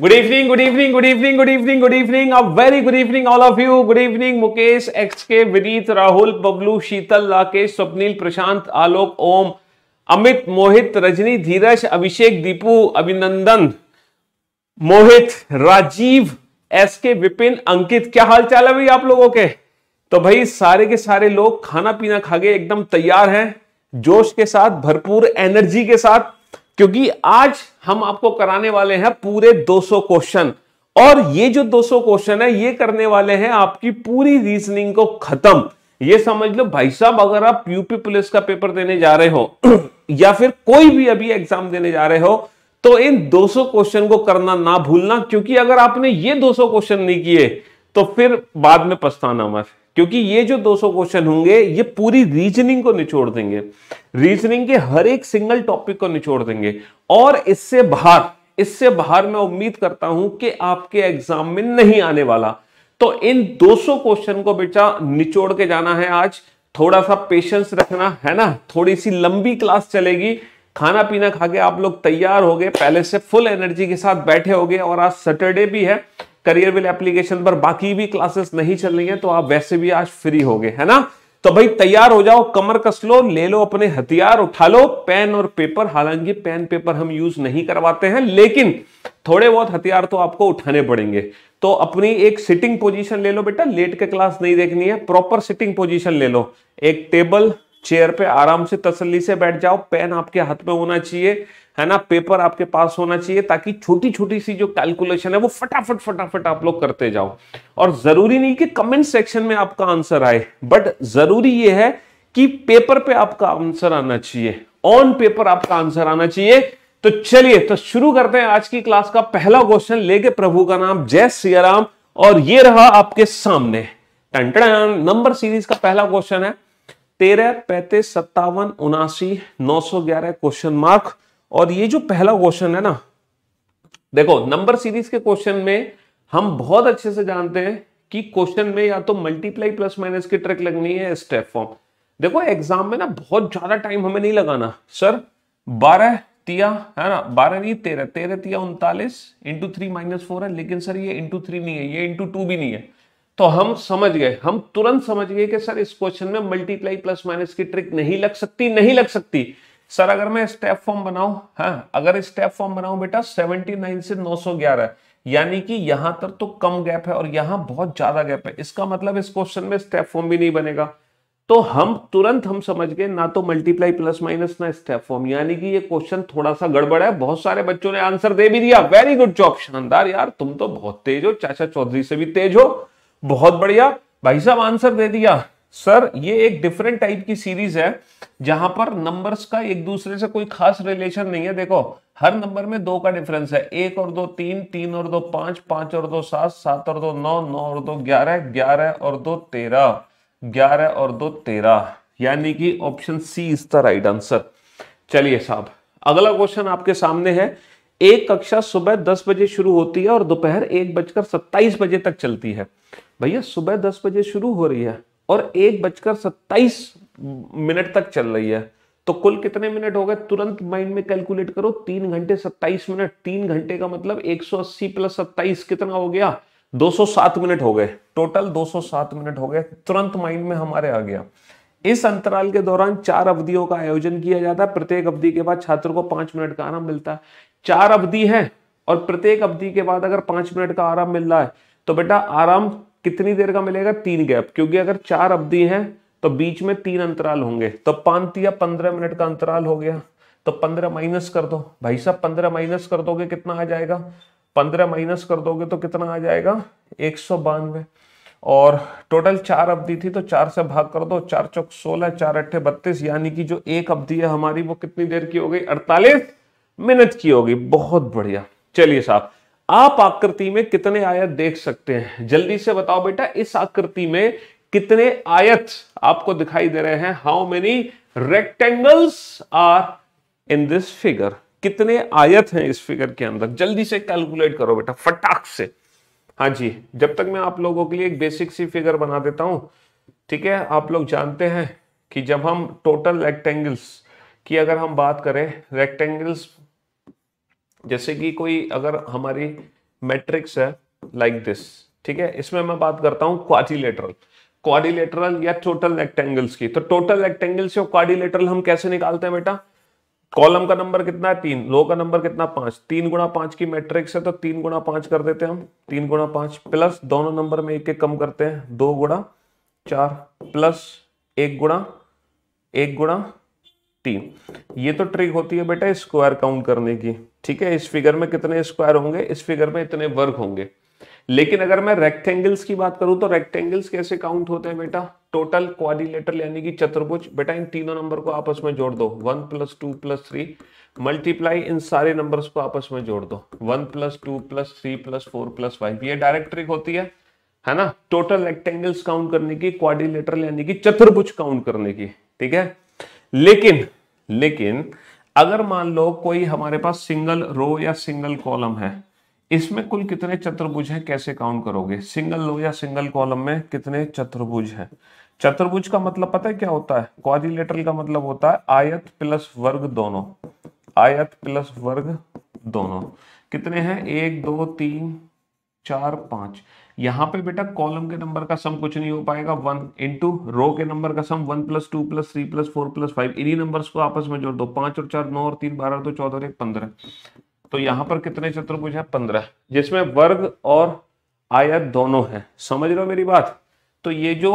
Good evening good evening good evening good evening good evening a very good evening all of you good evening Mukesh एक्स के विनीत राहुल बबलू शीतल राकेश स्वप्निल प्रशांत आलोक ओम अमित मोहित रजनी धीरज अभिषेक दीपू अभिनंदन मोहित Rajiv S के विपिन अंकित क्या हाल चाल है भाई आप लोगों के तो भाई सारे के सारे लोग खाना पीना खा गए एकदम तैयार हैं जोश के साथ भरपूर एनर्जी के साथ क्योंकि आज हम आपको कराने वाले हैं पूरे 200 क्वेश्चन और ये जो 200 क्वेश्चन है ये करने वाले हैं आपकी पूरी रीजनिंग को खत्म ये समझ लो भाई साहब अगर आप यूपी पुलिस का पेपर देने जा रहे हो या फिर कोई भी अभी एग्जाम देने जा रहे हो तो इन 200 क्वेश्चन को करना ना भूलना क्योंकि अगर आपने ये 200 क्वेश्चन नहीं किए तो फिर बाद में पछताना मत क्योंकि ये जो 200 क्वेश्चन होंगे ये पूरी रीजनिंग को निचोड़ देंगे रीजनिंग के हर एक सिंगल टॉपिक को निचोड़ देंगे और इससे बाहर इससे बाहर मैं उम्मीद करता हूं कि आपके एग्जाम में नहीं आने वाला तो इन 200 क्वेश्चन को बेटा निचोड़ के जाना है आज थोड़ा सा पेशेंस रखना है ना थोड़ी सी लंबी क्लास चलेगी खाना पीना खा के आप लोग तैयार हो गए पहले से फुल एनर्जी के साथ बैठे हो गए और आज सैटरडे भी है करियर विल एप्लीकेशन पर बाकी भी क्लासेस नहीं चल रही है तो आप वैसे भी आज फ्री हो गए है ना तो भाई तैयार हो जाओ कमर कस लो ले लो अपने हथियार उठा लो पेन और पेपर हालांकि पेन पेपर हम यूज नहीं करवाते हैं लेकिन थोड़े बहुत हथियार तो आपको उठाने पड़ेंगे तो अपनी एक सिटिंग पोजीशन ले लो बेटा लेट के क्लास नहीं देखनी है प्रॉपर सिटिंग पोजीशन ले लो एक टेबल चेयर पे आराम से तसल्ली से बैठ जाओ पेन आपके हाथ में होना चाहिए है ना पेपर आपके पास होना चाहिए ताकि छोटी छोटी सी जो कैलकुलेशन है वो फटाफट फटाफट आप लोग करते जाओ और जरूरी नहीं कि कमेंट सेक्शन में आपका आंसर आए बट जरूरी ये है कि पेपर पे आपका आंसर आना चाहिए ऑन पेपर आपका आंसर आना चाहिए तो चलिए तो शुरू करते हैं आज की क्लास का पहला क्वेश्चन लेके प्रभु का नाम जय सियाराम और ये रहा आपके सामने नंबर सीरीज का पहला क्वेश्चन है तेरह पैंतीस सत्तावन उनासी नौ सौ ग्यारह क्वेश्चन मार्क और ये जो पहला क्वेश्चन है ना देखो नंबर सीरीज के क्वेश्चन में हम बहुत अच्छे से जानते हैं कि क्वेश्चन में या तो मल्टीप्लाई प्लस माइनस की ट्रिक लगनी है स्टेप फॉर्म देखो एग्जाम में ना बहुत ज्यादा टाइम हमें नहीं लगाना सर बारह तिया है ना बारह नहीं तेरह तेरह तिया उनतालीस इंटू थ्री माइनस फोर है लेकिन सर ये इंटू थ्री नहीं है ये इंटू टू भी नहीं है तो हम समझ गए हम तुरंत समझ गए कि सर इस क्वेश्चन में मल्टीप्लाई प्लस माइनस की ट्रिक नहीं लग सकती नहीं लग सकती सर अगर मैं स्टेप फॉर्म बनाऊ हाँ अगर स्टेप फॉर्म बनाऊ बेटा 79 से 911 यानी कि यहां तक तो कम गैप है और यहां बहुत ज्यादा गैप है इसका मतलब इस क्वेश्चन में स्टेप फॉर्म भी नहीं बनेगा तो हम तुरंत हम समझ गए ना तो मल्टीप्लाई प्लस माइनस ना स्टेप फॉर्म यानी कि ये क्वेश्चन थोड़ा सा गड़बड़ है बहुत सारे बच्चों ने आंसर दे भी दिया वेरी गुड जॉब शानदार यार तुम तो बहुत तेज हो चाचा चौधरी से भी तेज हो बहुत बढ़िया भाई साहब आंसर दे दिया सर ये एक डिफरेंट टाइप की सीरीज है जहां पर नंबर्स का एक दूसरे से कोई खास रिलेशन नहीं है देखो हर नंबर में दो का डिफरेंस है एक और दो तीन तीन और दो पांच पांच और दो सात सात और दो नौ नौ और दो ग्यारह ग्यारह और दो तेरह ग्यारह और दो तेरह यानी कि option C is the right answer चलिए साहब अगला क्वेश्चन आपके सामने है एक कक्षा सुबह दस बजे शुरू होती है और दोपहर एक बजकर सत्ताईस बजे तक चलती है भैया सुबह दस बजे शुरू हो रही है और एक बजकर सत्ताईस मिनट तक चल रही है तो कुल कितने मिनट हो गए तुरंत माइंड में कैलकुलेट करो तीन घंटे सत्ताईस मिनट तीन घंटे का मतलब अस्सी प्लस सत्ताईस कितना हो गया दो सौ सात मिनट हो गए टोटल सात मिनट हो गए तुरंत माइंड में हमारे आ गया इस अंतराल के दौरान चार अवधियों का आयोजन किया जाता है प्रत्येक अवधि के बाद छात्र को पांच मिनट का आराम मिलता है चार अवधि है और प्रत्येक अवधि के बाद अगर पांच मिनट का आराम मिल रहा है तो बेटा आराम कितनी देर का मिलेगा तीन गैप क्योंकि अगर चार अवधि है तो बीच में तीन अंतराल होंगे तो पांच या पंद्रह मिनट का अंतराल हो गया तो पंद्रह माइनस कर दो भाई साहब पंद्रह माइनस कर दोगे कितना आ जाएगा पंद्रह माइनस कर दोगे तो कितना आ जाएगा एक सौ बानवे और टोटल चार अवधि थी तो चार से भाग कर दो चार चौक सोलह चार अट्ठे बत्तीस यानी कि जो एक अवधि है हमारी वो कितनी देर की हो गई अड़तालीस मिनट की होगी बहुत बढ़िया चलिए साहब आप आकृति में कितने आयत देख सकते हैं जल्दी से बताओ बेटा इस आकृति में कितने आयत आपको दिखाई दे रहे हैं how many rectangles are in this figure कितने आयत हैं इस फिगर के अंदर जल्दी से कैलकुलेट करो बेटा फटाक से हाँ जी जब तक मैं आप लोगों के लिए एक बेसिक सी फिगर बना देता हूं ठीक है आप लोग जानते हैं कि जब हम टोटल रेक्टेंगल्स की अगर हम बात करें रेक्टेंगल्स जैसे कि कोई अगर हमारी मैट्रिक्स है लाइक like दिस ठीक है इसमें मैं बात करता हूं क्वारिलेटरल क्वारिलेटरल या टोटल रेक्टेंगल्स की तो टोटल रेक्टेंगल्स और क्वारिलेटरल हम कैसे निकालते हैं बेटा कॉलम का नंबर कितना है तीन लो का नंबर कितना पांच तीन गुणा पांच की मैट्रिक्स है तो तीन गुणा पांच कर देते हैं हम तीन गुणा पांच प्लस दोनों नंबर में एक एक कम करते हैं दो गुणा चार प्लस एक गुणा एक गुणा तीन ये तो ट्रिक होती है बेटा स्क्वायर काउंट करने की ठीक है इस फिगर में कितने स्क्वायर होंगे इस फिगर में इतने वर्ग होंगे लेकिन अगर मैं रेक्टेंगल्स की बात करूं तो रेक्टेंगल्स कैसे काउंट होते हैं बेटा टोटल क्वारिलेटर यानी कि चतुर्भुज बेटा इन तीनों नंबर को आपस में जोड़ दो one plus two plus three multiply इन सारे नंबर्स को आपस में जोड़ दो one plus two plus three plus four plus five ये डायरेक्ट ट्रिक होती है है ना टोटल रेक्टेंगल्स काउंट करने की क्वारिलेटर यानी कि चतुर्भुज काउंट करने की ठीक है लेकिन लेकिन अगर मान लो कोई हमारे पास सिंगल रो या सिंगल कॉलम है इसमें कुल कितने चतुर्भुज हैं कैसे काउंट करोगे सिंगल रो या सिंगल कॉलम में कितने चतुर्भुज हैं चतुर्भुज का मतलब पता है क्या होता है क्वारिलेटर का मतलब होता है आयत प्लस वर्ग दोनों आयत प्लस वर्ग दोनों कितने हैं एक दो तीन चार पांच यहाँ पे बेटा कॉलम के नंबर का सम कुछ नहीं हो पाएगा वन इंटू रो के नंबर का sum one plus two plus three plus four plus five इन्हीं नंबर को आपस में जोड़ दो पांच और चार नौ और तीन बारह दो चौदह और एक पंद्रह तो यहाँ पर कितने चतुर्भुज है पंद्रह जिसमें वर्ग और आयत दोनों है समझ रहे हो मेरी बात तो ये जो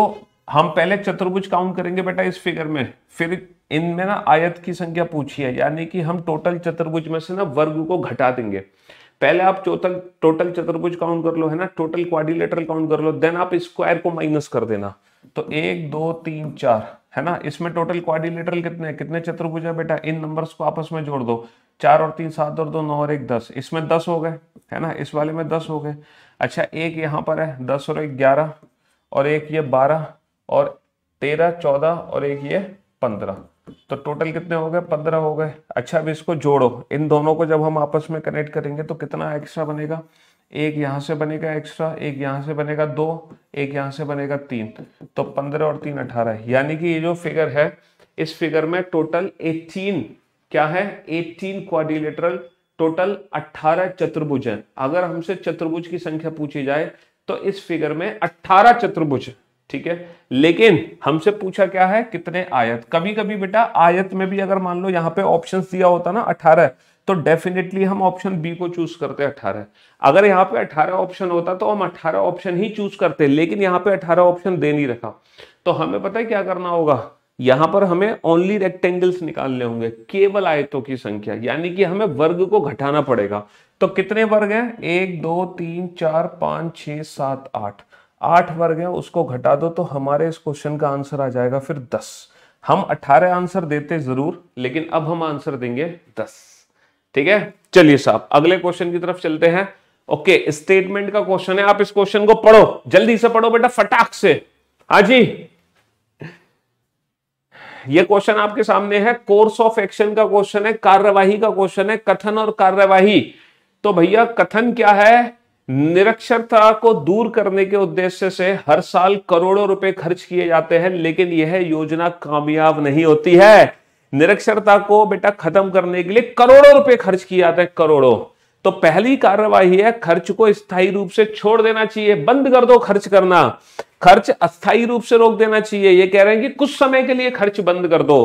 हम पहले चतुर्भुज काउंट करेंगे बेटा इस फिगर में फिर इनमें ना आयत की संख्या पूछी है यानी कि हम टोटल चतुर्भुज में से ना वर्ग को घटा देंगे पहले आप चौथल टोटल चतुर्भुज काउंट कर लो है ना टोटल क्वारिलेटरल काउंट कर लो देन आप स्क्वायर को माइनस कर देना तो एक दो तीन चार है ना इसमें टोटल क्वारिलेटरल कितने कितने चतुर्भुज है बेटा इन नंबर्स को आपस में जोड़ दो चार और तीन सात और दो नौ और एक दस इसमें दस हो गए है ना इस वाले में दस हो गए अच्छा एक यहाँ पर है दस और एक ग्यारह और एक ये बारह और तेरह चौदह और एक ये पंद्रह तो टोटल कितने हो गए पंद्रह हो गए अच्छा अभी इसको जोड़ो इन दोनों को जब हम आपस में कनेक्ट करेंगे तो कितना एक्स्ट्रा बनेगा एक यहाँ से बनेगा एक्स्ट्रा एक यहाँ से बनेगा दो एक यहाँ से बनेगा तीन तो पंद्रह और तीन अठारह यानी कि ये जो फिगर है इस फिगर में टोटल एटीन क्या है एटीन क्वारिलेटरल टोटल अट्ठारह चतुर्भुज है अगर हमसे चतुर्भुज की संख्या पूछी जाए तो इस फिगर में अट्ठारह चतुर्भुज ठीक है लेकिन हमसे पूछा क्या है कितने आयत कभी कभी बेटा आयत में भी अगर मान लो यहाँ पे ऑप्शन दिया होता ना अठारह तो डेफिनेटली हम ऑप्शन बी को चूज करते अठारह अगर यहाँ पे अठारह ऑप्शन होता तो हम अठारह ऑप्शन ही चूज करते लेकिन यहाँ पे अठारह ऑप्शन दे नहीं रखा तो हमें पता है क्या करना होगा यहां पर हमें ओनली रेक्टेंगल्स निकालने होंगे केवल आयतों की संख्या यानी कि हमें वर्ग को घटाना पड़ेगा तो कितने वर्ग हैं एक दो तीन चार पांच छ सात आठ आठ वर्ग है उसको घटा दो तो हमारे इस क्वेश्चन का आंसर आ जाएगा फिर दस हम अठारह आंसर देते जरूर लेकिन अब हम आंसर देंगे दस ठीक है चलिए साहब अगले क्वेश्चन की तरफ चलते हैं ओके स्टेटमेंट का क्वेश्चन है आप इस क्वेश्चन को पढ़ो जल्दी से पढ़ो बेटा फटाक से हाजी ये क्वेश्चन आपके सामने है कोर्स ऑफ एक्शन का क्वेश्चन है कार्यवाही का क्वेश्चन है कथन और कार्यवाही तो भैया कथन क्या है निरक्षरता को दूर करने के उद्देश्य से हर साल करोड़ों रुपए खर्च किए जाते हैं लेकिन यह योजना कामयाब नहीं होती है निरक्षरता को बेटा खत्म करने के लिए करोड़ों रुपए खर्च किए जाते हैं करोड़ों तो पहली कार्यवाही है खर्च को स्थायी रूप से छोड़ देना चाहिए बंद कर दो खर्च करना खर्च अस्थायी रूप से रोक देना चाहिए ये कह रहे हैं कि कुछ समय के लिए खर्च बंद कर दो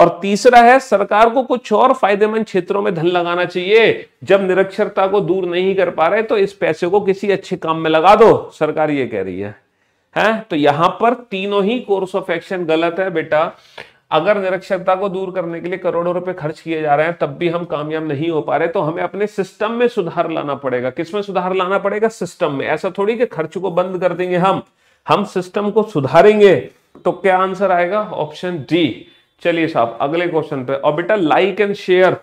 और तीसरा है सरकार को कुछ और फायदेमंद क्षेत्रों में धन लगाना चाहिए जब निरक्षरता को दूर नहीं कर पा रहे तो इस पैसे को किसी अच्छे काम में लगा दो सरकार ये कह रही है हैं तो यहां पर तीनों ही कोर्स ऑफ एक्शन गलत है बेटा अगर निरक्षरता को दूर करने के लिए करोड़ों रुपए खर्च किए जा रहे हैं तब भी हम कामयाब नहीं हो पा रहे तो हमें अपने सिस्टम में सुधार लाना पड़ेगा किसमें सुधार लाना पड़ेगा सिस्टम में ऐसा थोड़ी कि खर्च को बंद कर देंगे हम हम सिस्टम को सुधारेंगे तो क्या आंसर आएगा ऑप्शन डी चलिए साहब अगले क्वेश्चन पे और बेटा लाइक एंड शेयर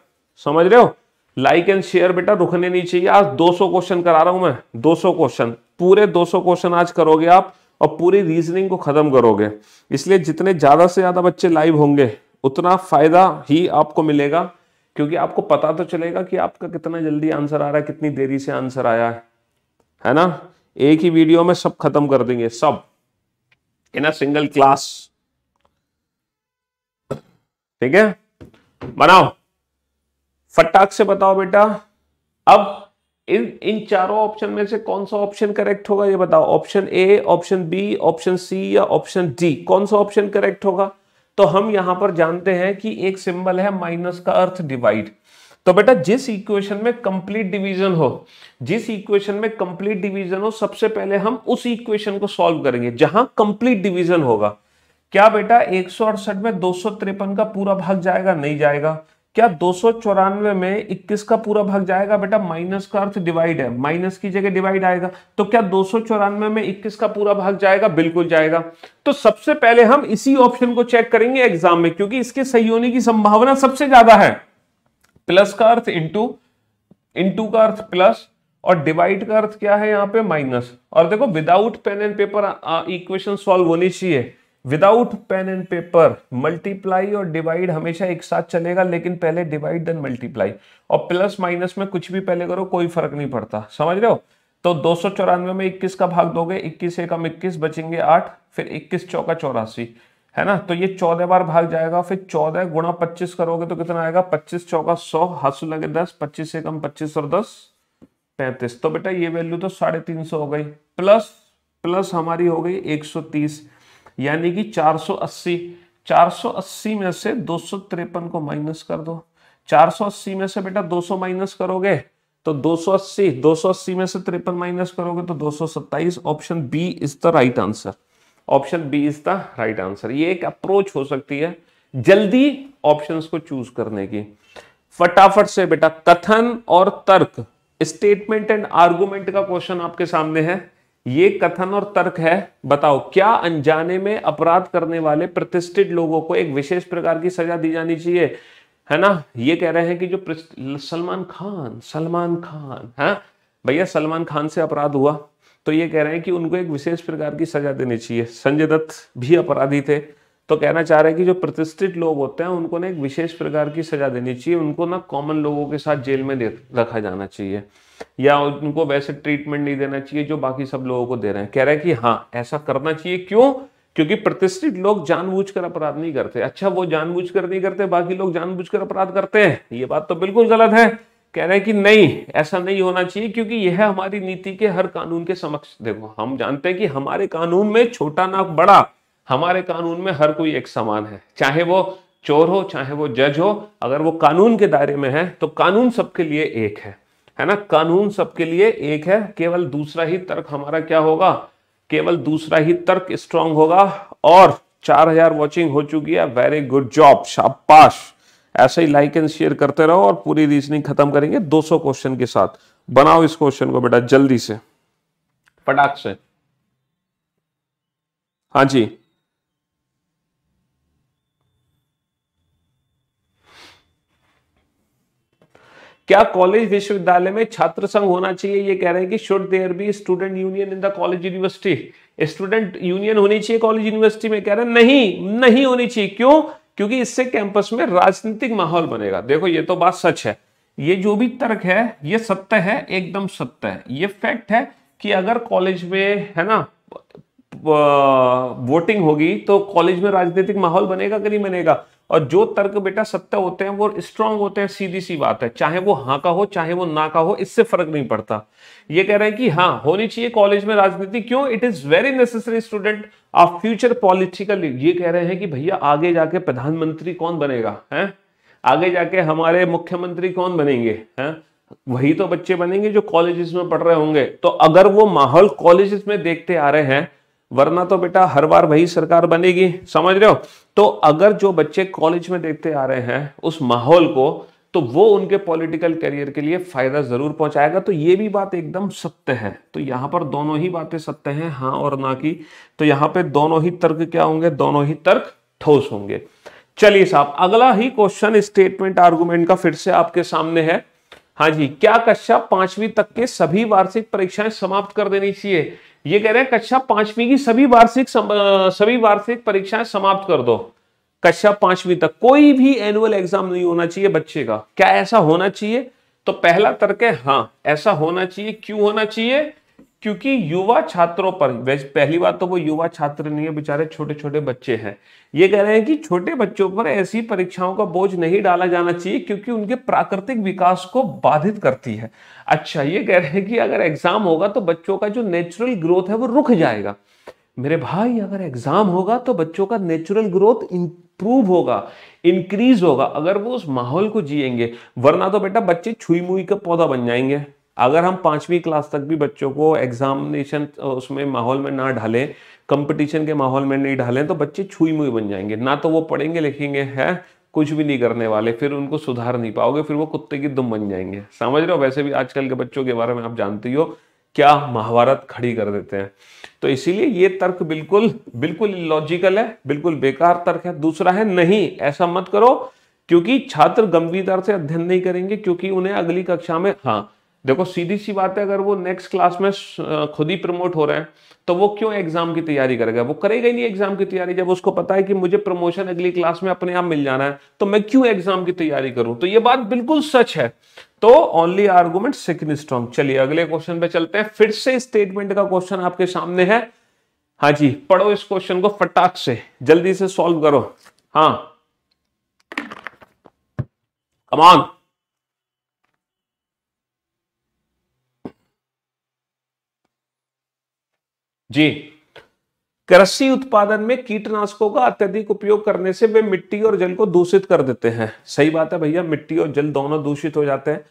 समझ रहे हो लाइक एंड शेयर बेटा रुकने नहीं चाहिए आज 200 क्वेश्चन करा रहा हूं मैं 200 क्वेश्चन पूरे 200 क्वेश्चन आज करोगे आप और पूरी रीजनिंग को खत्म करोगे इसलिए जितने ज्यादा से ज्यादा बच्चे लाइव होंगे उतना फायदा ही आपको मिलेगा क्योंकि आपको पता तो चलेगा कि आपका कितना जल्दी आंसर आ रहा है कितनी देरी से आंसर आया है है ना एक ही वीडियो में सब खत्म कर देंगे सब इन अ सिंगल क्लास ठीक है बनाओ फटाक से बताओ बेटा अब इन इन चारों ऑप्शन में से कौन सा ऑप्शन करेक्ट होगा ये बताओ option A option B option C या ऑप्शन डी कौन सा ऑप्शन करेक्ट होगा तो हम यहां पर जानते हैं कि एक सिंबल है माइनस का अर्थ डिवाइड तो बेटा जिस इक्वेशन में कंप्लीट डिवीजन हो जिस इक्वेशन में कंप्लीट डिवीजन हो सबसे पहले हम उस इक्वेशन को सॉल्व करेंगे जहां कंप्लीट डिवीजन होगा क्या बेटा एक में दो का पूरा भाग जाएगा नहीं जाएगा क्या दो में 21 का पूरा भाग जाएगा बेटा माइनस का अर्थ डिवाइड है माइनस की जगह डिवाइड आएगा तो क्या दो में 21 का पूरा भाग जाएगा बिल्कुल जाएगा तो सबसे पहले हम इसी ऑप्शन को चेक करेंगे एग्जाम में क्योंकि इसके सही होने की संभावना सबसे ज्यादा है प्लस का अर्थ इंटू इंटू का अर्थ प्लस और डिवाइड का अर्थ क्या है यहाँ पे माइनस और देखो without pen and paper equation solve होनी चाहिए without pen and paper multiply और डिवाइड हमेशा एक साथ चलेगा लेकिन पहले डिवाइड देन मल्टीप्लाई और प्लस माइनस में कुछ भी पहले करो कोई फर्क नहीं पड़ता समझ रहे हो तो दो में इक्कीस का भाग दोगे इक्कीस एकम इक्कीस बचेंगे आठ फिर इक्कीस चौका चौरासी है ना तो ये चौदह बार भाग जाएगा फिर चौदह गुणा पच्चीस करोगे तो कितना आएगा पच्चीस चौका सौ हाथ लगे दस पच्चीस से कम पच्चीस और दस पैंतीस तो बेटा ये वैल्यू तो साढ़े तीन सौ हो गई प्लस प्लस हमारी हो गई एक सौ तीस यानी कि 480 480 में से दो को माइनस कर दो 480 में से बेटा 200 माइनस करोगे तो 280 280 में से तिरपन माइनस करोगे तो 227 option B is the right answer option B is the right answer ये एक अप्रोच हो सकती है जल्दी ऑप्शंस को चूज करने की फटाफट से बेटा कथन और तर्क स्टेटमेंट एंड आर्गुमेंट का क्वेश्चन आपके सामने है ये कथन और तर्क है बताओ क्या अनजाने में अपराध करने वाले प्रतिष्ठित लोगों को एक विशेष प्रकार की सजा दी जानी चाहिए है ना ये कह रहे हैं कि जो सलमान खान सलमान खान है हाँ? भैया सलमान खान से अपराध हुआ तो ये कह रहे हैं कि उनको एक विशेष प्रकार की सजा देनी चाहिए संजय दत्त भी अपराधी थे तो कहना चाह रहे हैं कि जो प्रतिष्ठित लोग होते हैं उनको ना एक विशेष प्रकार की सजा देनी चाहिए उनको ना कॉमन लोगों के साथ जेल में रखा जाना चाहिए या उनको वैसे ट्रीटमेंट नहीं देना चाहिए जो बाकी सब लोगों को दे रहे हैं कह रहे हैं कि हाँ ऐसा करना चाहिए क्यों क्योंकि प्रतिष्ठित लोग जानबूझकर अपराध नहीं करते अच्छा वो जानबूझकर नहीं करते बाकी लोग जानबूझकर अपराध करते हैं ये बात तो बिल्कुल गलत है कह रहे हैं कि नहीं ऐसा नहीं होना चाहिए क्योंकि यह हमारी नीति के हर कानून के समक्ष देखो हम जानते हैं कि हमारे कानून में छोटा ना बड़ा हमारे कानून में हर कोई एक समान है चाहे वो चोर हो चाहे वो जज हो अगर वो कानून के दायरे में है तो कानून सबके लिए एक है है ना कानून सबके लिए एक है केवल दूसरा ही तर्क हमारा क्या होगा केवल दूसरा ही तर्क स्ट्रांग होगा और 4000 वॉचिंग हो चुकी है वेरी गुड जॉब शाबाश ऐसे ही लाइक एंड शेयर करते रहो और पूरी रीजनिंग खत्म करेंगे 200 क्वेश्चन के साथ बनाओ इस क्वेश्चन को बेटा जल्दी से पटाख से हाँ जी क्या कॉलेज विश्वविद्यालय में छात्र संघ होना चाहिए ये कह रहे हैं कि should there be student union in the college university student union होनी चाहिए कॉलेज यूनिवर्सिटी में कह रहे हैं नहीं नहीं होनी चाहिए क्यों क्योंकि इससे कैंपस में राजनीतिक माहौल बनेगा देखो ये तो बात सच है ये जो भी तर्क है ये सत्य है एकदम सत्य है ये फैक्ट है कि अगर कॉलेज में है ना वोटिंग होगी तो कॉलेज में राजनीतिक माहौल बनेगा कि नहीं बनेगा और जो तर्क बेटा सत्य होते हैं वो स्ट्रांग होते हैं सीधी सी बात है चाहे वो हाँ का हो चाहे वो ना का हो इससे फर्क नहीं पड़ता ये कह रहे हैं कि हाँ होनी चाहिए कॉलेज में राजनीति क्यों it is very necessary student of future political ये कह रहे हैं कि भैया आगे जाके प्रधानमंत्री कौन बनेगा है आगे जाके हमारे मुख्यमंत्री कौन बनेंगे हैं वही तो बच्चे बनेंगे जो कॉलेजेस में पढ़ रहे होंगे तो अगर वो माहौल कॉलेज में देखते आ रहे हैं वरना तो बेटा हर बार वही सरकार बनेगी समझ रहे हो तो अगर जो बच्चे कॉलेज में देखते आ रहे हैं उस माहौल को तो वो उनके पॉलिटिकल करियर के लिए फायदा जरूर पहुंचाएगा तो ये भी बात एकदम सत्य है तो यहां पर दोनों ही बातें सत्य हैं हाँ और ना की तो यहां पे दोनों ही तर्क क्या होंगे दोनों ही तर्क ठोस होंगे चलिए साहब अगला ही क्वेश्चन स्टेटमेंट आर्गुमेंट का फिर से आपके सामने है हाँ जी क्या कक्षा पांचवी तक के सभी वार्षिक परीक्षाएं समाप्त कर देनी चाहिए ये कह रहे हैं कक्षा पांचवी की सभी वार्षिक सभी वार्षिक परीक्षाएं समाप्त कर दो कक्षा पांचवी तक कोई भी एनुअल एग्जाम नहीं होना चाहिए बच्चे का क्या ऐसा होना चाहिए तो पहला तर्क है हाँ ऐसा होना चाहिए क्यों होना चाहिए क्योंकि युवा छात्रों पर पहली बात तो वो युवा छात्र नहीं है बेचारे छोटे छोटे बच्चे हैं ये कह रहे हैं कि छोटे बच्चों पर ऐसी परीक्षाओं का बोझ नहीं डाला जाना चाहिए क्योंकि उनके प्राकृतिक विकास को बाधित करती है अच्छा ये कह रहे हैं कि अगर एग्जाम होगा तो बच्चों का जो नेचुरल ग्रोथ है वो रुक जाएगा मेरे भाई अगर एग्जाम होगा तो बच्चों का नेचुरल ग्रोथ इंप्रूव होगा इंक्रीज होगा अगर वो उस माहौल को जिएंगे वरना तो बेटा बच्चे छुई मुई का पौधा बन जाएंगे अगर हम पाँचवीं क्लास तक भी बच्चों को एग्जामिनेशन उसमें माहौल में ना ढालें कंपटीशन के माहौल में नहीं ढालें तो बच्चे छुई मुई बन जाएंगे ना तो वो पढ़ेंगे लिखेंगे है कुछ भी नहीं करने वाले फिर उनको सुधार नहीं पाओगे फिर वो कुत्ते की दुम बन जाएंगे समझ रहे हो वैसे भी आजकल के बच्चों के बारे में आप जानती हो क्या महाभारत खड़ी कर देते हैं तो इसीलिए ये तर्क बिल्कुल बिल्कुल लॉजिकल है बिल्कुल बेकार तर्क है दूसरा है नहीं ऐसा मत करो क्योंकि छात्र गंभीरता से अध्ययन नहीं करेंगे क्योंकि उन्हें अगली कक्षा में हाँ देखो सीधी सी बात है अगर वो नेक्स्ट क्लास में खुद ही प्रमोट हो रहे हैं तो वो क्यों एग्जाम की तैयारी करेगा वो करेगा ही नहीं एग्जाम की तैयारी जब उसको पता है कि मुझे प्रमोशन अगली क्लास में अपने आप मिल जाना है तो मैं क्यों एग्जाम की तैयारी करूं तो ये बात बिल्कुल सच है तो ओनली आर्गूमेंट सेकंड स्ट्रॉन्ग चलिए अगले क्वेश्चन पे चलते हैं फिर से स्टेटमेंट का क्वेश्चन आपके सामने है हाँ जी पढ़ो इस क्वेश्चन को फटाक से जल्दी से सॉल्व करो हाँ कमान जी कृषि उत्पादन में कीटनाशकों का अत्यधिक उपयोग करने से वे मिट्टी और जल को दूषित कर देते हैं सही बात है भैया मिट्टी और जल दोनों दूषित हो जाते हैं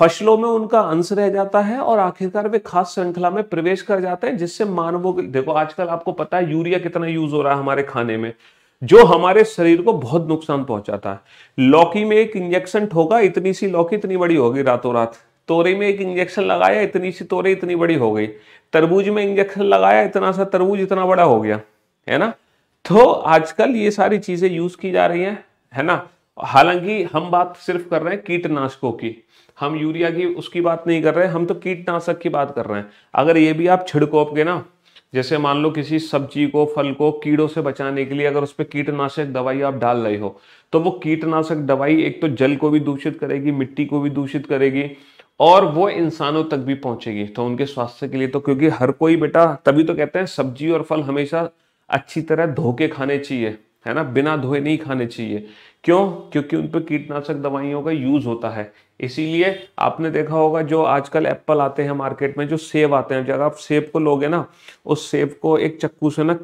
फसलों में उनका अंश रह जाता है और आखिरकार वे खास श्रृंखला में प्रवेश कर जाते हैं जिससे मानवों के देखो आजकल आपको पता है यूरिया कितना यूज हो रहा है हमारे खाने में जो हमारे शरीर को बहुत नुकसान पहुंचाता है लौकी में एक इंजेक्शन ठोका इतनी सी लौकी इतनी बड़ी होगी रातों रात तोरे में एक इंजेक्शन लगाया इतनी सी तोरे इतनी बड़ी हो गई तरबूज में इंजेक्शन लगाया इतना सा तरबूज इतना बड़ा हो गया है ना तो आजकल ये सारी चीजें यूज की जा रही हैं है ना हालांकि हम बात सिर्फ कर रहे हैं कीटनाशकों की हम यूरिया की उसकी बात नहीं कर रहे हैं हम तो कीटनाशक की बात कर रहे हैं अगर ये भी आप छिड़कोपगे ना जैसे मान लो किसी सब्जी को फल को कीड़ों से बचाने के लिए अगर उस पर कीटनाशक दवाई आप डाल रहे हो तो वो कीटनाशक दवाई एक तो जल को भी दूषित करेगी मिट्टी को भी दूषित करेगी और वो इंसानों तक भी पहुंचेगी तो उनके स्वास्थ्य के लिए तो क्योंकि हर कोई बेटा तभी तो कहते हैं सब्जी और फल हमेशा अच्छी तरह धो के खाने चाहिए है ना बिना धोए नहीं खाने चाहिए क्यों क्योंकि उन पर कीटनाशक दवाइयों का यूज होता है इसीलिए आपने देखा होगा जो आजकल एप्पल आते हैं मार्केट में जो सेब आते हैं जब आप सेब को लोगे ना उस सेब को एक चक्कू से ना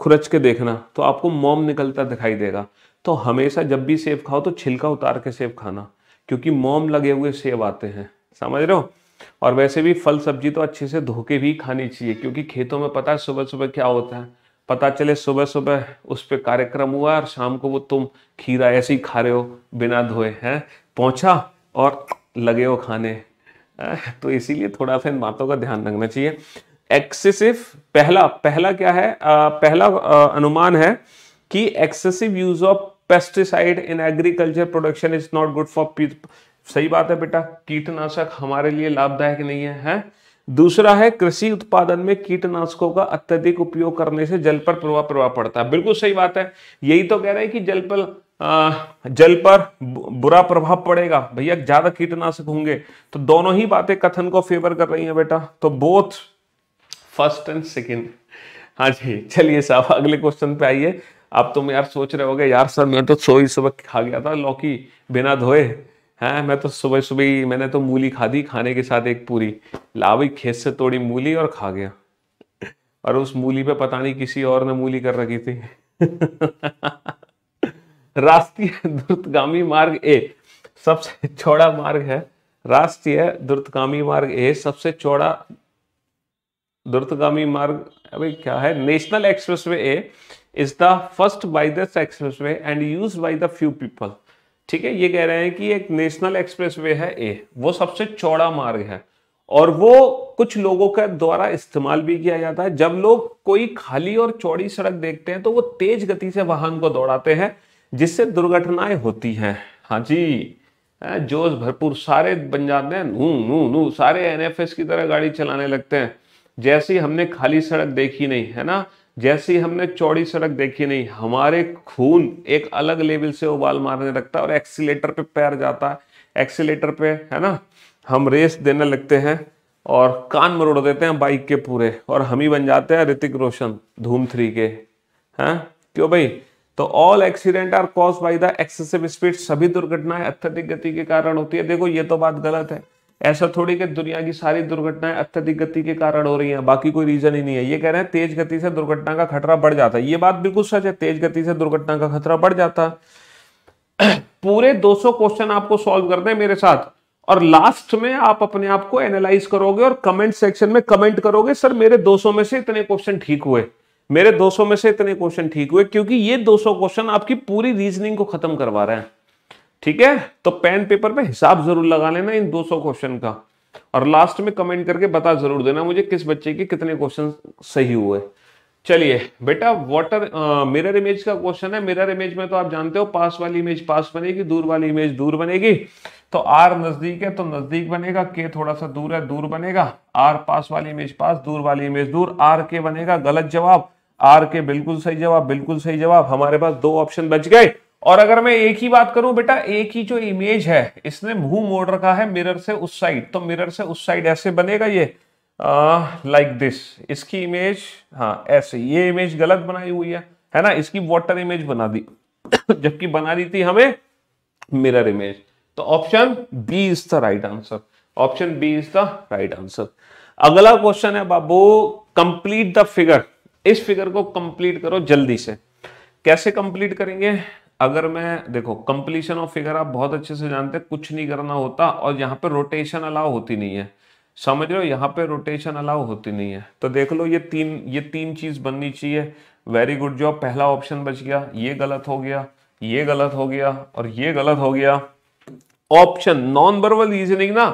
खुरच के देखना तो आपको मोम निकलता दिखाई देगा तो हमेशा जब भी सेब खाओ तो छिलका उतार के सेब खाना क्योंकि मोम लगे हुए सेब आते हैं समझ रहे हो और वैसे भी फल सब्जी तो अच्छे से धो के भी खानी चाहिए क्योंकि खेतों में पता है सुबह सुबह क्या होता है पता चले सुबह सुबह उस पर कार्यक्रम हुआ और शाम को वो तुम खीरा ऐसे ही खा रहे हो बिना धोए हैं पहुंचा और लगे हो खाने तो इसीलिए थोड़ा सा इन बातों का ध्यान रखना चाहिए एक्सेसिव पहला पहला क्या है आ, पहला आ, अनुमान है कि excessive use of pesticide in agriculture production is not good for सही बात है बेटा कीटनाशक हमारे लिए लाभदायक नहीं है, है? दूसरा है कृषि उत्पादन में कीटनाशकों का अत्यधिक उपयोग करने से जल पर प्रभाव प्रभाव पड़ता है बिल्कुल सही बात है यही तो कह रहे हैं कि जल पर जल पर बुरा प्रभाव पड़ेगा भैया ज्यादा कीटनाशक होंगे तो दोनों ही बातें कथन को फेवर कर रही है बेटा तो बोथ फर्स्ट एंड सेकेंड हाँ जी चलिए साहब अगले क्वेश्चन पे आइए आप तुम तो यार सोच रहे होगे यार सर मैं तो सो ही सुबह खा गया था लौकी बिना धोए है हाँ, मैं तो सुबह सुबह ही मैंने तो मूली खा दी खाने के साथ एक पूरी लावी खेत से तोड़ी मूली और खा गया और उस मूली पे पता नहीं किसी और ने मूली कर रखी थी राष्ट्रीय द्रुतगामी मार्ग ए सबसे चौड़ा मार्ग है राष्ट्रीय द्रुतगामी मार्ग ए सबसे चौड़ा द्रुतगामी मार्ग अभी क्या है national expressway A is the first by express expressway and use by the few people ठीक है ये कह रहे हैं कि एक नेशनल एक्सप्रेस वे है ए वो सबसे चौड़ा मार्ग है और वो कुछ लोगों के द्वारा इस्तेमाल भी किया जाता है जब लोग कोई खाली और चौड़ी सड़क देखते हैं तो वो तेज गति से वाहन को दौड़ाते हैं जिससे दुर्घटनाएं होती हैं हाँ जी जोश भरपूर सारे बन जाते हैं नू नू नू सारे एनएफएस की तरह गाड़ी चलाने लगते हैं जैसे हमने खाली सड़क देखी नहीं है ना जैसी हमने चौड़ी सड़क देखी नहीं हमारे खून एक अलग लेवल से उबाल मारने लगता है और एक्सीटर पे पैर जाता है एक्सीटर पे है ना हम रेस देने लगते हैं और कान मरोड़ देते हैं बाइक के पूरे और हम ही बन जाते हैं ऋतिक रोशन धूम थ्री के हैं क्यों भाई तो all accident are cause by the excessive speed सभी दुर्घटनाएं अत्यधिक गति के कारण होती है देखो ये तो बात गलत है ऐसा थोड़ी कि दुनिया की सारी दुर्घटनाएं अत्यधिक गति के कारण हो रही हैं बाकी कोई रीजन ही नहीं है ये कह रहे हैं तेज गति से दुर्घटना का खतरा बढ़ जाता है ये बात बिल्कुल सच है तेज गति से दुर्घटना का खतरा बढ़ जाता पूरे 200 क्वेश्चन आपको सॉल्व करने हैं मेरे साथ और लास्ट में आप अपने आप को एनालाइज करोगे और कमेंट सेक्शन में कमेंट करोगे सर मेरे दो में से इतने क्वेश्चन ठीक हुए मेरे दो में से इतने क्वेश्चन ठीक हुए क्योंकि ये दो क्वेश्चन आपकी पूरी रीजनिंग को खत्म करवा रहे हैं ठीक है तो पेन पेपर पे हिसाब जरूर लगा लेना इन 200 क्वेश्चन का और लास्ट में कमेंट करके बता जरूर देना मुझे किस बच्चे के कितने क्वेश्चन सही हुए चलिए बेटा वाटर मिरर इमेज का क्वेश्चन है मिरर इमेज में तो आप जानते हो पास वाली इमेज पास बनेगी दूर वाली इमेज दूर बनेगी तो आर नजदीक है तो नजदीक बनेगा के थोड़ा सा दूर है दूर बनेगा आर पास वाली इमेज पास दूर वाली इमेज दूर आर के बनेगा गलत जवाब आर के बिल्कुल सही जवाब बिल्कुल सही जवाब हमारे पास दो ऑप्शन बच गए और अगर मैं एक ही बात करूं बेटा एक ही जो इमेज है इसने मुंह मोड़ रखा है मिरर से उस साइड तो मिरर से उस साइड ऐसे बनेगा ये लाइक uh, दिस like इसकी इमेज हाँ ऐसे ये इमेज गलत बनाई हुई है है ना इसकी वाटर इमेज बना दी जबकि बना दी थी हमें मिरर इमेज तो option B is the right answer option B is the right answer अगला क्वेश्चन है बाबू कंप्लीट द फिगर इस फिगर को कंप्लीट करो जल्दी से कैसे कंप्लीट करेंगे अगर मैं देखो कंप्लीशन ऑफ फिगर आप बहुत अच्छे से जानते हैं कुछ नहीं करना होता और यहाँ पे रोटेशन अलाउ होती नहीं है समझ लो यहाँ पे रोटेशन अलाउ होती नहीं है तो देख लो ये तीन ये तीन चीज बननी चाहिए वेरी गुड जॉब पहला ऑप्शन बच गया ये गलत हो गया ये गलत हो गया और ये गलत हो गया ऑप्शन नॉन बर्वल रीजनिंग ना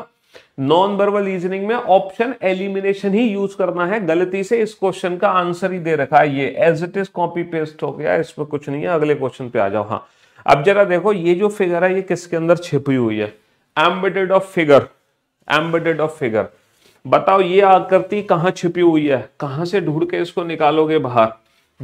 नॉन वर्बल रीजनिंग में ऑप्शन एलिमिनेशन ही यूज करना है गलती से इस क्वेश्चन का आंसर ही दे रखा है ये as it is copy paste हो गया इसमें कुछ नहीं है अगले क्वेश्चन पे आ जाओ हाँ अब जरा देखो ये जो फिगर है ये किसके अंदर छिपी हुई है embedded of figure embedded of figure बताओ ये आकृति कहाँ छिपी हुई है कहां से ढूंढ के इसको निकालोगे बाहर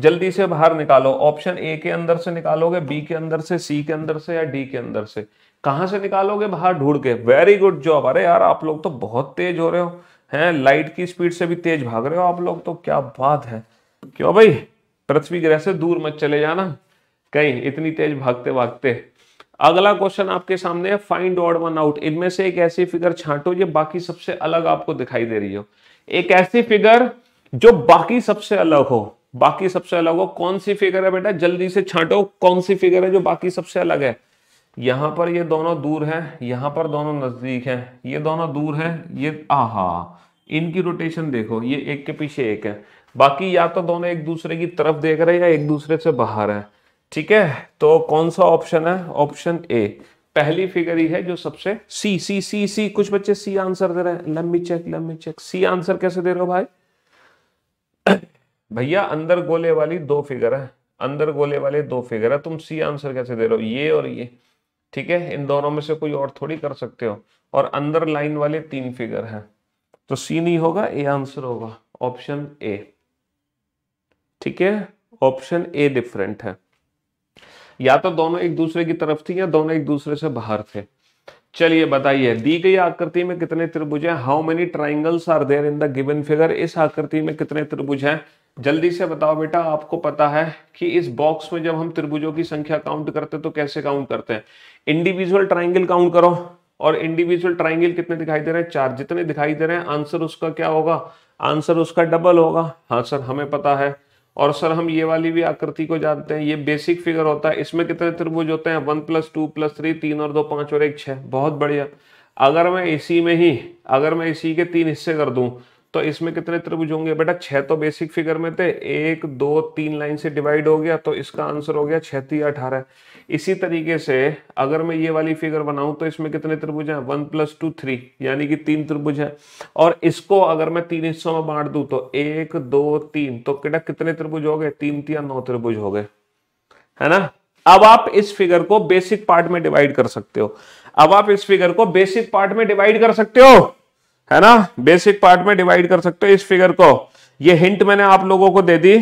जल्दी से बाहर निकालो ऑप्शन ए के अंदर से निकालोगे बी के अंदर से सी के अंदर से या डी के अंदर से कहाँ से निकालोगे बाहर ढूंढ के वेरी गुड जॉब अरे यार आप लोग तो बहुत तेज हो रहे हो हैं लाइट की स्पीड से भी तेज भाग रहे हो आप लोग तो क्या बात है क्यों भाई पृथ्वी ग्रह से दूर मत चले जाना कहीं इतनी तेज भागते भागते अगला क्वेश्चन आपके सामने है फाइंड ऑड वन आउट इनमें से एक ऐसी फिगर छांटो जो बाकी सबसे अलग आपको दिखाई दे रही हो एक ऐसी फिगर जो बाकी सबसे अलग हो बाकी सबसे अलग हो कौन सी फिगर है बेटा जल्दी से छांटो कौन सी फिगर है जो बाकी सबसे अलग है यहां पर ये दोनों दूर हैं यहां पर दोनों नज़दीक हैं ये दोनों दूर हैं ये आहा इनकी रोटेशन देखो ये एक के पीछे एक है बाकी या तो दोनों एक दूसरे की तरफ देख रहे हैं या एक दूसरे से बाहर है ठीक है तो कौन सा ऑप्शन है ऑप्शन ए पहली फिगर ही है जो सबसे सी सी सी सी कुछ बच्चे सी आंसर दे रहे हैं लंबी चेक लंबी चेक सी आंसर कैसे दे रहे हो भाई भैया अंदर गोले वाली दो फिगर है अंदर गोले वाले दो फिगर है तुम सी आंसर कैसे दे रहे हो ये और ये ठीक है इन दोनों में से कोई और थोड़ी कर सकते हो और अंदर लाइन वाले तीन फिगर हैं तो सी नहीं होगा ए आंसर होगा ऑप्शन ए ठीक है ऑप्शन ए डिफरेंट है या तो दोनों एक दूसरे की तरफ थी या दोनों एक दूसरे से बाहर थे चलिए बताइए दी गई आकृति में कितने त्रिभुज हैं how many triangles are there in the given figure इस आकृति में कितने त्रिभुज हैं जल्दी से बताओ बेटा आपको पता है कि इस बॉक्स में जब हम त्रिभुजों की संख्या काउंट करते हैं तो कैसे काउंट करते हैं इंडिविजुअल ट्राइंगल काउंट करो और इंडिविजुअल ट्राइंगल कितने दिखाई दे रहे हैं चार जितने दिखाई दे रहे हैं आंसर उसका क्या होगा आंसर उसका डबल होगा हाँ सर हमें पता है और सर हम ये वाली भी आकृति को जानते हैं ये बेसिक फिगर होता है इसमें कितने त्रिभुज होते हैं one plus two plus three तीन और दो पांच और एक छह बहुत बढ़िया अगर मैं इसी में ही अगर मैं इसी के तीन हिस्से कर दूं तो इसमें कितने त्रिभुज होंगे बेटा छह तो बेसिक फिगर में थे एक दो तीन लाइन से डिवाइड हो गया तो इसका आंसर हो गया छह तीन अठारह इसी तरीके से अगर मैं ये वाली फिगर बनाऊं तो इसमें कितने त्रिभुज हैं वन प्लस टू थ्री यानी कि तीन त्रिभुज हैं और इसको अगर मैं तीन हिस्सों में बांट दूं तो एक दो तीन तो किटा कितने त्रिभुज हो गए तीन तीन नौ त्रिभुज हो गए है ना अब आप इस फिगर को बेसिक पार्ट में डिवाइड कर सकते हो अब आप इस फिगर को बेसिक पार्ट में डिवाइड कर सकते हो है ना बेसिक पार्ट में डिवाइड कर सकते हो इस फिगर को ये हिंट मैंने आप लोगों को दे दी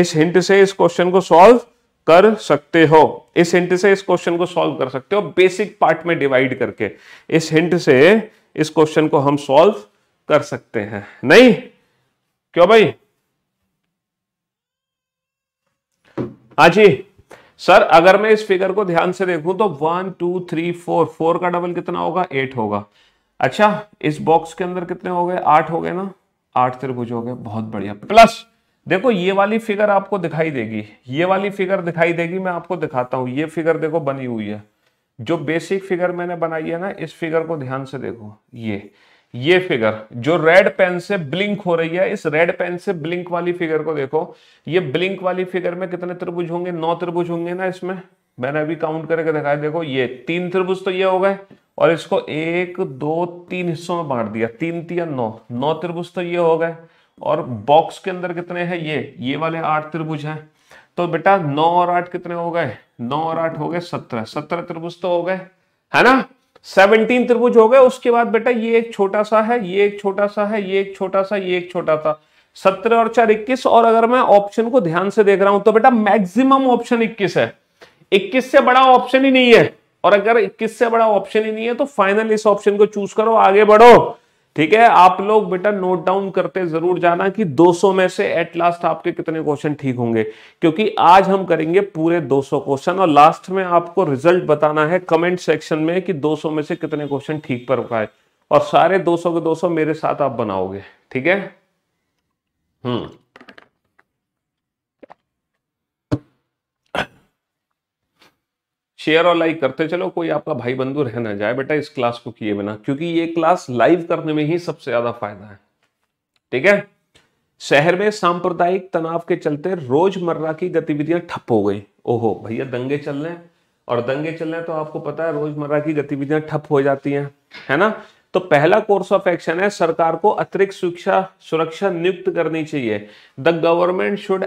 इस हिंट से इस क्वेश्चन को सॉल्व कर सकते हो इस हिंट से इस क्वेश्चन को सॉल्व कर सकते हो बेसिक पार्ट में डिवाइड करके इस हिंट से इस क्वेश्चन को हम सॉल्व कर सकते हैं नहीं क्यों भाई हाँ जी सर अगर मैं इस फिगर को ध्यान से देखूं तो one two three four four का डबल कितना होगा एट होगा अच्छा इस बॉक्स के अंदर कितने हो गए आठ हो गए ना आठ त्रिभुज हो गए बहुत बढ़िया प्लस देखो ये वाली फिगर आपको दिखाई देगी ये वाली फिगर दिखाई देगी मैं आपको दिखाता हूं ये फिगर देखो बनी हुई है जो बेसिक फिगर मैंने बनाई है ना इस फिगर को ध्यान से देखो ये ये फिगर जो रेड पेन से ब्लिंक हो रही है इस रेड पेन से ब्लिंक वाली फिगर को देखो ये ब्लिंक वाली फिगर में कितने त्रिभुज होंगे नौ त्रिभुज होंगे ना इसमें मैंने अभी काउंट करके दिखाया देखो ये तीन त्रिभुज तो ये हो गए और इसको एक दो तीन हिस्सों में बांट दिया तीन तीन नौ नौ त्रिभुज तो ये हो गए और बॉक्स के अंदर कितने हैं ये ये वाले आठ त्रिभुज हैं तो बेटा नौ और आठ कितने हो गए नौ और आठ हो गए सत्रह सत्रह त्रिभुज तो हो गए है ना सेवनटीन त्रिभुज हो गए उसके बाद बेटा ये एक छोटा सा है ये एक छोटा सा है ये एक छोटा सा ये एक छोटा सा सत्रह और चार इक्कीस और अगर मैं ऑप्शन को ध्यान से देख रहा हूं तो बेटा मैक्सिमम ऑप्शन इक्कीस है इक्कीस से बड़ा ऑप्शन ही नहीं है और अगर इक्कीस से बड़ा ऑप्शन ही नहीं है तो फाइनल इस ऑप्शन को चूज करो आगे बढ़ो ठीक है आप लोग बेटा नोट डाउन करते जरूर जाना कि 200 में से एट लास्ट आपके कितने क्वेश्चन ठीक होंगे क्योंकि आज हम करेंगे पूरे 200 क्वेश्चन और लास्ट में आपको रिजल्ट बताना है कमेंट सेक्शन में कि 200 में से कितने क्वेश्चन ठीक पर पाए और सारे 200 के 200 मेरे साथ आप बनाओगे ठीक है हम्म शेयर और लाइक करते चलो कोई आपका भाई बंधु रह ना जाए बेटा इस क्लास को किए बिना क्योंकि ये क्लास लाइव करने में ही सबसे ज्यादा फायदा है ठीक है शहर में सांप्रदायिक तनाव के चलते रोजमर्रा की गतिविधियां ठप हो गई ओहो भैया दंगे चल रहे हैं और दंगे चल रहे हैं तो आपको पता है रोजमर्रा की गतिविधियां ठप हो जाती हैं है ना तो पहला कोर्स ऑफ एक्शन है सरकार को अतिरिक्त सुरक्षा सुरक्षा नियुक्त करनी चाहिए द गवर्नमेंट शुड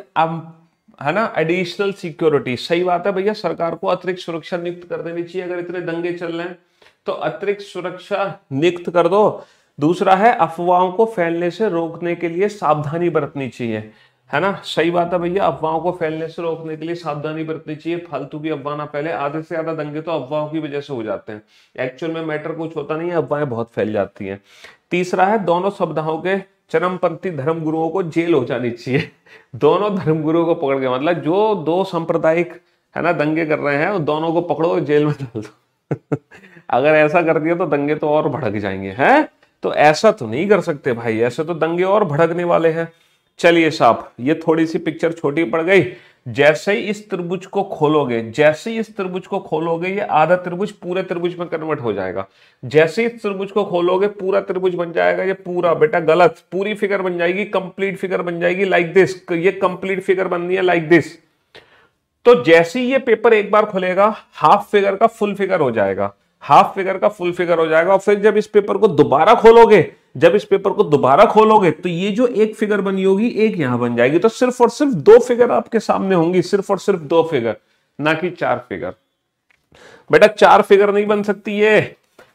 है ना एडिशनल सिक्योरिटी सही बात है भैया सरकार को अतिरिक्त सुरक्षा नियुक्त कर देनी चाहिए अगर इतने दंगे चल रहे हैं तो अतिरिक्त सुरक्षा नियुक्त कर दो दूसरा है अफवाहों को फैलने से रोकने के लिए सावधानी बरतनी चाहिए है ना सही बात है भैया अफवाहों को फैलने से रोकने के लिए सावधानी बरतनी चाहिए फालतू की अफवाह ना फैले आधे से ज्यादा दंगे तो अफवाहों की वजह से हो जाते हैं एक्चुअल में मैटर कुछ होता नहीं है अफवाहें बहुत फैल जाती हैं तीसरा है दोनों सप्ताहों के चरमपंथी धर्मगुरुओं को जेल हो जानी चाहिए दोनों धर्म गुरुओं को पकड़ के मतलब जो दो सांप्रदायिक है ना दंगे कर रहे हैं दोनों को पकड़ो जेल में डाल दो अगर ऐसा कर दिया तो दंगे तो और भड़क जाएंगे हैं तो ऐसा तो नहीं कर सकते भाई ऐसे तो दंगे और भड़कने वाले हैं चलिए साहब ये थोड़ी सी पिक्चर छोटी पड़ गई जैसे ही इस त्रिभुज को खोलोगे जैसे ही इस त्रिभुज को खोलोगे ये आधा त्रिभुज पूरे त्रिभुज में कन्वर्ट हो जाएगा जैसे इस त्रिभुज को खोलोगे पूरा त्रिभुज बन जाएगा ये पूरा बेटा गलत पूरी फिगर बन जाएगी कंप्लीट फिगर बन जाएगी लाइक दिस ये कंप्लीट फिगर बननी है लाइक दिस तो जैसे ही ये पेपर एक बार खोलेगा हाफ फिगर का फुल फिगर हो जाएगा हाफ फिगर का फुल फिगर हो जाएगा और फिर जब इस पेपर को दोबारा खोलोगे जब इस पेपर को दोबारा खोलोगे तो ये जो एक फिगर बनी होगी एक यहां बन जाएगी तो सिर्फ और सिर्फ दो फिगर आपके सामने होंगी सिर्फ और सिर्फ दो फिगर ना कि चार फिगर बेटा चार फिगर नहीं बन सकती ये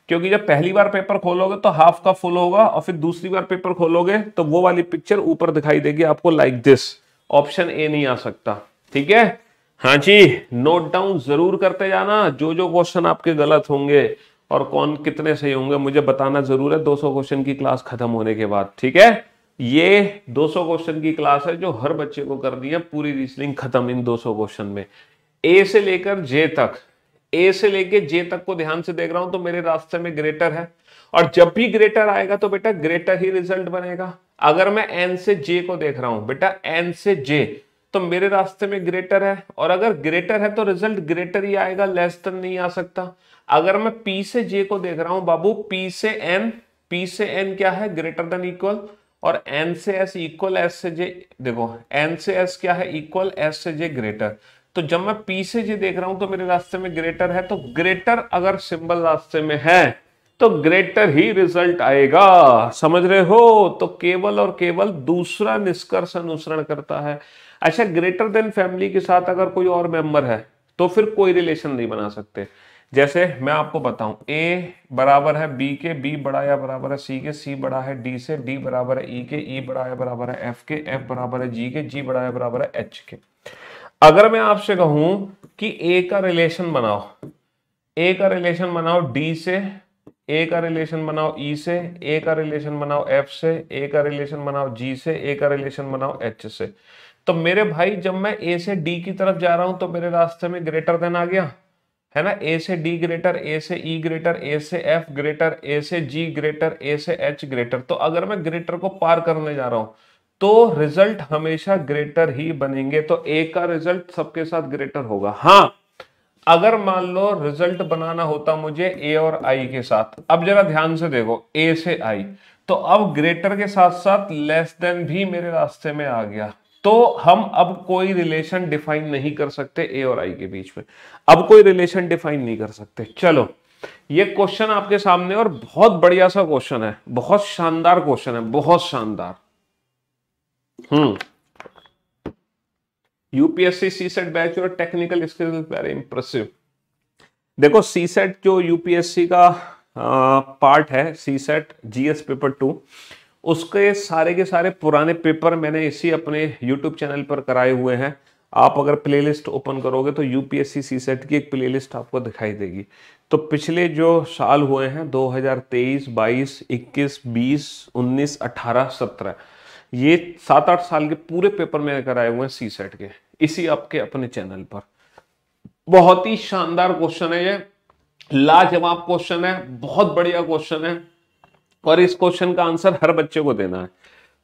क्योंकि जब पहली बार पेपर खोलोगे तो हाफ का फुल होगा और फिर दूसरी बार पेपर खोलोगे तो वो वाली पिक्चर ऊपर दिखाई देगी आपको लाइक दिस ऑप्शन ए नहीं आ सकता ठीक है हाँ जी नोट डाउन जरूर करते जाना जो जो क्वेश्चन आपके गलत होंगे और कौन कितने सही होंगे मुझे बताना जरूर है 200 क्वेश्चन की क्लास खत्म होने के बाद ठीक है ये 200 क्वेश्चन की क्लास है जो हर बच्चे को करनी है पूरी रीजनिंग खत्म इन 200 क्वेश्चन में ए से लेकर जे तक ए से लेकर जे तक को ध्यान से देख रहा हूं तो मेरे रास्ते में ग्रेटर है और जब भी ग्रेटर आएगा तो बेटा ग्रेटर ही रिजल्ट बनेगा अगर मैं एन से जे को देख रहा हूं बेटा एन से जे तो मेरे रास्ते में ग्रेटर है और अगर ग्रेटर है तो रिजल्ट ग्रेटर ही आएगा लेस देन तो नहीं आ सकता अगर मैं P से J को देख रहा हूं बाबू P से N P से N क्या है ग्रेटर देन इक्वल और N से S इक्वल S से J देखो N से S क्या है इक्वल S से J ग्रेटर तो जब मैं P से J देख रहा हूं तो मेरे रास्ते में ग्रेटर है तो ग्रेटर अगर सिंबल रास्ते में है तो ग्रेटर ही रिजल्ट आएगा समझ रहे हो तो केवल और केवल दूसरा निष्कर्ष अनुसरण करता है अच्छा ग्रेटर देन फैमिली के साथ अगर कोई और मेंबर है तो फिर कोई रिलेशन नहीं बना सकते जैसे मैं आपको बताऊं ए बराबर है बी के बी बड़ा या बराबर है सी के सी बड़ा है डी से डी बराबर है ई e के ई e बड़ा या बराबर है एफ के एफ बराबर है जी के जी बड़ा या बराबर है एच के अगर मैं आपसे कहूं कि ए का रिलेशन बनाओ ए का रिलेशन बनाओ डी से ए का रिलेशन बनाओ ई e से ए का रिलेशन बनाओ एफ से ए का रिलेशन बनाओ जी से ए का रिलेशन बनाओ एच से तो मेरे भाई जब मैं ए से डी की तरफ जा रहा हूं तो मेरे रास्ते में ग्रेटर देन आ गया है ना ए से डी ग्रेटर ए से ई ग्रेटर ए से एफ ग्रेटर ए से जी ग्रेटर ए से एच ग्रेटर तो अगर मैं ग्रेटर को पार करने जा रहा हूं तो रिजल्ट हमेशा ग्रेटर ही बनेंगे तो ए का रिजल्ट सबके साथ ग्रेटर होगा हाँ अगर मान लो रिजल्ट बनाना होता मुझे ए और आई के साथ अब जरा ध्यान से देखो ए से आई तो अब ग्रेटर के साथ साथ लेस देन भी मेरे रास्ते में आ गया तो हम अब कोई रिलेशन डिफाइन नहीं कर सकते ए और आई के बीच में अब कोई रिलेशन डिफाइन नहीं कर सकते चलो ये क्वेश्चन आपके सामने और बहुत बढ़िया सा क्वेश्चन है बहुत शानदार क्वेश्चन है बहुत शानदार हम्म यूपीएससी सी सेट बैच और टेक्निकल स्किल वेरी इंप्रेसिव देखो सी सेट जो यूपीएससी का आ, पार्ट है CSAT GS paper two उसके सारे के सारे पुराने पेपर मैंने इसी अपने यूट्यूब चैनल पर कराए हुए हैं आप अगर प्लेलिस्ट ओपन करोगे तो यूपीएससी सीसेट की एक प्लेलिस्ट आपको दिखाई देगी तो पिछले जो साल हुए हैं 2023, 22, 21, 20, 19, 18, 17 ये सात आठ साल के पूरे पेपर मैंने कराए हुए हैं सी सेट के इसी आपके अपने चैनल पर बहुत ही शानदार क्वेश्चन है ये लाजवाब क्वेश्चन है बहुत बढ़िया क्वेश्चन है और इस क्वेश्चन का आंसर हर बच्चे को देना है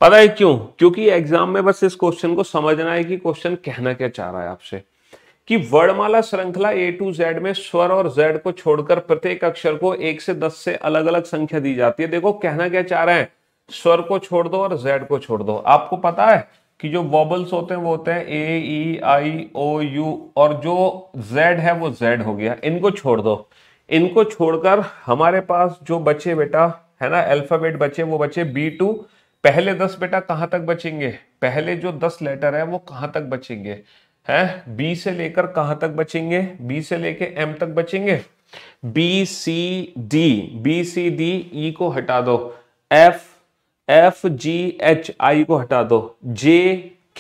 पता है क्यों क्योंकि एग्जाम में बस इस क्वेश्चन को समझना है कि क्वेश्चन कहना क्या चाह रहा है आपसे कि वर्णमाला श्रृंखला ए टू जेड में स्वर और जेड को छोड़कर प्रत्येक अक्षर को एक से दस से अलग अलग संख्या दी जाती है देखो कहना क्या चाह रहे हैं स्वर को छोड़ दो और जेड को छोड़ दो आपको पता है कि जो वॉबल्स होते हैं वो होते हैं ए ई आई ओ यू और जो जेड है वो जेड हो गया इनको छोड़ दो इनको छोड़कर हमारे पास जो बचे बेटा है ना अल्फाबेट बचे वो बचे बी टू पहले दस बेटा कहां तक बचेंगे पहले जो दस लेटर है वो कहां तक बचेंगे है बी से लेकर कहां तक बचेंगे बी से लेकर एम तक बचेंगे B C D B C D E को हटा दो F F G H I को हटा दो जे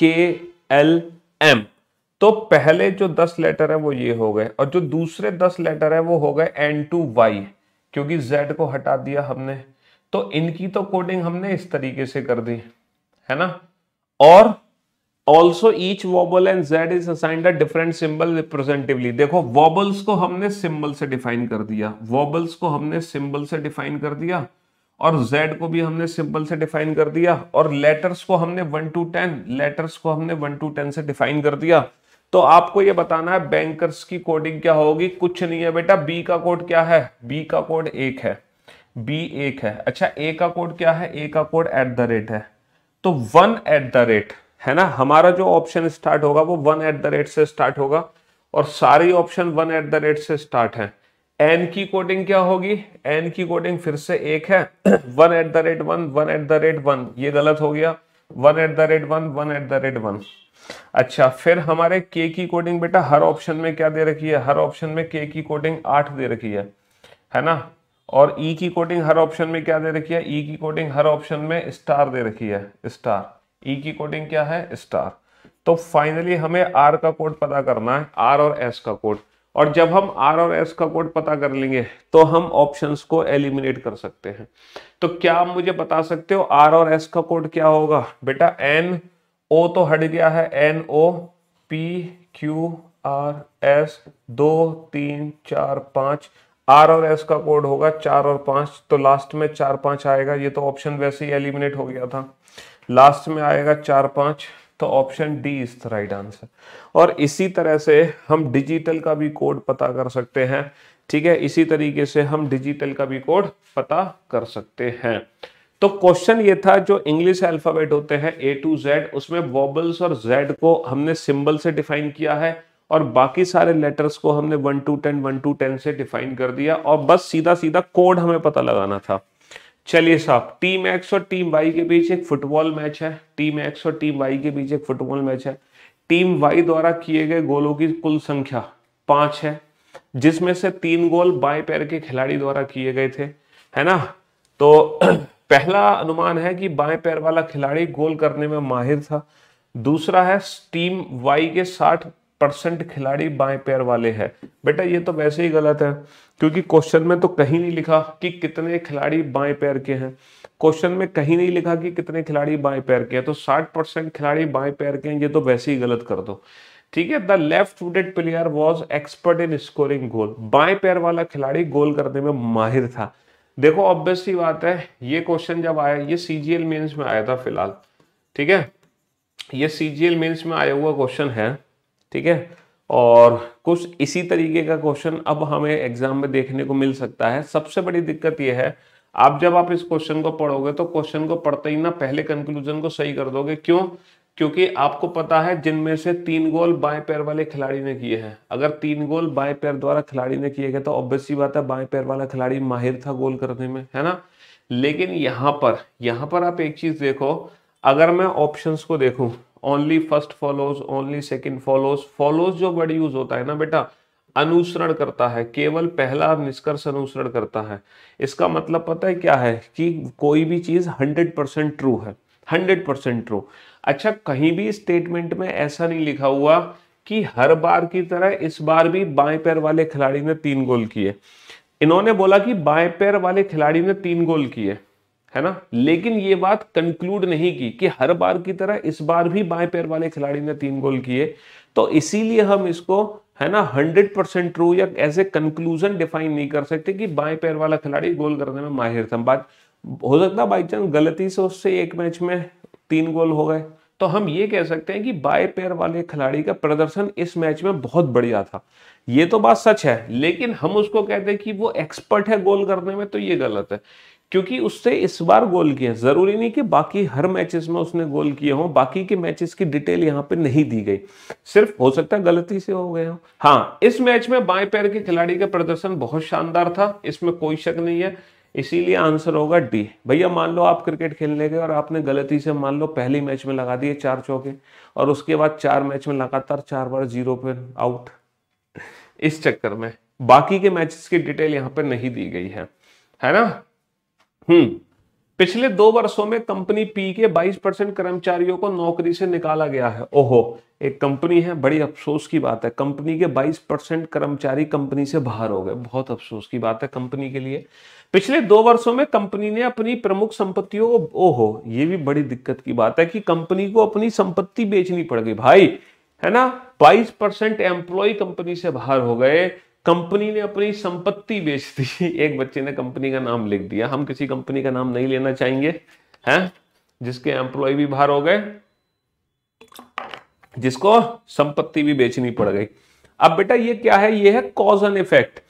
के एल एम तो पहले जो दस लेटर है वो ये हो गए और जो दूसरे दस लेटर है वो हो गए एन टू वाई क्योंकि जेड को हटा दिया हमने तो इनकी तो कोडिंग हमने इस तरीके से कर दी है ना और also each vowel and Z is assigned different symbol representatively देखो वॉबल्स को हमने सिंबल से डिफाइन कर दिया वॉबल्स को हमने सिंबल से डिफाइन कर दिया और z को भी हमने सिंबल से डिफाइन कर दिया और लेटर्स को हमने वन टू टेन लेटर्स को हमने वन टू टेन से डिफाइन कर दिया तो आपको ये बताना है बैंकर्स की कोडिंग क्या होगी कुछ नहीं है बेटा b का कोड क्या है b का कोड एक है बी एक है अच्छा ए का कोड क्या है ए का कोड एट द रेट है तो वन एट द रेट है ना हमारा जो ऑप्शन स्टार्ट होगा वो वन एट द रेट से स्टार्ट होगा और सारी option one at the rate से स्टार्ट है एन की कोडिंग क्या होगी एन की कोडिंग फिर से एक है one at the rate one one at the rate one ये गलत हो गया one at the rate one one at the rate one अच्छा फिर हमारे के की कोडिंग बेटा हर ऑप्शन में क्या दे रखी है हर ऑप्शन में के की कोडिंग आठ दे रखी है है ना और ई e की कोटिंग हर ऑप्शन में क्या दे रखी है ई e की कोटिंग हर ऑप्शन में स्टार दे रखी है स्टार ई e की कोटिंग क्या है स्टार तो फाइनली हमें आर का कोड पता करना है आर और एस का कोड और जब हम आर और एस का कोड पता कर लेंगे तो हम ऑप्शंस को एलिमिनेट कर सकते हैं तो क्या आप मुझे बता सकते हो आर और एस का कोड क्या होगा बेटा एन ओ तो हट गया है N O P Q R S दो तीन चार पांच आर और एस का कोड होगा चार और पांच तो लास्ट में चार पांच आएगा ये तो ऑप्शन वैसे ही एलिमिनेट हो गया था लास्ट में आएगा चार पांच तो option D is the right answer और इसी तरह से हम डिजिटल का भी कोड पता कर सकते हैं ठीक है इसी तरीके से हम डिजिटल का भी कोड पता कर सकते हैं तो क्वेश्चन ये था जो इंग्लिश अल्फाबेट होते हैं ए टू जेड उसमें वॉबल्स और जेड को हमने सिंबल से डिफाइन किया है और बाकी सारे लेटर्स को हमने one to ten one to ten से डिफाइन कर दिया और बस सीधा सीधा कोड हमें पता लगाना था चलिए साहब टीम एक्स और टीम वाई के बीच एक फुटबॉल मैच है टीम एक्स और टीम वाई के बीच एक फुटबॉल मैच है टीम वाई द्वारा किए गए गोलों की कुल संख्या पांच है जिसमें से तीन गोल बाएं पैर के खिलाड़ी द्वारा किए गए थे है ना तो पहला अनुमान है कि बाएं पैर वाला खिलाड़ी गोल करने में माहिर था दूसरा है टीम वाई के साठ परसेंट खिलाड़ी बाएं पैर वाले हैं बेटा ये तो वैसे ही गलत है क्योंकि क्वेश्चन में तो कहीं नहीं लिखा कि कितने खिलाड़ी बाएं पैर के हैं क्वेश्चन में कहीं नहीं लिखा कि कितने खिलाड़ी बाएं पैर के हैं तो 60 परसेंट खिलाड़ी बाएं पैर के हैं ये तो वैसे ही गलत कर दो ठीक है the left footed player was expert in scoring goal बाएं पैर वाला खिलाड़ी गोल करने में माहिर था देखो ऑब्वियस सी बात है ये क्वेश्चन जब आया ये सीजीएल मेन्स में आया था फिलहाल ठीक है ये सीजीएल मेन्स में आया हुआ क्वेश्चन है ठीक है और कुछ इसी तरीके का क्वेश्चन अब हमें एग्जाम में देखने को मिल सकता है सबसे बड़ी दिक्कत यह है आप जब आप इस क्वेश्चन को पढ़ोगे तो क्वेश्चन को पढ़ते ही ना पहले कंक्लूजन को सही कर दोगे क्यों क्योंकि आपको पता है जिनमें से तीन गोल बाएं पैर वाले खिलाड़ी ने किए हैं अगर तीन गोल बाएं पैर द्वारा खिलाड़ी ने किए गए तो ऑब्वियसली बात है बाएं पैर वाला खिलाड़ी माहिर था गोल करने में है ना लेकिन यहाँ पर यहां पर आप एक चीज देखो अगर मैं ऑप्शंस को देखूं only first follows only second follows follows जो वर्ड यूज होता है ना बेटा अनुसरण करता है केवल पहला निष्कर्ष अनुसरण करता है इसका मतलब पता है क्या है कि कोई भी चीज हंड्रेड परसेंट ट्रू है हंड्रेड परसेंट ट्रू अच्छा कहीं भी स्टेटमेंट में ऐसा नहीं लिखा हुआ कि हर बार की तरह इस बार भी बाएं पैर वाले खिलाड़ी ने तीन गोल किए इन्होंने बोला कि बाएं पैर वाले खिलाड़ी ने तीन गोल किए है ना लेकिन ये बात कंक्लूड नहीं की कि हर बार की तरह इस बार भी बाएं पैर वाले खिलाड़ी ने तीन गोल किए तो इसीलिए हम इसको है ना हंड्रेड परसेंट ट्रू या एज ए कंक्लूजन डिफाइन नहीं कर सकते कि बाएं पैर वाला खिलाड़ी गोल करने में माहिर था बात हो सकता बाई चांस गलती से उससे एक मैच में तीन गोल हो गए तो हम ये कह सकते हैं कि बाएं पैर वाले खिलाड़ी का प्रदर्शन इस मैच में बहुत बढ़िया था ये तो बात सच है लेकिन हम उसको कहते हैं कि वो एक्सपर्ट है गोल करने में तो ये गलत है क्योंकि उससे इस बार गोल किए ज़रूरी नहीं कि बाकी हर मैचेस में उसने गोल किए हो बाकी के मैचेस की डिटेल यहाँ पे नहीं दी गई सिर्फ हो सकता है गलती से हो गए हो हाँ इस मैच में बाएं पैर के खिलाड़ी का प्रदर्शन बहुत शानदार था इसमें कोई शक नहीं है इसीलिए आंसर होगा डी भैया मान लो आप क्रिकेट खेलने गए और आपने गलती से मान लो पहली मैच में लगा दिए चार चौके और उसके बाद चार मैच में लगातार चार बार जीरो पे आउट इस चक्कर में बाकी के मैचेस की डिटेल यहाँ पे नहीं दी गई है है ना हम्म पिछले दो वर्षों में कंपनी पी के 22 परसेंट कर्मचारियों को नौकरी से निकाला गया है ओहो एक कंपनी है बड़ी अफसोस की बात है कंपनी के 22 परसेंट कर्मचारी कंपनी से बाहर हो गए बहुत अफसोस की बात है कंपनी के लिए पिछले दो वर्षों में कंपनी ने अपनी प्रमुख संपत्तियों को ओहो ये भी बड़ी दिक्कत की बात है कि कंपनी को अपनी संपत्ति बेचनी पड़ गई भाई है ना 22 परसेंट एम्प्लॉय कंपनी से बाहर हो गए कंपनी ने अपनी संपत्ति बेच दी एक बच्चे ने कंपनी का नाम लिख दिया हम किसी कंपनी का नाम नहीं लेना चाहेंगे हैं जिसके एम्प्लॉय भी बाहर हो गए जिसको संपत्ति भी बेचनी पड़ गई अब बेटा ये क्या है ये है कॉज एंड इफेक्ट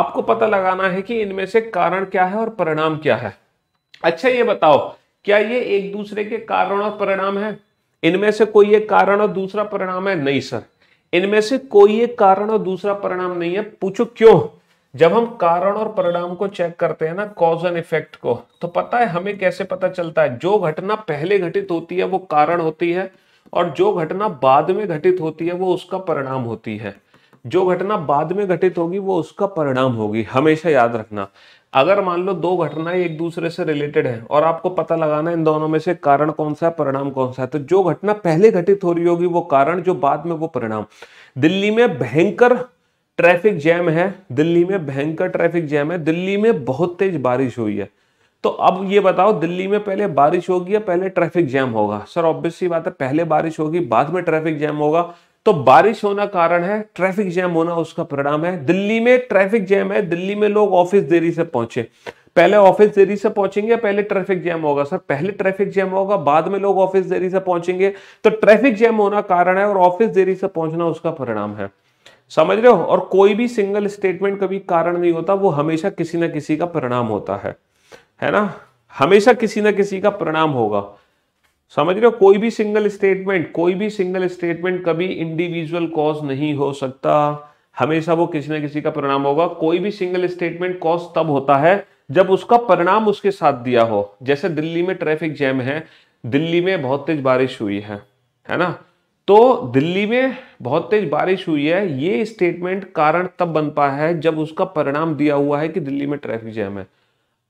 आपको पता लगाना है कि इनमें से कारण क्या है और परिणाम क्या है अच्छा ये बताओ क्या ये एक दूसरे के कारण और परिणाम है इनमें से कोई एक कारण और दूसरा परिणाम है नहीं सर इनमें से कोई एक कारण और दूसरा परिणाम नहीं है पूछो क्यों जब हम कारण और परिणाम को चेक करते हैं ना कॉज एंड इफेक्ट को तो पता है हमें कैसे पता चलता है जो घटना पहले घटित होती है वो कारण होती है और जो घटना बाद में घटित होती है वो उसका परिणाम होती है जो घटना बाद में घटित होगी वो उसका परिणाम होगी हमेशा याद रखना अगर मान लो दो घटनाएं एक दूसरे से रिलेटेड हैं और आपको पता लगाना है इन दोनों में से कारण कौन सा है परिणाम कौन सा है तो जो घटना पहले घटित हो रही होगी वो कारण जो बाद में वो परिणाम दिल्ली में भयंकर ट्रैफिक जैम है दिल्ली में भयंकर ट्रैफिक जैम है दिल्ली में बहुत तेज बारिश हुई है तो अब ये बताओ दिल्ली में पहले बारिश होगी या पहले ट्रैफिक जैम होगा सर ऑब्वियसली बात है पहले बारिश होगी बाद में ट्रैफिक जैम होगा तो बारिश होना कारण है ट्रैफिक जैम होना उसका परिणाम है दिल्ली में ट्रैफिक जैम है दिल्ली में लोग ऑफिस देरी से पहुंचे पहले ऑफिस देरी से पहुंचेंगे पहले ट्रैफिक जैम होगा सर पहले ट्रैफिक जैम होगा बाद में लोग ऑफिस देरी से पहुंचेंगे तो ट्रैफिक जैम होना कारण है और ऑफिस देरी से पहुंचना उसका परिणाम है समझ रहे हो और कोई भी सिंगल स्टेटमेंट कभी कारण नहीं होता वो हमेशा किसी ना किसी का परिणाम होता है है ना हमेशा किसी ना किसी का परिणाम होगा समझ रहे हो कोई भी सिंगल स्टेटमेंट कोई भी सिंगल स्टेटमेंट कभी इंडिविजुअल कॉज नहीं हो सकता हमेशा वो किसी ना किसी का परिणाम होगा कोई भी सिंगल स्टेटमेंट कॉज तब होता है जब उसका परिणाम उसके साथ दिया हो जैसे दिल्ली में ट्रैफिक जैम है दिल्ली में बहुत तेज बारिश हुई है है ना तो दिल्ली में बहुत तेज बारिश हुई है ये स्टेटमेंट कारण तब बन पाया है जब उसका परिणाम दिया हुआ है कि दिल्ली में ट्रैफिक जैम है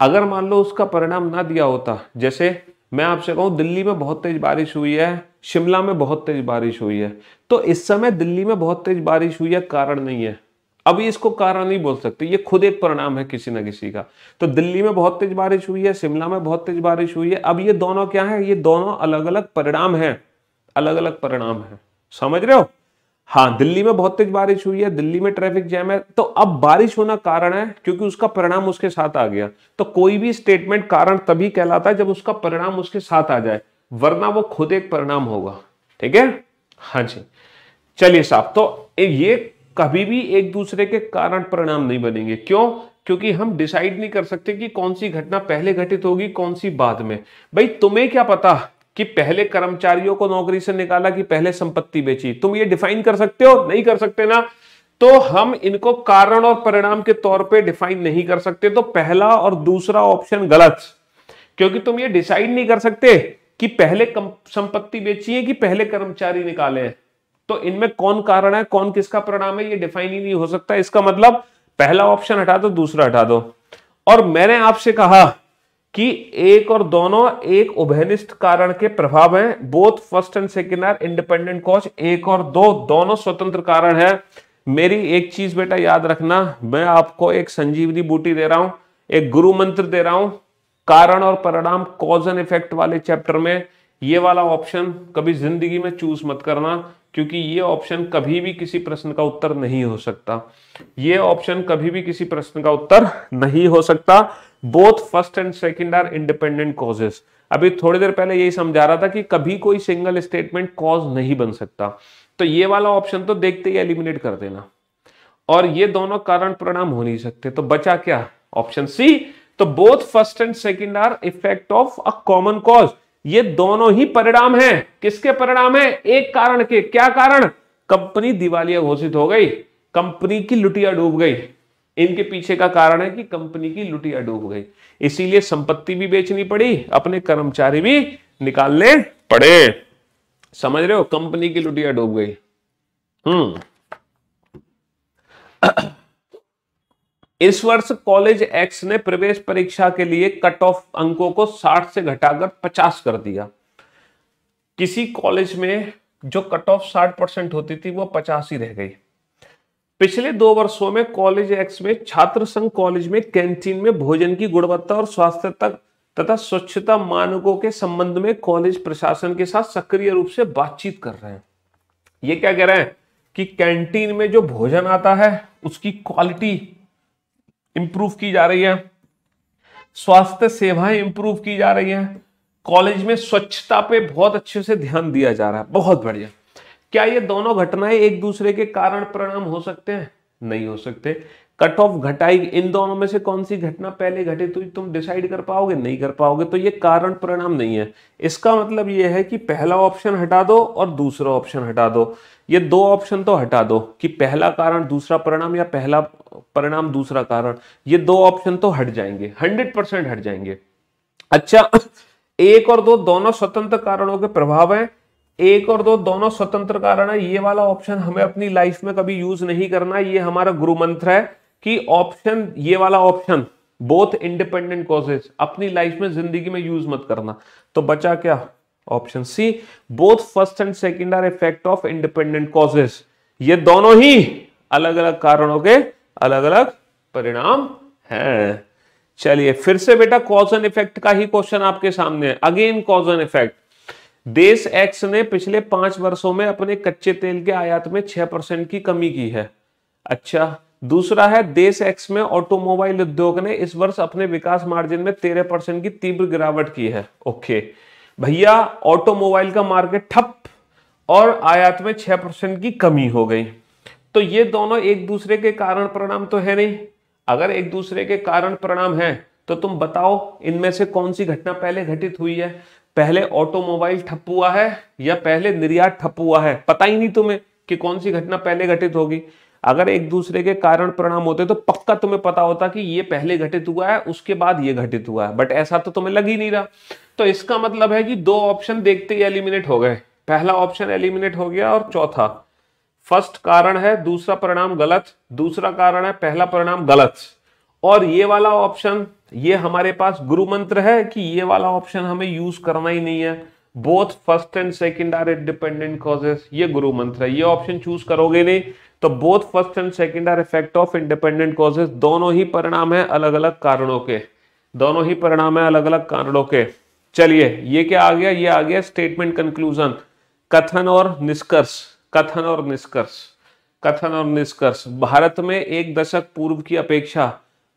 अगर मान लो उसका परिणाम ना दिया होता जैसे मैं आपसे कहूँ दिल्ली में बहुत तेज बारिश हुई है शिमला में बहुत तेज बारिश हुई है तो इस समय दिल्ली में बहुत तेज बारिश हुई है कारण नहीं है अभी इसको कारण नहीं बोल सकते ये खुद एक परिणाम है किसी ना किसी का तो दिल्ली में बहुत तेज बारिश हुई है शिमला में बहुत तेज बारिश हुई है अब ये दोनों क्या है ये दोनों अलग अलग परिणाम है अलग अलग परिणाम है समझ रहे हो हाँ दिल्ली में बहुत तेज बारिश हुई है दिल्ली में ट्रैफिक जैम है तो अब बारिश होना कारण है क्योंकि उसका परिणाम उसके साथ आ गया तो कोई भी स्टेटमेंट कारण तभी कहलाता है जब उसका परिणाम उसके साथ आ जाए वरना वो खुद एक परिणाम होगा ठीक है हाँ जी चलिए साहब तो ये कभी भी एक दूसरे के कारण परिणाम नहीं बनेंगे क्यों क्योंकि हम डिसाइड नहीं कर सकते कि कौन सी घटना पहले घटित होगी कौन सी बाद में भाई तुम्हें क्या पता कि पहले कर्मचारियों को नौकरी से निकाला कि पहले संपत्ति बेची तुम ये डिफाइन कर सकते हो नहीं कर सकते ना तो हम इनको कारण और परिणाम के तौर पे डिफाइन नहीं कर सकते तो पहला और दूसरा ऑप्शन गलत क्योंकि तुम ये डिसाइड नहीं कर सकते कि पहले संपत्ति बेची है कि पहले कर्मचारी निकाले हैं तो इनमें कौन कारण है कौन किसका परिणाम है ये डिफाइन ही नहीं हो सकता इसका मतलब पहला ऑप्शन हटा दो दूसरा हटा दो और मैंने आपसे कहा कि एक और दोनों एक उभयनिष्ठ कारण के प्रभाव हैं both first and second are independent cause एक और दो दोनों स्वतंत्र कारण है मेरी एक चीज बेटा याद रखना मैं आपको एक संजीवनी बूटी दे रहा हूं एक गुरु मंत्र दे रहा हूं कारण और परिणाम कॉज एंड इफेक्ट वाले चैप्टर में ये वाला ऑप्शन कभी जिंदगी में चूज मत करना क्योंकि ये ऑप्शन कभी भी किसी प्रश्न का उत्तर नहीं हो सकता ये ऑप्शन कभी भी किसी प्रश्न का उत्तर नहीं हो सकता both first and second are independent causes अभी थोड़ी देर पहले यही समझा रहा था कि कभी कोई सिंगल स्टेटमेंट कॉज नहीं बन सकता तो ये वाला ऑप्शन तो देखते ही एलिमिनेट कर देना और ये दोनों कारण परिणाम हो नहीं सकते तो बचा क्या ऑप्शन सी तो both first and second are effect of a common cause ये दोनों ही परिणाम हैं किसके परिणाम है एक कारण के क्या कारण कंपनी दिवालिया घोषित हो गई कंपनी की लुटिया डूब गई इनके पीछे का कारण है कि कंपनी की लुटिया डूब गई इसीलिए संपत्ति भी बेचनी पड़ी अपने कर्मचारी भी निकालने पड़े समझ रहे हो कंपनी की लुटिया डूब गई हम्म इस वर्ष कॉलेज एक्स ने प्रवेश परीक्षा के लिए कट ऑफ अंकों को 60 से घटाकर 50 कर दिया किसी कॉलेज में जो कट ऑफ 60 परसेंट होती थी वो 50 ही रह गई पिछले दो वर्षों में कॉलेज एक्स में छात्र संघ कॉलेज में कैंटीन में भोजन की गुणवत्ता और स्वास्थ्य तक तथा स्वच्छता मानकों के संबंध में कॉलेज प्रशासन के साथ सक्रिय रूप से बातचीत कर रहे हैं ये क्या कह रहे हैं कि कैंटीन में जो भोजन आता है उसकी क्वालिटी इंप्रूव की जा रही है स्वास्थ्य सेवाएं इंप्रूव की जा रही हैं कॉलेज में स्वच्छता पे बहुत अच्छे से ध्यान दिया जा रहा है बहुत बढ़िया क्या ये दोनों घटनाएं एक दूसरे के कारण परिणाम हो सकते हैं नहीं हो सकते कट ऑफ घटाई इन दोनों में से कौन सी घटना पहले घटित तो हुई तुम डिसाइड कर पाओगे नहीं कर पाओगे तो ये कारण परिणाम नहीं है इसका मतलब ये है कि पहला ऑप्शन हटा दो और दूसरा ऑप्शन हटा दो ये दो ऑप्शन तो हटा दो कि पहला कारण दूसरा परिणाम या पहला परिणाम दूसरा कारण ये दो ऑप्शन तो हट जाएंगे हंड्रेड परसेंट हट जाएंगे अच्छा एक और दो दोनों स्वतंत्र कारणों के प्रभाव है एक और दो दोनों स्वतंत्र कारण है ये वाला ऑप्शन हमें अपनी लाइफ में कभी यूज नहीं करना ये हमारा गुरु मंत्र है कि ऑप्शन ये वाला ऑप्शन बोथ इंडिपेंडेंट कॉजेज अपनी लाइफ में जिंदगी में यूज मत करना तो बचा क्या option C both first and second are effect of independent causes ये दोनों ही अलग अलग कारणों के अलग अलग परिणाम है चलिए फिर से बेटा कॉज एंड इफेक्ट का ही क्वेश्चन आपके सामने है अगेन कॉज एंड इफेक्ट देश एक्स ने पिछले पांच वर्षों में अपने कच्चे तेल के आयात में छह परसेंट की कमी की है अच्छा दूसरा है देश एक्स में ऑटोमोबाइल उद्योग ने इस वर्ष अपने विकास मार्जिन में तेरह परसेंट की तीव्र गिरावट की है ओके भैया ऑटोमोबाइल का मार्केट ठप और आयात में छह परसेंट की कमी हो गई तो ये दोनों एक दूसरे के कारण परिणाम तो है नहीं अगर एक दूसरे के कारण परिणाम है तो तुम बताओ इनमें से कौन सी घटना पहले घटित हुई है पहले ऑटोमोबाइल ठप हुआ है या पहले निर्यात ठप हुआ है पता ही नहीं तुम्हें कि कौन सी घटना पहले घटित होगी अगर एक दूसरे के कारण परिणाम होते तो पक्का तुम्हें पता होता कि ये पहले घटित हुआ है उसके बाद ये घटित हुआ है बट ऐसा तो तुम्हें लग ही नहीं रहा तो इसका मतलब है कि दो ऑप्शन देखते ही एलिमिनेट हो गए पहला ऑप्शन एलिमिनेट हो गया और चौथा फर्स्ट कारण है दूसरा परिणाम गलत दूसरा कारण है पहला परिणाम गलत और ये वाला ऑप्शन ये हमारे पास गुरु मंत्र है कि ये वाला ऑप्शन हमें यूज करना ही नहीं है both first and second are independent causes ये गुरु मंत्र है ये ऑप्शन चूज करोगे नहीं तो both first and second are effect of independent causes दोनों ही परिणाम है अलग अलग कारणों के दोनों ही परिणाम है अलग अलग कारणों के चलिए ये क्या आ गया ये आ गया स्टेटमेंट कंक्लूजन कथन और निष्कर्ष कथन और निष्कर्ष कथन और निष्कर्ष भारत में एक दशक पूर्व की अपेक्षा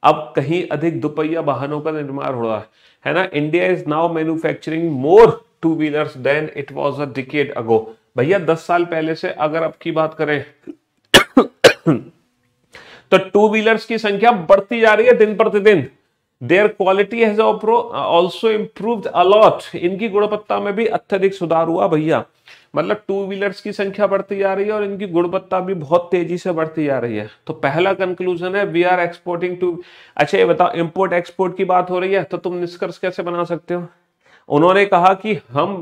अब कहीं अधिक दुपहिया वाहनों का निर्माण हो रहा है है ना India is now manufacturing more two wheelers than it was a decade ago भैया दस साल पहले से अगर अब की बात करें तो टू व्हीलर्स की संख्या बढ़ती जा रही है दिन प्रतिदिन their quality has also improved a lot इनकी गुणवत्ता में भी अत्यधिक सुधार हुआ भैया मतलब टू व्हीलर्स की संख्या बढ़ती जा रही है और इनकी गुणवत्ता भी बहुत तेजी से बढ़ती जा रही है तो पहला कंक्लूजन है वी आर एक्सपोर्टिंग टू अच्छा ये बताओ इम्पोर्ट एक्सपोर्ट की बात हो रही है तो तुम निष्कर्ष कैसे बना सकते हो उन्होंने कहा कि हम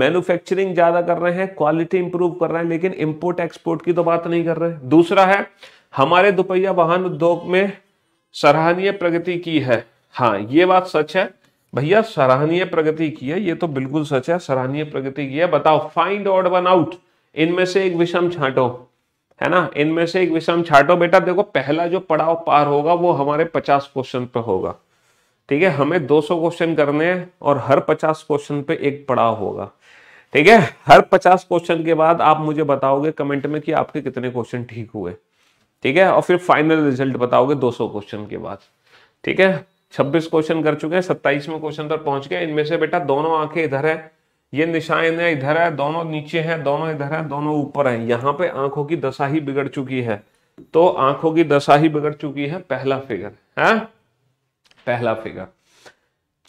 मैन्युफैक्चरिंग ज्यादा कर रहे हैं क्वालिटी इंप्रूव कर रहे हैं लेकिन इंपोर्ट एक्सपोर्ट की तो बात नहीं कर रहे दूसरा है हमारे दुपहिया वाहन उद्योग में सराहनीय प्रगति की है हाँ ये बात सच है भैया सराहनीय प्रगति की है ये तो बिल्कुल सच है सराहनीय प्रगति की है बताओ फाइंड ऑड वन आउट इनमें से एक विषम छाटो है ना इनमें से एक विषम छाटो बेटा देखो पहला जो पड़ाव पार होगा वो हमारे पचास क्वेश्चन पे होगा ठीक है हमें दो सौ क्वेश्चन करने हैं और हर पचास क्वेश्चन पे एक पड़ाव होगा ठीक है हर पचास क्वेश्चन के बाद आप मुझे बताओगे कमेंट में कि आपके कितने क्वेश्चन ठीक हुए ठीक है और फिर फाइनल रिजल्ट बताओगे दो सौ क्वेश्चन के बाद ठीक है छब्बीस क्वेश्चन कर चुके हैं 27वें क्वेश्चन पर पहुंच गए इनमें से बेटा दोनों आंखें इधर है ये निशान है इधर है दोनों नीचे है दोनों इधर है दोनों ऊपर है यहाँ पे आंखों की दशा ही बिगड़ चुकी है तो आंखों की दशा ही बिगड़ चुकी है पहला फिगर है पहला फिगर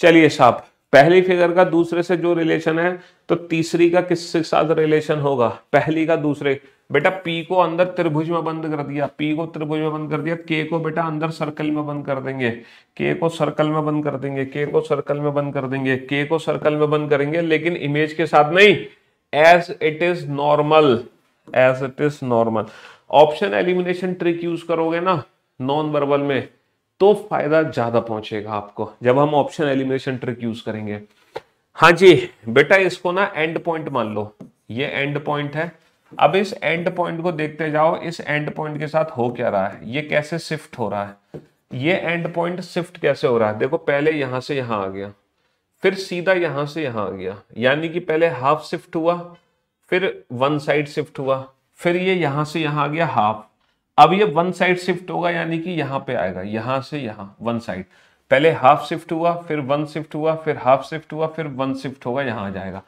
चलिए साहब पहली फिगर का दूसरे से जो रिलेशन है तो तीसरी का किसके साथ रिलेशन होगा पहली का दूसरे बेटा पी को अंदर त्रिभुज में बंद कर दिया पी को त्रिभुज में बंद कर दिया के को बेटा अंदर सर्कल में बंद कर देंगे के को सर्कल में बंद कर देंगे के को सर्कल में बंद कर देंगे के को सर्कल में बंद करेंगे लेकिन इमेज के साथ नहीं as it is normal as it is normal option elimination trick use करोगे ना नॉन वर्बल में तो फायदा ज्यादा पहुंचेगा आपको जब हम ऑप्शन एलिमिनेशन ट्रिक यूज करेंगे हाँ जी बेटा इसको ना एंड पॉइंट मान लो ये एंड पॉइंट है अब इस एंड पॉइंट को देखते जाओ इस एंड पॉइंट के साथ हो क्या रहा है ये कैसे शिफ्ट हो रहा है ये एंड पॉइंट शिफ्ट कैसे हो रहा है देखो पहले यहां से यहां आ गया फिर सीधा यहां से यहां आ गया यानी कि पहले हाफ शिफ्ट हुआ फिर वन साइड शिफ्ट हुआ फिर ये यहां से यहां आ गया हाफ अब ये वन साइड शिफ्ट होगा यानी कि यहां पे आएगा यहां से यहां वन साइड पहले हाफ शिफ्ट हुआ फिर वन शिफ्ट हुआ फिर हाफ शिफ्ट हुआ फिर वन शिफ्ट होगा यहां आ जाएगा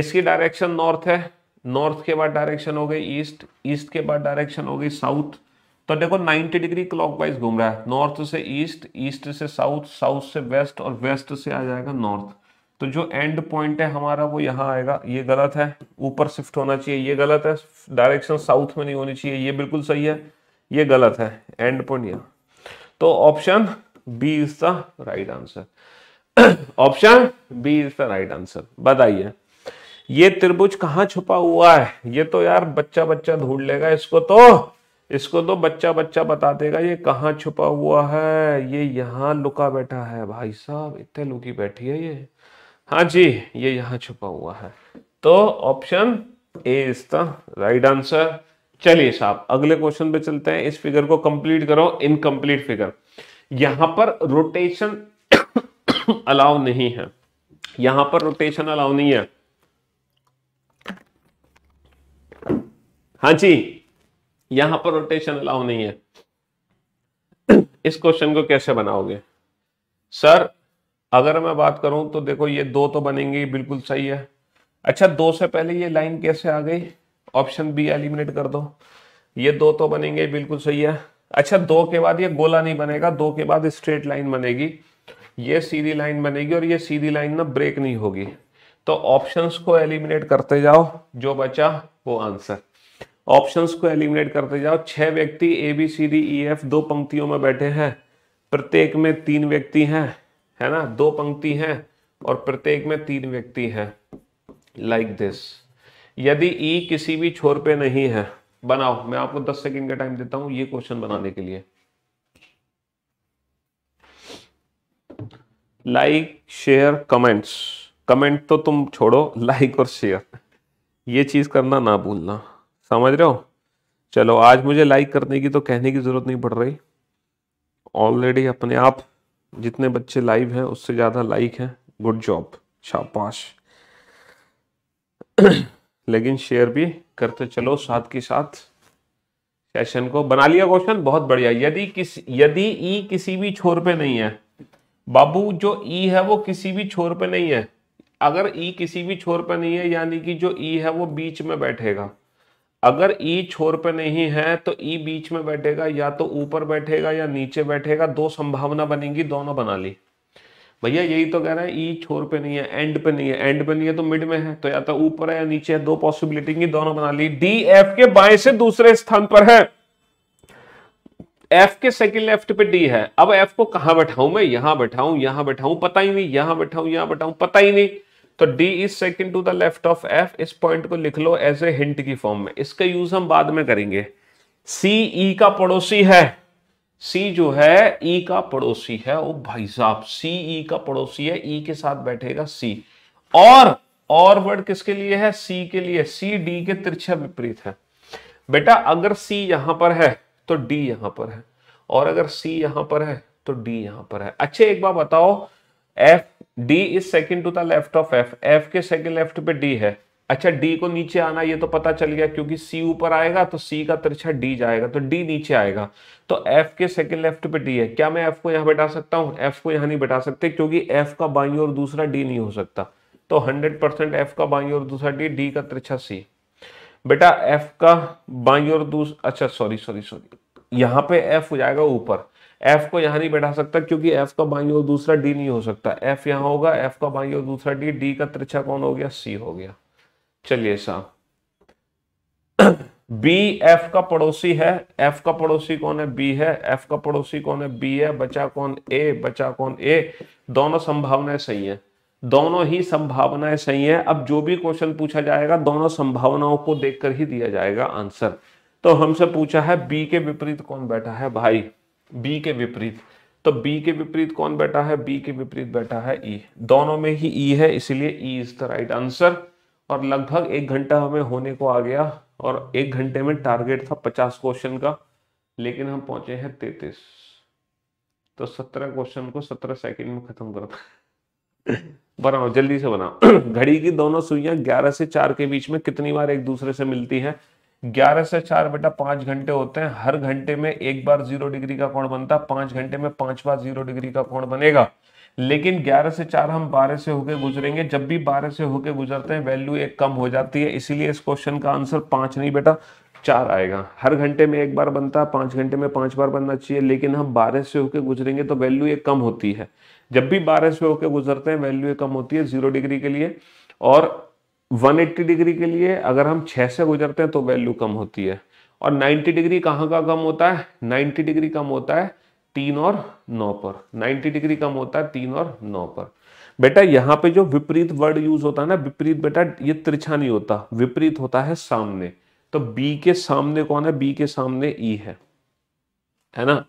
इसकी डायरेक्शन नॉर्थ है नॉर्थ के बाद डायरेक्शन हो गई ईस्ट ईस्ट के बाद डायरेक्शन हो गई साउथ तो देखो 90 डिग्री क्लॉकवाइज घूम रहा है नॉर्थ से ईस्ट ईस्ट से साउथ साउथ से वेस्ट और वेस्ट से आ जाएगा नॉर्थ तो जो एंड पॉइंट है हमारा वो यहाँ आएगा ये गलत है ऊपर शिफ्ट होना चाहिए ये गलत है डायरेक्शन साउथ में नहीं होनी चाहिए ये बिल्कुल सही है ये गलत है एंड पॉइंट यहाँ तो option B is the right answer option B is the right answer बताइए ये त्रिभुज कहाँ छुपा हुआ है ये तो यार बच्चा बच्चा ढूंढ लेगा इसको तो इसको तो बच्चा बच्चा बता देगा ये कहाँ छुपा हुआ है ये यहाँ लुका बैठा है भाई साहब इतने लुकी बैठी है ये हाँ जी ये यहाँ छुपा हुआ है तो option A is the right answer चलिए साहब अगले क्वेश्चन पे चलते हैं इस फिगर को कंप्लीट करो इनकम्प्लीट फिगर यहां पर रोटेशन अलाउ नहीं है यहां पर रोटेशन अलाउ नहीं है हाँ जी यहां पर रोटेशन अलाउ नहीं है इस क्वेश्चन को कैसे बनाओगे सर अगर मैं बात करूं तो देखो ये दो तो बनेंगे बिल्कुल सही है अच्छा दो से पहले ये लाइन कैसे आ गई ऑप्शन बी एलिमिनेट कर दो ये दो तो बनेंगे बिल्कुल सही है अच्छा दो के बाद ये गोला नहीं बनेगा दो के बाद स्ट्रेट लाइन बनेगी ये सीधी लाइन बनेगी और ये सीधी लाइन ना ब्रेक नहीं होगी तो ऑप्शंस को एलिमिनेट करते जाओ जो बचा वो आंसर ऑप्शंस को एलिमिनेट करते जाओ छह व्यक्ति A B C D E F दो पंक्तियों में बैठे हैं प्रत्येक में तीन व्यक्ति हैं है ना दो पंक्ति हैं और प्रत्येक में तीन व्यक्ति हैं लाइक दिस यदि ई e किसी भी छोर पे नहीं है बनाओ मैं आपको दस सेकेंड का टाइम देता हूं ये क्वेश्चन बनाने के लिए लाइक शेयर कमेंट्स कमेंट तो तुम छोड़ो लाइक और शेयर ये चीज करना ना भूलना समझ रहे हो चलो आज मुझे लाइक करने की तो कहने की ज़रूरत नहीं पड़ रही ऑलरेडी अपने आप जितने बच्चे लाइव हैं उससे ज़्यादा लाइक हैं गुड जॉब शाबाश लेकिन शेयर भी करते चलो साथ के साथ सेशन को बना लिया क्वेश्चन बहुत बढ़िया यदि किस यदि ई e किसी भी छोर पे नहीं है बाबू जो ई e है वो किसी भी छोर पे नहीं है अगर ई e किसी भी छोर पे नहीं है यानी कि जो ई है वो बीच में बैठेगा अगर ई e छोर पे नहीं है तो ई e बीच में बैठेगा या तो ऊपर बैठेगा या नीचे बैठेगा दो संभावना बनेगी दोनों बना ली भैया यही तो कह रहे हैं ई e छोर पे नहीं है एंड पे नहीं है एंड पे नहीं है तो मिड में है तो या तो ऊपर है या नीचे है दो पॉसिबिलिटी की दोनों बना ली डी एफ के बाएं से दूसरे स्थान पर है एफ के सेकंड लेफ्ट पे डी है अब एफ को कहां बैठाऊं मैं यहां बैठाऊं यहां बैठाऊं पता ही नहीं यहां बैठाऊं यहां बैठाऊं पता ही नहीं तो D is second to the left of F इस पॉइंट को लिख लो एज ए हिंट की फॉर्म में इसका यूज हम बाद में करेंगे C E का पड़ोसी है C जो है E का पड़ोसी है ओ भाई साहब C E का पड़ोसी है E के साथ बैठेगा C और और वर्ड किसके लिए है C के लिए C D के तिरछा विपरीत है बेटा अगर C यहां पर है तो D यहां पर है और अगर C यहां पर है तो D यहां पर है अच्छा एक बार बताओ F D is second to the left of F F के सेकेंड लेफ्ट पे डी है अच्छा डी को नीचे आना ये तो पता चल गया क्योंकि सी ऊपर आएगा तो सी का तिरछा डी जाएगा तो डी नीचे आएगा तो एफ के सेकेंड लेफ्ट पे डी है क्या मैं एफ को यहाँ बैठा सकता हूँ एफ को यहाँ नहीं बैठा सकते क्योंकि एफ का बाई और दूसरा डी नहीं हो सकता तो हंड्रेड परसेंट एफ का बाई और दूसरा डी डी का तिरछा सी बेटा एफ का बाई और दूसरा अच्छा सॉरी सॉरी सॉरी यहाँ पे एफ हो जाएगा ऊपर एफ को यहाँ नहीं बैठा सकता क्योंकि एफ का बाई और दूसरा डी नहीं हो सकता एफ यहाँ होगा एफ का बाई और दूसरा डी डी का त्रिछा कौन हो गया सी हो गया चलिए सा बी एफ का पड़ोसी है एफ का पड़ोसी कौन है बी है एफ का पड़ोसी कौन है बी है बचा कौन ए बचा कौन ए दोनों संभावनाएं सही है दोनों ही संभावनाएं सही है अब जो भी क्वेश्चन पूछा जाएगा दोनों संभावनाओं को देखकर ही दिया जाएगा आंसर तो हमसे पूछा है बी के विपरीत कौन बैठा है भाई बी के विपरीत तो बी के विपरीत कौन बैठा है बी के विपरीत बैठा है ई e। दोनों में ही ई e है इसीलिए E is the right answer और लगभग एक घंटा हमें होने को आ गया और एक घंटे में टारगेट था पचास क्वेश्चन का लेकिन हम पहुंचे हैं तैतीस तो सत्रह क्वेश्चन को सत्रह सेकंड में खत्म कर बनाओ जल्दी से बनाओ घड़ी की दोनों सुइयां ग्यारह से चार के बीच में कितनी बार एक दूसरे से मिलती हैं 11 से 4 बेटा पांच घंटे होते हैं हर घंटे में एक बार जीरो डिग्री का कोण बनता है पांच घंटे में पांच बार जीरो डिग्री का कोण बनेगा लेकिन 11 से 4 हम 12 से होके गुजरेंगे जब भी 12 से होके गुजरते हैं वैल्यू एक कम हो जाती है इसीलिए इस क्वेश्चन का आंसर पांच नहीं बेटा चार आएगा हर घंटे में एक बार बनता है पांच घंटे में पांच बार बनना चाहिए लेकिन हम बारह से होके गुजरेंगे तो वैल्यू एक कम होती है जब भी बारह से होके गुजरते हैं वैल्यू ये कम होती है जीरो डिग्री के लिए और 180 डिग्री के लिए अगर हम 6 से गुजरते हैं तो वैल्यू कम होती है और 90 डिग्री कहाँ का कम होता है 90 डिग्री कम होता है तीन और नौ पर 90 डिग्री कम होता है तीन और नौ पर बेटा यहाँ पे जो विपरीत वर्ड यूज होता है ना विपरीत बेटा ये तिरछा नहीं होता विपरीत होता है सामने तो बी के सामने कौन है बी के सामने ई है है ना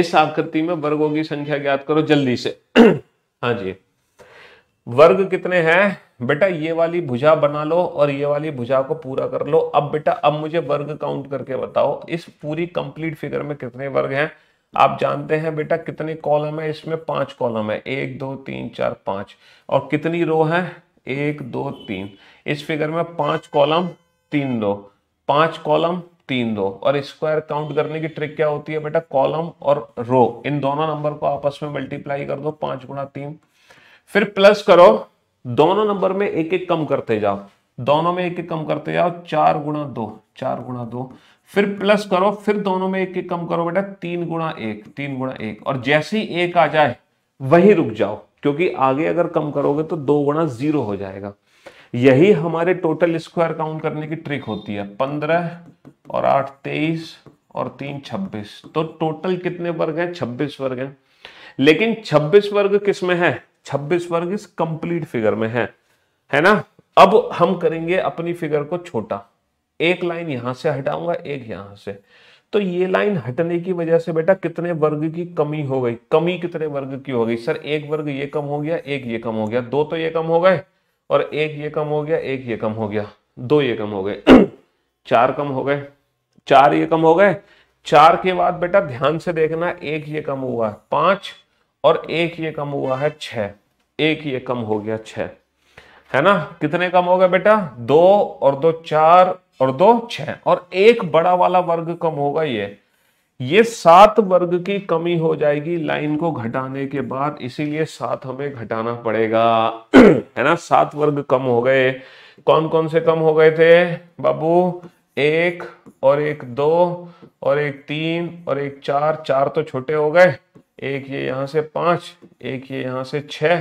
इस आकृति में वर्गों की संख्या ज्ञात करो जल्दी से हाँ जी वर्ग कितने हैं बेटा ये वाली भुजा बना लो और ये वाली भुजा को पूरा कर लो अब बेटा अब मुझे वर्ग काउंट करके बताओ इस पूरी कंप्लीट फिगर में कितने वर्ग हैं आप जानते हैं बेटा कितने कॉलम है इसमें पांच कॉलम है एक दो तीन चार पांच और कितनी रो है एक दो तीन इस फिगर में पांच कॉलम तीन दो पांच कॉलम तीन दो और स्क्वायर काउंट करने की ट्रिक क्या होती है बेटा कॉलम और रो इन दोनों नंबर को आपस में मल्टीप्लाई कर दो पांच गुणा तीन फिर प्लस करो दोनों नंबर में एक एक कम करते जाओ दोनों में एक एक कम करते जाओ चार गुणा दो चार गुणा दो फिर प्लस करो फिर दोनों में एक एक कम करो बेटा तीन गुणा एक तीन गुणा एक और जैसे ही एक आ जाए वही रुक जाओ क्योंकि आगे अगर कम करोगे तो दो गुणा जीरो हो जाएगा यही हमारे टोटल स्क्वायर काउंट करने की ट्रिक होती है पंद्रह और आठ तेईस और तीन छब्बीस तो टोटल कितने वर्ग हैं छब्बीस वर्ग हैं लेकिन छब्बीस वर्ग किस में है छब्बीस वर्ग इस कंप्लीट फिगर में है है ना अब हम करेंगे अपनी फिगर को छोटा एक लाइन यहां से हटाऊंगा एक यहां से तो ये लाइन हटने की वजह से बेटा कितने वर्ग की कमी हो गई कमी कितने वर्ग की हो गई सर एक वर्ग ये कम हो गया एक ये कम हो गया दो तो ये कम हो गए और एक ये कम हो गया एक ये कम हो गया दो ये कम हो गए चार कम हो गए चार ये कम हो गए चार के बाद बेटा ध्यान से देखना एक ये कम हुआ पांच और एक ये कम हुआ है छ एक ये कम हो गया छ है ना कितने कम हो गए बेटा दो और दो चार और दो छः और एक बड़ा वाला वर्ग कम होगा ये ये सात वर्ग की कमी हो जाएगी लाइन को घटाने के बाद इसीलिए सात हमें घटाना पड़ेगा है ना सात वर्ग कम हो गए कौन कौन से कम हो गए थे बाबू एक और एक दो और एक तीन और एक चार चार तो छोटे हो गए एक ये यहाँ से पांच एक ये यहाँ से छह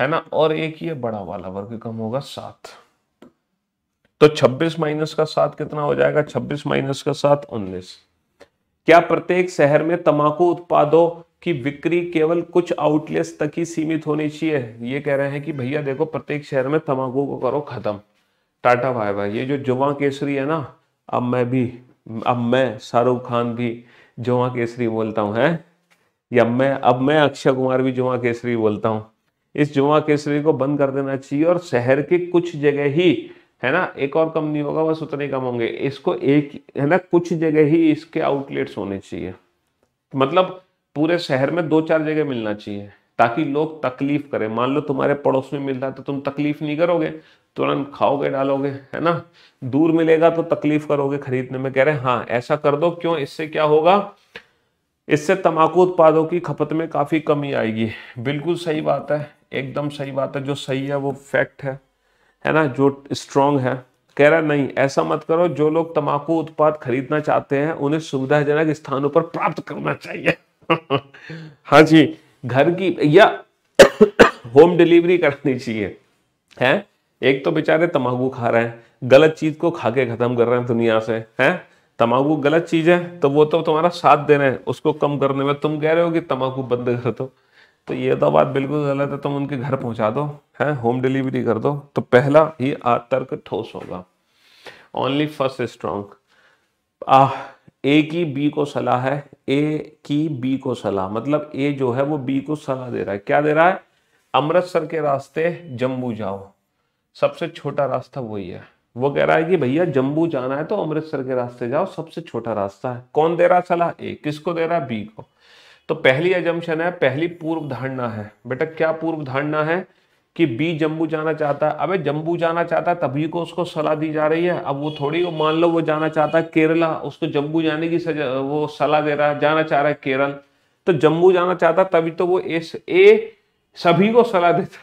है ना और एक ये बड़ा वाला वर्ग कम होगा सात तो 26 माइनस का सात कितना हो जाएगा 26 माइनस का सात उन्नीस क्या प्रत्येक शहर में तंबाकू उत्पादों की बिक्री केवल कुछ आउटलेट्स तक ही सीमित होनी चाहिए ये कह रहे हैं कि भैया देखो प्रत्येक शहर में तंबाकू को करो खत्म टाटा भाई भाई ये जो जुआ केसरी है ना अब मैं भी अब मैं शाहरुख खान भी जुआ केसरी बोलता हूँ है या मैं अब मैं अक्षय कुमार भी जुमा केसरी बोलता हूँ इस जुमा केसरी को बंद कर देना चाहिए और शहर के कुछ जगह ही है ना एक और कम नहीं होगा बस उतने कम होंगे इसको एक है ना कुछ जगह ही इसके आउटलेट्स होने चाहिए मतलब पूरे शहर में दो चार जगह मिलना चाहिए ताकि लोग तकलीफ करें मान लो तुम्हारे पड़ोस में मिलता है तो तुम तकलीफ नहीं करोगे तुरंत खाओगे डालोगे है ना दूर मिलेगा तो तकलीफ करोगे खरीदने में कह रहे हैं हाँ ऐसा कर दो क्यों इससे क्या होगा इससे तंबाकू उत्पादों की खपत में काफ़ी कमी आएगी बिल्कुल सही बात है एकदम सही बात है जो सही है वो फैक्ट है है ना जो स्ट्रॉन्ग है कह रहा नहीं ऐसा मत करो जो लोग तम्बाकू उत्पाद खरीदना चाहते हैं उन्हें सुविधाजनक स्थानों पर प्राप्त करना चाहिए हाँ जी घर की या होम डिलीवरी करनी चाहिए है एक तो बेचारे तंबाकू खा रहे हैं गलत चीज को खा के खत्म कर रहे हैं दुनिया से हैं तम्बाकू गलत चीज़ है तो वो तो तुम्हारा साथ दे रहे हैं उसको कम करने में तुम कह रहे हो कि तम्बाकू बंद कर दो तो ये तो बात बिल्कुल गलत है तुम उनके घर पहुंचा दो है होम डिलीवरी कर दो तो पहला ही तर्क ठोस होगा only first strong ah A की बी को सलाह है ए की बी को सलाह मतलब ए जो है वो बी को सलाह दे रहा है क्या दे रहा है अमृतसर के रास्ते जम्मू जाओ सबसे छोटा रास्ता वही है वो कह रहा है कि भैया जम्बू जाना है तो अमृतसर के रास्ते जाओ सबसे छोटा रास्ता है कौन दे रहा सलाह ए किसको दे रहा है बी को तो पहली एजम्पन है पहली पूर्व धारणा है बेटा क्या पूर्व धारणा है कि बी जम्बू जाना चाहता है अबे जम्बू जाना चाहता है तभी को उसको सलाह दी जा रही है अब वो थोड़ी वो मान लो वो जाना चाहता है केरला उसको जम्मू जाने की सजा वो सलाह दे रहा है जाना चाह रहा है केरल तो जम्बू जाना चाहता तभी तो वो एस ए सभी को सलाह देता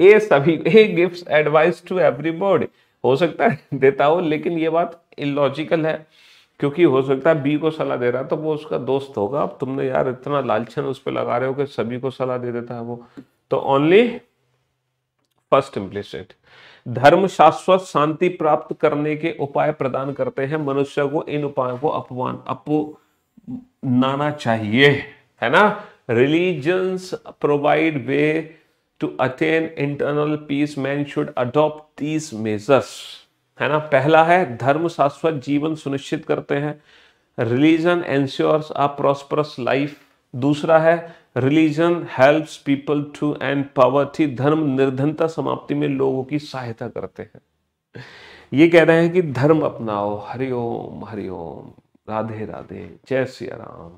ए सभी a gift advice to every board हो सकता है देता हो लेकिन ये बात इलॉजिकल है क्योंकि हो सकता है बी को सलाह दे रहा है तो वो उसका दोस्त होगा अब तुमने यार इतना लालचन उस पर लगा रहे हो कि सभी को सलाह दे देता है वो तो ओनली फर्स्ट इम्प्लिसिट धर्म शाश्वत शांति प्राप्त करने के उपाय प्रदान करते हैं मनुष्य को इन उपायों को अपमान अपनाना चाहिए है ना religions provide way to attain internal peace man should adopt these measures है ना पहला है धर्म शाश्वत जीवन सुनिश्चित करते हैं religion ensures a prosperous life दूसरा है religion helps people to end poverty धर्म निर्धनता समाप्ति में लोगों की सहायता करते हैं ये कह रहे हैं कि धर्म अपनाओ हरिओम हरिओम राधे राधे जय श्री राम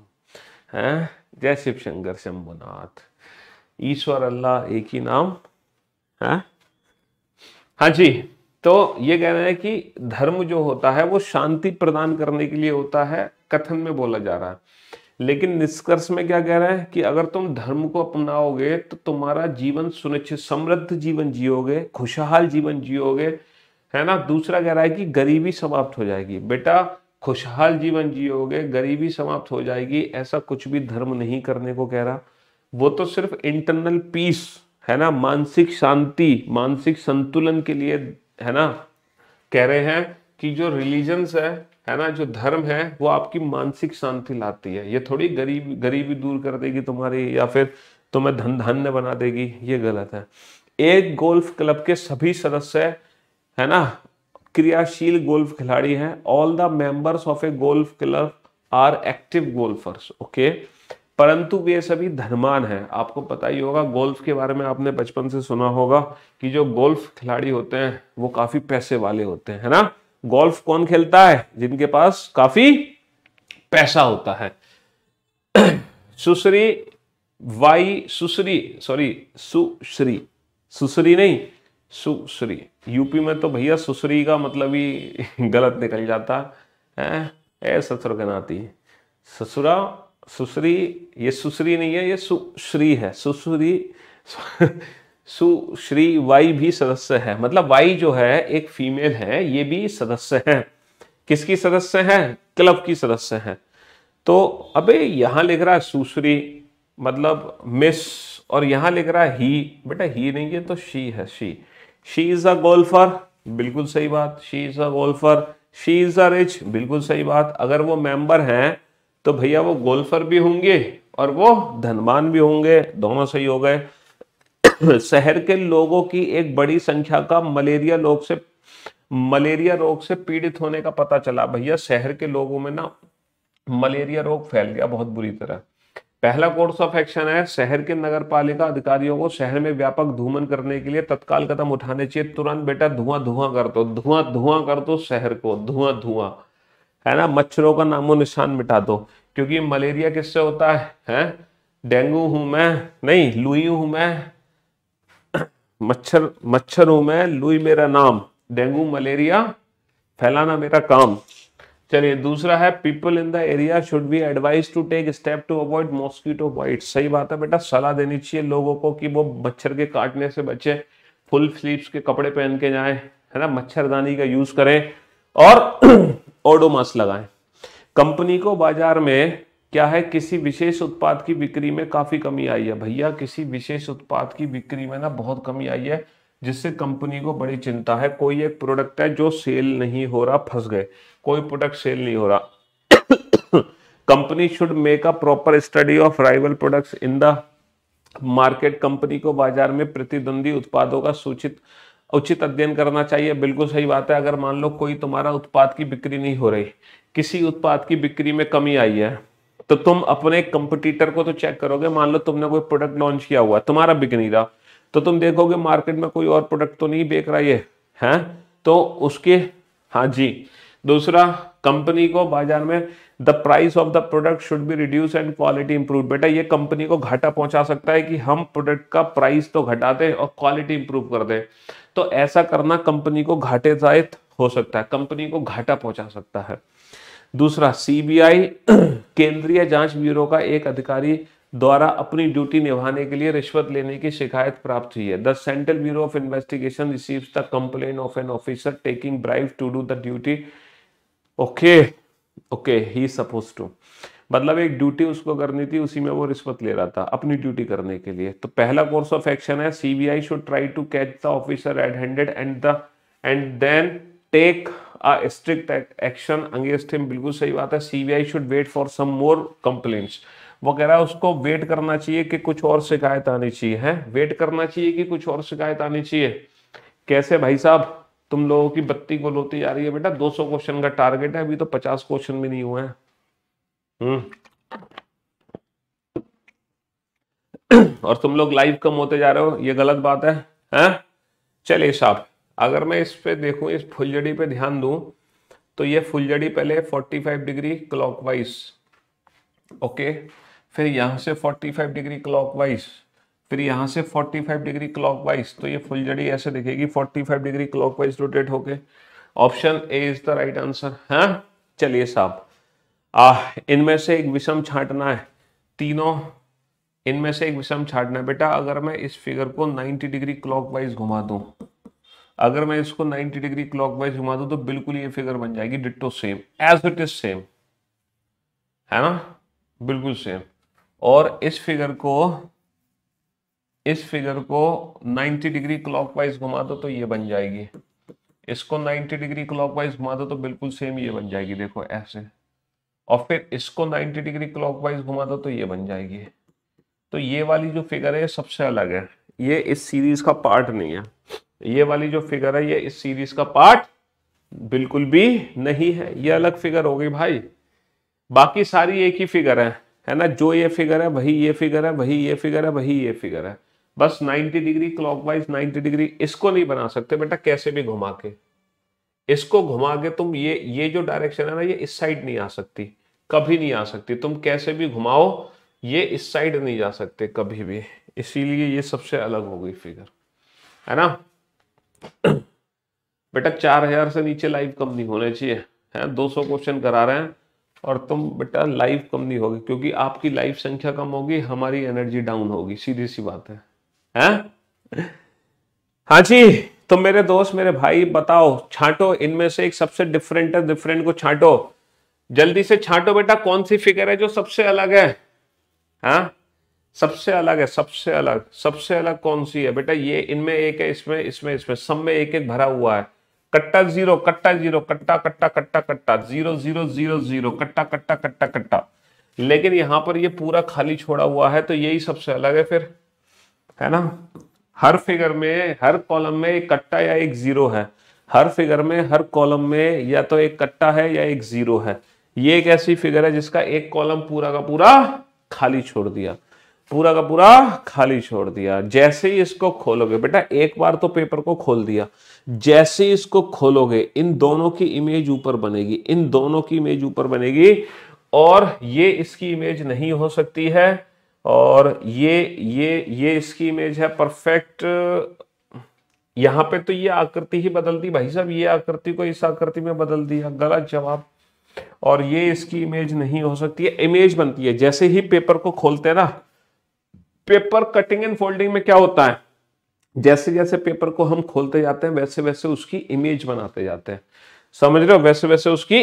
है जय शिव शंकर शंभुनाथ ईश्वर अल्लाह एक ही नाम है हाँ? हाँ जी तो ये कह रहे हैं कि धर्म जो होता है वो शांति प्रदान करने के लिए होता है कथन में बोला जा रहा है लेकिन निष्कर्ष में क्या कह रहे हैं कि अगर तुम धर्म को अपनाओगे तो तुम्हारा जीवन सुनिश्चित समृद्ध जीवन जियोगे खुशहाल जीवन जियोगे है ना दूसरा कह रहा है कि गरीबी समाप्त हो जाएगी बेटा खुशहाल जीवन जियोगे गरीबी समाप्त हो जाएगी ऐसा कुछ भी धर्म नहीं करने को कह रहा वो तो सिर्फ इंटरनल पीस है ना मानसिक शांति मानसिक संतुलन के लिए है ना कह रहे हैं कि जो रिलीजन्स है है ना जो धर्म है वो आपकी मानसिक शांति लाती है ये थोड़ी गरीब गरीबी दूर कर देगी तुम्हारी या फिर तुम्हें धन धान्य बना देगी ये गलत है एक गोल्फ क्लब के सभी सदस्य है ना क्रियाशील गोल्फ खिलाड़ी हैं all the members of a golf club are active golfers okay okay? परंतु वे सभी धनमान हैं आपको पता ही होगा गोल्फ के बारे में आपने बचपन से सुना होगा कि जो गोल्फ खिलाड़ी होते हैं वो काफी पैसे वाले होते हैं है ना गोल्फ कौन खेलता है जिनके पास काफी पैसा होता है सुश्री वाई सुश्री सॉरी सुश्री सुश्री नहीं सुश्री यूपी में तो भैया सुश्री का मतलब ही गलत निकल जाता है ए ससुर कहनाती ससुरा सुश्री ये सुश्री नहीं है ये सुश्री है सुश्री सुश्री वाई भी सदस्य है मतलब वाई जो है एक फीमेल है ये भी सदस्य है किसकी सदस्य है क्लब की सदस्य है तो अबे यहां लिख रहा है सुश्री मतलब मिस और यहां लिख रहा है ही बेटा ही नहीं है तो शी है she she is a golfer बिल्कुल सही बात she is a golfer she is a rich बिल्कुल सही बात अगर वो मेंबर हैं तो भैया वो गोल्फर भी होंगे और वो धनवान भी होंगे दोनों सही हो गए शहर के लोगों की एक बड़ी संख्या का मलेरिया लोग से मलेरिया रोग से पीड़ित होने का पता चला भैया शहर के लोगों में ना मलेरिया रोग फैल गया बहुत बुरी तरह पहला कोर्स ऑफ एक्शन है शहर के नगर पालिका अधिकारियों को शहर में व्यापक धूमन करने के लिए तत्काल कदम उठाने चाहिए तुरंत बेटा धुआं धुआं कर दो धुआं धुआं कर दो शहर को धुआं धुआं है ना मच्छरों का नामो निशान मिटा दो क्योंकि मलेरिया किससे होता है डेंगू हूं मैं नहीं लुई हूं मैं मच्छर मच्छर हूं मैं लुई मेरा नाम डेंगू मलेरिया फैलाना मेरा काम चलिए दूसरा है people in the area should be advise to take step to avoid mosquito bite सही बात है बेटा सलाह देनी चाहिए लोगों को कि वो मच्छर के काटने से बचे फुल स्लीव्स के कपड़े पहन के जाए है ना मच्छरदानी का यूज करें और ओडोमास लगाएं कंपनी को बाजार में क्या है किसी विशेष उत्पाद की बिक्री में काफी कमी आई है भैया किसी विशेष उत्पाद की बिक्री में ना बहुत कमी आई है जिससे कंपनी को बड़ी चिंता है कोई एक प्रोडक्ट है जो सेल नहीं हो रहा फंस गए कोई प्रोडक्ट सेल नहीं हो रहा company should make a proper study of rival products in the market company को बाजार में प्रतिद्वंदी उत्पादों का सूचित उचित अध्ययन करना चाहिए बिल्कुल सही बात है अगर मान लो कोई तुम्हारा उत्पाद की बिक्री नहीं हो रही किसी उत्पाद की बिक्री में कमी आई है तो तुम अपने कंपटीटर को तो चेक करोगे मान लो तुमने कोई प्रोडक्ट लॉन्च किया हुआ तुम्हारा बिक नहीं रहा तो तुम देखोगे मार्केट में कोई और प्रोडक्ट तो नहीं बेच रहा ये है तो उसके हाँ जी दूसरा कंपनी को बाजार में the price of the product should be reduce and quality improve बेटा ये कंपनी को घाटा पहुंचा सकता है कि हम प्रोडक्ट का प्राइस तो घटा दें और क्वालिटी इंप्रूव कर दें तो ऐसा करना कंपनी को घाटे जायत हो सकता है कंपनी को घाटा पहुंचा सकता है दूसरा सीबीआई केंद्रीय जांच ब्यूरो का एक अधिकारी द्वारा अपनी ड्यूटी निभाने के लिए रिश्वत लेने की शिकायत प्राप्त हुई है the central bureau of investigation receive the complain of an officer taking bribe to do the duty okay okay he suppose to मतलब एक ड्यूटी उसको करनी थी उसी में वो रिश्वत ले रहा था अपनी ड्यूटी करने के लिए तो पहला कोर्स ऑफ एक्शन है CBI should try to catch the officer red handed and the and then take a strict action against him बिल्कुल सही बात है CBI should wait for some more complaints वो कह रहा है उसको वेट करना चाहिए कि कुछ और शिकायत आनी चाहिए है वेट करना चाहिए कि कुछ और शिकायत आनी चाहिए कैसे भाई साहब तुम लोगों की बत्ती गुल होती जा रही है बेटा 200 क्वेश्चन का टारगेट है अभी तो 50 क्वेश्चन भी नहीं हुए हैं हम्म। और तुम लोग लाइव कम होते जा रहे हो ये गलत बात है हैं चलिए साहब अगर मैं इस पे देखूं इस फुलझड़ी पे ध्यान दूं तो ये फुलझड़ी पहले 45 डिग्री क्लॉकवाइज ओके फिर यहां से 45 डिग्री क्लॉकवाइज फिर यहां से 45 डिग्री क्लॉकवाइज तो ये फुलझड़ी ऐसे दिखेगी 45 डिग्री क्लॉकवाइज रोटेट होके option A is the right answer है चलिए साहब इनमें से एक विषम छांटना है तीनों इनमें से एक विषम छाटना है बेटा अगर मैं इस फिगर को 90 डिग्री क्लॉकवाइज घुमा दूं अगर मैं इसको 90 डिग्री क्लॉकवाइज घुमा दूं तो बिल्कुल ये फिगर बन जाएगी ditto same as it is same है ना बिल्कुल सेम और इस फिगर को इस फिगर को 90 डिग्री क्लॉकवाइज घुमा दो तो ये बन जाएगी इसको 90 डिग्री क्लॉकवाइज घुमा दो तो बिल्कुल सेम ये बन जाएगी देखो ऐसे और फिर इसको 90 डिग्री क्लॉकवाइज घुमा दो तो ये बन जाएगी तो ये वाली जो फिगर है सबसे अलग है ये इस सीरीज का पार्ट नहीं है ये वाली जो फिगर है ये इस सीरीज का पार्ट बिल्कुल भी नहीं है ये अलग फिगर हो गई भाई बाकी सारी एक ही फिगर है है ना जो ये फिगर है वही ये फिगर है वही ये फिगर है वही ये फिगर है बस 90 डिग्री क्लॉकवाइज 90 डिग्री इसको नहीं बना सकते बेटा कैसे भी घुमा के इसको घुमा के तुम ये ये जो डायरेक्शन है ना ये इस साइड नहीं आ सकती कभी नहीं आ सकती तुम कैसे भी घुमाओ ये इस साइड नहीं जा सकते कभी भी इसीलिए ये सबसे अलग हो गई फिगर है ना बेटा चार हजार से नीचे लाइव कम नहीं होने चाहिए है दो सौ क्वेश्चन करा रहे हैं और तुम बेटा लाइव कम नहीं होगी क्योंकि आपकी लाइव संख्या कम होगी हमारी एनर्जी डाउन होगी सीधी सी बात है है? हाँ जी तो मेरे दोस्त मेरे भाई बताओ छांटो इनमें से एक सबसे डिफरेंट है डिफरेंट को छांटो जल्दी से छांटो बेटा कौन सी फिगर है जो सबसे अलग है हा? सबसे अलग है सबसे अलग सबसे अलग कौन सी है बेटा ये इनमें एक है इसमें इसमें इसमें सब में एक एक भरा हुआ है कट्टा जीरो कट्टा जीरो कट्टा कट्टा कट्टा कट्टा जीरो जीरो जीरो जीरो कट्टा कट्टा कट्टा कट्टा लेकिन यहां पर ये पूरा खाली छोड़ा हुआ है तो यही सबसे अलग है फिर है ना हर फिगर में हर कॉलम में एक कट्टा या एक जीरो है हर फिगर में हर कॉलम में या तो एक कट्टा है या एक जीरो है ये एक ऐसी फिगर है जिसका एक कॉलम पूरा का पूरा खाली छोड़ दिया पूरा का पूरा खाली छोड़ दिया जैसे ही इसको खोलोगे बेटा एक बार तो पेपर को खोल दिया जैसे ही इसको खोलोगे इन दोनों की इमेज ऊपर बनेगी इन दोनों की इमेज ऊपर बनेगी और ये इसकी इमेज नहीं हो सकती है और ये ये ये इसकी इमेज है परफेक्ट यहाँ पे तो ये आकृति ही बदल दी भाई साहब ये आकृति को इस आकृति में बदल दिया गलत जवाब और ये इसकी इमेज नहीं हो सकती है इमेज बनती है जैसे ही पेपर को खोलते हैं ना पेपर कटिंग एंड फोल्डिंग में क्या होता है जैसे जैसे पेपर को हम खोलते जाते हैं वैसे वैसे उसकी इमेज बनाते जाते हैं समझ रहे हो वैसे वैसे उसकी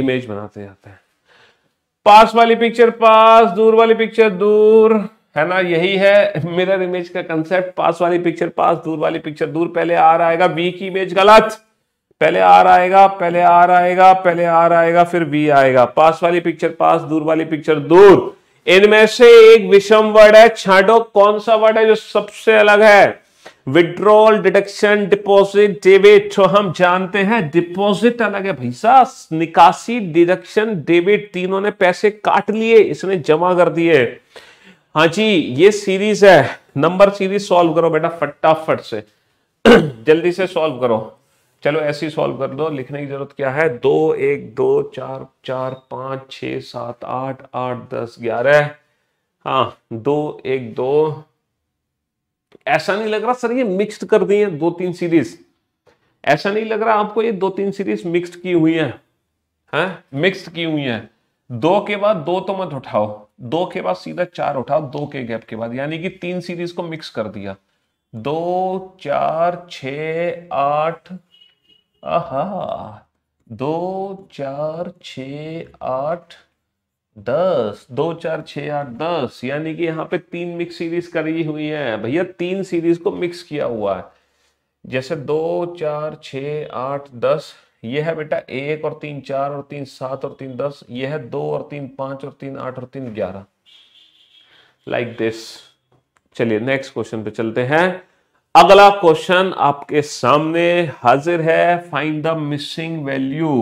इमेज बनाते जाते हैं पास वाली पिक्चर पास दूर वाली पिक्चर दूर है ना यही है मिरर इमेज का कंसेप्ट पास वाली पिक्चर पास दूर वाली पिक्चर दूर पहले आ रहा आएगा वी की इमेज गलत पहले आर आएगा पहले आर आएगा पहले आर आएगा फिर वी आएगा पास वाली पिक्चर पास दूर वाली पिक्चर दूर इनमें से एक विषम वर्ड है छाटो कौन सा वर्ड है जो सबसे अलग है विड्रॉल डिडक्शन डिपॉजिट डेबिट जो हम जानते हैं डिपॉजिट अलग है भाई साहब निकासी डिडक्शन डेबिट तीनों ने पैसे काट लिए इसने जमा कर दिए हाँ जी ये सीरीज है नंबर सीरीज सॉल्व करो बेटा फटाफट से जल्दी से सॉल्व करो चलो ऐसी सॉल्व कर दो लिखने की जरूरत क्या है दो एक दो चार चार पांच छ सात आठ आठ दस ग्यारह हाँ दो एक दो ऐसा नहीं लग रहा सर ये मिक्स्ड कर दी है दो तीन सीरीज ऐसा नहीं लग रहा आपको ये दो तीन सीरीज मिक्स्ड की हुई है हैं मिक्स्ड की हुई है दो के बाद दो तो मत उठाओ दो के बाद सीधा चार उठाओ दो के गैप के बाद यानी कि तीन सीरीज को मिक्स कर दिया दो चार छ आठ आहा दो चार छ आठ दस दो चार छ आठ दस यानी कि यहाँ पे तीन मिक्स सीरीज करी हुई है भैया तीन सीरीज को मिक्स किया हुआ है जैसे दो चार छ आठ दस ये है बेटा एक और तीन चार और तीन सात और तीन दस ये है दो और तीन पांच और तीन आठ और तीन ग्यारह लाइक दिस चलिए नेक्स्ट क्वेश्चन पे चलते हैं अगला क्वेश्चन आपके सामने हाजिर है फाइंड द मिसिंग वैल्यू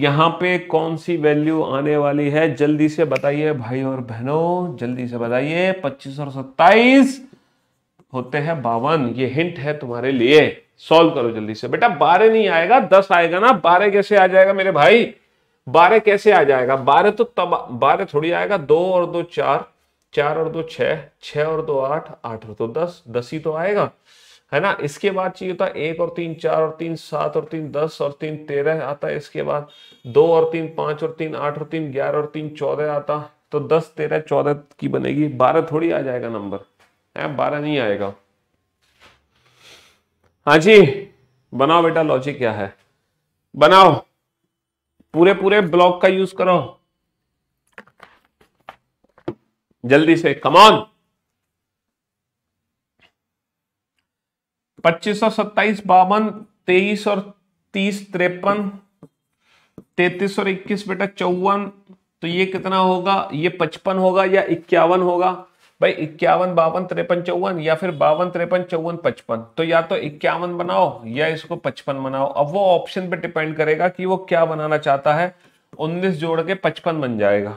यहाँ पे कौन सी वैल्यू आने वाली है जल्दी से बताइए भाई और बहनों जल्दी से बताइए 25 और 27 होते हैं बावन ये हिंट है तुम्हारे लिए सॉल्व करो जल्दी से बेटा बारह नहीं आएगा दस आएगा ना बारह कैसे आ जाएगा मेरे भाई बारह कैसे आ जाएगा बारह तो तब बारह थोड़ी आएगा दो और दो चार चार और दो छह छह और दो आठ आठ और दो दस दस ही तो आएगा है ना इसके बाद चाहिए होता है एक और तीन चार और तीन सात और तीन दस और तीन तेरह आता है इसके बाद दो और तीन पांच और तीन आठ और तीन ग्यारह और तीन चौदह आता तो दस तेरह चौदह की बनेगी बारह थोड़ी आ जाएगा नंबर है बारह नहीं आएगा हाँ जी बनाओ बेटा लॉजिक क्या है बनाओ पूरे पूरे ब्लॉक का यूज करो जल्दी से कमॉन पच्चीस सौ सत्ताईस बावन तेईस और तीस त्रेपन तैतीस और इक्कीस बेटा चौवन तो ये कितना होगा ये पचपन होगा या इक्यावन होगा भाई इक्यावन बावन त्रेपन चौवन या फिर बावन त्रेपन चौवन पचपन तो या तो इक्यावन बनाओ या इसको पचपन बनाओ अब वो ऑप्शन पे डिपेंड करेगा कि वो क्या बनाना चाहता है उन्नीस जोड़ के पचपन बन जाएगा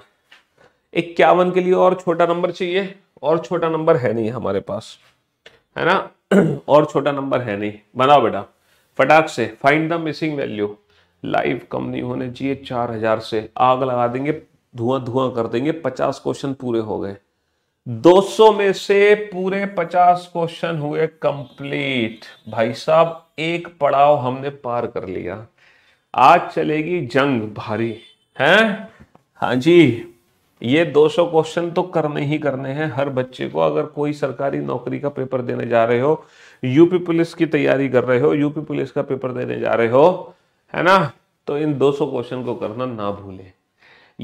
इक्यावन के लिए और छोटा नंबर चाहिए और छोटा नंबर है नहीं हमारे पास है ना और छोटा नंबर है नहीं बनाओ बेटा फटाक से फाइंड द मिसिंग वैल्यू लाइव कम नहीं होने चाहिए चार हजार से आग लगा देंगे धुआं धुआं कर देंगे पचास क्वेश्चन पूरे हो गए 200 में से पूरे 50 क्वेश्चन हुए कंप्लीट भाई साहब एक पड़ाव हमने पार कर लिया आज चलेगी जंग भारी हैं हाँ जी ये 200 क्वेश्चन तो करने ही करने हैं हर बच्चे को अगर कोई सरकारी नौकरी का पेपर देने जा रहे हो यूपी पुलिस की तैयारी कर रहे हो यूपी पुलिस का पेपर देने जा रहे हो है ना तो इन 200 क्वेश्चन को करना ना भूलें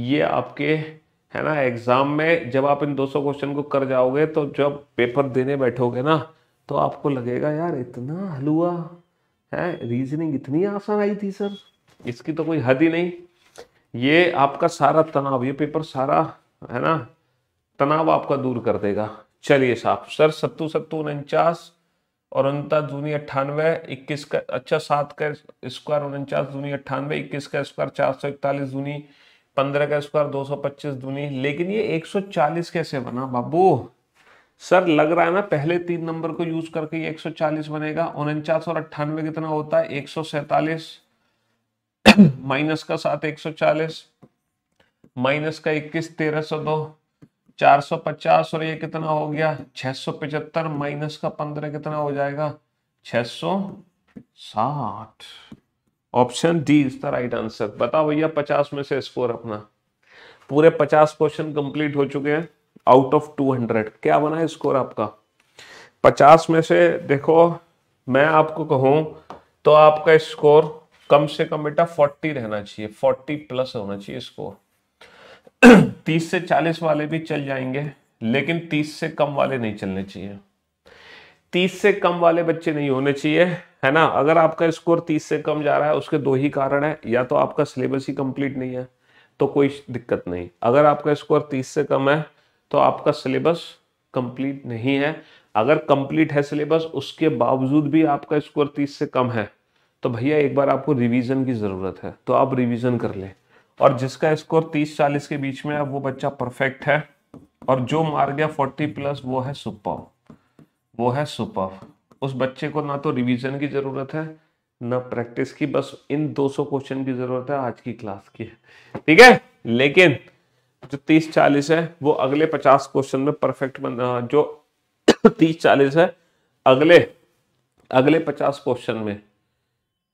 ये आपके है ना एग्जाम में जब आप इन 200 क्वेश्चन को कर जाओगे तो जब पेपर देने बैठोगे ना तो आपको लगेगा यार इतना हलुआ है रीजनिंग इतनी आसान आई थी सर इसकी तो कोई हद ही नहीं ये आपका सारा तनाव ये पेपर सारा है ना तनाव आपका दूर कर देगा चलिए साहब सर सत्तू सत्तू उनचास और उनतास दूनी अट्ठानवे इक्कीस का अच्छा सात का स्क्वायर उनचास दूनी अट्ठानवे इक्कीस का स्क्वायर चार सौ इकतालीस दूनी पंद्रह का स्क्वायर दो सौ पच्चीस दूनी लेकिन ये एक सौ चालीस कैसे बना बाबू सर लग रहा है ना पहले तीन नंबर को यूज करके ये एक सौ चालीस बनेगा उनचास और अट्ठानवे कितना होता है एक सौ सैतालीस माइनस का सात एक सौ चालीस माइनस का इक्कीस तेरह सौ दो चार सौ पचास और ये कितना हो गया छह सौ पचहत्तर माइनस का पंद्रह कितना हो जाएगा छह सौ साठ option D is the right answer बताओ भैया पचास में से स्कोर अपना पूरे पचास क्वेश्चन कंप्लीट हो चुके हैं आउट ऑफ टू हंड्रेड क्या बना है स्कोर आपका पचास में से देखो मैं आपको कहूं तो आपका स्कोर कम से कम बेटा 40 रहना चाहिए 40 प्लस होना चाहिए स्कोर 30 से 40 वाले भी चल जाएंगे लेकिन 30 से कम वाले नहीं चलने चाहिए 30 से कम वाले बच्चे नहीं होने चाहिए है ना अगर आपका स्कोर 30 से कम जा रहा है उसके दो ही कारण है या तो आपका सिलेबस ही कंप्लीट नहीं है तो कोई दिक्कत नहीं अगर आपका स्कोर 30 से कम है तो आपका सिलेबस कंप्लीट नहीं है अगर कंप्लीट है सिलेबस उसके बावजूद भी आपका स्कोर 30 से कम है तो भैया एक बार आपको रिवीजन की ज़रूरत है तो आप रिवीजन कर लें और जिसका स्कोर तीस चालीस के बीच में है वो बच्चा परफेक्ट है और जो मार गया फोर्टी प्लस वो है सुपर वो है सुपर उस बच्चे को ना तो रिवीजन की ज़रूरत है ना प्रैक्टिस की बस इन 200 क्वेश्चन की ज़रूरत है आज की क्लास की ठीक है लेकिन जो तीस चालीस है वो अगले पचास क्वेश्चन में परफेक्ट बन जो तीस चालीस है अगले अगले पचास क्वेश्चन में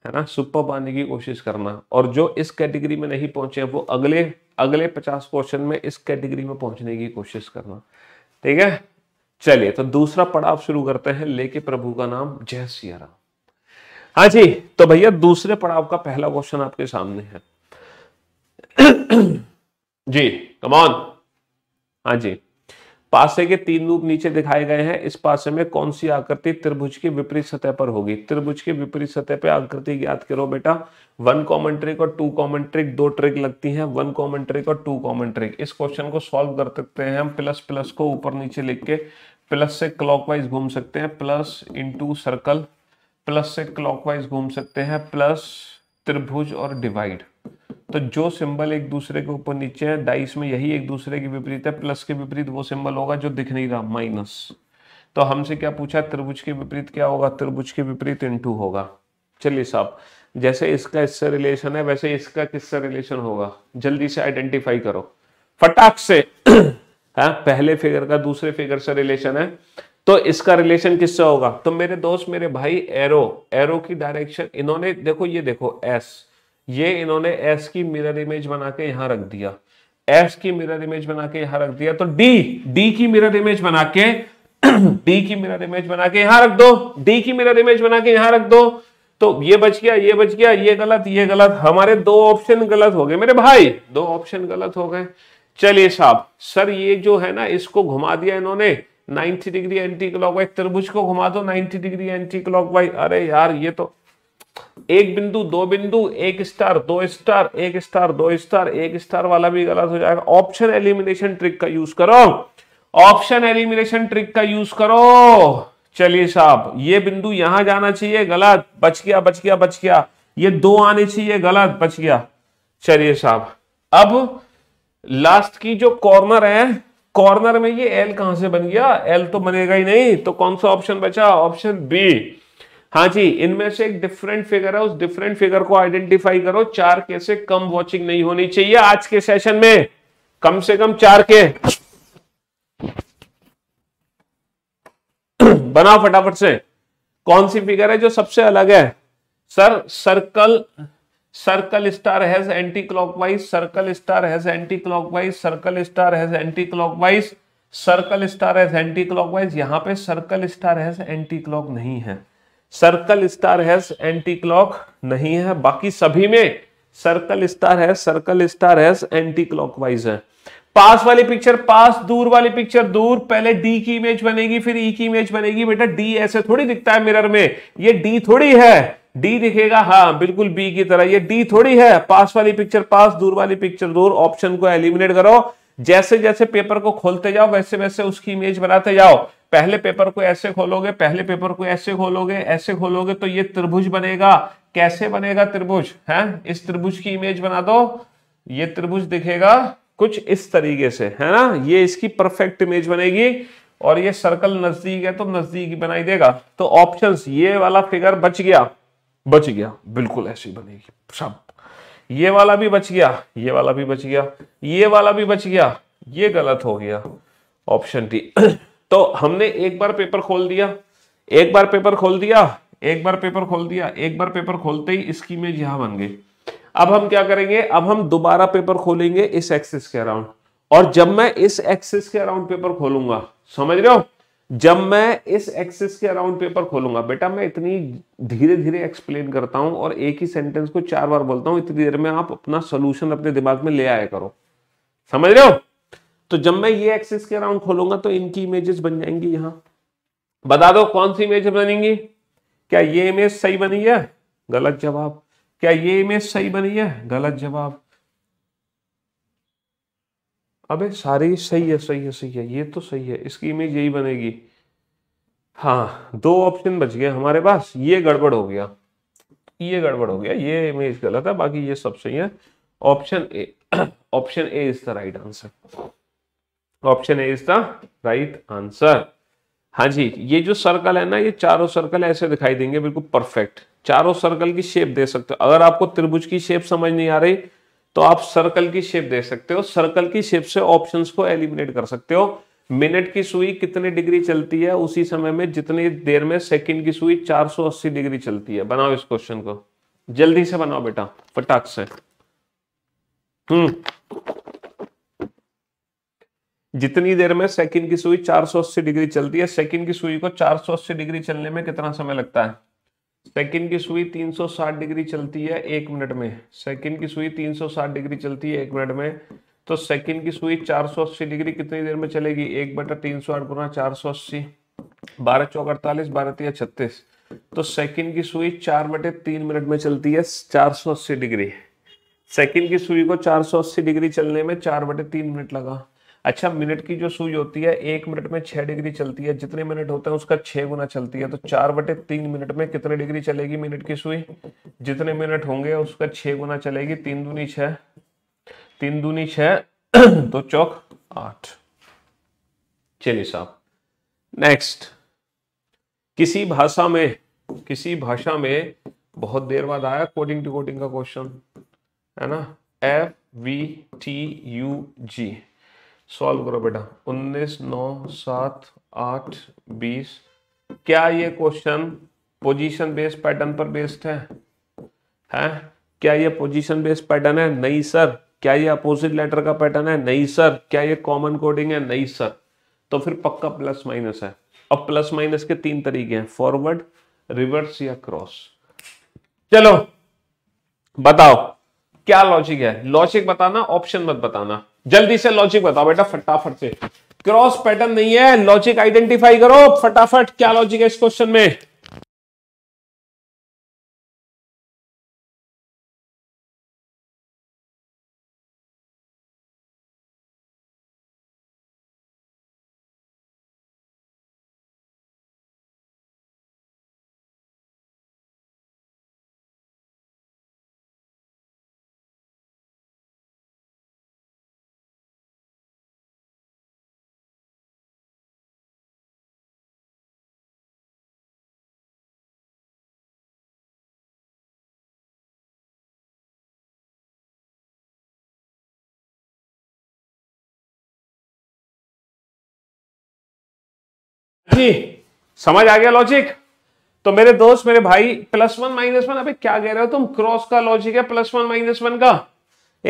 है ना सुपर पाने की कोशिश करना और जो इस कैटेगरी में नहीं पहुंचे वो अगले अगले पचास क्वेश्चन में इस कैटेगरी में पहुंचने की कोशिश करना ठीक है चलिए तो दूसरा पड़ाव शुरू करते हैं लेके प्रभु का नाम जय सिया राम हाँ जी तो भैया दूसरे पड़ाव का पहला क्वेश्चन आपके सामने है जी कमान हाँ जी पासे के तीन रूप नीचे दिखाए गए हैं इस पासे में कौन सी आकृति त्रिभुज की विपरीत सतह पर होगी त्रिभुज की विपरीत सतह पर आकृति ज्ञात करो बेटा वन कॉमन ट्रिक और टू कॉमन ट्रिक दो ट्रिक लगती हैं वन कॉमन ट्रिक और टू कॉमन ट्रिक इस क्वेश्चन को सॉल्व कर सकते हैं हम प्लस प्लस को ऊपर नीचे लिख के प्लस से क्लॉकवाइज घूम सकते हैं प्लस इनटू सर्कल प्लस से क्लॉकवाइज घूम सकते हैं प्लस त्रिभुज और डिवाइड तो जो सिंबल एक दूसरे के ऊपर नीचे है डाइस में यही एक दूसरे के विपरीत है प्लस के विपरीत वो सिंबल होगा जो दिख नहीं रहा माइनस तो हमसे क्या पूछा त्रिभुज के विपरीत क्या होगा त्रिभुज के विपरीत इनटू होगा चलिए साहब जैसे इसका इससे रिलेशन है वैसे इसका किससे रिलेशन होगा जल्दी से आइडेंटिफाई करो फटाक से है हाँ, पहले फिगर का दूसरे फिगर से रिलेशन है तो इसका रिलेशन किससे होगा तो मेरे दोस्त मेरे भाई एरो एरो की डायरेक्शन इन्होंने देखो ये देखो एस ये इन्होंने एस की मिरर इमेज बना के यहां रख दिया एस की मिरर इमेज बना के यहां रख दिया तो डी डी की मिरर इमेज बना के डी की मिरर इमेज बना के यहां रख दो डी की मिरर इमेज बना के यहां रख दो तो ये बच गया ये बच गया ये गलत ये गलत हमारे दो ऑप्शन गलत हो गए मेरे भाई दो ऑप्शन गलत हो गए चलिए साहब सर ये जो है ना इसको घुमा दिया इन्होंने 90 डिग्री एंटी क्लॉकवाइज त्रिभुज को घुमा दो 90 डिग्री एंटी क्लॉकवाइज अरे यार ये तो एक बिंदु दो बिंदु एक स्टार दो स्टार एक स्टार दो स्टार एक स्टार वाला भी गलत हो जाएगा ऑप्शन एलिमिनेशन ट्रिक का यूज करो ऑप्शन एलिमिनेशन ट्रिक का यूज करो चलिए साहब ये बिंदु यहां जाना चाहिए गलत बच गया बच गया बच गया ये दो आने चाहिए गलत बच गया चलिए साहब अब लास्ट की जो कॉर्नर है कॉर्नर में ये एल कहां से बन गया एल तो बनेगा ही नहीं तो कौन सा ऑप्शन बचा ऑप्शन बी हाँ जी इनमें से एक डिफरेंट फिगर है उस डिफरेंट फिगर को आइडेंटिफाई करो चार के से कम वॉचिंग नहीं होनी चाहिए आज के सेशन में कम से कम चार के बनाओ फटाफट से कौन सी फिगर है जो सबसे अलग है sir circle circle star has anti clockwise circle star has anti clockwise circle star has anti clockwise circle star has anti clockwise यहां पे circle star has anti clock नहीं है सर्कल स्टार है एंटी क्लॉक नहीं है बाकी सभी में सर्कल स्टार है सर्कल स्टार है एंटी क्लॉकवाइज है पास वाली पिक्चर पास दूर वाली पिक्चर दूर पहले डी की इमेज बनेगी फिर ई e की इमेज बनेगी बेटा डी ऐसे थोड़ी दिखता है मिरर में ये डी थोड़ी है डी दिखेगा हाँ बिल्कुल बी की तरह ये डी थोड़ी है पास वाली पिक्चर पास दूर वाली पिक्चर दूर ऑप्शन को एलिमिनेट करो जैसे जैसे पेपर को खोलते जाओ वैसे वैसे उसकी इमेज बनाते जाओ पहले पेपर को ऐसे खोलोगे पहले पेपर को ऐसे खोलोगे ऐसे खोलोगे तो ये त्रिभुज बनेगा कैसे बनेगा त्रिभुज है इस त्रिभुज की इमेज बना दो ये त्रिभुज दिखेगा कुछ इस तरीके से है ना ये इसकी परफेक्ट इमेज बनेगी और ये सर्कल नजदीक है तो नजदीक बनाई देगा तो ऑप्शन ये वाला फिगर बच गया बच गया बिल्कुल ऐसी बनेगी सब ये वाला भी बच गया ये वाला भी बच गया ये वाला भी बच गया ये गलत हो गया ऑप्शन डी तो हमने एक बार पेपर खोल दिया एक बार पेपर खोल दिया एक बार पेपर खोल दिया एक बार पेपर खोलते ही इसकी इमेज यहां बन गई अब हम क्या करेंगे अब हम दोबारा पेपर खोलेंगे इस एक्सिस के अराउंड और जब मैं इस एक्सिस के अराउंड पेपर खोलूंगा समझ रहे हो जब मैं इस एक्सिस के अराउंड पेपर खोलूंगा बेटा मैं इतनी धीरे धीरे एक्सप्लेन करता हूं और एक ही सेंटेंस को चार बार बोलता हूं इतनी देर में आप अपना सोल्यूशन अपने दिमाग में ले आया करो समझ रहे हो तो जब मैं ये एक्सिस के अराउंड खोलूंगा तो इनकी इमेजेस बन जाएंगी यहां बता दो कौन सी इमेज बनेंगी क्या ये इमेज सही बनी है गलत जवाब क्या ये इमेज सही बनी है गलत जवाब अबे सारी सही है सही है सही है ये तो सही है इसकी इमेज यही बनेगी हाँ दो ऑप्शन बच गए हमारे पास ये गड़बड़ हो गया ये गड़बड़ हो गया ये इमेज गलत है बाकी ये सब सही है option A option A is the right answer option A is the right answer हाँ जी ये जो सर्कल है ना ये चारों सर्कल ऐसे दिखाई देंगे बिल्कुल परफेक्ट चारों सर्कल की शेप दे सकते हो अगर आपको त्रिभुज की शेप समझ नहीं आ रही तो आप सर्कल की शेप दे सकते हो सर्कल की शेप से ऑप्शंस को एलिमिनेट कर सकते हो मिनट की सुई कितने डिग्री चलती है उसी समय में जितनी देर में सेकंड की सुई 480 डिग्री चलती है बनाओ इस क्वेश्चन को जल्दी से बनाओ बेटा फटाक से हम्म जितनी देर में सेकंड की सुई 480 डिग्री चलती है सेकंड की सुई को 480 डिग्री चलने में कितना समय लगता है सेकंड की सुई 360 डिग्री चलती है एक मिनट में सेकंड की सुई 360 डिग्री चलती है एक मिनट में तो सेकंड की सुई 480 डिग्री कितनी देर में चलेगी एक बटा तीन सौ आठ गुना चार सौ अस्सी बारह चौक अड़तालीस बारह तीन छत्तीस तो सेकंड की सुई चार बटे तीन मिनट में चलती है चार सौ अस्सी डिग्री सेकंड की सुई को चार सौ अस्सी डिग्री चलने में चार बटे तीन मिनट लगा अच्छा मिनट की जो सुई होती है एक मिनट में छह डिग्री चलती है जितने मिनट होते हैं उसका छह गुना चलती है तो चार बटे तीन मिनट में कितने डिग्री चलेगी मिनट की सुई जितने मिनट होंगे उसका छह गुना चलेगी तीन दूनी छह तीन दूनी छह तो चौक आठ चलिए साहब नेक्स्ट किसी भाषा में किसी भाषा में बहुत देर बाद आया कोडिंग टू कोडिंग का क्वेश्चन है ना F V T U G solve करो बेटा उन्नीस नौ सात आठ बीस क्या ये क्वेश्चन पोजीशन बेस्ड पैटर्न पर बेस्ड है हैं क्या ये पोजीशन बेस्ड पैटर्न है नहीं सर क्या ये अपोजिट लेटर का पैटर्न है नहीं सर क्या ये कॉमन कोडिंग है नहीं सर तो फिर पक्का प्लस माइनस है अब प्लस माइनस के तीन तरीके हैं फॉरवर्ड रिवर्स या क्रॉस चलो बताओ क्या लॉजिक है लॉजिक बताना ऑप्शन मत बताना जल्दी से लॉजिक बताओ बेटा फटाफट से क्रॉस पैटर्न नहीं है लॉजिक आइडेंटिफाई करो फटाफट क्या लॉजिक है इस क्वेश्चन में थी समझ आ गया लॉजिक तो मेरे दोस्त मेरे भाई प्लस वन माइनस वन अभी क्या कह रहे हो तुम क्रॉस का लॉजिक है प्लस वन माइनस वन का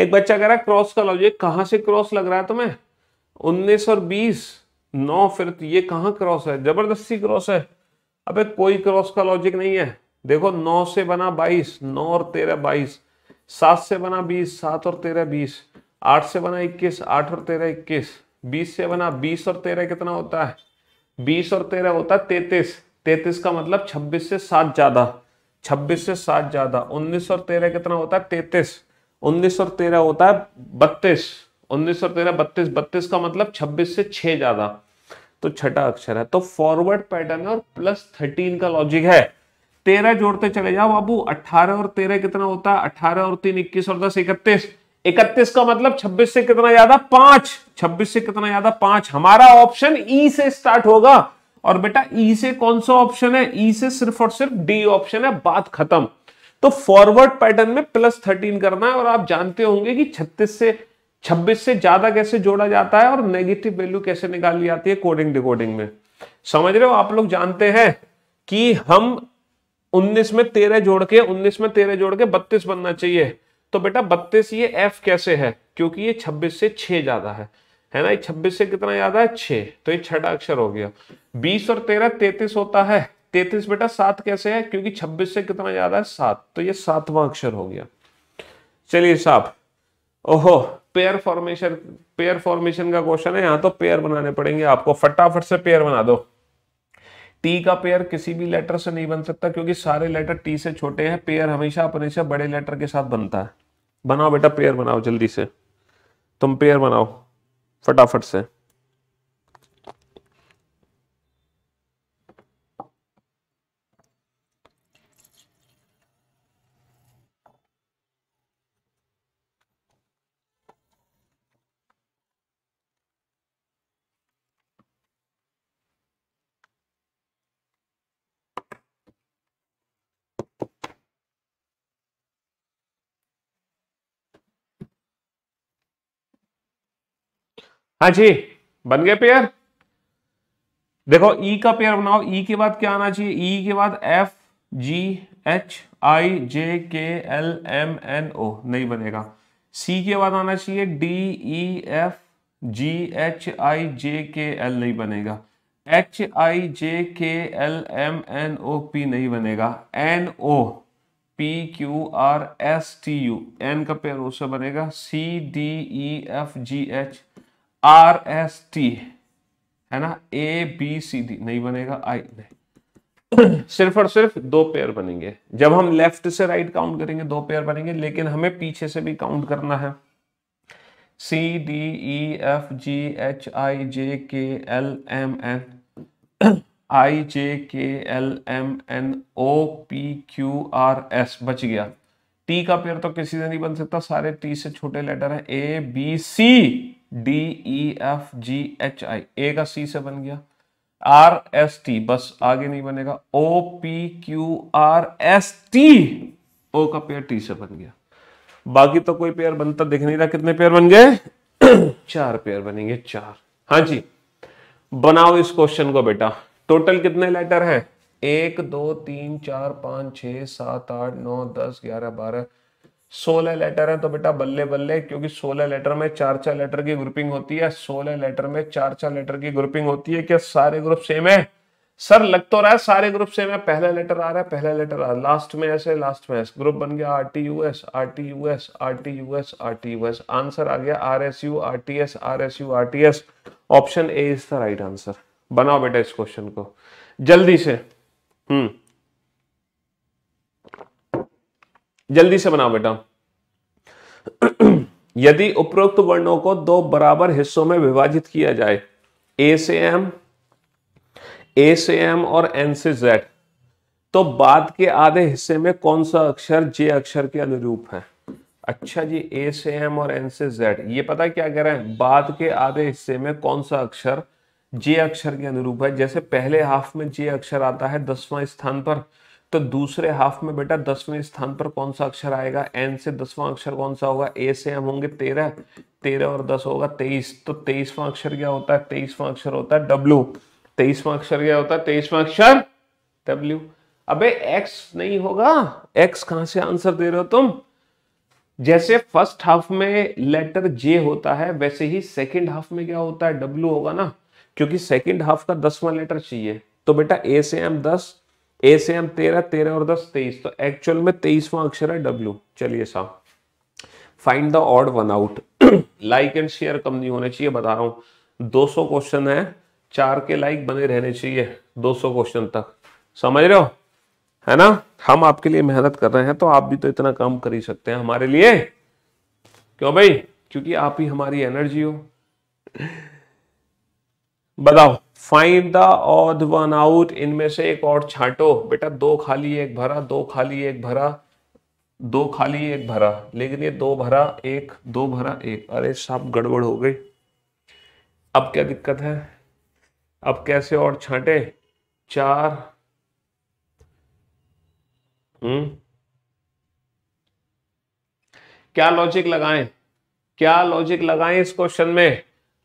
एक बच्चा कह रहा है क्रॉस का लॉजिक कहां से क्रॉस लग रहा है तुम्हें उन्नीस और बीस नौ फिर तो ये कहां क्रॉस है जबरदस्ती क्रॉस है अबे कोई क्रॉस का लॉजिक नहीं है देखो नौ से बना बाईस नौ और तेरह बाईस सात से बना बीस सात और तेरह बीस आठ से बना इक्कीस आठ और तेरह इक्कीस बीस से बना बीस और तेरह कितना होता है बीस और तेरह होता है तैतीस तैतीस का मतलब छब्बीस से सात ज्यादा छब्बीस से सात ज्यादा उन्नीस और तेरह कितना होता है तैतीस उन्नीस और तेरह होता है बत्तीस उन्नीस और तेरह बत्तीस बत्तीस का मतलब छब्बीस से छह ज्यादा तो छठा अक्षर है तो फॉरवर्ड पैटर्न है और प्लस थर्टीन का लॉजिक है तेरह जोड़ते चले जाओ बाबू अठारह और तेरह कितना होता है अठारह और तीन इक्कीस और दस इकतीस इकतीस का मतलब छब्बीस से कितना ज्यादा पांच छब्बीस से कितना ज्यादा पांच हमारा ऑप्शन ई e से स्टार्ट होगा और बेटा ई e से कौन सा ऑप्शन है ई e से सिर्फ और सिर्फ डी ऑप्शन है बात खत्म तो फॉरवर्ड पैटर्न में प्लस थर्टीन करना है और आप जानते होंगे कि छत्तीस से छब्बीस से ज्यादा कैसे जोड़ा जाता है और नेगेटिव वैल्यू कैसे निकाली जाती है कोडिंग डिकोडिंग में समझ रहे हो आप लोग जानते हैं कि हम 19 में 13 जोड़ के 19 में 13 जोड़ के 32 बनना चाहिए तो बेटा बत्तीस ये एफ कैसे है क्योंकि ये छब्बीस से छः ज़्यादा है है ना ये छब्बीस से कितना ज़्यादा है छे तो ये छठा अक्षर हो गया बीस और तेरह तैतीस होता है तैतीस बेटा सात कैसे है क्योंकि छब्बीस से कितना ज़्यादा है सात तो ये सातवां अक्षर हो गया चलिए साहब ओहो पेयर फॉर्मेशन पेयर फॉर्मेशन का क्वेश्चन है यहाँ तो पेयर बनाने पड़ेंगे आपको फटाफट से पेयर बना दो टी का पेयर किसी भी लेटर से नहीं बन सकता क्योंकि सारे लेटर टी से छोटे हैं पेयर हमेशा अपने से बड़े लेटर के साथ बनता है बनाओ बेटा पेयर बनाओ जल्दी से तुम पेयर बनाओ फटाफट से हाँ जी बन गए पेयर देखो ई e का पेयर बनाओ ई e के बाद क्या आना चाहिए ई e के बाद F G H I J K L M N ओ नहीं बनेगा सी के बाद आना चाहिए D E F G H I J K L नहीं बनेगा H I J K L M N O P नहीं बनेगा N O P Q R S T U N का पेयर उससे बनेगा C D E F G H R S T है ना ए B C D नहीं बनेगा आई नहीं सिर्फ और सिर्फ दो पेयर बनेंगे जब हम लेफ्ट से राइट काउंट करेंगे दो पेयर बनेंगे लेकिन हमें पीछे से भी काउंट करना है C D E F G H I J K L M N I J K L M N O P Q R S बच गया टी का पेयर तो किसी से नहीं बन सकता सारे टी से छोटे लेटर हैं A B C D E F G H I A का सी से बन गया आर एस टी बस आगे नहीं बनेगा O P Q R S T O का पेयर टी से बन गया बाकी तो कोई पेयर बनता दिख नहीं रहा कितने पेयर बन गए चार पेयर बनेंगे चार हाँ जी बनाओ इस क्वेश्चन को बेटा टोटल कितने लेटर हैं एक दो तीन चार पांच छह सात आठ नौ दस ग्यारह बारह सोलह लेटर है तो बेटा बल्ले बल्ले क्योंकि सोलह लेटर में चार चार लेटर की ग्रुपिंग होती है सोलह लेटर में चार चार लेटर की ग्रुपिंग होती है क्या सारे ग्रुप सेम है सर लग तो रहा है सारे ग्रुप सेम है पहला लेटर आ रहा है पहला लेटर आ रहा है लास्ट में ऐसे लास्ट में ऐसे ग्रुप बन गया R T U S R T U S R T U S R T U S answer आ गया R S U R T S R S U R T S option A is the right answer बनाओ बेटा इस question को जल्दी से हम्म जल्दी से बनाओ बेटा यदि उपरोक्त वर्णों को दो बराबर हिस्सों में विभाजित किया जाए ए से एम ए से एम और एन से जेड तो बाद के आधे हिस्से में कौन सा अक्षर जे अक्षर के अनुरूप है अच्छा जी ए से एम और एन से जेड ये पता क्या कह रहे हैं बाद के आधे हिस्से में कौन सा अक्षर जे अक्षर के अनुरूप है जैसे पहले हाफ में जे अक्षर आता है दसवां स्थान पर तो दूसरे हाफ में बेटा दसवें स्थान पर कौन सा अक्षर आएगा एन से दसवां अक्षर कौन सा होगा ए से हम होंगे तेरह तेरह और दस होगा तेईस तो तेईसवां अक्षर क्या होता है तेईसवां अक्षर होता है डब्ल्यू तेईसवां अक्षर क्या होता है तेईसवां अक्षर डब्ल्यू अबे एक्स नहीं होगा एक्स कहां से आंसर दे रहे हो तुम जैसे फर्स्ट हाफ में लेटर जे होता है वैसे ही सेकेंड हाफ में क्या होता है डब्ल्यू होगा ना क्योंकि सेकेंड हाफ का दसवां लेटर चाहिए तो बेटा ए से एम दस ए से हम तेरह तेरह और दस तेईस तो एक्चुअल में तेईसवा अक्षर है डब्ल्यू चलिए साहब find the odd one out like and share कम नहीं होने चाहिए बता रहा हूं 200 क्वेश्चन है चार के लाइक बने रहने चाहिए 200 क्वेश्चन तक समझ रहे हो है ना हम आपके लिए मेहनत कर रहे हैं तो आप भी तो इतना काम कर ही सकते हैं हमारे लिए क्यों भाई क्योंकि आप ही हमारी एनर्जी हो बताओ find the odd one out इनमें से एक और छांटो बेटा दो खाली एक भरा दो खाली एक भरा दो खाली एक भरा लेकिन ये दो भरा एक दो भरा एक अरे साहब गड़बड़ हो गई अब क्या दिक्कत है अब कैसे और छांटे चार हम्म क्या लॉजिक लगाएं क्या लॉजिक लगाएं इस क्वेश्चन में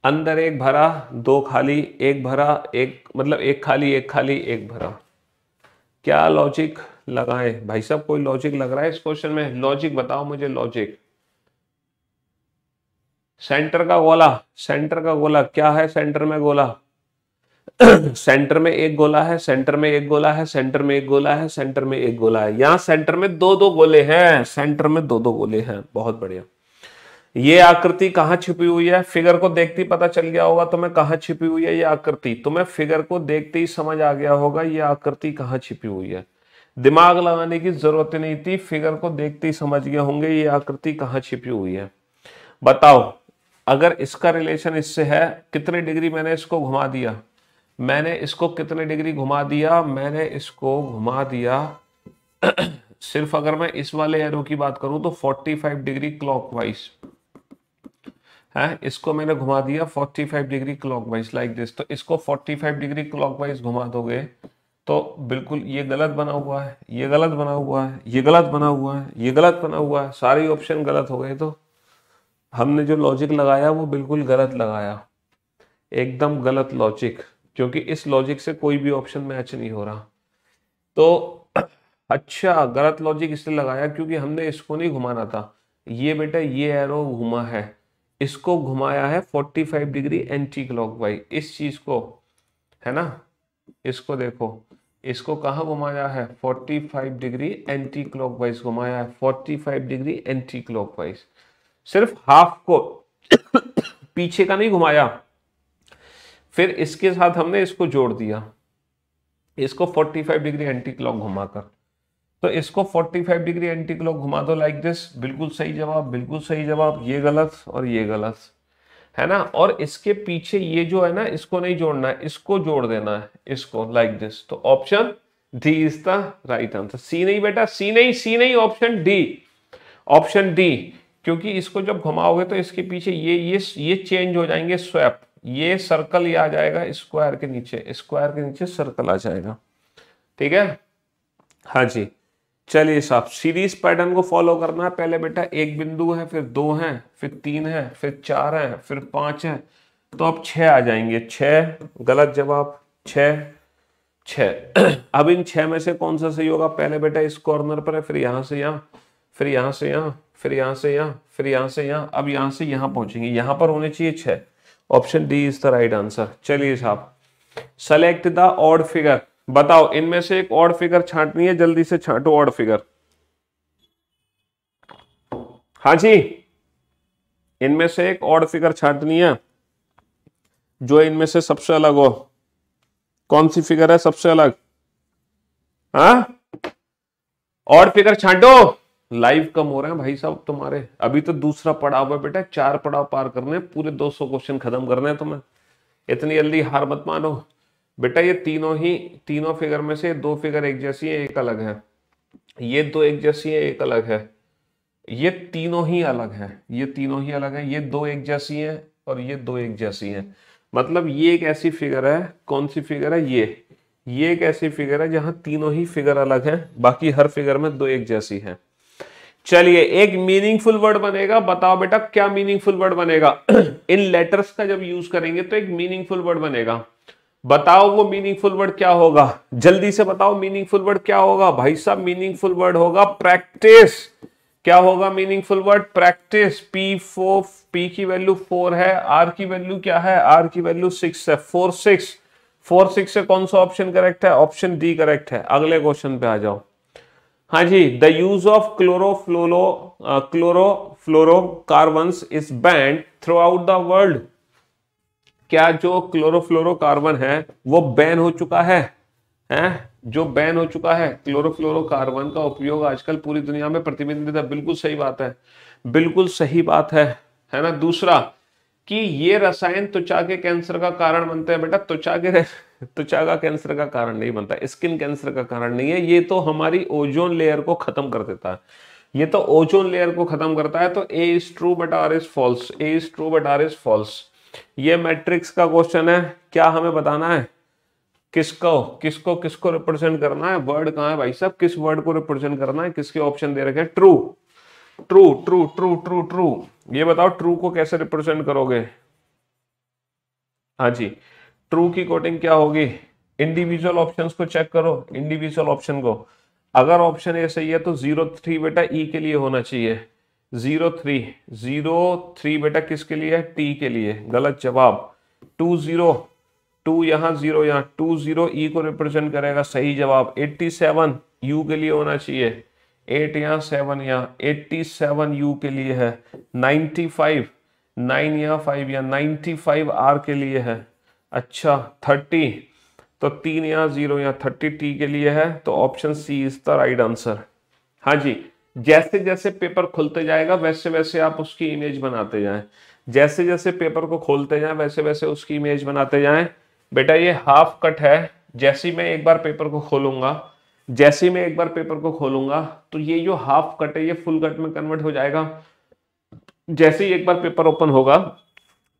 अंदर एक भरा दो खाली एक भरा एक मतलब एक खाली एक खाली एक भरा क्या लॉजिक लगाए भाई साहब कोई लॉजिक लग रहा है इस क्वेश्चन में लॉजिक बताओ मुझे लॉजिक सेंटर का गोला सेंटर का गोला क्या है सेंटर में गोला सेंटर में एक गोला है सेंटर में एक गोला है सेंटर में एक गोला है सेंटर में एक गोला है यहां सेंटर में दो दो गोले हैं सेंटर में दो दो गोले हैं बहुत बढ़िया ये आकृति कहाँ छिपी हुई है फिगर को देखते ही पता चल गया होगा तुम्हें कहाँ छिपी हुई है ये आकृति तुम्हें फिगर को देखते ही समझ आ गया होगा ये आकृति कहाँ छिपी हुई है दिमाग लगाने की जरूरत नहीं थी फिगर को देखते ही समझ गए होंगे ये आकृति कहाँ छिपी हुई है बताओ अगर इसका रिलेशन इससे है कितने डिग्री मैंने इसको घुमा दिया मैंने इसको कितने डिग्री घुमा दिया मैंने इसको घुमा दिया सिर्फ अगर मैं इस वाले एरो की बात करूं तो 45 डिग्री क्लॉकवाइज है इसको मैंने घुमा दिया 45 डिग्री क्लॉकवाइज लाइक दिस तो इसको 45 डिग्री क्लॉकवाइज घुमा दोगे तो बिल्कुल ये गलत बना हुआ है ये गलत बना हुआ है ये गलत बना हुआ है ये गलत बना हुआ है सारे ऑप्शन गलत हो गए तो हमने जो लॉजिक लगाया वो बिल्कुल गलत लगाया एकदम गलत लॉजिक क्योंकि इस लॉजिक से कोई भी ऑप्शन मैच नहीं हो रहा तो अच्छा गलत लॉजिक इसलिए लगाया क्योंकि हमने इसको नहीं घुमाना था ये बेटा ये एरो घुमा है इसको घुमाया है 45 डिग्री एंटी क्लॉक इस चीज को है ना इसको देखो इसको कहाँ घुमाया है 45 डिग्री एंटी क्लॉक घुमाया है 45 डिग्री एंटी क्लॉक सिर्फ हाफ को पीछे का नहीं घुमाया फिर इसके साथ हमने इसको जोड़ दिया इसको 45 डिग्री एंटी क्लॉक घुमाकर तो इसको 45 डिग्री एंटी क्लॉक घुमा दो लाइक दिस बिल्कुल सही जवाब बिल्कुल सही जवाब ये गलत और ये गलत है ना और इसके पीछे ये जो है ना इसको नहीं जोड़ना है इसको जोड़ देना है इसको लाइक दिस तो option D is the right answer C नहीं बेटा सी नहीं सी नहीं ऑप्शन डी ऑप्शन डी क्योंकि इसको जब घुमाओगे तो इसके पीछे ये ये ये चेंज हो जाएंगे स्वैप ये सर्कल ये आ जाएगा स्क्वायर के नीचे स्क्वायर के नीचे सर्कल आ जाएगा ठीक है हाँ जी चलिए साहब सीरीज पैटर्न को फॉलो करना है पहले बेटा एक बिंदु है फिर दो है फिर तीन है फिर चार है फिर पांच है तो आप छह आ जाएंगे छः गलत जवाब छ छ अब इन छह में से कौन सा सही होगा पहले बेटा इस कॉर्नर पर है फिर यहां से यहां फिर यहां से यहां फिर यहां से यहां फिर यहां से यहां अब यहां से यहां पहुंचेंगे यहां पर होने चाहिए छह option D is the right answer चलिए साहब सेलेक्ट द ऑड फिगर बताओ इनमें से एक ऑड फिगर छांटनी है जल्दी से छांटो ऑड फिगर हाँ जी इनमें से एक ऑड फिगर छांटनी है जो इनमें से सबसे अलग हो कौन सी फिगर है सबसे अलग हाँ और फिगर छांटो लाइव कम हो रहे हैं भाई साहब तुम्हारे अभी तो दूसरा पड़ाव है बेटा चार पड़ाव पार करने पूरे 200 क्वेश्चन खत्म करने हैं तुम्हें इतनी जल्दी हार मत मानो बेटा ये तीनों ही तीनों फिगर में से दो फिगर एक जैसी है एक अलग है ये दो एक जैसी है एक अलग है ये तीनों ही अलग है ये तीनों ही अलग है ये दो एक जैसी है और ये दो एक जैसी है मतलब ये एक ऐसी फिगर है कौन सी फिगर है ये ये एक ऐसी फिगर है जहां तीनों ही फिगर अलग है बाकी हर फिगर में दो एक जैसी है चलिए एक मीनिंगफुल वर्ड बनेगा बताओ बेटा क्या मीनिंगफुल वर्ड बनेगा इन लेटर्स का जब यूज करेंगे तो एक मीनिंगफुल वर्ड बनेगा बताओ वो मीनिंगफुल वर्ड क्या होगा जल्दी से बताओ मीनिंगफुल वर्ड क्या होगा भाई साहब मीनिंगफुल वर्ड होगा प्रैक्टिस क्या होगा meaningful word practice P four P की वैल्यू फोर है आर की वैल्यू क्या है आर की वैल्यू सिक्स है फोर सिक्स फोर सिक्स से कौन सा ऑप्शन करेक्ट है ऑप्शन डी करेक्ट है अगले क्वेश्चन पे आ जाओ हाँ जी the use of fluoro carbon is banned throughout the world क्या जो क्लोरोफ्लोरोकार्बन है वो बैन हो चुका है हैं जो बैन हो चुका है क्लोरोफ्लोरोकार्बन का उपयोग आजकल पूरी दुनिया में प्रतिबंधित है बिल्कुल सही बात है बिल्कुल सही बात है है ना दूसरा कि ये रसायन त्वचा के कैंसर का कारण बनते हैं बेटा त्वचा के त्वचा का कैंसर का कारण नहीं बनता स्किन कैंसर का कारण नहीं है ये तो हमारी ओजोन लेयर को खत्म कर देता है ये तो ओजोन लेयर को खत्म करता है तो A is true but R is false A is true but R is false ये मैट्रिक्स का क्वेश्चन है क्या हमें बताना है किसको किसको किसको रिप्रेजेंट करना है वर्ड कहा है भाई साहब किस वर्ड को रिप्रेजेंट करना है किसके ऑप्शन दे रखे हैं true true true true true true ये बताओ ट्रू को कैसे रिप्रेजेंट करोगे हाँ जी ट्रू की कोटिंग क्या होगी इंडिविजुअल ऑप्शन को चेक करो इंडिविजुअल ऑप्शन को अगर ऑप्शन ए सही है तो जीरो थ्री बेटा ई e के लिए होना चाहिए जीरो थ्री जीरो थ्री बेटा किसके लिए है टी के लिए गलत जवाब टू जीरो टू यहाँ जीरो यहाँ टू जीरो ई e को रिप्रेजेंट करेगा सही जवाब एट्टी सेवन यू के लिए होना चाहिए एट यहाँ सेवन यहाँ एट्टी सेवन यू के लिए है नाइन्टी फाइव नाइन यहाँ फाइव यहाँ नाइन्टी फाइव आर के लिए है अच्छा थर्टी तो तीन यहाँ जीरो यहाँ थर्टी टी के लिए है तो option C is the right answer हाँ जी जैसे जैसे पेपर खुलते जाएगा वैसे वैसे आप उसकी इमेज बनाते जाएं जैसे जैसे पेपर को खोलते जाएं वैसे वैसे उसकी इमेज बनाते जाएं बेटा ये हाफ कट है जैसे मैं एक बार पेपर को खोलूंगा जैसे मैं एक बार पेपर को खोलूंगा तो ये जो हाफ कट है ये फुल कट में कन्वर्ट हो जाएगा जैसे ही एक बार पेपर ओपन होगा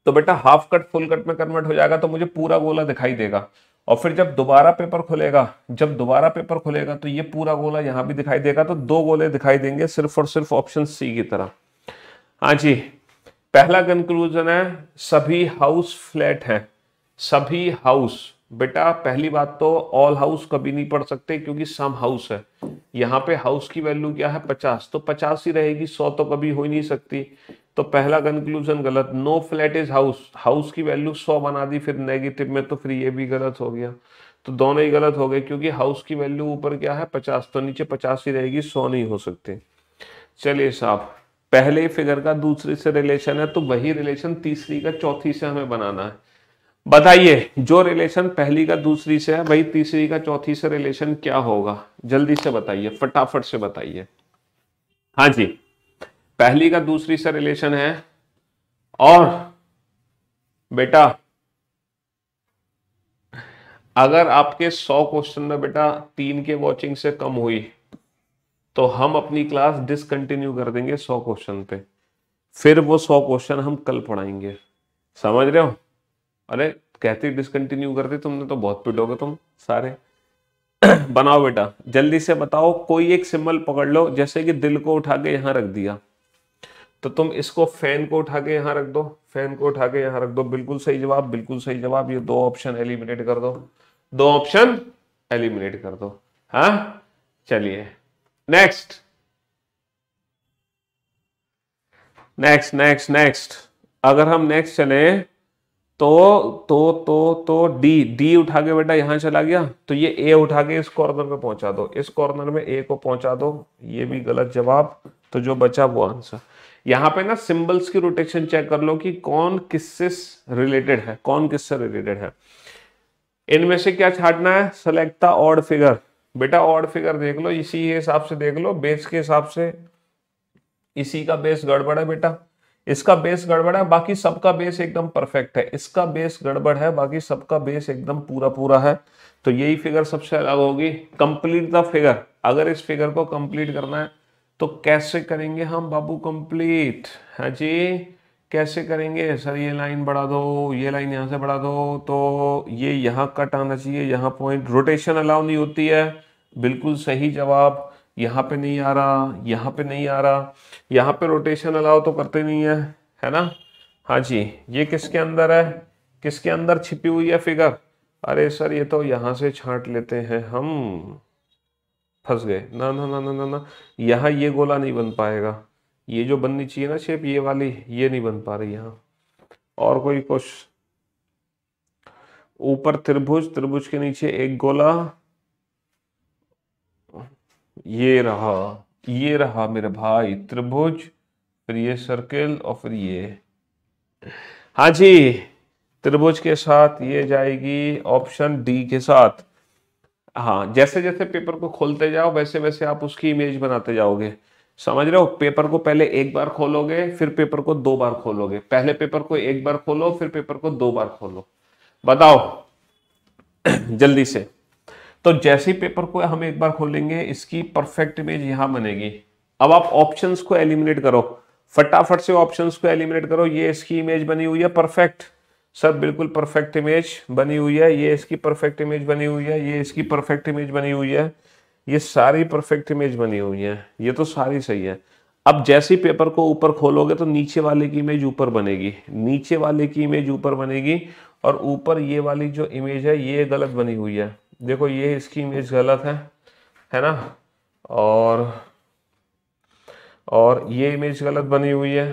तो बेटा हाफ कट फुल कट में कन्वर्ट हो जाएगा तो मुझे पूरा गोला दिखाई देगा और फिर जब दोबारा पेपर खुलेगा जब दोबारा पेपर खुलेगा तो ये पूरा गोला यहां भी दिखाई देगा तो दो गोले दिखाई देंगे सिर्फ और सिर्फ ऑप्शन सी की तरह हाँ जी पहला कंक्लूजन है सभी हाउस फ्लैट हैं सभी हाउस बेटा पहली बात तो ऑल हाउस कभी नहीं पढ़ सकते क्योंकि सम हाउस है यहाँ पे हाउस की वैल्यू क्या है पचास तो पचास ही रहेगी सौ तो कभी हो ही नहीं सकती तो पहला कंक्लूजन गलत no flat is house house की वैल्यू सौ बना दी फिर नेगेटिव में तो फिर ये भी गलत हो गया तो दोनों ही गलत हो गए क्योंकि हाउस की वैल्यू ऊपर क्या है पचास तो नीचे पचास ही रहेगी सौ नहीं हो सकते चलिए साहब पहले फिगर का दूसरे से रिलेशन है तो वही रिलेशन तीसरी का चौथी से हमें बनाना है बताइए जो रिलेशन पहली का दूसरी से है वही तीसरी का चौथी से रिलेशन क्या होगा जल्दी से बताइए फटाफट से बताइए हाँ जी पहली का दूसरी से रिलेशन है और बेटा अगर आपके सौ क्वेश्चन में बेटा तीन के वॉचिंग से कम हुई तो हम अपनी क्लास डिसकंटिन्यू कर देंगे सौ क्वेश्चन पे फिर वो सौ क्वेश्चन हम कल पढ़ाएंगे समझ रहे हो अरे कहते डिसकंटिन्यू करते तुमने तो बहुत पिटोगे तुम सारे बनाओ बेटा जल्दी से बताओ कोई एक सिंबल पकड़ लो जैसे कि दिल को उठा के यहां रख दिया तो तुम इसको फैन को उठा के यहाँ रख दो फैन को उठा के यहाँ रख दो बिल्कुल सही जवाब बिल्कुल सही जवाब ये दो ऑप्शन एलिमिनेट कर दो दो ऑप्शन एलिमिनेट कर दो हा चलिए नेक्स्ट नेक्स्ट नेक्स्ट नेक्स्ट अगर हम नेक्स्ट चले तो तो तो तो डी डी उठा के बेटा यहां चला गया तो ये ए उठा के इस कॉर्नर में पहुंचा दो इस कॉर्नर में ए को पहुंचा दो ये भी गलत जवाब तो जो बचा वो आंसर यहाँ पे ना सिंबल्स की रोटेशन चेक कर लो कि कौन किससे रिलेटेड है कौन किससे रिलेटेड है इनमें से क्या छाटना है सेलेक्ट ऑड फिगर बेटा ऑड फिगर देख लो इसी हिसाब से देख लो बेस के हिसाब से इसी का बेस गड़बड़ है बेटा इसका बेस गड़बड़ है बाकी सबका बेस एकदम परफेक्ट है इसका बेस गड़बड़ है बाकी सबका बेस एकदम पूरा पूरा है तो यही फिगर सबसे अलग होगी कंप्लीट द फिगर अगर इस फिगर को कंप्लीट करना है तो कैसे करेंगे हम बाबू कंप्लीट है हाँ जी कैसे करेंगे सर ये लाइन बढ़ा दो ये लाइन यहाँ से बढ़ा दो तो ये यहाँ कट आना चाहिए यहाँ पॉइंट रोटेशन अलाउ नहीं होती है बिल्कुल सही जवाब यहाँ पे नहीं आ रहा यहाँ पे नहीं आ रहा यहाँ पे रोटेशन अलाउ तो करते नहीं है है ना हाँ जी ये किसके अंदर है किसके अंदर छिपी हुई है फिगर अरे सर ये तो यहाँ से छांट लेते हैं हम फंस गए ना ना ना ना ना ना यहाँ ये गोला नहीं बन पाएगा ये जो बननी चाहिए ना शेप ये वाली ये नहीं बन पा रही यहाँ और कोई कुछ ऊपर त्रिभुज त्रिभुज के नीचे एक गोला ये रहा ये रहा मेरे भाई त्रिभुज फिर ये सर्किल और फिर ये हाँ जी त्रिभुज के साथ ये जाएगी ऑप्शन डी के साथ हाँ जैसे जैसे पेपर को खोलते जाओ वैसे वैसे आप उसकी इमेज बनाते जाओगे समझ रहे हो पेपर को पहले एक बार खोलोगे फिर पेपर को दो बार खोलोगे पहले पेपर को एक बार खोलो फिर पेपर को दो बार खोलो बताओ जल्दी से तो जैसे पेपर को हम एक बार खोलेंगे इसकी परफेक्ट इमेज यहां बनेगी अब आप ऑप्शंस को एलिमिनेट करो फटाफट से ऑप्शंस को एलिमिनेट करो ये इसकी इमेज बनी हुई है परफेक्ट सब बिल्कुल परफेक्ट इमेज बनी हुई है ये इसकी परफेक्ट इमेज बनी हुई है ये इसकी परफेक्ट इमेज बनी हुई है ये सारी परफेक्ट इमेज बनी हुई है ये तो सारी सही है अब जैसे ही पेपर को ऊपर खोलोगे तो नीचे वाले की इमेज ऊपर बनेगी नीचे वाले की इमेज ऊपर बनेगी और ऊपर ये वाली जो इमेज है ये गलत बनी हुई है देखो ये इसकी इमेज गलत है है ना और और ये इमेज गलत बनी हुई है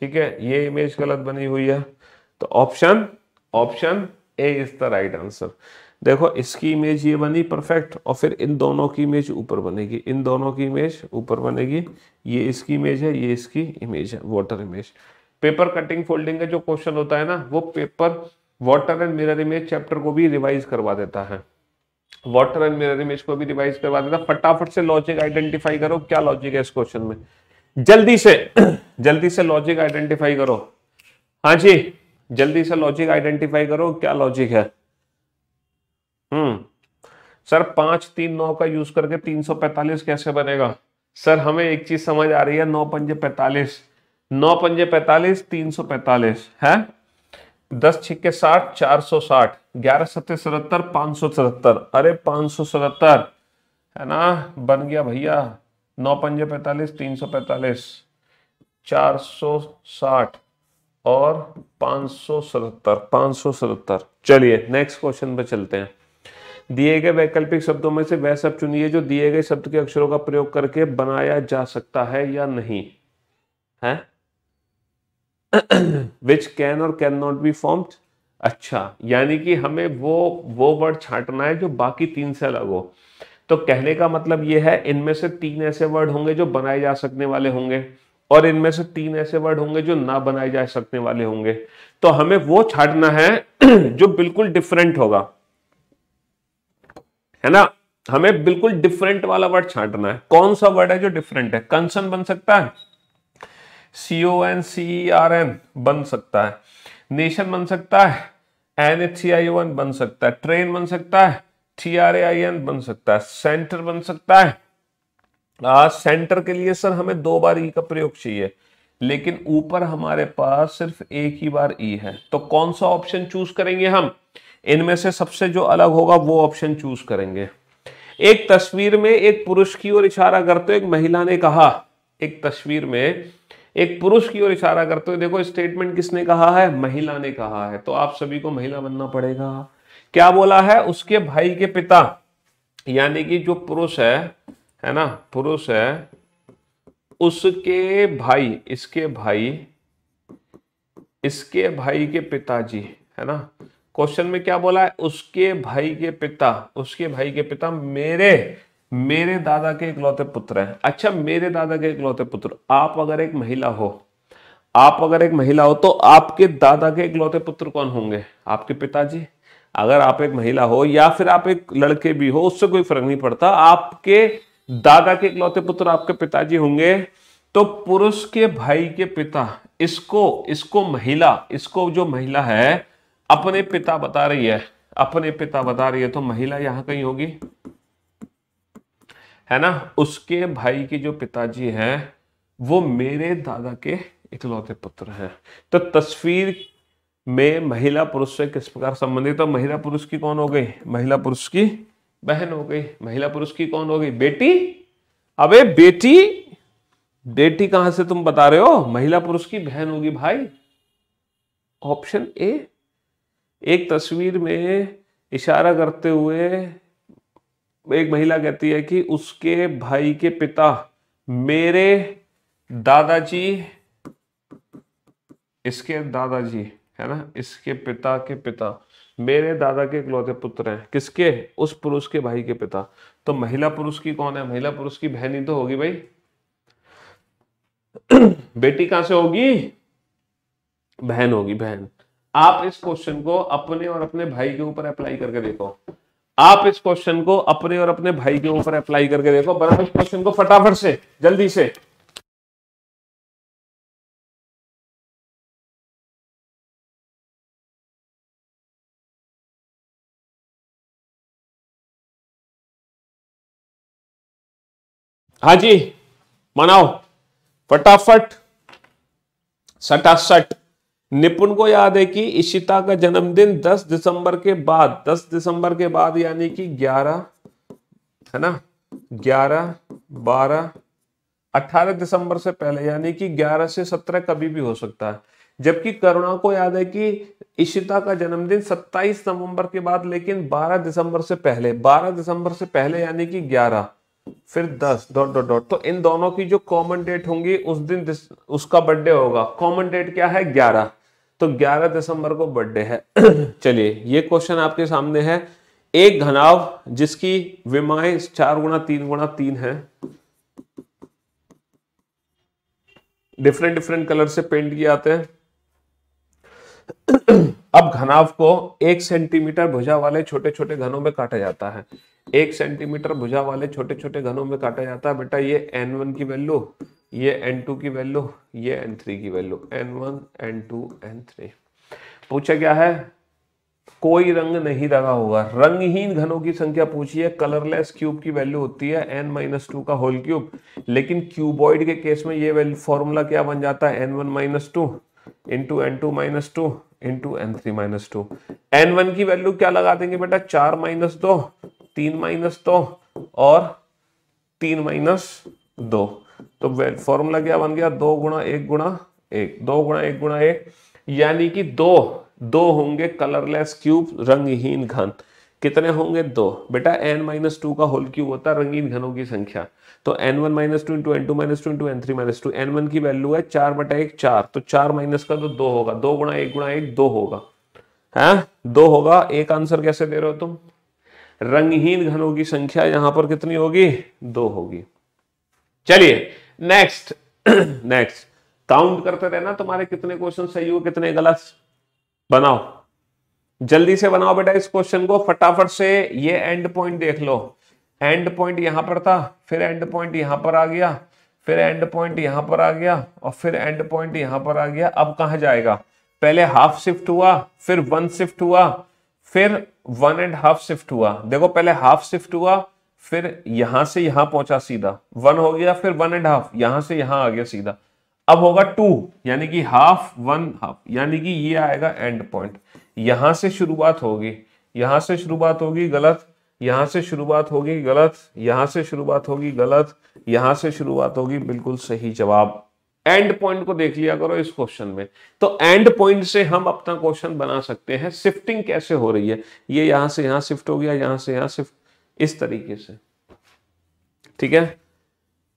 ठीक है ये इमेज गलत बनी हुई है तो option option A is the right answer देखो इसकी इमेज ये बनी परफेक्ट और फिर इन दोनों की इमेज ऊपर बनेगी इन दोनों की इमेज ऊपर बनेगी ये इसकी इमेज है ये इसकी इमेज है water image paper cutting folding का जो क्वेश्चन होता है ना वो paper water and mirror image chapter को भी रिवाइज करवा देता है वाटर एंड मिरर इमेज को भी रिवाइज करवा देता है फटाफट से लॉजिक आइडेंटिफाई करो क्या लॉजिक है इस क्वेश्चन में जल्दी से जल्दी से लॉजिक आइडेंटिफाई करो हाँ जी जल्दी से लॉजिक आइडेंटिफाई करो क्या लॉजिक है हम्म सर पांच तीन नौ का यूज करके तीन सौ पैंतालीस कैसे बनेगा सर हमें एक चीज समझ आ रही है नौ पंजे पैंतालीस नौ पंजे पैंतालीस तीन सौ पैंतालीस है दस छिक्के साठ चार सौ साठ ग्यारह सत्य सतहत्तर पांच सौ सतहत्तर अरे पांच सौ सतहत्तर है ना बन गया भैया नौ पंजे पैंतालीस तीन सौ पैंतालीस चार सौ साठ और पांच सौ सौ चलिए नेक्स्ट क्वेश्चन पे चलते हैं दिए गए वैकल्पिक शब्दों में से वह शब्द चुनिए जो दिए गए शब्द के अक्षरों का प्रयोग करके बनाया जा सकता है या नहीं है विच कैन और कैन नॉट बी फॉर्म अच्छा यानी कि हमें वो वो वर्ड छांटना है जो बाकी तीन से अलग हो तो कहने का मतलब ये है इनमें से तीन ऐसे वर्ड होंगे जो बनाए जा सकने वाले होंगे और इनमें से तीन ऐसे वर्ड होंगे जो ना बनाए जा सकने वाले होंगे तो हमें वो छाटना है जो बिल्कुल डिफरेंट होगा है ना हमें बिल्कुल डिफरेंट वाला वर्ड छाटना है कौन सा वर्ड है जो डिफरेंट है कंसन बन सकता है C O N C R N बन सकता है नेशन बन सकता है N H C I O N बन सकता है ट्रेन बन सकता है T R A I N बन सकता है सेंटर बन सकता है आ, सेंटर के लिए सर हमें दो बार ई e का प्रयोग चाहिए लेकिन ऊपर हमारे पास सिर्फ एक ही बार ई e है तो कौन सा ऑप्शन चूज करेंगे हम इनमें से सबसे जो अलग होगा वो ऑप्शन चूज करेंगे एक तस्वीर में एक पुरुष की ओर इशारा करते हुए एक महिला ने कहा एक तस्वीर में एक पुरुष की ओर इशारा करते हुए देखो स्टेटमेंट किसने कहा है महिला ने कहा है तो आप सभी को महिला बनना पड़ेगा क्या बोला है उसके भाई के पिता यानी कि जो पुरुष है है ना पुरुष है उसके भाई इसके भाई इसके भाई के पिताजी है ना क्वेश्चन में क्या बोला है उसके भाई के पिता उसके भाई के पिता मेरे मेरे दादा के इकलौते पुत्र हैं अच्छा मेरे दादा के इकलौते पुत्र आप अगर एक महिला हो आप अगर एक महिला हो तो आपके दादा के इकलौते पुत्र कौन होंगे आपके पिताजी अगर आप एक महिला हो या फिर आप एक लड़के भी हो उससे कोई फर्क नहीं पड़ता आपके दादा के इकलौते पुत्र आपके पिताजी होंगे तो पुरुष के भाई के पिता इसको इसको महिला इसको जो महिला है अपने पिता बता रही है अपने पिता बता रही है तो महिला यहां कहीं होगी है ना उसके भाई के जो पिताजी हैं वो मेरे दादा के इकलौते पुत्र हैं तो तस्वीर में महिला पुरुष से किस प्रकार संबंधित तो महिला पुरुष की कौन हो गई महिला पुरुष की बहन हो गई महिला पुरुष की कौन हो गई बेटी अबे बेटी बेटी कहां से तुम बता रहे हो महिला पुरुष की बहन होगी भाई ऑप्शन ए एक तस्वीर में इशारा करते हुए एक महिला कहती है कि उसके भाई के पिता मेरे दादाजी इसके दादाजी है ना इसके पिता के पिता मेरे दादा के इकलौते पुत्र हैं किसके उस पुरुष के भाई के पिता तो महिला पुरुष की कौन है महिला पुरुष की बहन ही तो होगी भाई बेटी कहां से होगी बहन होगी बहन आप इस क्वेश्चन को अपने और अपने भाई के ऊपर अप्लाई करके देखो आप इस क्वेश्चन को अपने और अपने भाई के ऊपर अप्लाई करके देखो बराबर इस क्वेश्चन को फटाफट से जल्दी से हाँ जी मनाओ फटाफट सटासट निपुण को याद है कि इशिता का जन्मदिन 10 दिसंबर के बाद 10 दिसंबर के बाद यानी कि 11 है ना 11 12 18 दिसंबर से पहले यानी कि 11 से 17 कभी भी हो सकता है जबकि करुणा को याद है कि इशिता का जन्मदिन 27 नवंबर के बाद लेकिन 12 दिसंबर से पहले 12 दिसंबर से पहले यानी कि 11 फिर दस डॉट डॉट डॉट तो इन दोनों की जो कॉमन डेट होंगी उस दिन उसका बर्थडे होगा कॉमन डेट क्या है ग्यारह तो ग्यारह दिसंबर को बर्थडे है चलिए ये क्वेश्चन आपके सामने है एक घनाव जिसकी विमाएं चार गुणा तीन गुणा तीन है डिफरेंट डिफरेंट कलर से पेंट किए जाते हैं अब घनाव को एक सेंटीमीटर भुजा वाले छोटे छोटे घनों में काटा जाता है एक सेंटीमीटर भुजा वाले छोटे छोटे घनों में काटा जाता है बेटा ये एन वन की वैल्यू ये एन टू की वैल्यू ये एन थ्री की value N one N two N three पूछा क्या है कोई रंग नहीं लगा होगा रंगहीन घनों की संख्या पूछी है कलरलेस क्यूब की वैल्यू होती है एन माइनस टू का होल क्यूब लेकिन क्यूबॉइड के केस में ये फॉर्मूला क्या बन जाता है N one minus two into N two minus two into N three minus two N one की वैल्यू क्या लगा देंगे बेटा चार माइनस दो तीन माइनस दो और तीन माइनस दो तो फॉर्मूला क्या बन गया दो गुणा एक गुणा एक दो गुणा एक गुणा एक यानी कि दो दो होंगे कलरलेस क्यूब रंगहीन घन कितने होंगे दो बेटा एन माइनस टू का होल क्यूब होता है रंगीन घनों की संख्या तो N one minus two into N two minus two into N three minus two N one की वैल्यू है चार बटा एक चार तो चार माइनस का तो दो होगा दो गुणा एक गुणा एक दो होगा है हाँ? दो होगा एक आंसर कैसे दे रहे हो तुम रंगहीन घनों की संख्या यहां पर कितनी होगी दो होगी चलिए नेक्स्ट नेक्स्ट काउंट करते रहना तुम्हारे कितने क्वेश्चन सही हुए कितने गलत बनाओ जल्दी से बनाओ बेटा इस क्वेश्चन को फटाफट से ये एंड पॉइंट देख लो एंड पॉइंट यहाँ पर था फिर एंड पॉइंट यहाँ पर आ गया फिर एंड पॉइंट यहाँ पर आ गया और फिर एंड पॉइंट यहाँ पर आ गया अब कहा जाएगा पहले हाफ शिफ्ट हुआ फिर वन शिफ्ट हुआ फिर वन एंड हाफ शिफ्ट हुआ देखो पहले हाफ शिफ्ट हुआ फिर यहां से यहां पहुंचा सीधा वन हो गया फिर वन एंड हाफ यहां से यहां आ गया सीधा अब होगा टू यानी कि हाफ वन हाफ यानी कि ये आएगा एंड पॉइंट यहां से शुरुआत होगी यहां से शुरुआत होगी गलत यहां से शुरुआत होगी गलत यहां से शुरुआत होगी गलत यहां से शुरुआत होगी बिल्कुल सही जवाब एंड पॉइंट को देख लिया करो इस क्वेश्चन में तो एंड पॉइंट से हम अपना क्वेश्चन बना सकते हैं शिफ्टिंग कैसे हो रही है ये यहां से यहां शिफ्ट हो गया यहां से यहां शिफ्ट इस तरीके से ठीक है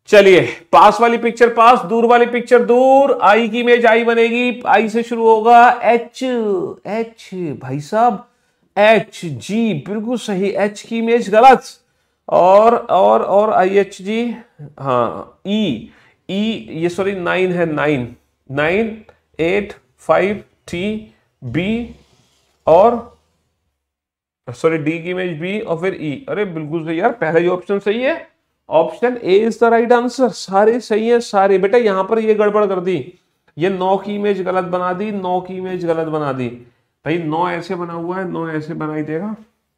चलिए पास वाली पिक्चर पास दूर वाली पिक्चर दूर आई की इमेज आई बनेगी आई से शुरू होगा एच एच भाई साहब एच जी बिल्कुल सही एच की इमेज गलत और और और आई एच जी हाँ ई e, ई e, ये सॉरी नाइन है nine nine eight five T B और सॉरी डी की इमेज बी और फिर ई e. अरे बिल्कुल सही यार पहला ही ऑप्शन सही है option A is the right answer सारे सही है सारे बेटा यहां पर ये गड़बड़ कर दी ये नौ की इमेज गलत बना दी नौ की इमेज गलत बना दी भाई नौ ऐसे बना हुआ है नौ ऐसे बनाई देगा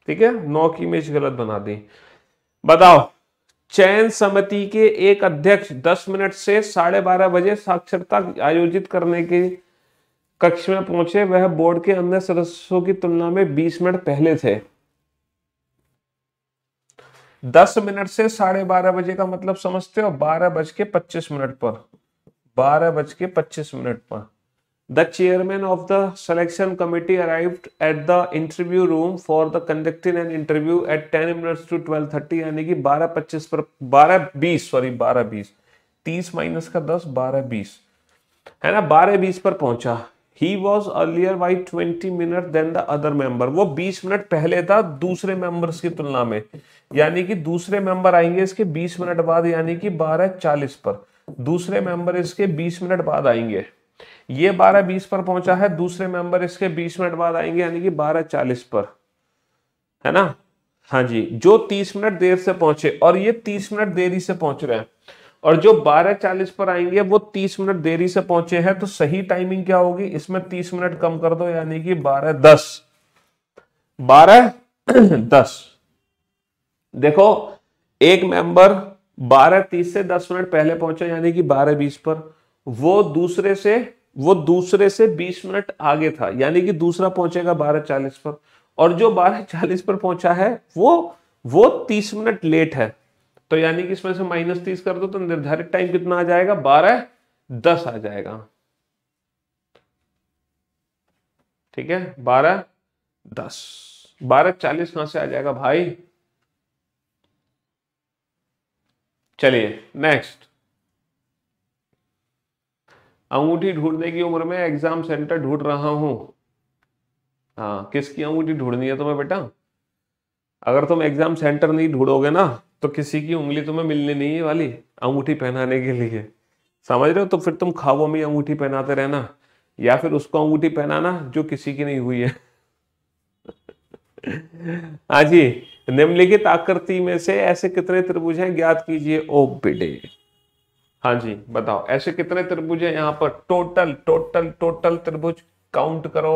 ठीक है नौ की इमेज गलत बना दी बताओ चयन समिति के एक अध्यक्ष दस मिनट से साढ़े बारह बजे साक्षरता आयोजित करने के कक्ष में पहुंचे वह बोर्ड के अन्य सदस्यों की तुलना में बीस मिनट पहले थे दस मिनट से साढ़े बारह बजे का मतलब समझते हो बारह बज के पच्चीस मिनट पर बारह बज के पच्चीस मिनट पर chairman of the selection committee arrive at the interview room for the conducting an interview at ten minutes to twelve thirty यानी कि पच्चीस पर बीस सॉरी बीस तीस माइनस का बारह बीस है ना बारह बीस पर पहुंचा ही was earlier by twenty minute then the other member वो बीस मिनट पहले था दूसरे मेंबर्स की तुलना में यानी कि दूसरे मेंबर आएंगे इसके बीस मिनट बाद यानी कि बारह चालीस पर दूसरे मेंबर इसके बीस मिनट बाद आएंगे ये बारह बीस पर पहुंचा है दूसरे मेंबर इसके बीस मिनट बाद आएंगे यानी कि बारह चालीस पर है ना हाँ जी जो तीस मिनट देर से पहुंचे और ये तीस मिनट देरी से पहुंच रहे हैं और जो बारह चालीस पर आएंगे वो तीस मिनट देरी से पहुंचे हैं तो सही टाइमिंग क्या होगी इसमें तीस मिनट कम कर दो यानी कि बारह दस बारह दस देखो एक मेंबर बारह तीस से दस मिनट पहले पहुंचे यानी कि बारह बीस पर वो दूसरे से वो दूसरे से 20 मिनट आगे था यानी कि दूसरा पहुंचेगा बारह चालीस पर और जो बारह चालीस पर पहुंचा है वो वो 30 मिनट लेट है तो यानी कि इसमें से माइनस तीस कर दो तो निर्धारित टाइम कितना आ जाएगा बारह दस आ जाएगा ठीक है बारह दस बारह चालीस कहां से आ जाएगा भाई चलिए नेक्स्ट अंगूठी ढूंढने की उम्र में एग्जाम सेंटर ढूंढ रहा हूं हाँ किसकी अंगूठी ढूंढनी है तुम्हें बेटा अगर तुम एग्जाम सेंटर नहीं ढूंढोगे ना तो किसी की उंगली तुम्हें मिलने नहीं है वाली अंगूठी पहनाने के लिए समझ रहे हो तो फिर तुम खाओ में अंगूठी पहनाते रहना या फिर उसको अंगूठी पहनाना जो किसी की नहीं हुई है हाँ जी निम्नलिखित आकृति में से ऐसे कितने त्रिभुज हैं ज्ञात कीजिए ओ बेटे हाँ जी बताओ ऐसे कितने त्रिभुज है यहाँ पर टोटल टोटल टोटल त्रिभुज काउंट करो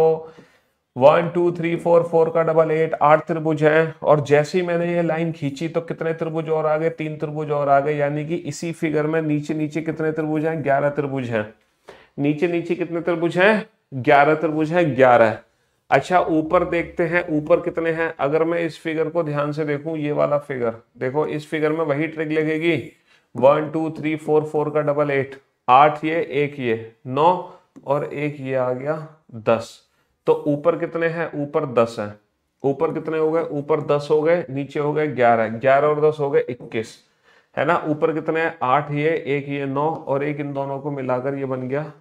one two three four four का डबल एट आठ त्रिभुज है और जैसे ही मैंने ये लाइन खींची तो कितने त्रिभुज और आ गए तीन त्रिभुज और आ गए यानी कि इसी फिगर में नीचे नीचे कितने त्रिभुज हैं ग्यारह त्रिभुज हैं नीचे नीचे कितने त्रिभुज हैं ग्यारह त्रिभुज हैं ग्यारह अच्छा ऊपर देखते हैं ऊपर कितने हैं अगर मैं इस फिगर को ध्यान से देखूं ये वाला फिगर देखो इस फिगर में वही ट्रिक लगेगी one two three four four का डबल एट आठ ये एक ये नौ और एक ये आ गया दस तो ऊपर कितने हैं ऊपर दस है ऊपर कितने हो गए ऊपर दस हो गए नीचे हो गए ग्यारह ग्यारह और दस हो गए इक्कीस है ना ऊपर कितने हैं आठ ये एक ये नौ और एक इन दोनों को मिलाकर ये बन गया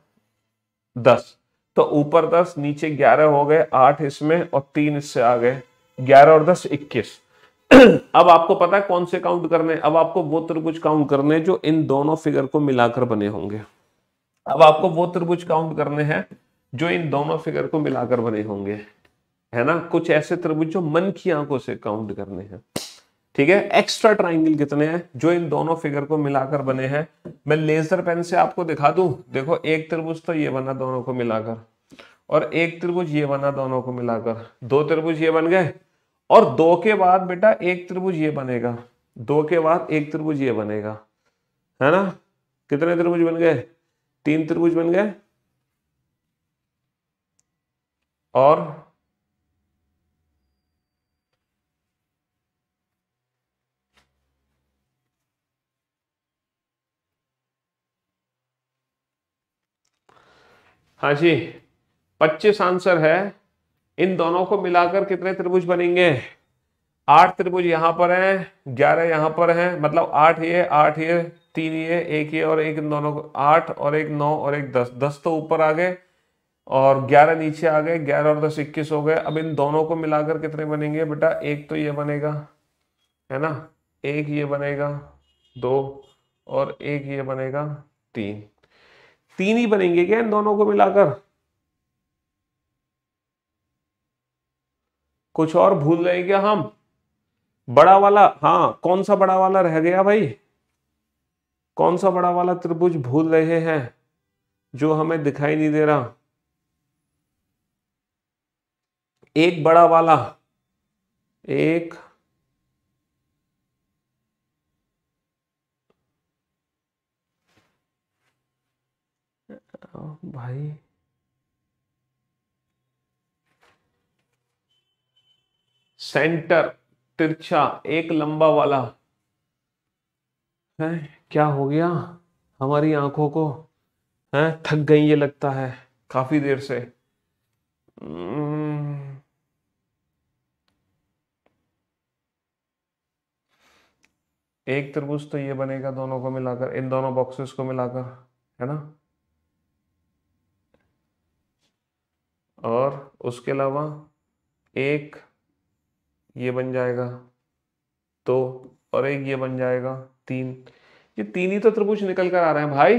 दस तो ऊपर दस नीचे ग्यारह हो गए आठ इसमें और तीन इससे आ गए ग्यारह और दस इक्कीस अब आपको पता है कौन से काउंट करने अब आपको वो त्रिभुज काउंट करने जो इन दोनों फिगर को मिलाकर बने होंगे अब आपको वो त्रिभुज काउंट करने हैं जो इन दोनों फिगर को मिलाकर बने होंगे है ना कुछ ऐसे त्रिभुज जो मन की आंखों से काउंट करने हैं ठीक है एक्स्ट्रा ट्राइंगल कितने हैं जो इन दोनों फिगर को मिलाकर बने हैं मैं लेजर पेन से आपको दिखा दूं देखो एक त्रिभुज तो ये बना दोनों को मिलाकर और एक त्रिभुज ये बना दोनों को मिलाकर दो त्रिभुज ये बन गए और दो के बाद बेटा एक त्रिभुज ये बनेगा दो के बाद एक त्रिभुज ये बनेगा है ना कितने त्रिभुज बन गए तीन त्रिभुज बन गए और हाँ जी पच्चीस आंसर है इन दोनों को मिलाकर कितने त्रिभुज बनेंगे आठ त्रिभुज यहां पर हैं ग्यारह यहां पर हैं मतलब आठ ये आठ ये तीन ये एक ये और एक इन दोनों को आठ और एक नौ और एक दस दस तो ऊपर आ गए और ग्यारह नीचे आ गए ग्यारह और दस इक्कीस हो गए अब इन दोनों को मिलाकर कितने बनेंगे बेटा एक तो ये बनेगा है ना एक ये बनेगा दो और एक ये बनेगा तीन तीन ही बनेंगे क्या इन दोनों को मिलाकर कुछ और भूल रहे क्या हम बड़ा वाला हाँ कौन सा बड़ा वाला रह गया भाई कौन सा बड़ा वाला त्रिभुज भूल रहे हैं जो हमें दिखाई नहीं दे रहा एक बड़ा वाला एक भाई सेंटर तिरछा एक लंबा वाला है क्या हो गया हमारी आंखों को है थक गई ये लगता है काफी देर से एक तरबूज तो ये बनेगा दोनों को मिलाकर इन दोनों बॉक्सेस को मिलाकर है ना और उसके अलावा एक ये बन जाएगा दो और एक ये बन जाएगा तीन ये तीन ही तो त्रिभुज निकल कर आ रहे हैं भाई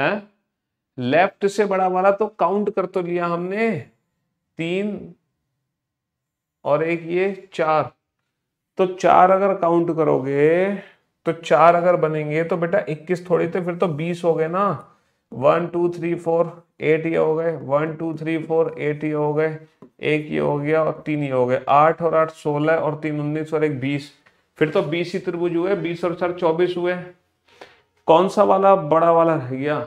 हैं लेफ्ट से बड़ा वाला तो काउंट कर तो लिया हमने तीन और एक ये चार तो चार अगर काउंट करोगे तो चार अगर बनेंगे तो बेटा 21 थोड़ी थे तो फिर तो 20 हो गए ना one two three four eight ये हो गए one two three four eight ये हो गए एक ये हो गया और तीन ये हो गया आठ और आठ सोलह और तीन उन्नीस और एक बीस फिर तो बीस ही त्रिभुज हुए बीस और चार चौबीस हुए कौन सा वाला बड़ा वाला रह गया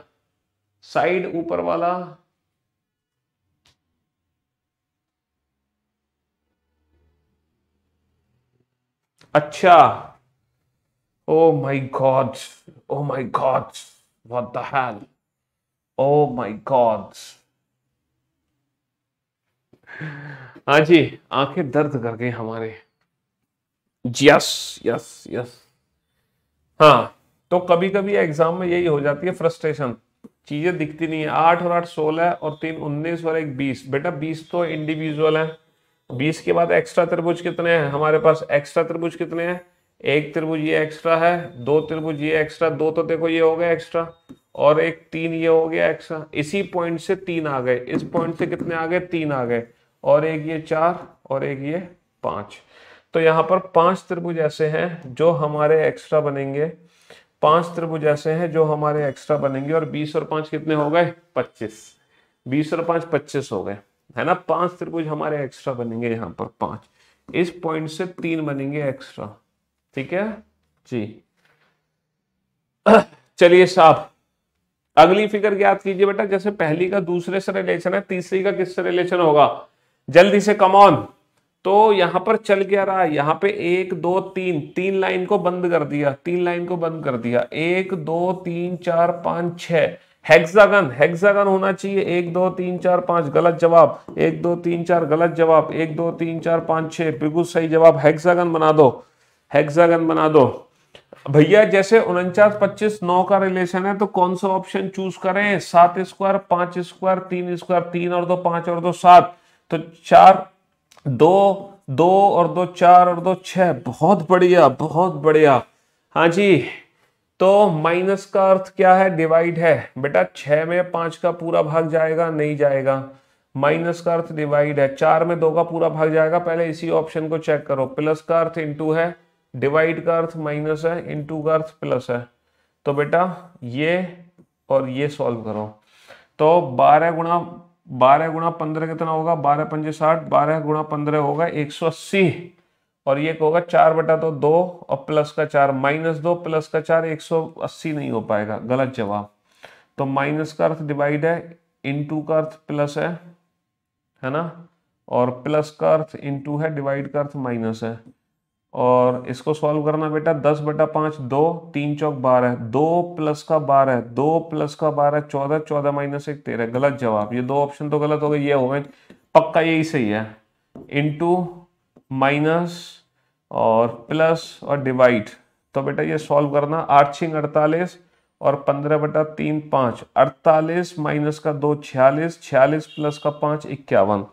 साइड ऊपर वाला अच्छा oh my God oh my God what the hell oh my God हाँ जी आंखें दर्द कर गई हमारे यस यस यस हाँ तो कभी कभी एग्जाम में यही हो जाती है फ्रस्ट्रेशन चीजें दिखती नहीं है आठ और आठ सोलह और तीन उन्नीस और एक बीस बेटा बीस तो इंडिविजुअल है बीस के बाद एक्स्ट्रा त्रिभुज कितने हैं हमारे पास एक्स्ट्रा त्रिभुज कितने हैं एक त्रिभुज ये एक्स्ट्रा है दो त्रिभुज ये एक्स्ट्रा दो तो देखो ये हो गया एक्स्ट्रा और एक तीन ये हो गया एक्स्ट्रा इसी पॉइंट से तीन आ गए इस पॉइंट से कितने आ गए तीन आ गए और एक ये चार और एक ये पांच तो यहाँ पर पांच त्रिभुज ऐसे हैं जो हमारे एक्स्ट्रा बनेंगे पांच त्रिभुज ऐसे हैं जो हमारे एक्स्ट्रा बनेंगे और बीस और पांच कितने हो गए पच्चीस बीस और पांच पच्चीस हो गए है ना पांच त्रिभुज हमारे एक्स्ट्रा बनेंगे यहाँ पर पांच इस पॉइंट से तीन बनेंगे एक्स्ट्रा ठीक है जी चलिए साहब अगली फिगर याद कीजिए बेटा जैसे पहली का दूसरे से रिलेशन है तीसरी का किससे रिलेशन होगा जल्दी से ऑन तो यहां पर चल गया रहा यहां पे एक दो तीन तीन लाइन को बंद कर दिया तीन लाइन को बंद कर दिया एक दो तीन चार पांच छ हेक्सागन हेक्सागन होना चाहिए एक दो तीन चार पांच गलत जवाब एक दो तीन चार गलत जवाब एक दो तीन चार पांच छह बिल्कुल सही जवाब हेक्सागन बना दो हेक्सागन बना दो भैया जैसे उनचास पच्चीस नौ का रिलेशन है तो कौन सा ऑप्शन चूज करें सात स्क्वायर पांच स्क्वायर तीन स्क्वायर तीन और दो पांच और दो सात तो चार दो दो और दो चार और दो छः बहुत बढ़िया बहुत बढ़िया हाँ जी तो माइनस का अर्थ क्या है डिवाइड है बेटा छः में पांच का पूरा भाग जाएगा नहीं जाएगा माइनस का अर्थ डिवाइड है चार में दो का पूरा भाग जाएगा पहले इसी ऑप्शन को चेक करो प्लस का अर्थ इंटू है डिवाइड का अर्थ माइनस है इंटू का अर्थ प्लस है तो बेटा ये और ये सॉल्व करो तो बारह गुणा बारह गुणा पंद्रह कितना होगा बारह पंजे साठ बारह गुणा पंद्रह होगा एक सौ अस्सी और ये होगा चार बटा दो तो दो और प्लस का चार माइनस दो प्लस का चार एक सौ अस्सी नहीं हो पाएगा गलत जवाब तो माइनस का अर्थ डिवाइड है टू का अर्थ प्लस है है ना और प्लस का अर्थ टू है डिवाइड का अर्थ माइनस है और इसको सॉल्व करना बेटा दस बटा पांच दो तीन चौक बारह दो प्लस का बारह दो प्लस का बारह चौदह चौदह माइनस एक तेरह गलत जवाब ये दो ऑप्शन तो गलत हो गए ये हो गए पक्का यही सही है टू माइनस और प्लस और डिवाइड तो बेटा ये सॉल्व करना आठ छिंग अड़तालीस और पंद्रह बटा तीन पांच अड़तालीस माइनस का दो छियालीस छियालीस प्लस का पांच इक्यावन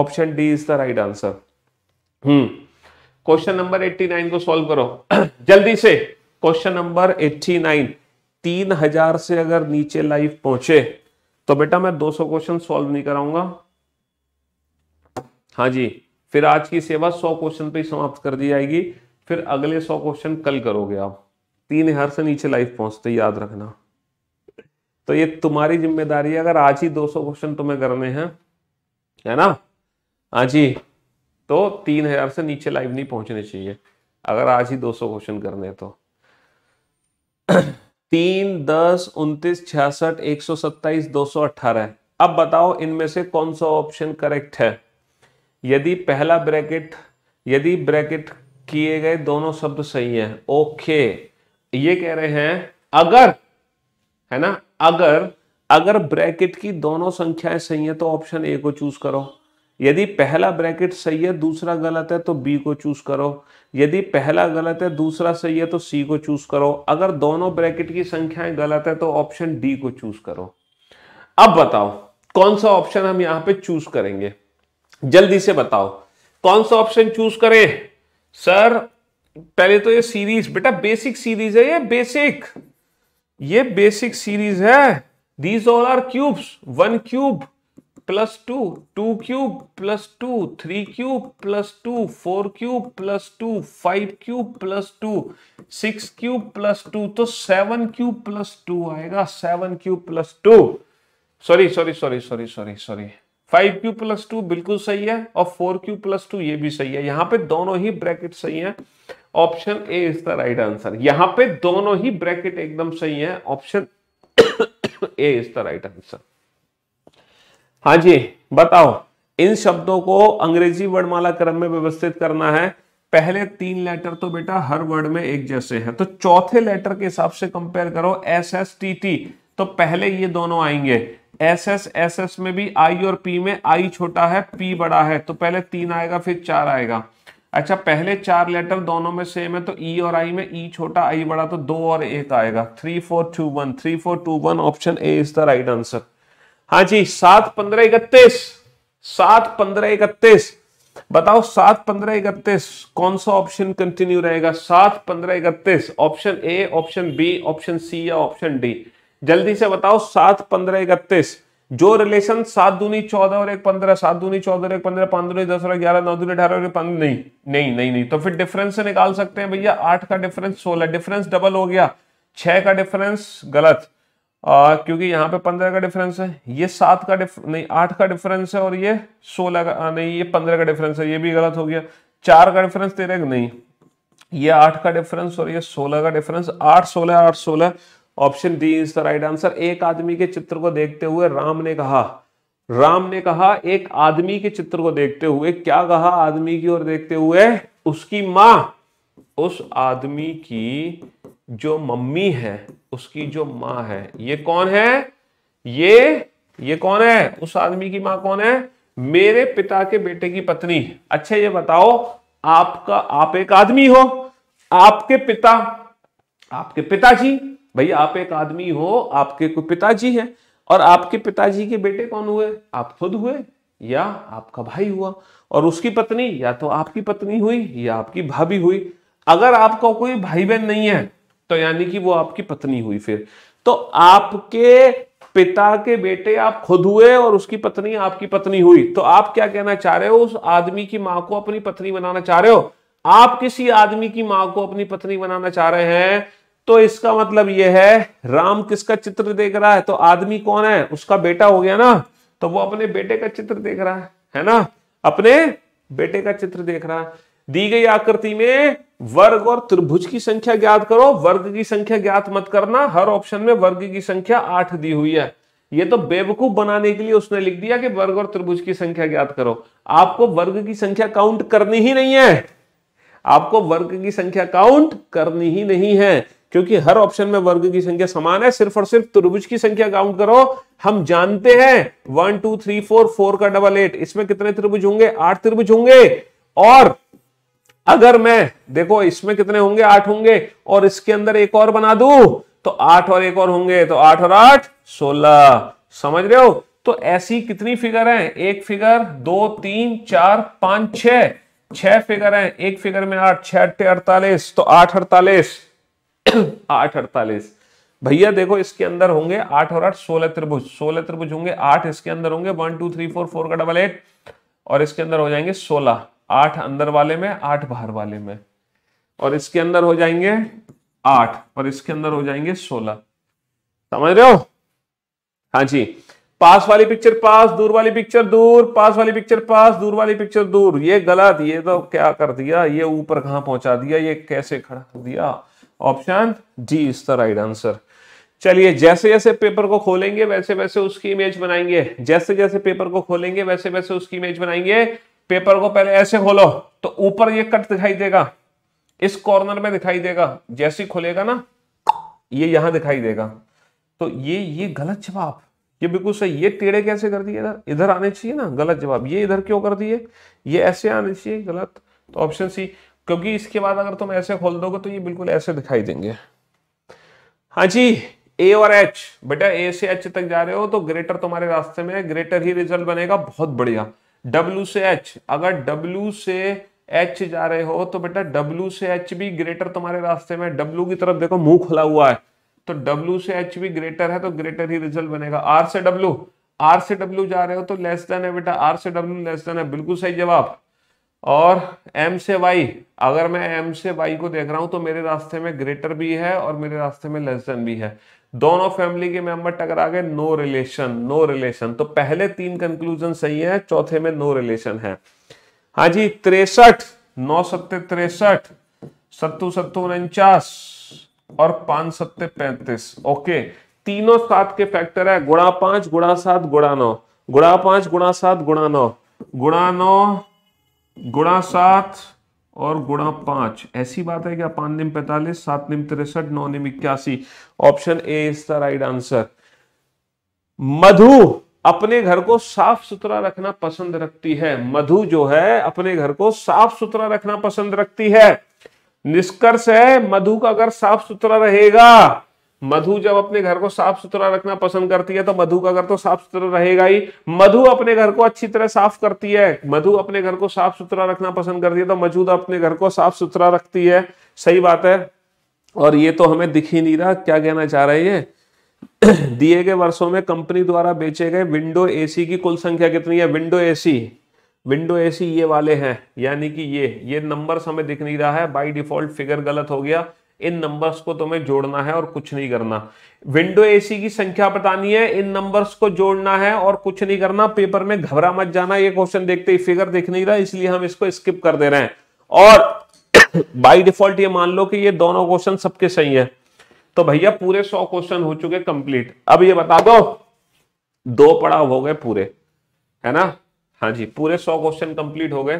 option D is the right answer hmm question number 89 को सॉल्व करो जल्दी से क्वेश्चन नंबर 89 तीन हजार से अगर नीचे लाइफ पहुंचे तो बेटा मैं 200 क्वेश्चन सॉल्व नहीं कराऊंगा हाँ जी फिर आज की सेवा 100 क्वेश्चन पे समाप्त कर दी जाएगी फिर अगले 100 क्वेश्चन कल करोगे आप तीन हजार से नीचे लाइफ पहुंचते याद रखना तो ये तुम्हारी जिम्मेदारी है अगर आज ही 200 क्वेश्चन तुम्हें करने हैं है ना हाँ जी तो तीन हजार से नीचे लाइव नहीं पहुंचने चाहिए अगर आज ही 200 क्वेश्चन करने हैं तो तीन दस उनतीस छियासठ एक सौ सत्ताईस दो सौ अट्ठारह अब बताओ इनमें से कौन सा ऑप्शन करेक्ट है यदि पहला ब्रैकेट यदि ब्रैकेट किए गए दोनों शब्द सही हैं ओके ये कह रहे हैं अगर है ना अगर अगर ब्रैकेट की दोनों संख्याएं सही है तो ऑप्शन ए को चूज करो यदि पहला ब्रैकेट सही है दूसरा गलत है तो बी को चूज करो यदि पहला गलत है दूसरा सही है तो सी को चूज करो अगर दोनों ब्रैकेट की संख्याएं गलत है तो ऑप्शन डी को चूज करो अब बताओ कौन सा ऑप्शन हम यहां पे चूज करेंगे जल्दी से बताओ कौन सा ऑप्शन चूज करें सर पहले तो ये सीरीज बेटा बेसिक सीरीज है ये बेसिक ये बेसिक सीरीज है these all are cubes one cube plus two two cube plus two three cube plus two four cube plus two five cube plus two six cube plus two तो seven cube plus two आएगा seven cube plus two sorry sorry sorry sorry sorry sorry five cube plus two बिल्कुल सही है और four cube plus two ये भी सही है यहाँ पे दोनों ही ब्रैकेट सही है option A is the right answer यहाँ पे दोनों ही ब्रैकेट एकदम सही है option A is the right answer हाँ जी बताओ इन शब्दों को अंग्रेजी वर्णमाला क्रम में व्यवस्थित करना है पहले तीन लेटर तो बेटा हर वर्ड में एक जैसे हैं तो चौथे लेटर के हिसाब से कंपेयर करो एस एस टी टी तो पहले ये दोनों आएंगे एस एस एस एस में भी आई और पी में आई छोटा है पी बड़ा है तो पहले तीन आएगा फिर चार आएगा अच्छा पहले चार लेटर दोनों में सेम है तो ई e और आई में ई e छोटा आई बड़ा तो दो और एक आएगा three four two one three four two one option A is the right answer हाँ जी सात पंद्रह इकतीस सात पंद्रह इकतीस बताओ सात पंद्रह इकतीस कौन सा ऑप्शन कंटिन्यू रहेगा सात पंद्रह इकतीस option A option B option C या ऑप्शन डी जल्दी से बताओ सात पंद्रह इकतीस जो रिलेशन सात दूनी चौदह और एक पंद्रह सात दूनी चौदह और एक पंद्रह पांच दूनी दस और ग्यारह नौ दूनी अठारह और पंद्रह नहीं नहीं नहीं नहीं तो फिर डिफरेंस से निकाल सकते हैं भैया आठ का डिफरेंस सोलह डिफरेंस डबल हो गया छह का डिफरेंस गलत आ, क्योंकि यहाँ पे पंद्रह का डिफरेंस है ये सात का नहीं आठ का डिफरेंस है और ये सोलह का नहीं ये पंद्रह का डिफरेंस है ये भी गलत हो गया चार का डिफरेंस तेरह नहीं ये आठ का डिफरेंस और ये सोलह का डिफरेंस आठ सोलह आठ सोलह option D is the right answer एक आदमी के चित्र को देखते हुए राम ने कहा राम ने कहा एक आदमी के चित्र को देखते हुए क्या कहा आदमी की ओर देखते हुए उसकी मां उस आदमी की जो मम्मी है उसकी जो माँ है ये कौन है ये ये कौन है उस आदमी की माँ कौन है मेरे पिता के बेटे की पत्नी अच्छा ये बताओ आपका आप एक आदमी हो आपके पिता आपके पिताजी भैया आप एक आदमी हो आपके कोई पिताजी है और आपके पिताजी के बेटे कौन हुए आप खुद हुए या आपका भाई हुआ और उसकी पत्नी या तो आपकी पत्नी हुई या आपकी भाभी हुई अगर आपका कोई भाई बहन नहीं है तो यानी कि वो आपकी पत्नी हुई फिर तो आपके पिता के बेटे आप खुद हुए और उसकी पत्नी आपकी पत्नी हुई तो आप क्या कहना चाह रहे हो उस आदमी की मां को अपनी पत्नी बनाना चाह रहे हो आप किसी आदमी की मां को अपनी पत्नी बनाना चाह रहे हैं तो इसका मतलब यह है राम किसका चित्र देख रहा है तो आदमी कौन है उसका बेटा हो गया ना तो वो अपने बेटे का चित्र देख रहा है है ना अपने बेटे का चित्र देख रहा है दी गई आकृति में वर्ग और त्रिभुज की संख्या ज्ञात करो वर्ग की संख्या ज्ञात मत करना हर ऑप्शन में वर्ग की संख्या आठ दी हुई है ये तो बेवकूफ बनाने के लिए उसने लिख दिया कि वर्ग और त्रिभुज की संख्या ज्ञात करो आपको वर्ग की संख्या काउंट करनी ही नहीं है आपको वर्ग की संख्या काउंट करनी ही नहीं है क्योंकि हर ऑप्शन में वर्ग की संख्या समान है सिर्फ और सिर्फ त्रिभुज की संख्या काउंट करो हम जानते हैं one two three four four का डबल एट इसमें कितने त्रिभुज होंगे आठ त्रिभुज होंगे और अगर मैं देखो इसमें कितने होंगे आठ होंगे और इसके अंदर एक और बना दू तो आठ और एक और होंगे तो आठ और आठ सोलह समझ रहे हो तो ऐसी कितनी फिगर है एक फिगर दो तीन चार पांच छ छह फिगर है एक फिगर में आठ छह अट्ठे अड़तालीस तो आठ अड़तालीस आठ अड़तालीस भैया देखो इसके अंदर होंगे आठ और आठ सोलह त्रिभुज सोलह त्रिभुज होंगे आठ इसके अंदर होंगे one two three four four का डबल एट और इसके अंदर हो जाएंगे सोलह आठ अंदर वाले में आठ बाहर वाले में और इसके अंदर हो जाएंगे आठ और इसके अंदर हो जाएंगे सोलह समझ रहे हो हाँ जी पास वाली पिक्चर पास दूर वाली पिक्चर दूर पास वाली पिक्चर पास दूर वाली पिक्चर दूर ये गलत ये तो क्या कर दिया ये ऊपर कहां पहुंचा दिया ये कैसे खड़ा कर दिया option D is the right answer चलिए जैसे जैसे पेपर को खोलेंगे वैसे वैसे उसकी इमेज बनाएंगे जैसे जैसे पेपर को खोलेंगे वैसे वैसे उसकी इमेज बनाएंगे पेपर को पहले ऐसे खोलो तो ऊपर ये कट दिखाई देगा इस कॉर्नर में दिखाई देगा जैसे खुलेगा ना ये यहां दिखाई देगा तो ये ये गलत जवाब ये बिल्कुल सही ये टेढ़े कैसे कर दिए इधर इधर आने चाहिए ना गलत जवाब ये इधर क्यों कर दिए ये ऐसे आने चाहिए गलत तो ऑप्शन सी क्योंकि इसके बाद अगर तुम ऐसे खोल दोगे तो ये बिल्कुल ऐसे दिखाई देंगे हाँ जी ए और एच बेटा ए से एच तक जा रहे हो तो ग्रेटर तुम्हारे रास्ते में ग्रेटर ही रिजल्ट बनेगा बहुत बढ़िया W से H अगर W से H जा रहे हो तो बेटा W से H भी ग्रेटर तुम्हारे रास्ते में W की तरफ देखो मुंह खुला हुआ है तो W से H भी ग्रेटर है तो ग्रेटर ही रिजल्ट बनेगा R से W R से W जा रहे हो तो लेस देन है बेटा R से W लेस देन है बिल्कुल सही जवाब और M से Y अगर मैं M से Y को देख रहा हूं तो मेरे रास्ते में ग्रेटर भी है और मेरे रास्ते में लेस देन भी है दोनों फैमिली के मेंबर टकरा गए नो रिलेशन नो रिलेशन तो पहले तीन कंक्लूजन सही है चौथे में नो रिलेशन है हाँ जी तिरसठ नौ सत्ते तिरसठ सत्तू सत्तू उनचास और पांच सत्ते पैंतीस ओके तीनों सात के फैक्टर है गुणा पांच गुणा सात गुणा नौ गुणा पांच गुणा सात गुणा नौ गुणा नौ गुणा सात और गुणा पांच ऐसी बात है क्या पांच निम पैंतालीस सात निम तिरसठ नौ निम इक्यासी option A is the right answer Madhu अपने घर को साफ सुथरा रखना पसंद रखती है मधु जो है अपने घर को साफ सुथरा रखना पसंद रखती है निष्कर्ष है मधु का घर साफ सुथरा रहेगा मधु जब अपने घर को साफ सुथरा रखना पसंद करती है तो मधु का घर तो साफ सुथरा रहेगा ही मधु अपने घर को अच्छी तरह साफ करती है मधु अपने घर को साफ सुथरा रखना पसंद करती है तो मधु अपने घर को साफ सुथरा रखती है सही बात है और ये तो हमें दिख ही नहीं रहा क्या कहना चाह रहे हैं दिए गए वर्षों में कंपनी द्वारा बेचे गए विंडो एसी की कुल संख्या कितनी है विंडो एसी विंडो एसी ये वाले हैं यानी कि ये ये नंबर हमें दिख नहीं रहा है बाय डिफॉल्ट फिगर गलत हो गया इन नंबर्स को तुम्हें जोड़ना है और कुछ नहीं करना विंडो एसी की संख्या बतानी है इन नंबर्स को जोड़ना है और कुछ नहीं करना पेपर में घबरा मत जाना ये क्वेश्चन देखते ही फिगर देख नहीं रहा इसलिए हम इसको स्किप कर दे रहे हैं और बाय डिफॉल्ट ये मान लो कि ये दोनों क्वेश्चन सबके सही है तो भैया पूरे सौ क्वेश्चन हो चुके कंप्लीट अब ये बता दो दो पड़ाव हो गए पूरे है ना हाँ जी पूरे सौ क्वेश्चन कंप्लीट हो गए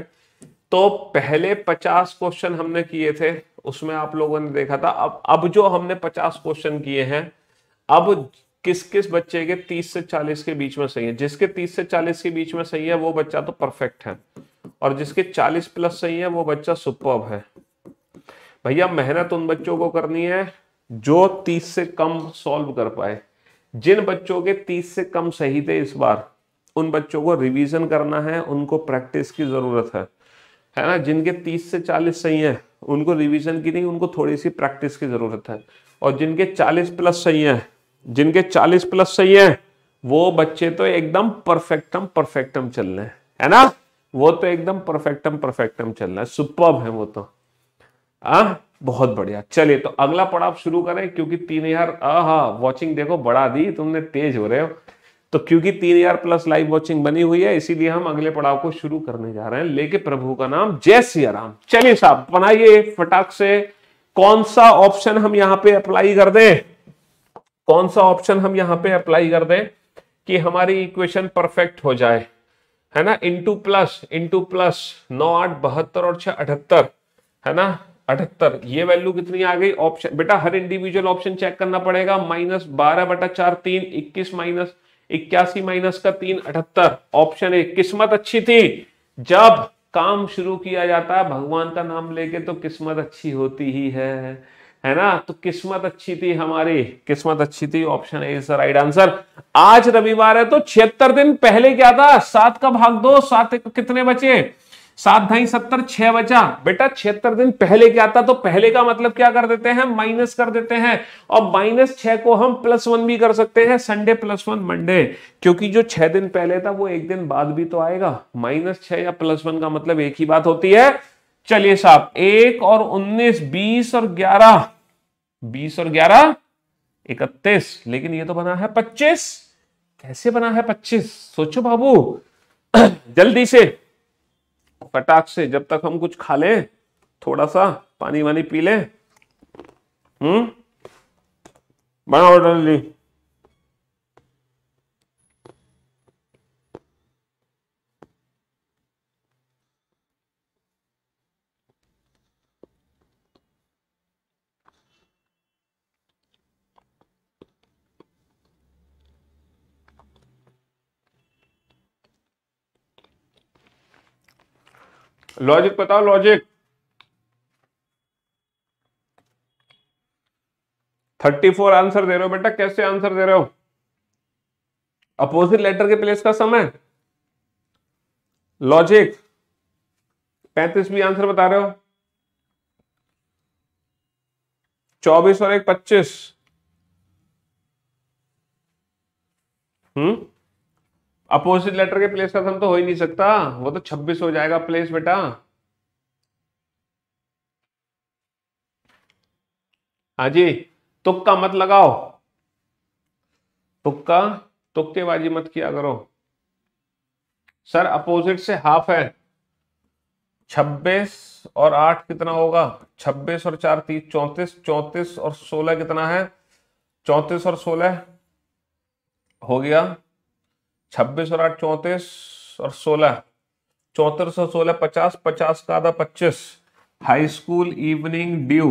तो पहले पचास क्वेश्चन हमने किए थे उसमें आप लोगों ने देखा था अब अब जो हमने 50 क्वेश्चन किए हैं अब किस किस बच्चे के 30 से 40 के बीच में सही है जिसके 30 से 40 के बीच में सही है वो बच्चा तो परफेक्ट है और जिसके 40 प्लस सही है वो बच्चा सुपर है भैया मेहनत उन बच्चों को करनी है जो 30 से कम सॉल्व कर पाए जिन बच्चों के 30 से कम सही थे इस बार उन बच्चों को रिवीजन करना है उनको प्रैक्टिस की जरूरत है है ना जिनके 30 से 40 सही है उनको रिवीजन की नहीं उनको थोड़ी सी प्रैक्टिस की ज़रूरत है और जिनके 40 प्लस सही हैं जिनके 40 प्लस सही हैं वो बच्चे तो एकदम परफेक्टम परफेक्टम चल रहे हैं है ना वो तो एकदम परफेक्टम परफेक्टम चल रहा है सुपर है वो तो आ, बहुत बढ़िया चलिए तो अगला पड़ाव शुरू करें क्योंकि तीन हजार हाँ वॉचिंग देखो बढ़ा दी तुमने तेज हो रहे हो तो क्योंकि तीन हजार प्लस लाइव वॉचिंग बनी हुई है इसीलिए हम अगले पड़ाव को शुरू करने जा रहे हैं लेके प्रभु का नाम जय सी राम चलिए साहब बनाइए फटाक से कौन सा ऑप्शन हम यहां पे अप्लाई कर दें कौन सा ऑप्शन हम यहां पे अप्लाई कर दें कि हमारी इक्वेशन परफेक्ट हो जाए है ना इंटू प्लस इंटू प्लस नौ आठ बहत्तर और छह अठहत्तर है ना अठहत्तर ये वैल्यू कितनी आ गई ऑप्शन बेटा हर इंडिविजुअल ऑप्शन चेक करना पड़ेगा माइनस बारह बटा चार तीन इक्कीस माइनस इक्यासी माइनस का तीन अठहत्तर ऑप्शन ए किस्मत अच्छी थी जब काम शुरू किया जाता है भगवान का नाम लेके तो किस्मत अच्छी होती ही है है ना तो किस्मत अच्छी थी हमारी किस्मत अच्छी थी option A is right answer आज रविवार है तो छिहत्तर दिन पहले क्या था सात का भाग दो सात कितने बचे सात ढाई सत्तर छह बचा बेटा छिहत्तर दिन पहले क्या था तो पहले का मतलब क्या कर देते हैं माइनस कर देते हैं और माइनस छह को हम प्लस वन भी कर सकते हैं संडे प्लस वन मंडे क्योंकि जो छह दिन पहले था वो एक दिन बाद भी तो आएगा माइनस छह या प्लस वन का मतलब एक ही बात होती है चलिए साहब एक और उन्नीस बीस और ग्यारह बीस और ग्यारह इकतीस लेकिन ये तो बना है पच्चीस कैसे बना है पच्चीस सोचो बाबू जल्दी से फटाक से जब तक हम कुछ खा लें थोड़ा सा पानी वानी पी लें हम्म बना ऑर्डर ली लॉजिक बताओ लॉजिक थर्टी फोर आंसर दे रहे हो बेटा कैसे आंसर दे रहे हो अपोजिट लेटर के प्लेस का समय लॉजिक पैंतीस भी आंसर बता रहे हो चौबीस और एक पच्चीस हम्म अपोजिट लेटर के प्लेस का सम तो हो ही नहीं सकता वो तो 26 हो जाएगा प्लेस बेटा हाँ जी तुक्का मत लगाओ तुक्का तुक्केबाजी मत किया करो सर अपोजिट से हाफ है 26 और 8 कितना होगा 26 और 4 तीस चौंतीस चौंतीस और 16 कितना है चौंतीस और 16 हो गया छब्बीस और आठ चौंतीस और सोलह चौहत्तर सौ सोलह पचास पचास का आधा पच्चीस हाई स्कूल इवनिंग ड्यू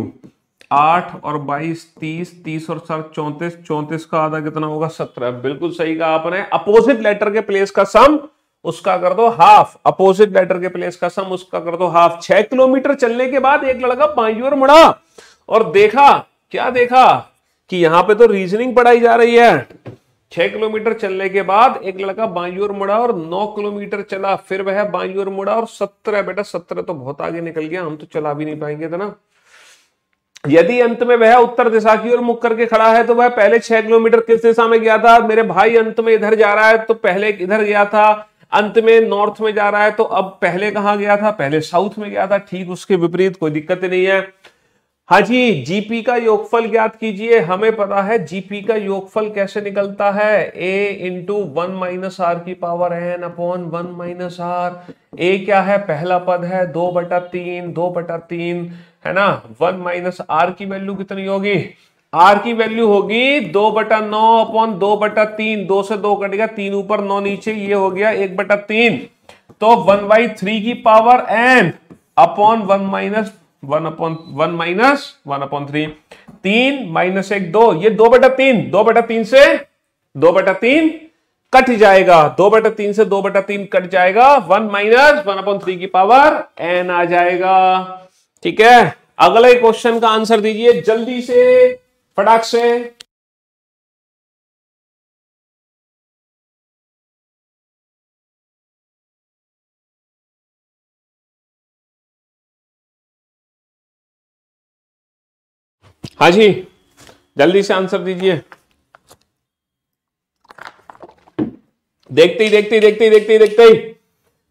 आठ और बाईस तीस तीस और सर चौंतीस चौंतीस का आधा कितना होगा सत्रह बिल्कुल सही कहा आपने अपोजिट लेटर के प्लेस का सम उसका कर दो हाफ अपोजिट लेटर के प्लेस का सम उसका कर दो हाफ छह किलोमीटर चलने के बाद एक लड़का पांच और मुड़ा और देखा क्या देखा कि यहां पे तो रीजनिंग पढ़ाई जा रही है छह किलोमीटर चलने के बाद एक लड़का बाई और मुड़ा और नौ किलोमीटर चला फिर वह बाई और मुड़ा और सत्रह बेटा सत्रह तो बहुत आगे निकल गया हम तो चला भी नहीं पाएंगे था तो ना यदि अंत में वह उत्तर दिशा की ओर मुख करके खड़ा है तो वह पहले छह किलोमीटर किस दिशा में गया था मेरे भाई अंत में इधर जा रहा है तो पहले इधर गया था अंत में नॉर्थ में जा रहा है तो अब पहले कहाँ गया था पहले साउथ में गया था ठीक उसके विपरीत कोई दिक्कत नहीं है हाँ जी जीपी का योगफल ज्ञात कीजिए हमें पता है जीपी का योगफल कैसे निकलता है A into one minus R की power N upon one minus R A क्या है पहला पद है दो बटा तीन दो बटा तीन है ना वन माइनस आर की वैल्यू कितनी होगी आर की वैल्यू होगी दो बटा नौ अपॉन दो बटा तीन दो से दो कटेगा तीन ऊपर नौ नीचे ये हो गया एक बटा तीन तो वन बाई थ्री की power N upon one minus one upon one minus one upon three तीन माइनस एक दो ये दो बटा तीन दो बटा तीन से दो बटा तीन कट जाएगा दो बटा तीन से दो बटा तीन कट जाएगा one minus one upon three की पावर एन आ जाएगा ठीक है अगले क्वेश्चन का आंसर दीजिए जल्दी से फटाक से हाँ जी जल्दी से आंसर दीजिए देखते ही देखते ही देखते ही देखते ही देखते ही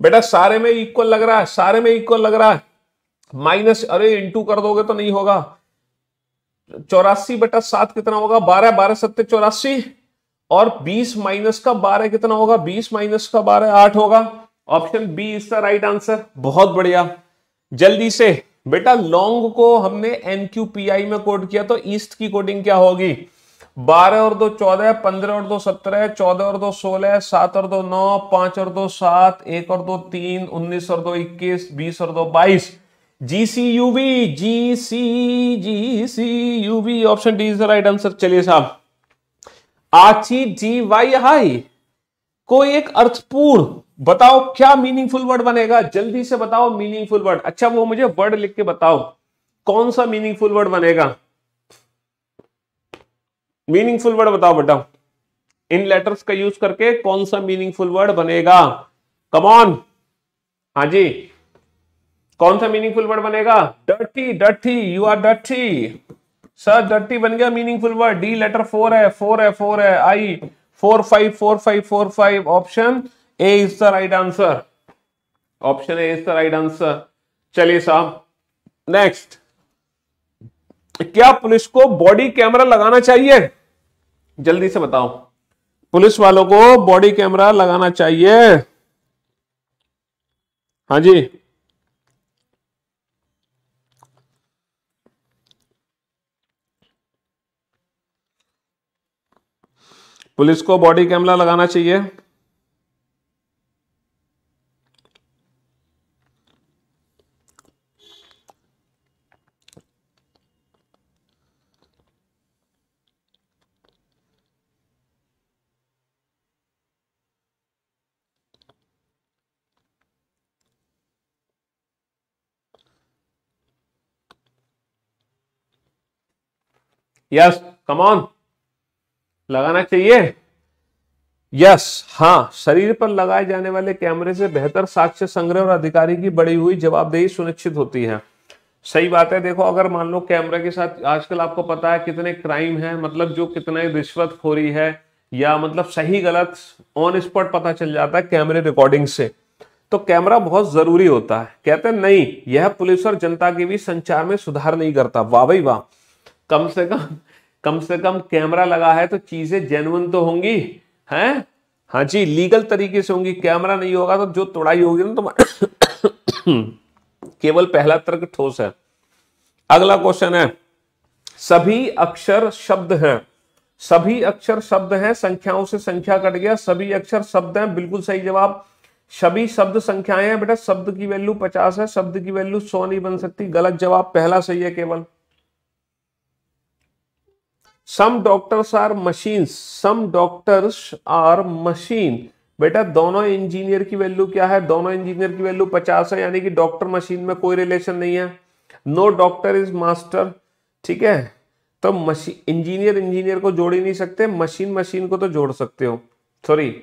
बेटा सारे में इक्वल लग रहा है सारे में इक्वल लग रहा है माइनस अरे इंटू कर दोगे तो नहीं होगा चौरासी बेटा सात कितना होगा बारह बारह सत्तर चौरासी और बीस माइनस का बारह कितना होगा बीस माइनस का बारह आठ होगा ऑप्शन बी इसका राइट आंसर बहुत बढ़िया जल्दी से बेटा लॉन्ग को हमने एनक्यूपीआई में कोड किया तो ईस्ट की कोडिंग क्या होगी बारह और दो चौदह पंद्रह और दो सत्रह चौदह और दो सोलह सात और दो नौ पांच और दो सात एक और दो तीन उन्नीस और दो इक्कीस बीस और दो बाईस G C U B G C G C U B option D is the right answer चलिए साहब आची जी वाई हाई को एक अर्थपूर्ण बताओ क्या मीनिंगफुल वर्ड बनेगा जल्दी से बताओ मीनिंगफुल वर्ड अच्छा वो मुझे वर्ड लिख के बताओ कौन सा मीनिंगफुल वर्ड बनेगा मीनिंगफुल वर्ड बताओ बेटा इन लेटर्स का यूज करके कौन सा मीनिंगफुल वर्ड बनेगा कमॉन हाँ जी कौन सा मीनिंगफुल वर्ड बनेगा dirty dirty you are dirty sir dirty बन गया meaningful word D letter four है फोर है फोर है I four five four five four five option A is the right answer option A is the right answer चलिए साहब next क्या police को body camera लगाना चाहिए जल्दी से बताओ पुलिस वालों को बॉडी कैमरा लगाना चाहिए हाँ जी पुलिस को बॉडी कैमरा लगाना चाहिए यस कमॉन लगाना चाहिए यस yes, हाँ शरीर पर लगाए जाने वाले कैमरे से बेहतर साक्ष्य संग्रह और अधिकारी की बड़ी हुई जवाबदेही सुनिश्चित होती है सही बात है देखो अगर मान लो कैमरे के साथ आजकल आपको पता है कितने क्राइम है मतलब जो कितने रिश्वतखोरी है या मतलब सही गलत ऑन स्पॉट पता चल जाता है कैमरे रिकॉर्डिंग से तो कैमरा बहुत जरूरी होता है कहते हैं नहीं यह पुलिस और जनता के बीच संचार में सुधार नहीं करता वाह भाई वाह कम से कम कम से कम कैमरा लगा है तो चीजें जेनुअन तो होंगी है हाँ जी लीगल तरीके से होंगी कैमरा नहीं होगा तो जो तोड़ाई होगी ना तो केवल पहला तर्क ठोस है अगला क्वेश्चन है सभी अक्षर शब्द हैं सभी अक्षर शब्द हैं संख्याओं से संख्या कट गया सभी अक्षर शब्द हैं बिल्कुल सही जवाब सभी शब्द संख्याएं हैं बेटा शब्द की वैल्यू पचास है शब्द की वैल्यू सौ नहीं बन सकती गलत जवाब पहला सही है केवल some doctors are machine some doctors are machine बेटा दोनों इंजीनियर की वैल्यू क्या है दोनों इंजीनियर की वैल्यू पचास है यानी कि डॉक्टर मशीन में कोई रिलेशन नहीं है नो डॉक्टर इज मास्टर ठीक है तो मशीन इंजीनियर इंजीनियर को जोड़ ही नहीं सकते मशीन मशीन को तो जोड़ सकते हो सॉरी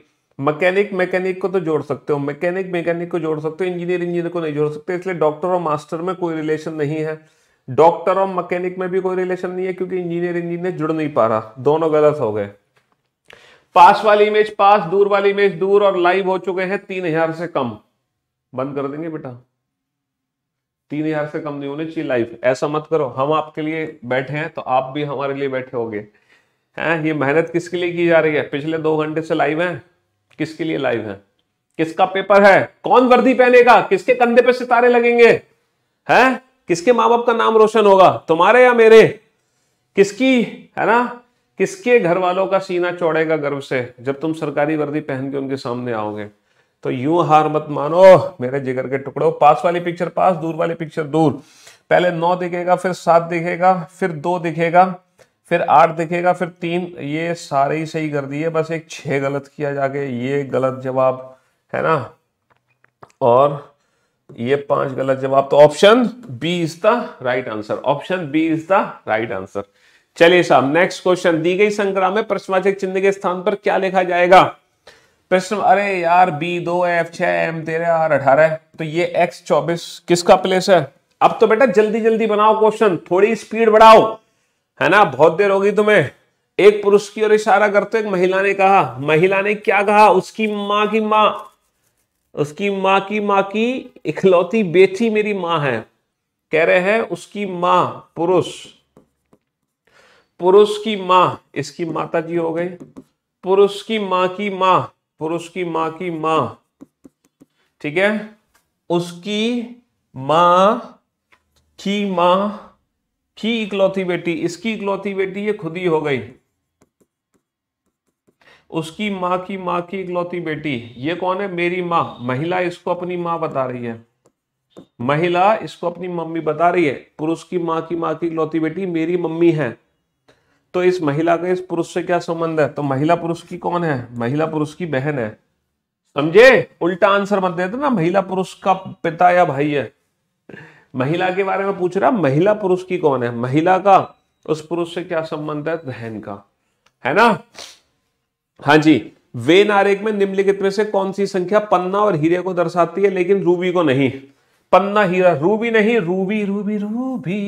मैकेनिक मैकेनिक को तो जोड़ सकते हो मैकेनिक मैकेनिक को जोड़ सकते हो इंजीनियर इंजीनियर को नहीं जोड़ सकते इसलिए डॉक्टर और मास्टर में कोई रिलेशन नहीं है डॉक्टर और मैकेनिक में भी कोई रिलेशन नहीं है क्योंकि इंजीनियर इंजीनियर जुड़ नहीं पा रहा दोनों गलत हो गए पास वाली इमेज पास दूर वाली इमेज दूर और लाइव हो चुके हैं तीन हजार से कम बंद कर देंगे बेटा तीन हजार से कम नहीं होने चाहिए लाइव ऐसा मत करो हम आपके लिए बैठे हैं तो आप भी हमारे लिए बैठे गए हैं ये मेहनत किसके लिए की जा रही है पिछले दो घंटे से लाइव है किसके लिए लाइव है किसका पेपर है कौन वर्दी पहनेगा किसके कंधे पे सितारे लगेंगे हैं किसके माँ बाप का नाम रोशन होगा तुम्हारे या मेरे किसकी है ना किसके घर वालों का सीना चौड़ेगा गर्व से जब तुम सरकारी वर्दी पहन के उनके सामने आओगे तो यूं हार मत मानो मेरे जिगर के टुकड़ों पास वाली पिक्चर पास दूर वाली पिक्चर दूर पहले नौ दिखेगा फिर सात दिखेगा फिर दो दिखेगा फिर आठ दिखेगा फिर तीन ये सारे ही सही कर दिए बस एक छह गलत किया जाके ये गलत जवाब है ना और ये पांच गलत जवाब तो option B is the right answer option B is the right answer चलिए साहब नेक्स्ट क्वेश्चन दी गई संख्या में प्रश्नवाचक चिन्ह के स्थान पर क्या लिखा जाएगा प्रश्न अरे यार बी दो एफ छह एम तेरह आर अठारह तो ये एक्स चौबीस किसका प्लेस है अब तो बेटा जल्दी जल्दी बनाओ क्वेश्चन थोड़ी स्पीड बढ़ाओ है ना बहुत देर होगी तुम्हें एक पुरुष की ओर इशारा करते एक महिला ने कहा महिला ने क्या कहा उसकी माँ की माँ उसकी माँ की माँ की इकलौती बेटी मेरी माँ है कह रहे हैं उसकी माँ पुरुष पुरुष की माँ इसकी माता जी हो गई पुरुष की माँ की माँ पुरुष की माँ की माँ ठीक है उसकी माँ की माँ की इकलौती बेटी इसकी इकलौती बेटी ये खुद ही हो गई उसकी माँ की माँ की इकलौती बेटी ये कौन है मेरी माँ महिला इसको अपनी माँ बता रही है महिला इसको अपनी मम्मी बता रही है पुरुष की माँ की माँ की इकलौती बेटी मेरी मम्मी है तो इस महिला का इस पुरुष से क्या संबंध है तो महिला पुरुष की कौन है महिला पुरुष की बहन है समझे उल्टा आंसर मत देते ना महिला पुरुष का पिता या भाई है महिला के बारे में पूछ रहा महिला पुरुष की कौन है महिला का उस पुरुष से क्या संबंध है बहन का है ना हाँ जी वेन आरेख में निम्नलिखित में से कौन सी संख्या पन्ना और हीरे को दर्शाती है लेकिन रूबी को नहीं पन्ना हीरा रूबी नहीं रूबी रूबी रूबी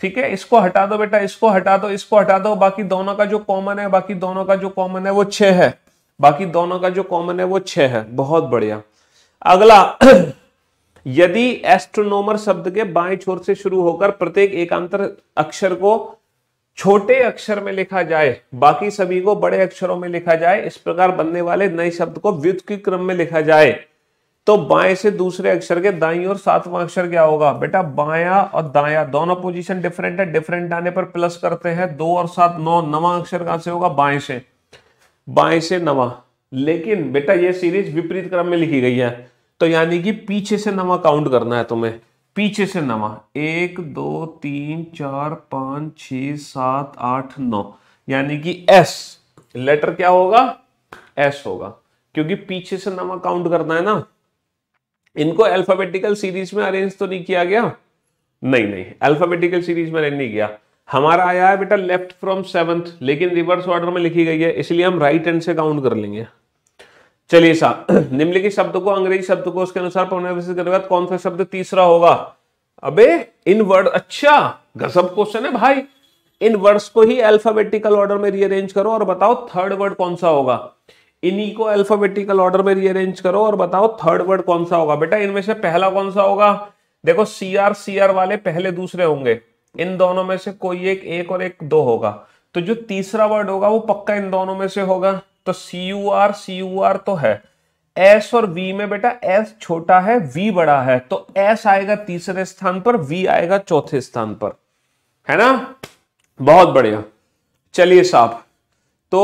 ठीक है इसको हटा दो बेटा इसको हटा दो इसको हटा दो बाकी दोनों का जो कॉमन है बाकी दोनों का जो कॉमन है वो छह है बाकी दोनों का जो कॉमन है वो छ है बहुत बढ़िया अगला यदि एस्ट्रोनोमर शब्द के बाएं छोर से शुरू होकर प्रत्येक एकांतर अक्षर को छोटे अक्षर में लिखा जाए बाकी सभी को बड़े अक्षरों में लिखा जाए इस प्रकार बनने वाले नए शब्द को व्युत के क्रम में लिखा जाए तो बाएं से दूसरे अक्षर के दाई और सातवां अक्षर क्या होगा बेटा बाया और दाया दोनों पोजीशन डिफरेंट है डिफरेंट आने पर प्लस करते हैं दो और सात नौ नवा अक्षर कहां से होगा बाएं से बाएं से नवा लेकिन बेटा ये सीरीज विपरीत क्रम में लिखी गई है तो यानी कि पीछे से नवा काउंट करना है तुम्हें पीछे से नवा एक दो तीन चार पांच छ सात आठ नौ यानी कि एस लेटर क्या होगा एस होगा क्योंकि पीछे से नवा काउंट करना है ना इनको अल्फाबेटिकल सीरीज में अरेंज तो नहीं किया गया नहीं नहीं अल्फाबेटिकल सीरीज में अरेंज नहीं किया हमारा आया है बेटा लेफ्ट फ्रॉम सेवंथ लेकिन रिवर्स ऑर्डर में लिखी गई है इसलिए हम राइट एंड से काउंट कर लेंगे चलिए साहब निम्नलिखित शब्द को अंग्रेजी शब्द को उसके अनुसार पुनर्व्यवस्थित करने के बाद कौन सा शब्द तीसरा होगा अबे इन वर्ड अच्छा गजब क्वेश्चन है भाई इन वर्ड्स को ही अल्फाबेटिकल ऑर्डर में रीअरेंज करो और बताओ थर्ड वर्ड कौन सा होगा इन्हीं को अल्फाबेटिकल ऑर्डर में रीअरेंज करो और बताओ थर्ड वर्ड कौन सा होगा बेटा इनमें से पहला कौन सा होगा देखो सी आर सी आर वाले पहले दूसरे होंगे इन दोनों में से कोई एक एक और एक दो होगा तो जो तीसरा वर्ड होगा वो पक्का इन दोनों में से होगा तो C U R C U R तो है एस और वी में बेटा एस छोटा है वी बड़ा है तो एस आएगा तीसरे स्थान पर वी आएगा चौथे स्थान पर है ना बहुत बढ़िया चलिए साहब तो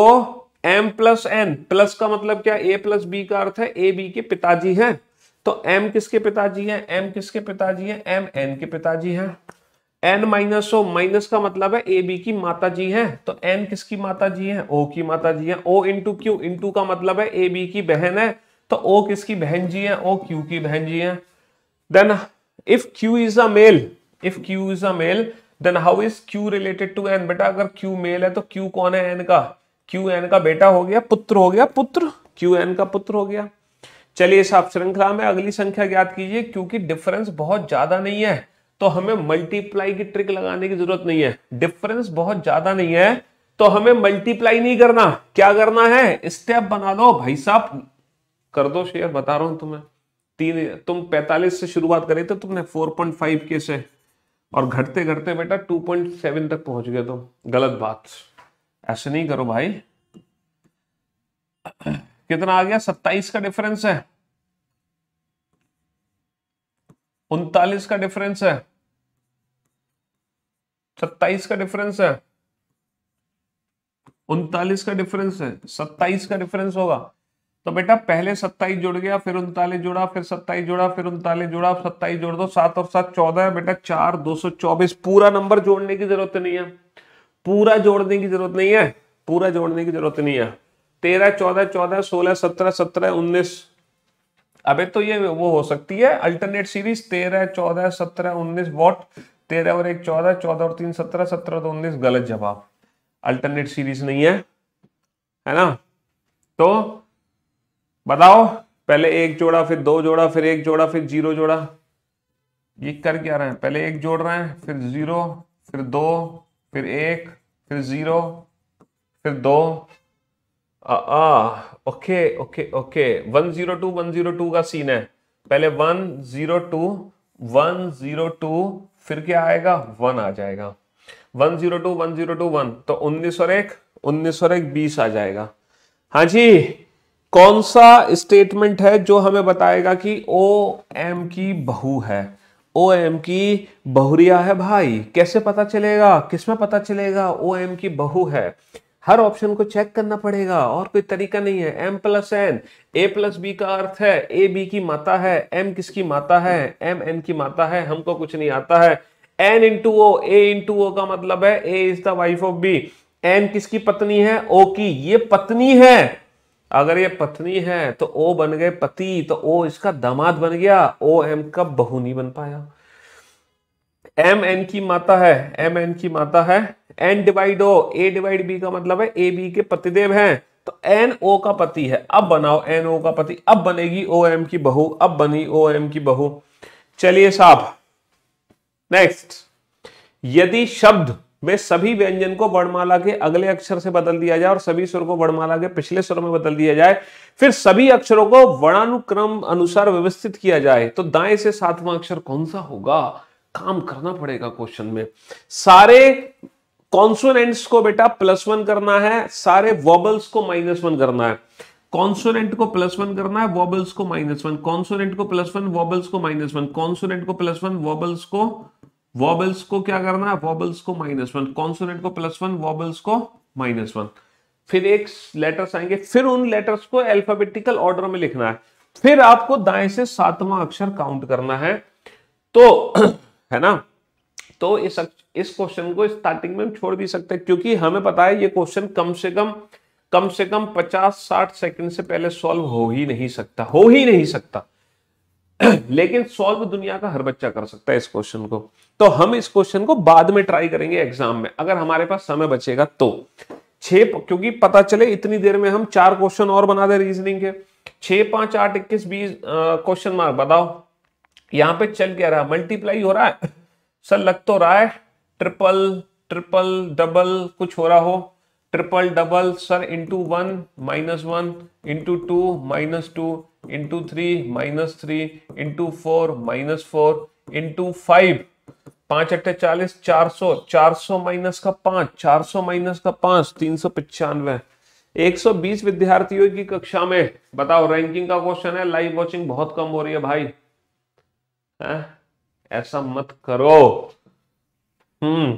एम प्लस एन प्लस का मतलब क्या ए प्लस बी का अर्थ है ए बी के पिताजी हैं तो एम किसके पिताजी हैं एम किसके पिताजी हैं एम एन के पिताजी हैं एन माइनस ओ माइनस का मतलब है ए बी की माता जी है तो एन किसकी माता जी है ओ की माता जी है ओ इंटू क्यू इंटू का मतलब है ए बी की बहन है तो ओ किसकी बहन जी है ओ क्यू की बहन जी है then if Q is a male if Q is a male then how is Q related to N बेटा अगर क्यू मेल है तो क्यू कौन है एन का क्यू एन का बेटा हो गया पुत्र हो गया पुत्र क्यू एन का पुत्र हो गया चलिए इस श्रृंखला में अगली संख्या ज्ञात कीजिए क्योंकि डिफरेंस बहुत ज्यादा नहीं है तो हमें मल्टीप्लाई की ट्रिक लगाने की जरूरत नहीं है डिफरेंस बहुत ज्यादा नहीं है तो हमें मल्टीप्लाई नहीं करना क्या करना है स्टेप बना लो भाई साहब कर दो शेयर बता रहा हूं तुम्हें तीन तुम 45 से शुरुआत करे तो तुमने 4.5 के से और घटते घटते बेटा 2.7 तक पहुंच गए तुम गलत बात ऐसे नहीं करो भाई कितना आ गया 27 का डिफरेंस है उनतालीस का डिफरेंस है सत्ताईस का डिफरेंस है उनतालीस का डिफरेंस है सत्ताईस का डिफरेंस होगा तो बेटा पहले सत्ताईस जुड़ गया फिर उनतालीस जुड़ा फिर सत्ताईस जुड़ा फिर उनतालीस जुड़ा सत्ताईस जोड़ दो सात और सात चौदह है बेटा चार दो सौ चौबीस पूरा नंबर जोड़ने की जरूरत नहीं है पूरा जोड़ने की जरूरत नहीं है पूरा जोड़ने की जरूरत नहीं है तेरह चौदह चौदह सोलह सत्रह सत्रह उन्नीस अबे तो ये वो हो सकती है अल्टरनेट सीरीज तेरह चौदह सत्रह उन्नीस वॉट तेरह और एक चौदह चौदह और तीन सत्रह सत्रह दो उन्नीस गलत जवाब अल्टरनेट सीरीज नहीं है है ना तो बताओ पहले एक जोड़ा फिर दो जोड़ा फिर एक जोड़ा फिर जीरो जोड़ा ये कर क्या रहे हैं पहले एक जोड़ रहे हैं फिर जीरो फिर दो फिर एक फिर जीरो फिर दो आ, आ, okay okay okay one zero two one zero two का सीन है पहले one zero two one zero two फिर क्या आएगा वन आ जाएगा one zero two one zero two one तो उन्नीस और एक उन्नीस और एक बीस आ जाएगा हाँ जी कौन सा स्टेटमेंट है जो हमें बताएगा कि ओ एम की बहू है ओ एम की बहुरिया है भाई कैसे पता चलेगा किसमें पता चलेगा ओ एम की बहू है हर ऑप्शन को चेक करना पड़ेगा और कोई तरीका नहीं है M plus N A plus B का अर्थ है ए बी की माता है एम किसकी माता है एम एन की माता है हमको कुछ नहीं आता है N into O A into O का मतलब है A is the wife of B N किसकी पत्नी है ओ की ये पत्नी है अगर ये पत्नी है तो ओ बन गए पति तो ओ इसका दामाद बन गया ओ एम का बहू नहीं बन पाया एम एन की माता है एम एन की माता है N divide O A divide B का मतलब है ए बी के पतिदेव हैं तो एन ओ का पति है अब बनाओ एन ओ का पति अब बनेगी ओ एम की बहू अब बनी ओ एम की बहू चलिए साहब नेक्स्ट यदि शब्द में सभी व्यंजन को वर्णमाला के अगले अक्षर से बदल दिया जाए और सभी स्वर को वर्णमाला के पिछले स्वर में बदल दिया जाए फिर सभी अक्षरों को वर्णानुक्रम अनुसार व्यवस्थित किया जाए तो दाएं से सातवां अक्षर कौन सा होगा काम करना पड़ेगा क्वेश्चन में सारे कॉन्सोनेंट्स को बेटा प्लस वन करना है सारे वॉबल्स को माइनस वन करना है कॉन्सोनेंट को प्लस वन करना है वॉबल्स को माइनस वन कॉन्सोनेंट को प्लस वन वॉबल्स को माइनस वन कॉन्सोनेंट को प्लस वन वॉबल्स को वॉबल्स को क्या करना है वॉबल्स को माइनस वन कॉन्सोनेंट को प्लस वन वॉबल्स को माइनस वन फिर एक लेटर्स आएंगे फिर उन लेटर्स को एल्फाबेटिकल ऑर्डर में लिखना है फिर आपको दाएं से सातवां अक्षर काउंट करना है तो है ना तो इस इस क्वेश्चन को स्टार्टिंग में हम छोड़ भी सकते हैं क्योंकि हमें पता है ये क्वेश्चन कम से कम कम से कम 50-60 सेकंड से पहले सॉल्व हो ही नहीं सकता हो ही नहीं सकता लेकिन सॉल्व दुनिया का हर बच्चा कर सकता है इस क्वेश्चन को तो हम इस क्वेश्चन को बाद में ट्राई करेंगे एग्जाम में अगर हमारे पास समय बचेगा तो छह क्योंकि पता चले इतनी देर में हम चार क्वेश्चन और बना दे रीजनिंग के छह पांच आठ इक्कीस बीस क्वेश्चन मार्क बताओ यहां पे चल क्या रहा मल्टीप्लाई हो रहा है सर लग तो रहा है ट्रिपल ट्रिपल डबल कुछ हो रहा हो triple double sir into one minus one into two minus two into three minus three into four minus four into five पांच अट्ठे चालीस चार सौ चार सौ माइनस का पांच चार सौ माइनस का पांच तीन सौ पचानवे एक सौ बीस विद्यार्थियों की कक्षा में बताओ रैंकिंग का क्वेश्चन है लाइव वॉचिंग बहुत कम हो रही है भाई है? हाँ? ऐसा मत करो हम्म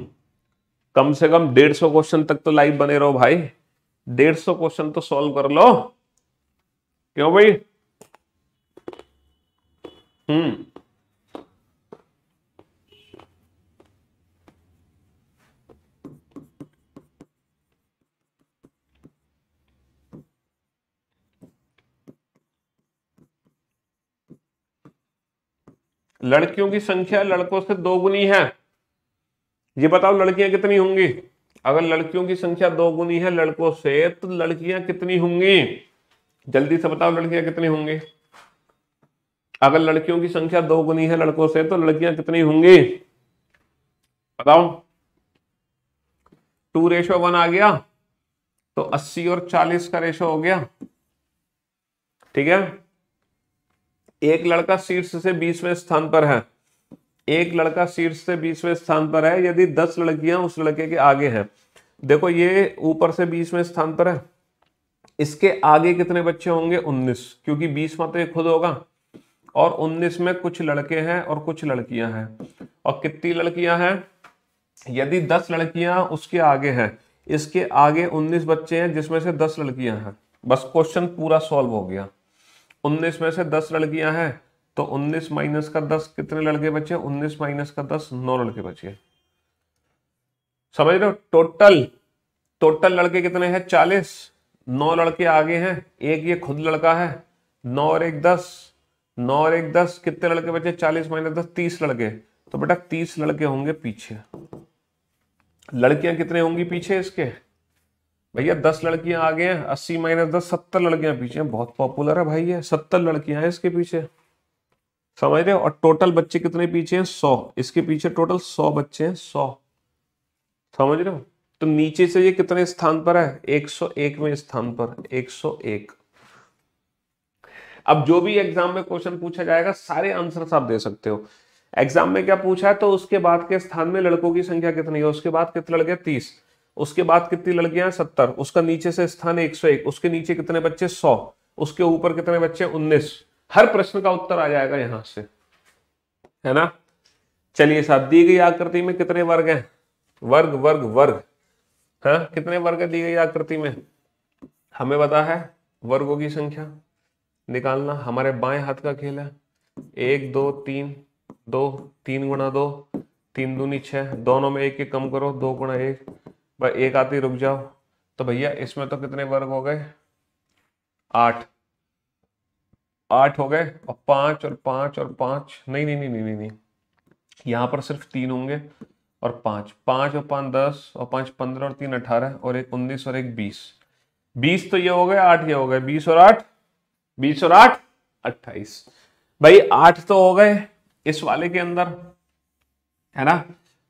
कम से कम डेढ़ सौ क्वेश्चन तक तो लाइव बने रहो भाई डेढ़ सौ क्वेश्चन तो सॉल्व कर लो क्यों भाई हम्म लड़कियों की संख्या लड़कों से दोगुनी है ये बताओ लड़कियां कितनी होंगी अगर लड़कियों की संख्या दोगुनी है लड़कों से तो लड़कियां कितनी होंगी जल्दी से बताओ लड़कियां कितनी होंगी अगर लड़कियों की संख्या दोगुनी है लड़कों से तो लड़कियां कितनी होंगी बताओ टू रेशो वन आ गया तो अस्सी और चालीस का रेशो हो गया ठीक है एक लड़का शीर्ष से बीसवें स्थान पर है एक लड़का शीर्ष से बीसवें स्थान पर है यदि दस लड़कियां उस लड़के के आगे हैं देखो ये ऊपर से बीसवें स्थान पर है इसके आगे कितने बच्चे होंगे उन्नीस क्योंकि बीसवा तो ये खुद होगा और उन्नीस में कुछ लड़के हैं और कुछ लड़कियां हैं और कितनी लड़कियां हैं यदि दस लड़कियां उसके आगे हैं इसके आगे उन्नीस बच्चे हैं जिसमें से दस लड़कियां हैं बस क्वेश्चन पूरा सॉल्व हो गया 19 में से 10 लड़कियां हैं तो 19 माइनस का 10 कितने लड़के बचे 19 माइनस का 10 नौ लड़के बचे समझ रहे हो टोटल टोटल लड़के कितने हैं चालीस नौ लड़के आगे हैं एक ये खुद लड़का है नौ और एक दस नौ और एक दस कितने लड़के बचे चालीस माइनस दस तीस लड़के तो बेटा तीस लड़के होंगे पीछे लड़कियां कितने होंगी पीछे इसके भैया दस लड़कियां आगे हैं अस्सी माइनस दस सत्तर लड़कियां पीछे हैं बहुत पॉपुलर है भाई ये सत्तर लड़कियां हैं इसके पीछे समझ रहे हो और टोटल बच्चे कितने पीछे हैं सौ इसके पीछे टोटल सौ बच्चे हैं सौ समझ रहे हो तो नीचे से ये कितने स्थान पर है एक सौ एक में स्थान पर एक सौ एक अब जो भी एग्जाम में क्वेश्चन पूछा जाएगा सारे आंसर आप दे सकते हो एग्जाम में क्या पूछा है तो उसके बाद के स्थान में लड़कों की संख्या कितनी है उसके बाद कितने लड़के तीस उसके बाद कितनी लड़कियां सत्तर उसका नीचे से स्थान एक सौ एक उसके नीचे कितने बच्चे सौ उसके ऊपर कितने बच्चे उन्नीस हर प्रश्न का उत्तर आ जाएगा यहां से है ना चलिए साहब दी गई आकृति में कितने वर्ग हैं वर्ग वर्ग वर्ग हाँ कितने वर्ग दी गई आकृति में हमें पता है वर्गों की संख्या निकालना हमारे बाएं हाथ का खेल है एक दो तीन दो तीन गुणा दो तीन दूनी छह दोनों में एक एक कम करो दो गुणा एक भाई एक आती रुक जाओ तो भैया इसमें तो कितने वर्ग हो गए आठ आठ हो गए और पांच और पांच और पांच नहीं नहीं नहीं नहीं नहीं, नहीं। यहाँ पर सिर्फ तीन होंगे और पांच पांच और पांच दस और पांच पंद्रह और तीन अठारह और एक उन्नीस और एक बीस बीस तो ये हो गए आठ ये हो गए बीस और आठ बीस और आठ अट्ठाईस भाई आठ तो हो गए इस वाले के अंदर है ना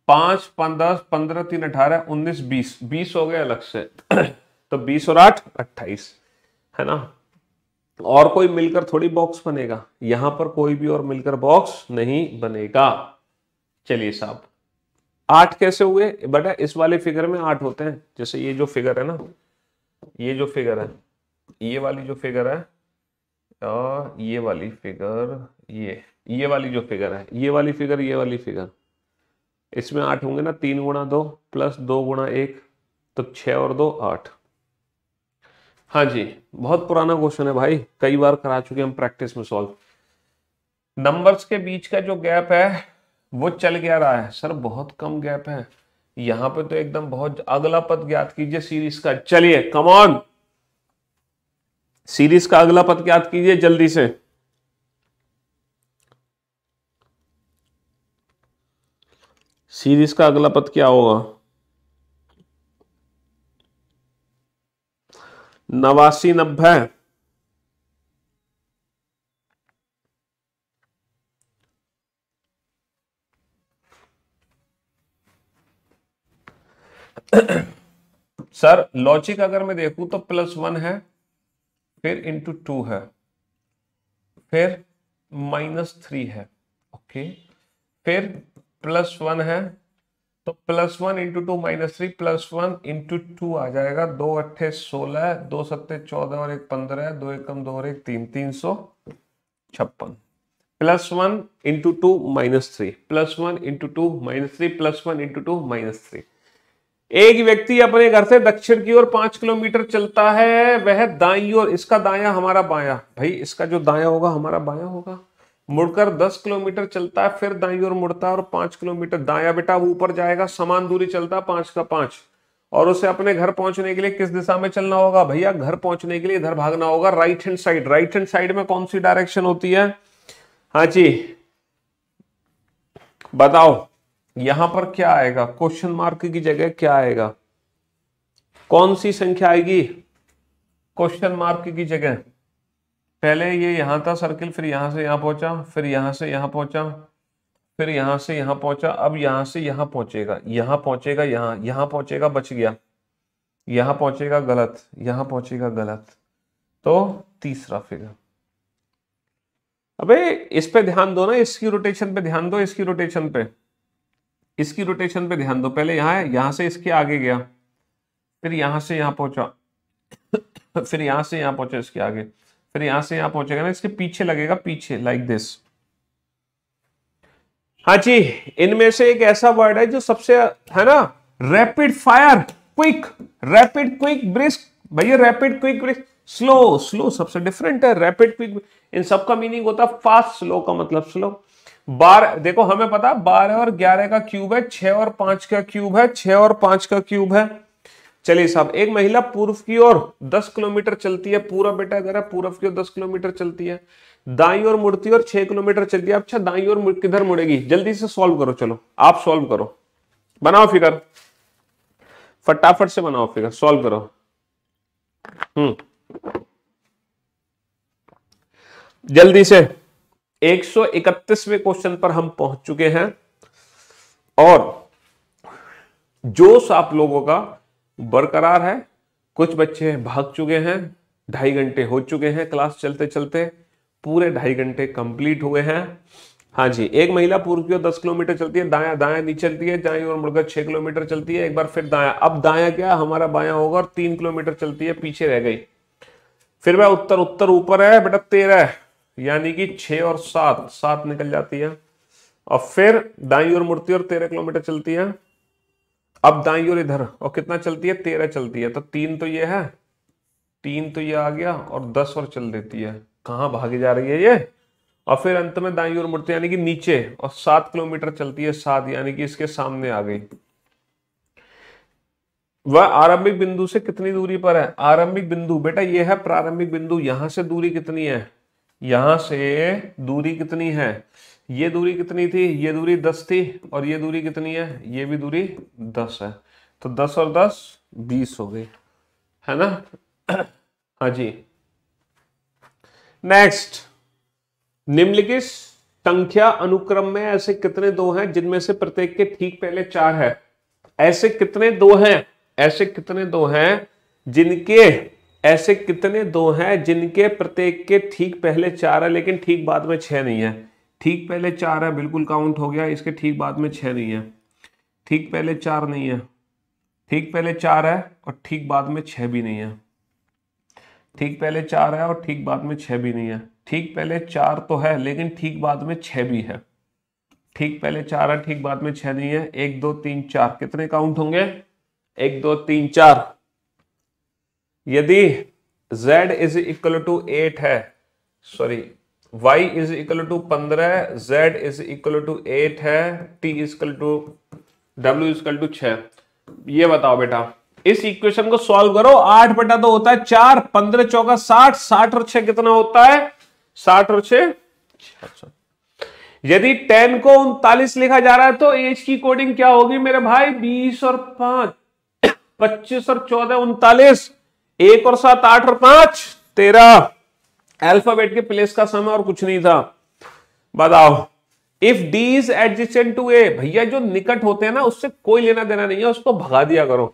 पांच पंद्रह पंद्रह तीन अठारह उन्नीस बीस बीस हो गए अलग से तो बीस और आठ अट्ठाईस है ना और कोई मिलकर थोड़ी बॉक्स बनेगा यहां पर कोई भी और मिलकर बॉक्स नहीं बनेगा चलिए साहब आठ कैसे हुए बेटा इस वाले फिगर में आठ होते हैं जैसे ये जो फिगर है ना ये जो फिगर है ये वाली जो फिगर है और ये वाली फिगर ये ये वाली जो फिगर है ये वाली फिगर ये वाली फिगर इसमें आठ होंगे ना तीन गुणा दो प्लस दो गुणा एक तो छ और दो आठ हाँ जी बहुत पुराना क्वेश्चन है भाई कई बार करा चुके हम प्रैक्टिस में सॉल्व नंबर्स के बीच का जो गैप है वो चल गया रहा है सर बहुत कम गैप है यहां पे तो एकदम बहुत अगला पद ज्ञात कीजिए सीरीज का चलिए कमॉन सीरीज का अगला पद ज्ञात कीजिए जल्दी से सीरीज का अगला पद क्या होगा नवासी नब्बे सर लॉजिक अगर मैं देखूं तो प्लस वन है फिर इंटू टू है फिर माइनस थ्री है ओके फिर प्लस वन है तो plus one into two minus three plus one into two आ जाएगा दो अट्ठे सोलह दो सत्ते चौदह और एक पंद्रह दो एकम दो और एक तीन तीन सौ छप्पन plus one into two minus three plus one into two minus three plus one into two minus three एक व्यक्ति अपने घर से दक्षिण की ओर पांच किलोमीटर चलता है वह दाई और इसका दाया हमारा बाया भाई इसका जो दाया होगा हमारा बाया होगा मुड़कर 10 किलोमीटर चलता है फिर दाई और मुड़ता है और पांच किलोमीटर दाया बेटा वो ऊपर जाएगा समान दूरी चलता है पांच का पांच और उसे अपने घर पहुंचने के लिए किस दिशा में चलना होगा भैया घर पहुंचने के लिए इधर भागना होगा right hand side right hand side में कौन सी डायरेक्शन होती है हाँ जी बताओ यहां पर क्या आएगा क्वेश्चन मार्क की जगह क्या आएगा कौन सी संख्या आएगी क्वेश्चन मार्क की जगह पहले ये यहां था सर्किल फिर यहां से यहां पहुंचा फिर यहां से यहां पहुंचा फिर यहां से यहां पहुंचा अब यहां से यहां पहुंचेगा यहां पहुंचेगा यहाँ यहां पहुंचेगा बच गया यहां पहुंचेगा गलत यहां पहुंचेगा गलत तो तीसरा फिगर अबे इस पे ध्यान दो ना इसकी रोटेशन पे ध्यान दो इसकी रोटेशन पे इसकी रोटेशन पे ध्यान दो पहले यहाँ है यहां से इसके आगे गया फिर यहां से यहां पहुंचा फिर यहां से यहां पहुंचा इसके आगे फिर यहां से यहां पहुंचेगा ना इसके पीछे लगेगा पीछे लाइक दिस हाँ जी इनमें से एक ऐसा वर्ड है जो सबसे है ना rapid fire quick rapid quick brisk भैया rapid quick brisk slow slow सबसे डिफरेंट है रैपिड क्विक इन सब का मीनिंग होता है फास्ट स्लो का मतलब स्लो बारह देखो हमें पता बारह और ग्यारह का क्यूब है छह और पांच का क्यूब है छह और पांच का क्यूब है चलिए साहब एक महिला पूर्व की ओर 10 किलोमीटर चलती है पूरा बेटा इधर है पूर्व की ओर 10 किलोमीटर चलती है दाई ओर मुड़ती और 6 किलोमीटर चलती है अच्छा दाई ओर किधर मुड़ेगी जल्दी से सॉल्व करो चलो आप सॉल्व करो बनाओ फिगर फटाफट से बनाओ फिगर सॉल्व करो हम्म जल्दी से 131वें क्वेश्चन पर हम पहुंच चुके हैं और जोश आप लोगों का बरकरार है कुछ बच्चे भाग चुके हैं ढाई घंटे हो चुके हैं क्लास चलते चलते पूरे ढाई घंटे कंप्लीट हुए हैं हाँ जी एक महिला पूर्व की ओर दस किलोमीटर चलती है दाया दाया नीचे चलती है दाई और मुड़कर छह किलोमीटर चलती है एक बार फिर दाया अब दाया क्या हमारा बाया होगा और तीन किलोमीटर चलती है पीछे रह गई फिर वह उत्तर उत्तर ऊपर है बेटा तेरह यानी कि छह और सात सात निकल जाती है और फिर दाई और मुड़ती और तेरह किलोमीटर चलती है अब दाई और इधर और कितना चलती है तेरह चलती है तो तीन तो ये है तीन तो ये आ गया और दस और चल देती है कहाँ भागी जा रही है ये और फिर अंत में दाई और मुड़ती यानी कि नीचे और सात किलोमीटर चलती है सात यानी कि इसके सामने आ गई वह आरंभिक बिंदु से कितनी दूरी पर है आरंभिक बिंदु बेटा यह है प्रारंभिक बिंदु यहां से दूरी कितनी है यहां से दूरी कितनी है ये दूरी कितनी थी ये दूरी दस थी और ये दूरी कितनी है ये भी दूरी दस है तो दस और दस बीस हो गई है ना हाँ जी नेक्स्ट निम्नलिखित संख्या अनुक्रम में ऐसे कितने दो हैं जिनमें से प्रत्येक के ठीक पहले चार है ऐसे कितने दो हैं ऐसे कितने दो हैं जिनके ऐसे कितने दो हैं जिनके प्रत्येक के ठीक पहले चार है लेकिन ठीक बाद में छह नहीं है ठीक पहले चार है बिल्कुल काउंट हो गया इसके ठीक बाद में छः नहीं है ठीक पहले चार नहीं है ठीक पहले चार है और ठीक बाद में छः भी नहीं है ठीक पहले चार है और ठीक बाद में छः भी नहीं है ठीक पहले चार तो है लेकिन ठीक बाद में छः भी है ठीक पहले चार है ठीक बाद में छः नहीं है एक दो तीन चार कितने काउंट होंगे एक दो तीन चार यदि z is equal to eight है sorry y is equal to पंद्रह Z is equal to eight है t is equal to W is equal to छ ये बताओ बेटा इस इक्वेशन को सॉल्व करो आठ बटा दो होता है चार पंद्रह चौका साठ साठ और छह कितना होता है साठ और छह यदि टेन को उनतालीस लिखा जा रहा है तो एज की कोडिंग क्या होगी मेरे भाई बीस और पांच पच्चीस और चौदह उनतालीस एक और सात आठ और पांच तेरह अल्फाबेट के प्लेस का सम और कुछ नहीं था बताओ if D is adjacent to A भैया जो निकट होते हैं ना उससे कोई लेना देना नहीं है उसको भगा दिया करो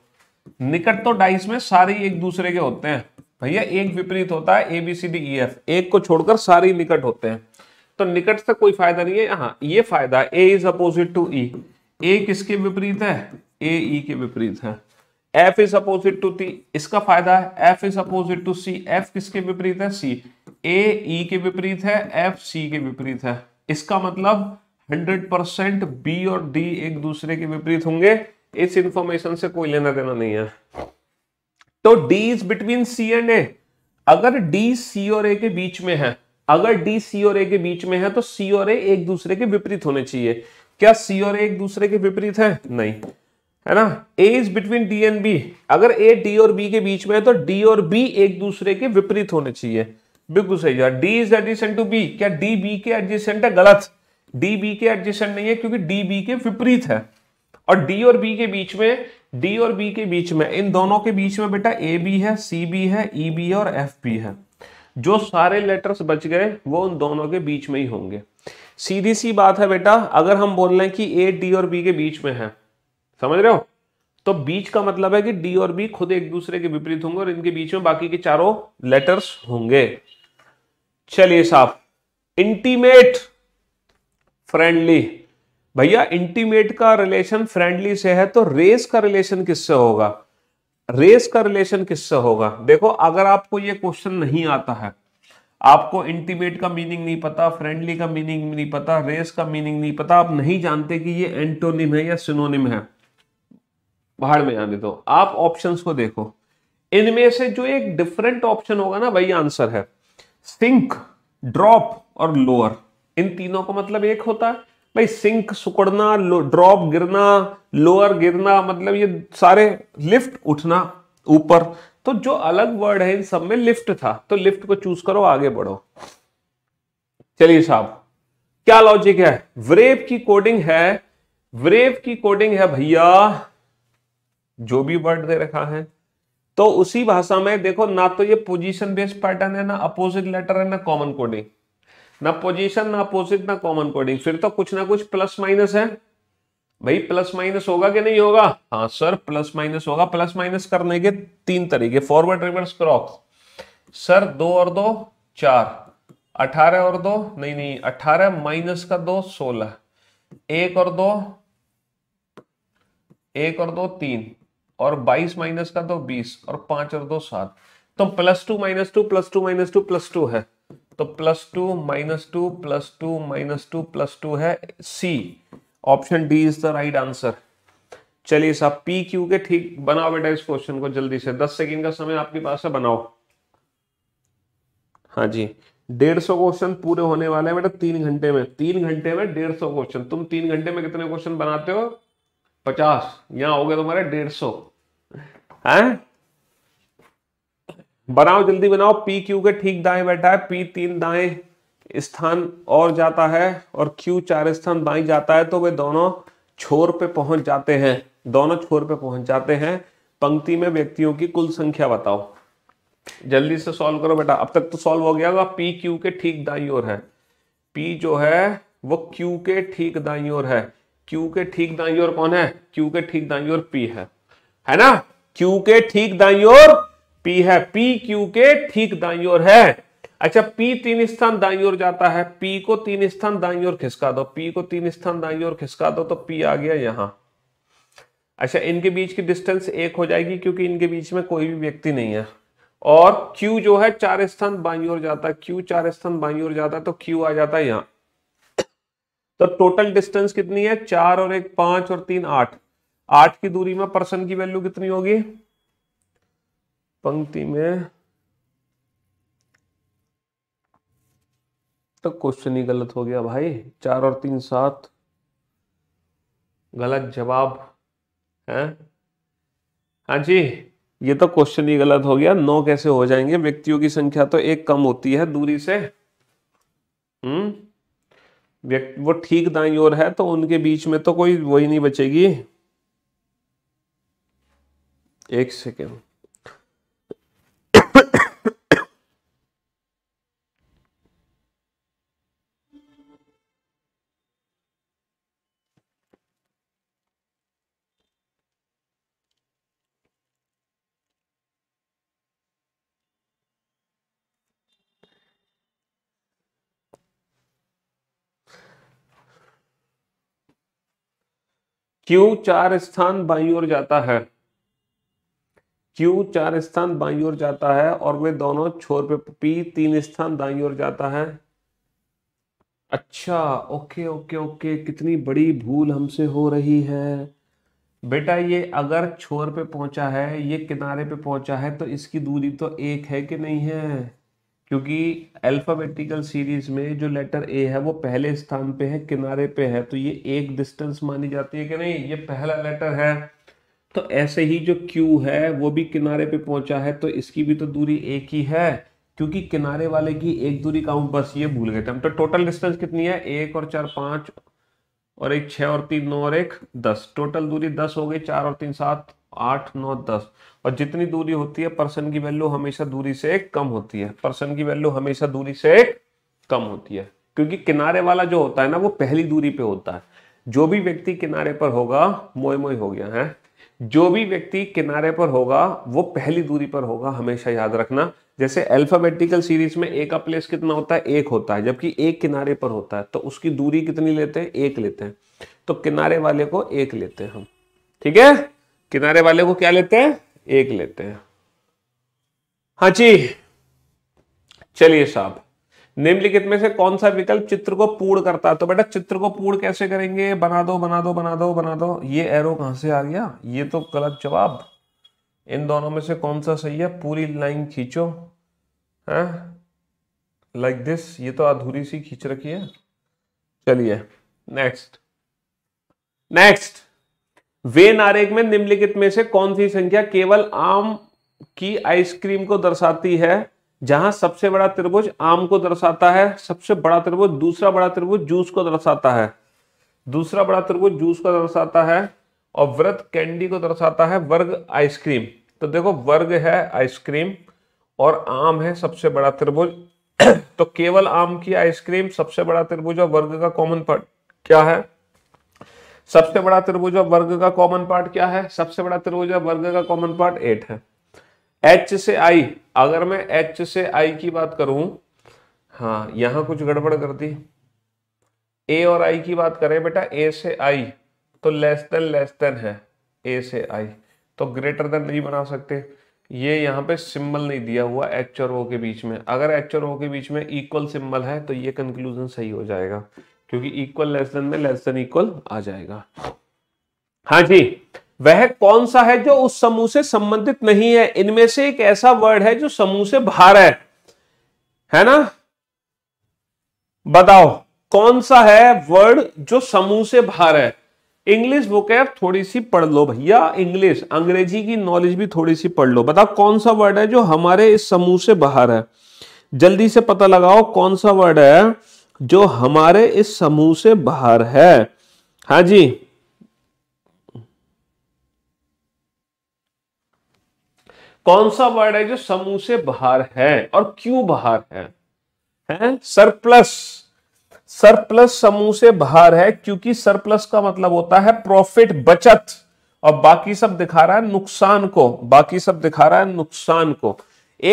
निकट तो डाइस में सारे एक दूसरे के होते हैं भैया एक विपरीत होता है A B C D E F एक को छोड़कर सारे निकट होते हैं तो निकट से कोई फायदा नहीं है हाँ ये फायदा A is opposite to E A किसके विपरीत है ए ई e के विपरीत है F is opposite to T इसका फायदा है F is opposite to C F किसके विपरीत है सी ए ई e के विपरीत है एफ सी के विपरीत है इसका मतलब 100% बी और डी एक दूसरे के विपरीत होंगे इस इंफॉर्मेशन से कोई लेना देना नहीं है तो D is between C and A अगर डी सी और ए के बीच में है अगर डी सी और ए के बीच में है तो सी और ए एक दूसरे के विपरीत होने चाहिए क्या सी और ए एक दूसरे के विपरीत है नहीं है ना A is between D and B अगर ए डी और बी के बीच में है तो डी और बी एक दूसरे के विपरीत होने चाहिए बिल्कुल सही जवाब D is adjacent to B क्या डी बी के एडजेसेंट है गलत डी बी के एडजेसेंट नहीं है क्योंकि डी बी के विपरीत है और डी और बी के बीच में डी और बी के बीच में इन दोनों के बीच में बेटा ए बी है सी बी है ई e बी है और एफ बी है जो सारे लेटर्स बच गए वो उन दोनों के बीच में ही होंगे सीधी सी बात है बेटा अगर हम बोल रहे हैं कि ए डी और बी के बीच में है समझ रहे हो तो बीच का मतलब है कि डी और बी खुद एक दूसरे के विपरीत होंगे और इनके बीच में बाकी के चारों लेटर्स होंगे चलिए साहब इंटीमेट फ्रेंडली भैया इंटीमेट का रिलेशन फ्रेंडली से है तो रेस का रिलेशन किससे होगा रेस का रिलेशन किससे होगा देखो अगर आपको यह क्वेश्चन नहीं आता है आपको इंटीमेट का मीनिंग नहीं पता फ्रेंडली का मीनिंग नहीं पता रेस का मीनिंग नहीं पता आप नहीं जानते कि ये एंटोनिम है या सिनोनिम है बाहर में जाने दो आप ऑप्शंस को देखो इनमें से जो एक डिफरेंट ऑप्शन होगा ना वही आंसर है सिंक ड्रॉप और लोअर इन तीनों का मतलब एक होता है भाई सिंक सुकड़ना ड्रॉप गिरना लोअर गिरना मतलब ये सारे लिफ्ट उठना ऊपर तो जो अलग वर्ड है इन सब में लिफ्ट था तो लिफ्ट को चूज करो आगे बढ़ो चलिए साहब क्या लॉजिक है व्रेव की कोडिंग है व्रेव की कोडिंग है भैया जो भी वर्ड दे रखा है तो उसी भाषा में देखो ना तो ये पोजीशन बेस्ड पैटर्न है ना अपोजिट लेटर है ना कॉमन कोडिंग ना पोजीशन ना अपोजिट ना कॉमन कोडिंग फिर तो कुछ ना कुछ प्लस माइनस है भाई प्लस माइनस होगा कि नहीं होगा हाँ सर प्लस माइनस होगा प्लस माइनस करने के तीन तरीके फॉरवर्ड रिवर्स क्रॉक्स सर दो और दो चार अठारह और दो नहीं नहीं अठारह माइनस का दो सोलह एक और दो एक और दो तीन और 22 माइनस का दो तो 20 और 5 और दो सात तो plus two minus two plus two minus two plus two है तो plus two minus two plus two minus two plus two है C option D is the right answer चलिए साहब पी क्यू के ठीक बनाओ बेटा इस क्वेश्चन को जल्दी से दस सेकेंड का समय आपके पास है बनाओ हाँ जी डेढ़ सौ क्वेश्चन पूरे होने वाले हैं बेटा तीन घंटे में तीन घंटे में डेढ़ सौ क्वेश्चन तुम तीन घंटे में कितने क्वेश्चन बनाते हो पचास यहाँ हो गए तुम्हारे डेढ़ सौ है बनाओ जल्दी बनाओ पी क्यू के ठीक दाएं बैठा है पी तीन दाएं स्थान और जाता है और क्यू चार स्थान दाएं जाता है तो वे दोनों छोर पे पहुंच जाते हैं दोनों छोर पे पहुंच जाते हैं पंक्ति में व्यक्तियों की कुल संख्या बताओ जल्दी से सॉल्व करो बेटा अब तक तो सॉल्व हो गया पी क्यू के ठीक दाई ओर है पी जो है वो क्यू के ठीक दाई ओर है क्यू के ठीक दाई ओर कौन है क्यू के ठीक दाई ओर पी है है ना क्यू के ठीक दाई और पी है पी क्यू के ठीक दाई और है अच्छा पी तीन स्थान दाई और जाता है पी को तीन स्थान दाई और खिसका दो पी को तीन स्थान दाई और खिसका दो तो पी आ गया यहां अच्छा इनके बीच की डिस्टेंस एक हो जाएगी क्योंकि इनके बीच में कोई भी व्यक्ति नहीं है और Q जो है चार स्थान बाई और जाता है क्यू चार स्थान बाई और जाता है तो Q आ जाता है यहां तो टोटल डिस्टेंस कितनी है चार और एक पांच और तीन आठ आठ की दूरी में पर्सन की वैल्यू कितनी होगी पंक्ति में तो क्वेश्चन ही गलत हो गया भाई चार और तीन सात गलत जवाब है हाँ जी ये तो क्वेश्चन ही गलत हो गया नौ कैसे हो जाएंगे व्यक्तियों की संख्या तो एक कम होती है दूरी से हम्म वो ठीक दाई और है तो उनके बीच में तो कोई वही नहीं बचेगी एक सेकेंड क्यों चार स्थान बाई ओर जाता है क्यू चार स्थान बाई ओर जाता है और वे दोनों छोर पे पी तीन स्थान दाई ओर जाता है अच्छा ओके ओके ओके कितनी बड़ी भूल हमसे हो रही है बेटा ये अगर छोर पे पहुंचा है ये किनारे पे पहुंचा है तो इसकी दूरी तो एक है कि नहीं है क्योंकि अल्फ़ाबेटिकल सीरीज में जो लेटर ए है वो पहले स्थान पे है किनारे पे है तो ये एक डिस्टेंस मानी जाती है कि नहीं ये पहला लेटर है तो ऐसे ही जो क्यू है वो भी किनारे पे पहुंचा है तो इसकी भी तो दूरी एक ही है क्योंकि किनारे वाले की एक दूरी काउंट बस ये भूल गए थे हम तो टोटल डिस्टेंस कितनी है एक और चार पाँच और एक छः और तीन नौ और एक दस टोटल दूरी दस हो गई चार और तीन सात आठ नौ दस और जितनी दूरी होती है पर्सन की वैल्यू हमेशा दूरी से कम होती है पर्सन की वैल्यू हमेशा दूरी से कम होती है क्योंकि किनारे वाला जो होता है ना वो पहली दूरी पे होता है जो भी व्यक्ति किनारे पर होगा मोए मोई हो गया है जो भी व्यक्ति किनारे पर होगा वो पहली दूरी पर होगा हमेशा याद रखना जैसे अल्फाबेटिकल सीरीज में ए का प्लेस कितना होता है एक होता है जबकि एक किनारे पर होता है तो उसकी दूरी कितनी लेते हैं एक लेते हैं तो किनारे वाले को एक लेते हैं हम ठीक है किनारे वाले को क्या लेते हैं एक लेते हैं हाँ जी चलिए साहब निम्नलिखित में से कौन सा विकल्प चित्र को पूर्ण करता है तो बेटा चित्र को पूर्ण कैसे करेंगे बना दो बना दो बना दो बना दो ये एरो कहां से आ गया ये तो गलत जवाब इन दोनों में से कौन सा सही है पूरी लाइन खींचो है लाइक दिस ये तो अधूरी सी खींच रखी है चलिए नेक्स्ट नेक्स्ट वे आरेख में निम्नलिखित में से कौन सी संख्या केवल आम की आइसक्रीम को दर्शाती है जहां सबसे बड़ा त्रिभुज आम को दर्शाता है सबसे बड़ा त्रिभुज दूसरा बड़ा त्रिभुज जूस को दर्शाता है दूसरा बड़ा त्रिभुज जूस को दर्शाता है और व्रत कैंडी को दर्शाता है वर्ग आइसक्रीम तो देखो वर्ग है आइसक्रीम और आम है सबसे बड़ा त्रिभुज तो केवल आम की आइसक्रीम सबसे बड़ा त्रिभुज और वर्ग का कॉमन पार्ट क्या है सबसे बड़ा त्रिभुज और वर्ग का कॉमन पार्ट क्या है सबसे बड़ा त्रिभुज और वर्ग का कॉमन पार्ट एट है एच से आई अगर मैं एच से आई की बात करूं हाँ यहां कुछ गड़बड़ कर दी ए और आई की बात करें बेटा ए से आई तो लेस देन लेस देन है ए से आई तो ग्रेटर देन नहीं बना सकते ये यहाँ पे सिंबल नहीं दिया हुआ एच और ओ के बीच में अगर एच और ओ के बीच में इक्वल सिंबल है तो ये कंक्लूजन सही हो जाएगा क्योंकि इक्वल लेस देन में लेस देन इक्वल आ जाएगा हाँ जी वह कौन सा है जो उस समूह से संबंधित नहीं है इनमें से एक ऐसा वर्ड है जो समूह से बाहर है है ना बताओ कौन सा है वर्ड जो समूह से बाहर है इंग्लिश है थोड़ी सी पढ़ लो भैया इंग्लिश अंग्रेजी की नॉलेज भी थोड़ी सी पढ़ लो बताओ कौन सा वर्ड है जो हमारे इस समूह से बाहर है जल्दी से पता लगाओ कौन सा वर्ड है जो हमारे इस समूह से बाहर है हाँ जी कौन सा वर्ड है जो समूह से बाहर है और क्यों बाहर है हैं सरप्लस सरप्लस समूह से बाहर है क्योंकि सरप्लस का मतलब होता है प्रॉफिट बचत और बाकी सब दिखा रहा है नुकसान को बाकी सब दिखा रहा है नुकसान को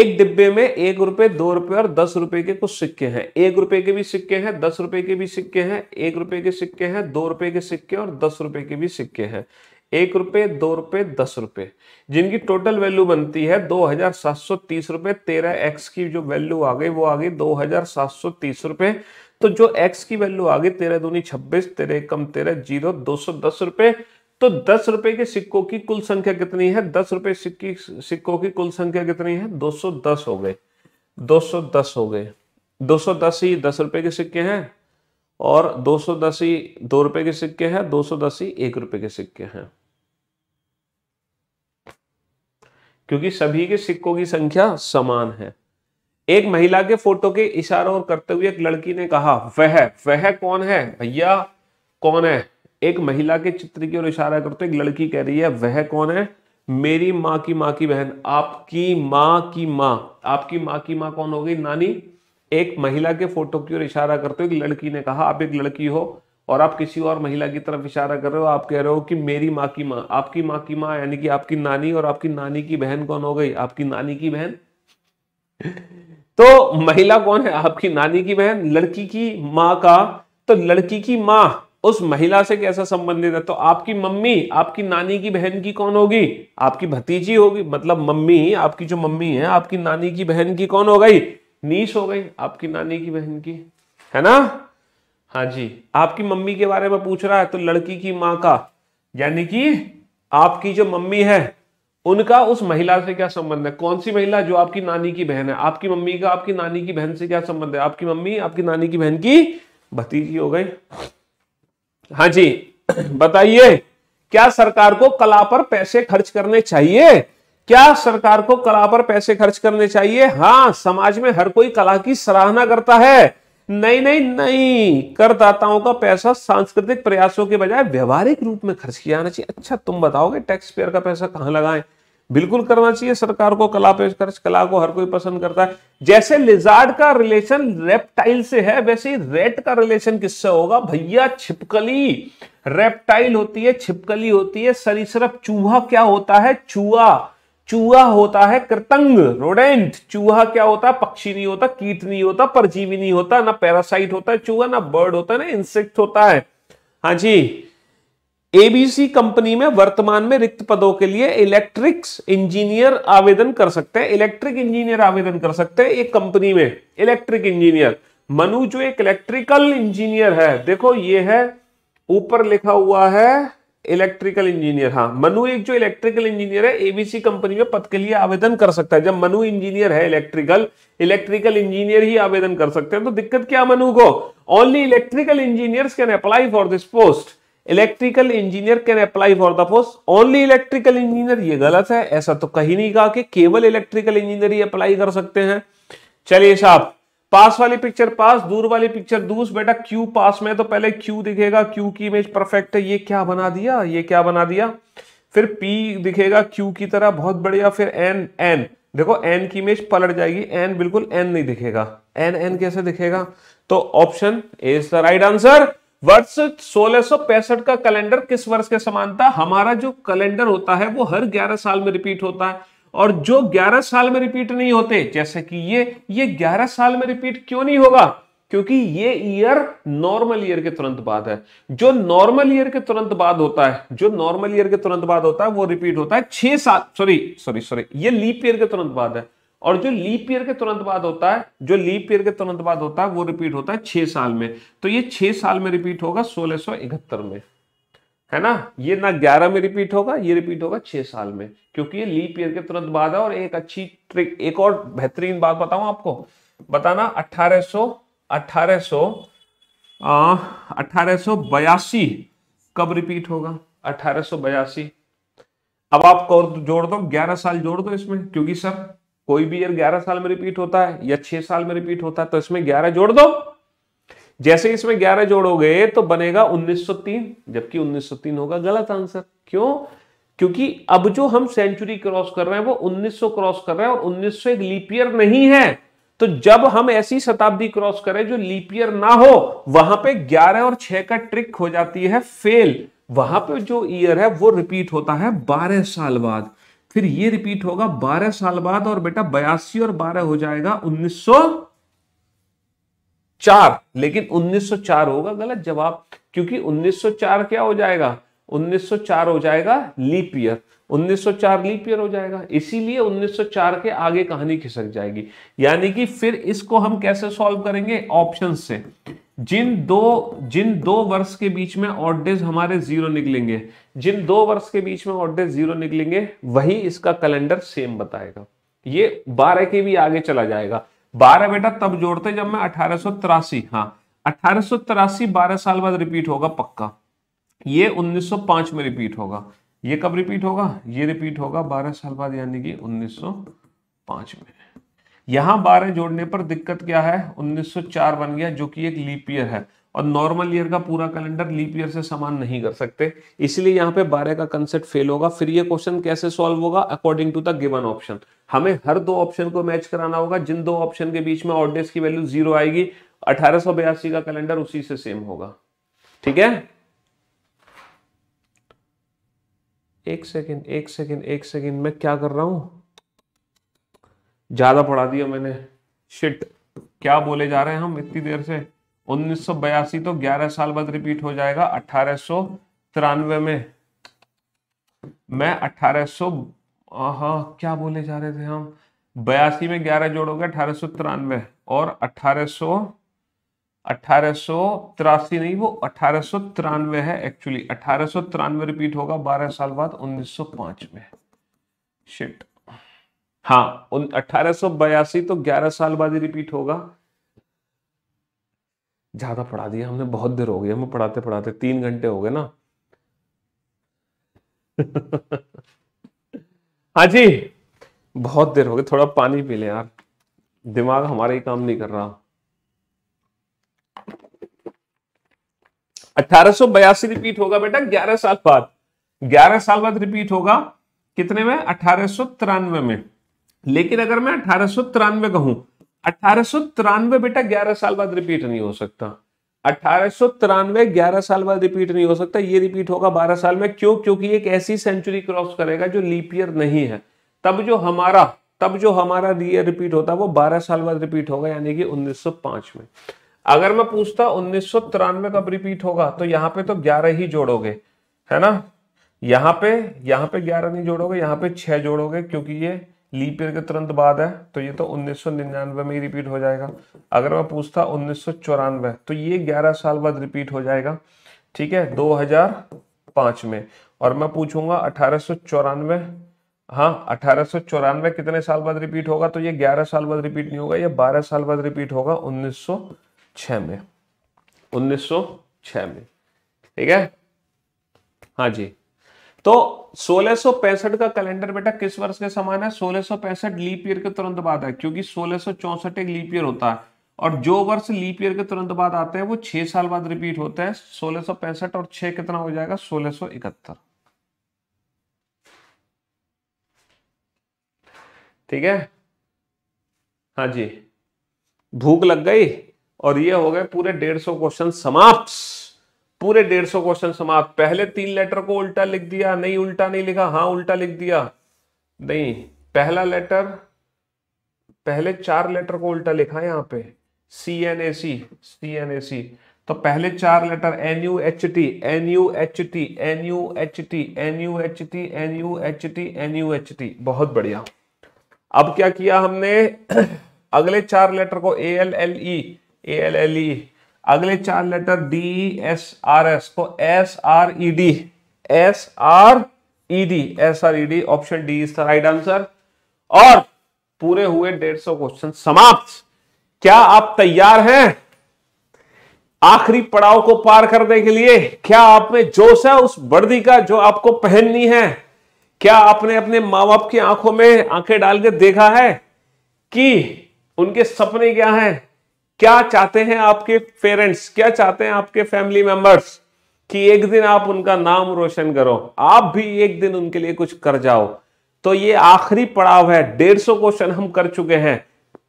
एक डिब्बे में एक रुपए दो रुपए और दस रुपए के कुछ सिक्के हैं एक रुपए के भी सिक्के हैं दस रुपए के भी सिक्के हैं एक रुपए के सिक्के हैं दो रुपए के सिक्के और दस रुपए के भी सिक्के हैं एक रुपये दो रुपये दस रुपये जिनकी टोटल वैल्यू बनती है दो हजार सात सौ तीस रुपये तेरह एक्स की जो वैल्यू आ गई वो आ गई दो हजार सात सौ तीस रुपये तो जो एक्स की वैल्यू आ गई तेरह दूनी छब्बीस तेरह कम तेरह जीरो दो सौ दस रुपये तो दस रुपए के सिक्कों की कुल संख्या कितनी है दस रुपए सिक्की सिक्कों की कुल संख्या कितनी है दो सौ दस हो गए दो सौ दस हो गए दो सौ दस ही दस रुपए के सिक्के हैं और दो सौ दस ही दो रुपए के सिक्के हैं दो सौ दस ही एक रुपए के सिक्के हैं क्योंकि सभी के सिक्कों की संख्या समान है एक महिला के फोटो के इशारों और करते हुए एक लड़की ने कहा वह वह कौन है भैया कौन है एक महिला के चित्र की ओर इशारा करते एक लड़की कह रही है वह कौन है मेरी माँ की माँ की बहन आपकी माँ की माँ आपकी माँ की माँ कौन हो गई नानी एक महिला के फोटो की ओर इशारा करते हुए एक लड़की ने कहा आप एक लड़की हो और आप किसी और महिला की तरफ इशारा कर रहे हो आप कह रहे हो कि मेरी माँ की माँ आपकी माँ की माँ यानी कि आपकी नानी और आपकी नानी की बहन कौन हो गई आपकी नानी की बहन तो महिला कौन है आपकी नानी की बहन लड़की की माँ का तो लड़की की माँ उस महिला से कैसा संबंधित है तो आपकी मम्मी आपकी नानी की बहन की कौन होगी आपकी भतीजी होगी मतलब मम्मी आपकी जो मम्मी है आपकी नानी की बहन की कौन हो गई नीस हो गई आपकी नानी की बहन की है ना हाँ जी आपकी मम्मी के बारे में पूछ रहा है तो लड़की की माँ का यानी कि आपकी जो मम्मी है उनका उस महिला से क्या संबंध है कौन सी महिला जो आपकी नानी की बहन है आपकी मम्मी का आपकी नानी की बहन से क्या संबंध है आपकी मम्मी आपकी नानी की बहन की भतीजी हो गई हाँ जी बताइए क्या सरकार को कला पर पैसे खर्च करने चाहिए क्या सरकार को कला पर पैसे खर्च करने चाहिए हाँ समाज में हर कोई कला की सराहना करता है नहीं नहीं नहीं करदाताओं का पैसा सांस्कृतिक प्रयासों के बजाय व्यवहारिक रूप में खर्च किया जाना चाहिए अच्छा तुम बताओगे टैक्स पेयर का पैसा कहां लगाएं बिल्कुल करना चाहिए सरकार को कला पे खर्च कला को हर कोई पसंद करता है जैसे लिजार्ड का रिलेशन रेप्टाइल से है वैसे ही रेट का रिलेशन किससे होगा भैया छिपकली रेप्टाइल होती है छिपकली होती है सरीसरप चूहा क्या होता है चूहा चूहा होता है कृतंग रोडेंट चूहा क्या होता है पक्षी नहीं होता कीट नहीं होता परजीवी नहीं होता ना पैरासाइट होता है चूहा ना बर्ड होता है ना इंसेक्ट होता है हाँ जी एबीसी कंपनी में वर्तमान में रिक्त पदों के लिए इलेक्ट्रिक्स इंजीनियर आवेदन कर सकते हैं इलेक्ट्रिक इंजीनियर आवेदन कर सकते हैं एक कंपनी में इलेक्ट्रिक इंजीनियर मनु जो एक इलेक्ट्रिकल इंजीनियर है देखो ये है ऊपर लिखा हुआ है इलेक्ट्रिकल इंजीनियर हाँ मनु एक जो इलेक्ट्रिकल इंजीनियर है एबीसी कंपनी में पद के लिए आवेदन कर सकता है जब मनु इंजीनियर है इलेक्ट्रिकल इलेक्ट्रिकल इंजीनियर ही आवेदन कर सकते हैं तो दिक्कत क्या मनु को only electrical engineer can apply for this post electrical engineer can apply for the post only electrical engineer ये गलत है ऐसा तो कहीं नहीं कहा कि केवल इलेक्ट्रिकल इंजीनियर ही अप्लाई कर सकते हैं चलिए साहब पास वाली पिक्चर पास दूर वाली पिक्चर दूर बेटा क्यू पास में तो पहले क्यू दिखेगा क्यू की इमेज परफेक्ट है ये क्या बना दिया ये क्या बना दिया फिर पी दिखेगा क्यू की तरह बहुत बढ़िया फिर एन एन देखो एन की इमेज पलट जाएगी एन बिल्कुल एन नहीं दिखेगा एन एन कैसे दिखेगा तो option is the right answer वर्ष सोलह का कैलेंडर किस वर्ष के समान था हमारा जो कैलेंडर होता है वो हर 11 साल में रिपीट होता है और जो 11 साल में रिपीट नहीं होते जैसे कि ये ये 11 साल में रिपीट क्यों नहीं होगा क्योंकि ये ईयर नॉर्मल ईयर के तुरंत बाद है जो नॉर्मल ईयर के तुरंत बाद होता है जो नॉर्मल ईयर के तुरंत बाद होता है वो रिपीट होता है छह साल सॉरी सॉरी सॉरी ये लीप ईयर के तुरंत बाद है और जो लीप ईयर के तुरंत बाद होता है जो लीप ईयर के तुरंत बाद होता है वो रिपीट होता है छह साल में तो ये छह साल में रिपीट होगा सोलह में है ना ये ना ग्यारह में रिपीट होगा ये रिपीट होगा छह साल में क्योंकि ये लीप ईयर के तुरंत बाद है और एक अच्छी ट्रिक एक और बेहतरीन बात बताऊं आपको बताना अठारह सो अठारह सो अठारह सो बयासी कब रिपीट होगा अठारह सो बयासी अब आप जोड़ दो ग्यारह साल जोड़ दो इसमें क्योंकि सर कोई भी ईयर ग्यारह साल में रिपीट होता है या छह साल में रिपीट होता है तो इसमें ग्यारह जोड़ दो जैसे इसमें 11 जोड़ोगे तो बनेगा 1903 जबकि 1903 होगा गलत आंसर क्यों क्योंकि अब जो हम सेंचुरी क्रॉस कर रहे हैं वो 1900 क्रॉस कर रहे हैं और 1900 एक लीपियर नहीं है तो जब हम ऐसी शताब्दी क्रॉस करें जो लीपियर ना हो वहां पे 11 और 6 का ट्रिक हो जाती है फेल वहां पे जो ईयर है वो रिपीट होता है 12 साल बाद फिर ये रिपीट होगा 12 साल बाद और बेटा बयासी और 12 हो जाएगा उन्नीस चार लेकिन 1904 होगा गलत जवाब क्योंकि 1904 क्या हो जाएगा 1904 हो जाएगा लीप ईयर 1904 लीप ईयर हो जाएगा इसीलिए 1904 के आगे कहानी खिसक जाएगी यानी कि फिर इसको हम कैसे सॉल्व करेंगे ऑप्शन से जिन दो जिन दो वर्ष के बीच में ऑर्डेज डेज हमारे जीरो निकलेंगे जिन दो वर्ष के बीच में ऑड डेज जीरो निकलेंगे वही इसका कैलेंडर सेम बताएगा ये बारह के भी आगे चला जाएगा बारह बेटा तब जोड़ते जब मैं अठारह सो तिरासी हाँ अठारह सो तिरासी बारह साल बाद रिपीट होगा पक्का ये 1905 में रिपीट होगा ये कब रिपीट होगा ये रिपीट होगा 12 साल बाद यानी कि 1905 में यहां 12 जोड़ने पर दिक्कत क्या है 1904 बन गया जो कि एक लीपियर है और नॉर्मल ईयर का पूरा कैलेंडर लीप ईयर से समान नहीं कर सकते इसलिए यहाँ पे बारह का कंसेप्ट फेल होगा फिर ये क्वेश्चन कैसे सॉल्व होगा according to the given option हमें हर दो ऑप्शन को मैच कराना होगा जिन दो ऑप्शन के बीच में ऑर्डेस की वैल्यू जीरो आएगी अठारह का कैलेंडर उसी से सेम होगा ठीक है एक सेकेंड एक सेकेंड एक सेकेंड मैं क्या कर रहा हूं ज्यादा पढ़ा दिया मैंने शिट क्या बोले जा रहे हैं हम इतनी देर से 1982 तो 11 साल बाद रिपीट हो जाएगा अठारह में मैं अठारह हाँ क्या बोले जा रहे थे हम बयासी में ग्यारह जोड़ोगे अठारह सो तिरानवे और अठारह सो अठारह सौ तिरासी नहीं वो अठारह सो तिरानवे है एक्चुअली अठारह सो तिरानवे रिपीट होगा बारह साल बाद उन्नीस सौ पांच में शिट हाँ अठारह सो बयासी तो ग्यारह साल बाद ही रिपीट होगा ज़्यादा पढ़ा दिया हमने बहुत देर हो गई हमें पढ़ाते पढ़ाते तीन घंटे हो गए ना हाँ जी बहुत देर हो गई थोड़ा पानी पी लें यार दिमाग हमारा ही काम नहीं कर रहा अठारह रिपीट होगा बेटा 11 साल बाद 11 साल बाद रिपीट होगा कितने में अठारह में लेकिन अगर मैं अठारह तिरानवे कहूं अठारह बेटा ग्यारह साल बाद रिपीट नहीं हो सकता अठारह ग्यारह साल बाद रिपीट नहीं हो सकता ये रिपीट होगा बारह साल में क्यों क्योंकि एक ऐसी सेंचुरी क्रॉस करेगा जो लीपियर नहीं है तब जो हमारा तब जो हमारा ईयर रिपीट होता वो 12 साल बाद रिपीट होगा यानी कि 1905 में अगर मैं पूछता उन्नीस कब रिपीट होगा तो यहाँ पे तो 11 ही जोड़ोगे है ना यहाँ पे यहाँ पे 11 नहीं जोड़ोगे यहाँ पे 6 जोड़ोगे क्योंकि ये लीप ईयर के तुरंत बाद है तो ये तो 1999 में ही रिपीट हो जाएगा अगर मैं पूछता उन्नीस तो ये 11 साल बाद रिपीट हो जाएगा ठीक है 2005 में और मैं पूछूंगा अठारह हाँ अठारह कितने साल बाद रिपीट होगा तो ये 11 साल बाद रिपीट नहीं होगा ये 12 साल बाद रिपीट होगा 1906 में 1906 में ठीक है हाँ जी तो सोलह का कैलेंडर बेटा किस वर्ष के समान है सोलह लीप ईयर के तुरंत बाद है क्योंकि सोलह एक लीप ईयर होता है और जो वर्ष लीप ईयर के तुरंत बाद आते हैं वो छह साल बाद रिपीट होते हैं सोलह और छह कितना हो जाएगा सोलह इकहत्तर ठीक है हाँ जी भूख लग गई और ये हो गए पूरे डेढ़ सौ क्वेश्चन समाप्त पूरे डेढ़ सौ क्वेश्चन समाप्त पहले तीन लेटर को उल्टा लिख दिया नहीं उल्टा नहीं लिखा हाँ उल्टा लिख दिया नहीं पहला लेटर पहले चार लेटर को उल्टा लिखा यहां यहाँ पे C N A C C N A सी तो पहले चार letter N U H T N U H T N U H T N U H T N U H T N U H T बहुत बढ़िया अब क्या किया हमने अगले चार लेटर को A L L E A L L E अगले चार letter D S R S तो S R E D S R E D S R E D option D is the right answer और पूरे हुए डेढ़ सौ question समाप्त क्या आप तैयार हैं आखिरी पड़ाव को पार करने के लिए क्या आप में जोश है उस वर्दी का जो आपको पहननी है क्या आपने अपने माँ बाप की आंखों में आंखें डाल के देखा है कि उनके सपने क्या हैं क्या चाहते हैं आपके पेरेंट्स क्या चाहते हैं आपके फैमिली मेंबर्स कि एक दिन आप उनका नाम रोशन करो आप भी एक दिन उनके लिए कुछ कर जाओ तो ये आखिरी पड़ाव है डेढ़ सौ क्वेश्चन हम कर चुके हैं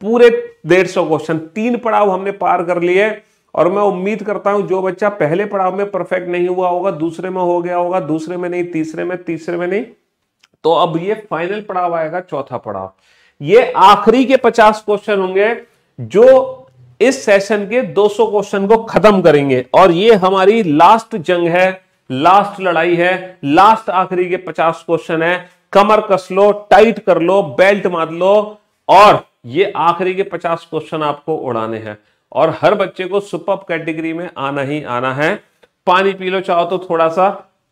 पूरे डेढ़ सौ क्वेश्चन तीन पड़ाव हमने पार कर लिए और मैं उम्मीद करता हूं जो बच्चा पहले पड़ाव में परफेक्ट नहीं हुआ होगा दूसरे में हो गया होगा दूसरे में नहीं तीसरे में तीसरे में नहीं तो अब ये फाइनल पड़ाव आएगा चौथा पड़ाव ये आखिरी के पचास क्वेश्चन होंगे जो इस सेशन के 200 क्वेश्चन को खत्म करेंगे और ये हमारी लास्ट जंग है लास्ट लड़ाई है लास्ट आखिरी के 50 क्वेश्चन है कमर कस लो टाइट कर लो बेल्ट मार लो और ये आखिरी के 50 क्वेश्चन आपको उड़ाने हैं और हर बच्चे को सुपर कैटेगरी में आना ही आना है पानी पी लो चाहो तो थोड़ा सा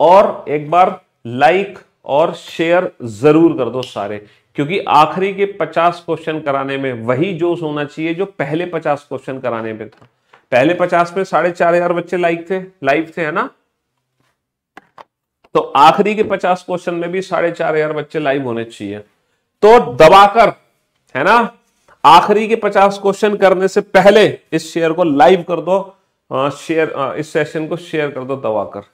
और एक बार लाइक और शेयर जरूर कर दो सारे क्योंकि आखिरी के 50 क्वेश्चन कराने में वही जोश होना चाहिए जो पहले 50 क्वेश्चन कराने में था पहले 50 में साढ़े चार हजार बच्चे लाइक थे लाइव थे है ना तो आखिरी के 50 क्वेश्चन में भी साढ़े चार हजार बच्चे लाइव होने चाहिए तो दबाकर है ना आखिरी के 50 क्वेश्चन करने से पहले इस शेयर को लाइव कर दो शेयर इस सेशन को शेयर कर दो दबाकर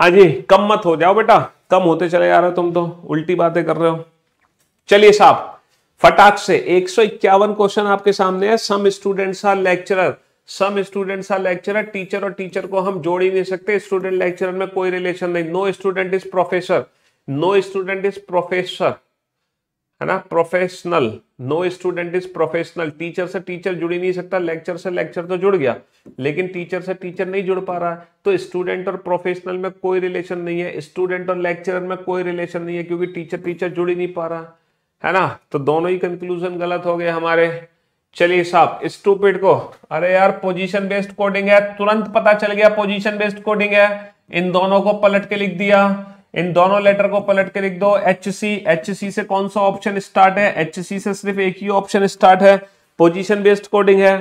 हाँ जी कम मत हो जाओ बेटा कम होते चले जा रहे हो तुम तो उल्टी बातें कर रहे हो चलिए साहब फटाक से एक क्वेश्चन आपके सामने है some students are lecturer some students are lecturer teacher और टीचर को हम जोड़ ही नहीं सकते स्टूडेंट लेक्चरर में कोई रिलेशन नहीं no student is professor no student is professor है ना professional no student is professional teacher से टीचर जुड़ ही नहीं सकता लेक्चर से लेक्चर तो जुड़ गया लेकिन टीचर से टीचर नहीं जुड़ पा रहा है तो स्टूडेंट और प्रोफेशनल में कोई रिलेशन नहीं है स्टूडेंट और लेक्चरर में कोई रिलेशन नहीं है क्योंकि टीचर टीचर जुड़ ही नहीं पा रहा है ना तो दोनों ही कंक्लूजन गलत हो गए हमारे चलिए साहब स्टूपिड को अरे यार पोजिशन बेस्ड कोडिंग है तुरंत पता चल गया पोजिशन बेस्ड कोडिंग है इन दोनों को पलट के लिख दिया इन दोनों लेटर को पलट के लिख दो एच सी एच सी से कौन सा ऑप्शन स्टार्ट है एच सी से सिर्फ एक ही ऑप्शन स्टार्ट है पोजीशन बेस्ड कोडिंग है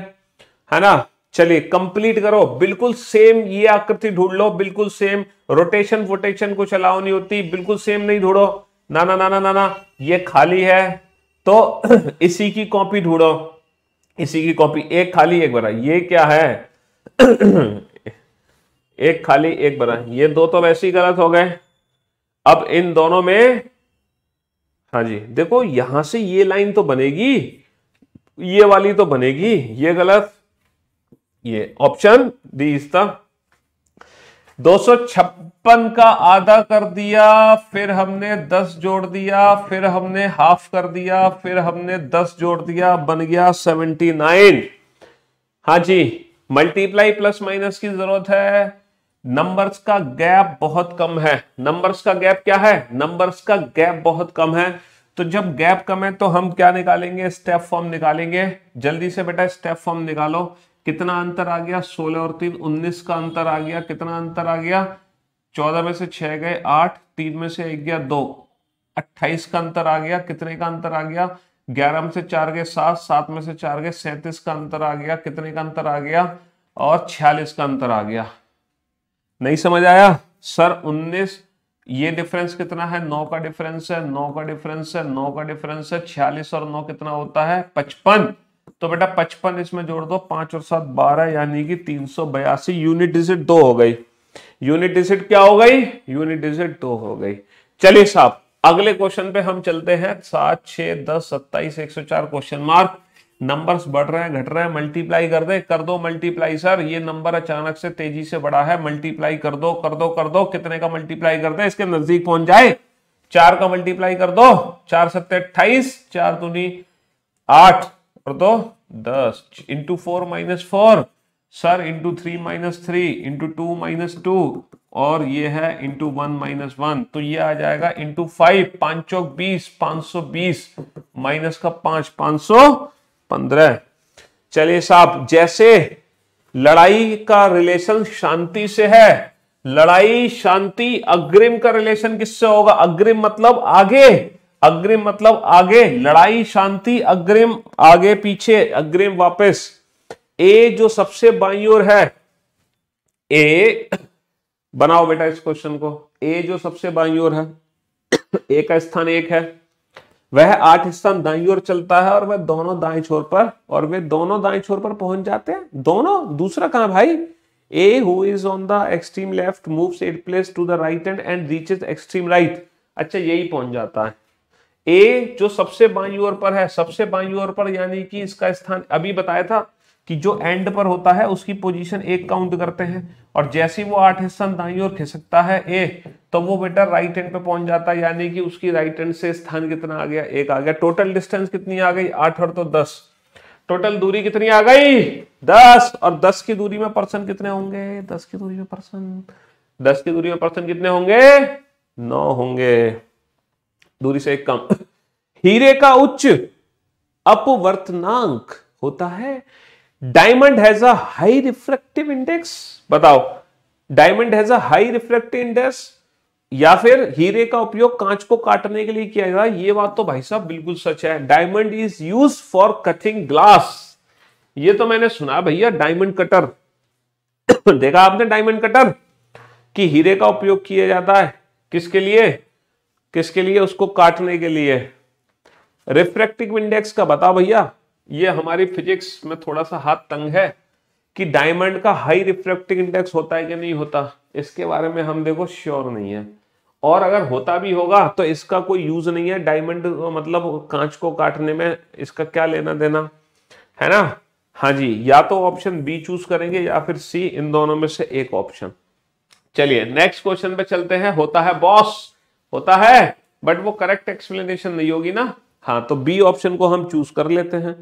है ना चलिए कंप्लीट करो बिल्कुल सेम ये आकृति ढूंढ लो बिल्कुल सेम रोटेशन वोटेशन कुछ अलाउ नहीं होती बिल्कुल सेम नहीं ढूंढो ना ना ना ना ना ना ये खाली है तो इसी की कॉपी ढूंढो इसी की कॉपी एक खाली एक बरा ये क्या है एक खाली एक बरा ये दो तो वैसे ही गलत हो गए अब इन दोनों में हाँ जी देखो यहां से ये लाइन तो बनेगी ये वाली तो बनेगी ये गलत ये ऑप्शन डी इस द दो का आधा कर दिया फिर हमने 10 जोड़ दिया फिर हमने हाफ कर दिया फिर हमने 10 जोड़ दिया बन गया 79 हाँ जी मल्टीप्लाई प्लस माइनस की जरूरत है नंबर्स का गैप बहुत कम है नंबर्स का गैप क्या है नंबर्स का गैप बहुत कम है तो जब गैप कम है तो हम क्या निकालेंगे स्टेप फॉर्म निकालेंगे जल्दी से बेटा स्टेप फॉर्म निकालो कितना अंतर आ गया 16 और 3 19 का अंतर आ गया कितना अंतर आ गया 14 में से 6 गए 8 3 में से एक गया 2 28 का अंतर आ गया कितने का अंतर आ गया 11 में से 4 गए 7 7 में से 4 गए 37 का अंतर आ गया कितने का अंतर आ गया और 46 का अंतर आ गया नहीं समझ आया सर 19 ये डिफरेंस कितना है नौ का डिफरेंस है नौ का डिफरेंस है नौ का डिफरेंस है छियालीस और नौ कितना होता है पचपन तो बेटा पचपन इसमें जोड़ दो पांच और सात बारह यानी कि तीन सौ बयासी यूनिट डिजिट दो हो गई यूनिट डिजिट क्या हो गई यूनिट डिजिट दो हो गई चलिए साहब अगले क्वेश्चन पे हम चलते हैं सात छह दस सत्ताईस एक सौ चार क्वेश्चन मार्क नंबर्स बढ़ रहे हैं घट रहे हैं मल्टीप्लाई कर दे कर दो मल्टीप्लाई सर ये नंबर अचानक से तेजी से बढ़ा है मल्टीप्लाई कर दो कर दो कर दो कितने का मल्टीप्लाई कर दे इसके नजदीक पहुंच जाए चार का मल्टीप्लाई कर दो चार सत्ते अट्ठाईस चार दूनी आठ और दो दस into four minus four sir into three minus three into two minus two और ये है इंटू वन माइनस वन तो ये आ जाएगा इंटू फाइव पांच चौक बीस पांच सौ बीस माइनस का पांच पांच सौ पंद्रह चलिए साहब जैसे लड़ाई का रिलेशन शांति से है लड़ाई शांति अग्रिम का रिलेशन किससे होगा अग्रिम मतलब आगे अग्रिम मतलब आगे लड़ाई शांति अग्रिम आगे पीछे अग्रिम वापस ए जो सबसे बाई है ए बनाओ बेटा इस क्वेश्चन को ए जो सबसे बाई है ए का स्थान एक है वह आठ स्थान दाई ओर चलता है और वह दोनों दाएं छोर पर और वे दोनों दाएं छोर पर पहुंच जाते हैं दोनों दूसरा कहा भाई A who is on the extreme left move it place to the right end and is extreme right अच्छा यही पहुंच जाता है ए जो सबसे बाई ओर पर है सबसे बाई ओर पर यानी कि इसका स्थान अभी बताया था कि जो एंड पर होता है उसकी पोजीशन एक काउंट करते हैं और जैसे वो आठ हिस्सा दाई और खिसकता है ए तो वो बेटा राइट हैंड पे पहुंच जाता है यानी कि उसकी राइट हैंड से स्थान कितना आ गया एक आ गया टोटल डिस्टेंस कितनी आ गई आठ और तो दस टोटल दूरी कितनी आ गई दस और दस की दूरी में पर्सन कितने होंगे दस की दूरी में पर्सन दस की दूरी में पर्सन कितने होंगे नौ होंगे दूरी से एक कम हीरे का उच्च अपवर्तनांक होता है diamond has a high refractive index बताओ diamond has a high refractive index या फिर हीरे का उपयोग कांच को काटने के लिए किया है ये बात तो भाई साहब बिल्कुल सच है diamond is use for cutting glass ये तो मैंने सुना भैया डायमंड कटर देखा आपने डायमंड कटर कि हीरे का उपयोग किया जाता है किसके लिए किसके लिए उसको काटने के लिए रिफ्रेक्टिव इंडेक्स का बताओ भैया ये हमारी फिजिक्स में थोड़ा सा हाथ तंग है कि डायमंड का हाई रिफ्रेक्टिव इंडेक्स होता है कि नहीं होता इसके बारे में हम देखो श्योर नहीं है और अगर होता भी होगा तो इसका कोई यूज नहीं है डायमंड मतलब कांच को काटने में इसका क्या लेना देना है ना हाँ जी या तो ऑप्शन बी चूज करेंगे या फिर सी इन दोनों में से एक ऑप्शन चलिए नेक्स्ट क्वेश्चन पे चलते हैं होता है बॉस होता है बट वो करेक्ट एक्सप्लेनेशन नहीं होगी ना हाँ तो बी ऑप्शन को हम चूज कर लेते हैं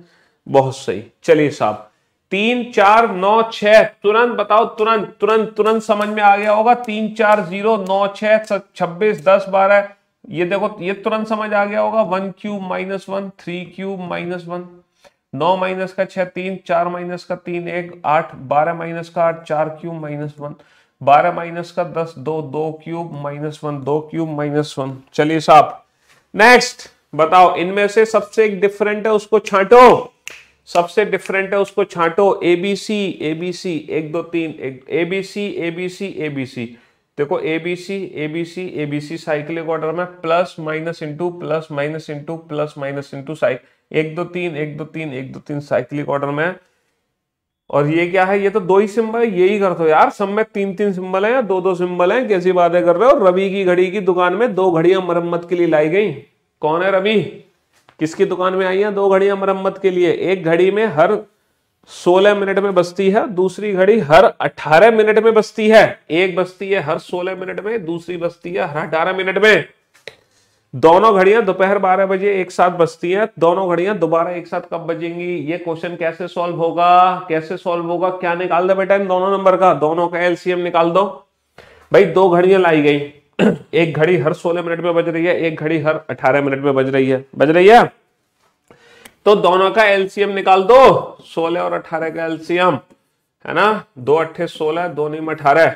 बहुत सही चलिए साहब तीन चार नौ छह तुरंत बताओ तुरंत तुरंत तुरंत समझ में आ गया होगा तीन चार जीरो नौ छह छब्बीस दस बारह ये देखो ये तुरंत समझ आ गया होगा one cube minus one three cube minus one नौ माइनस का छह तीन चार माइनस का तीन एक आठ बारह माइनस का आठ चार क्यूब माइनस वन बारह माइनस का दस दो दो क्यूब माइनस वन दो क्यूब माइनस वन चलिए साहब नेक्स्ट बताओ इनमें से सबसे एक डिफरेंट है उसको छांटो सबसे डिफरेंट है उसको छांटो ए बी सी ए बी सी एक दो तीन एक A B C A B C A B C देखो A B C A B C A B C cycle order में plus minus into plus minus into plus minus into साइक एक दो तीन एक दो तीन एक दो तीन साइकिल ऑर्डर में और ये क्या है ये तो दो ही सिंबल है यही कर दो यार सब में तीन तीन सिंबल है या दो दो सिंबल है कैसी बातें कर रहे हो रवि की घड़ी की दुकान में दो घड़ियां मरम्मत के लिए लाई गई कौन है रवि किसकी दुकान में आई है दो घड़ियां मरम्मत के लिए एक घड़ी में हर 16 मिनट में बसती है दूसरी घड़ी हर 18 मिनट में बसती है एक बसती है हर 16 मिनट में दूसरी बसती है हर 18 मिनट में दोनों घड़ियां दोपहर 12 बजे एक साथ बसती है दोनों घड़ियां दोबारा एक साथ कब बजेंगी ये क्वेश्चन कैसे सॉल्व होगा कैसे सॉल्व होगा क्या निकाल दो बेटा इन दोनों नंबर का दोनों का एलसीएम निकाल दो भाई दो घड़ियां लाई गई एक घड़ी हर 16 मिनट में बज रही है एक घड़ी हर 18 मिनट में बज रही है बज रही है तो दोनों का एलसीएम निकाल दो 16 और 18 का एलसीएम है ना दो अट्ठे सोलह दो नीम अठारह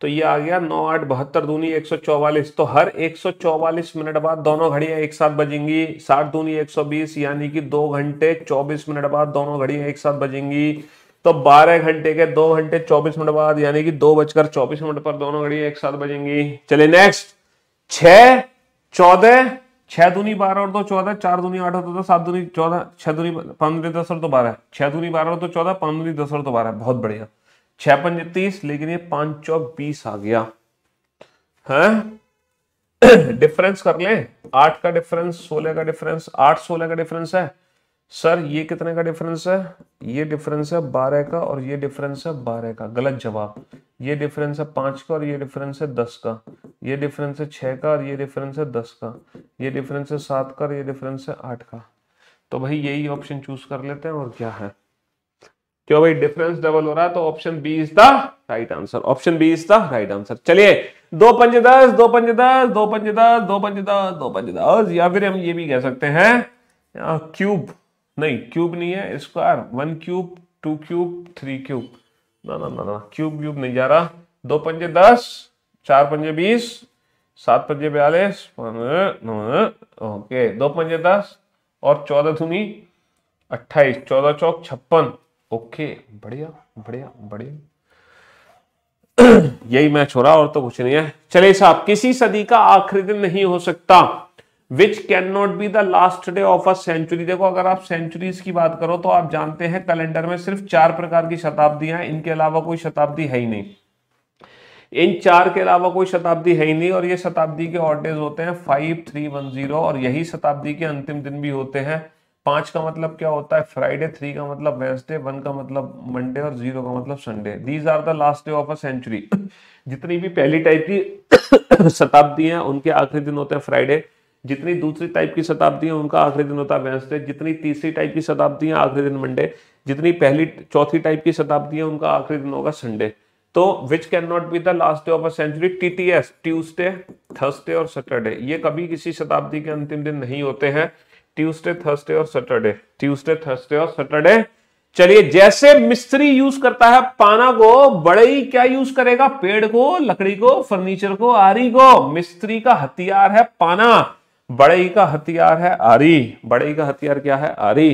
तो ये आ गया नौ आठ बहत्तर दूनी एक सौ चौवालीस तो हर एक सौ चौवालीस मिनट बाद दोनों घड़ियां एक साथ बजेंगी साठ दूनी एक सौ बीस यानी कि दो घंटे चौबीस मिनट बाद दोनों घड़ियां एक साथ बजेंगी तो 12 घंटे के दो घंटे 24 मिनट बाद यानी कि दो बजकर 24 मिनट पर दोनों घड़ी एक साथ बजेंगी चले नेक्स्ट छ चौदह छह दूनी बारह और दो चौदह चार दूनी आठ और दो सात दूनी चौदह छह दूनी पंद्रह दस और दो बारह छह दूनी बारह और दो चौदह पंद्रह दूनी दस और दो बारह बहुत बढ़िया छह पंच तीस लेकिन ये पांच चौ बीस आ गया है हाँ? डिफरेंस कर ले आठ का डिफरेंस सोलह का डिफरेंस आठ सोलह का डिफरेंस है सर ये कितने का डिफरेंस है ये डिफरेंस है बारह का और ये डिफरेंस है बारह का गलत जवाब ये डिफरेंस है पांच का और ये डिफरेंस है दस का ये डिफरेंस है छह का और ये डिफरेंस है दस का ये डिफरेंस है सात का और ये डिफरेंस है आठ का तो भाई यही ऑप्शन चूज कर लेते हैं और क्या है क्यों भाई डिफरेंस डबल हो रहा है तो option B is the right answer option B is the right answer चलिए दो पंच दस दो पंच दस दो पंज दस दो पंच दस दो पंच दस या फिर हम ये भी कह सकते हैं क्यूब नहीं क्यूब नहीं है square one cube two cube three cube ना ना ना ना क्यूब व्यूब नहीं जा रहा दो पंजे दस चार पंजे बीस सात पंजे बयालीस ओके दो पंजे दस और चौदह धुनी अट्ठाईस चौदह चौक छप्पन ओके बढ़िया बढ़िया बढ़िया यही मैच हो रहा और तो कुछ नहीं है चले साहब किसी सदी का आखिरी दिन नहीं हो सकता which can not be the last day of a century देखो अगर आप सेंचुरीज की बात करो तो आप जानते हैं कैलेंडर में सिर्फ चार प्रकार की शताब्दियां इनके अलावा कोई शताब्दी है ही नहीं इन चार के अलावा कोई शताब्दी है ही नहीं और ये शताब्दी के ऑड डेज होते हैं फाइव थ्री वन जीरो और यही शताब्दी के अंतिम दिन भी होते हैं पांच का मतलब क्या होता है फ्राइडे थ्री का मतलब वेंसडे वन का मतलब मंडे और जीरो का मतलब Sunday these are the last day of a century जितनी भी पहली टाइप की शताब्दी है उनके आखिरी दिन होते हैं फ्राइडे जितनी दूसरी टाइप की है उनका आखिरी दिन होता है वेंसडे जितनी तीसरी टाइप की शताब्दियाँ आखिरी दिन मंडे जितनी पहली चौथी टाइप की है उनका आखिरी दिन होगा संडे तो which can not be the last day of a century T T S Tuesday Thursday और सैटरडे ये कभी किसी शताब्दी के अंतिम दिन नहीं होते हैं ट्यूसडे थर्सडे और सैटरडे ट्यूसडे थर्सडे और सैटरडे चलिए जैसे मिस्त्री यूज करता है पाना को बड़े ही क्या यूज करेगा पेड़ को लकड़ी को फर्नीचर को आरी को मिस्त्री का हथियार है पाना बड़ई का हथियार है आरी बड़ई का हथियार क्या है आरी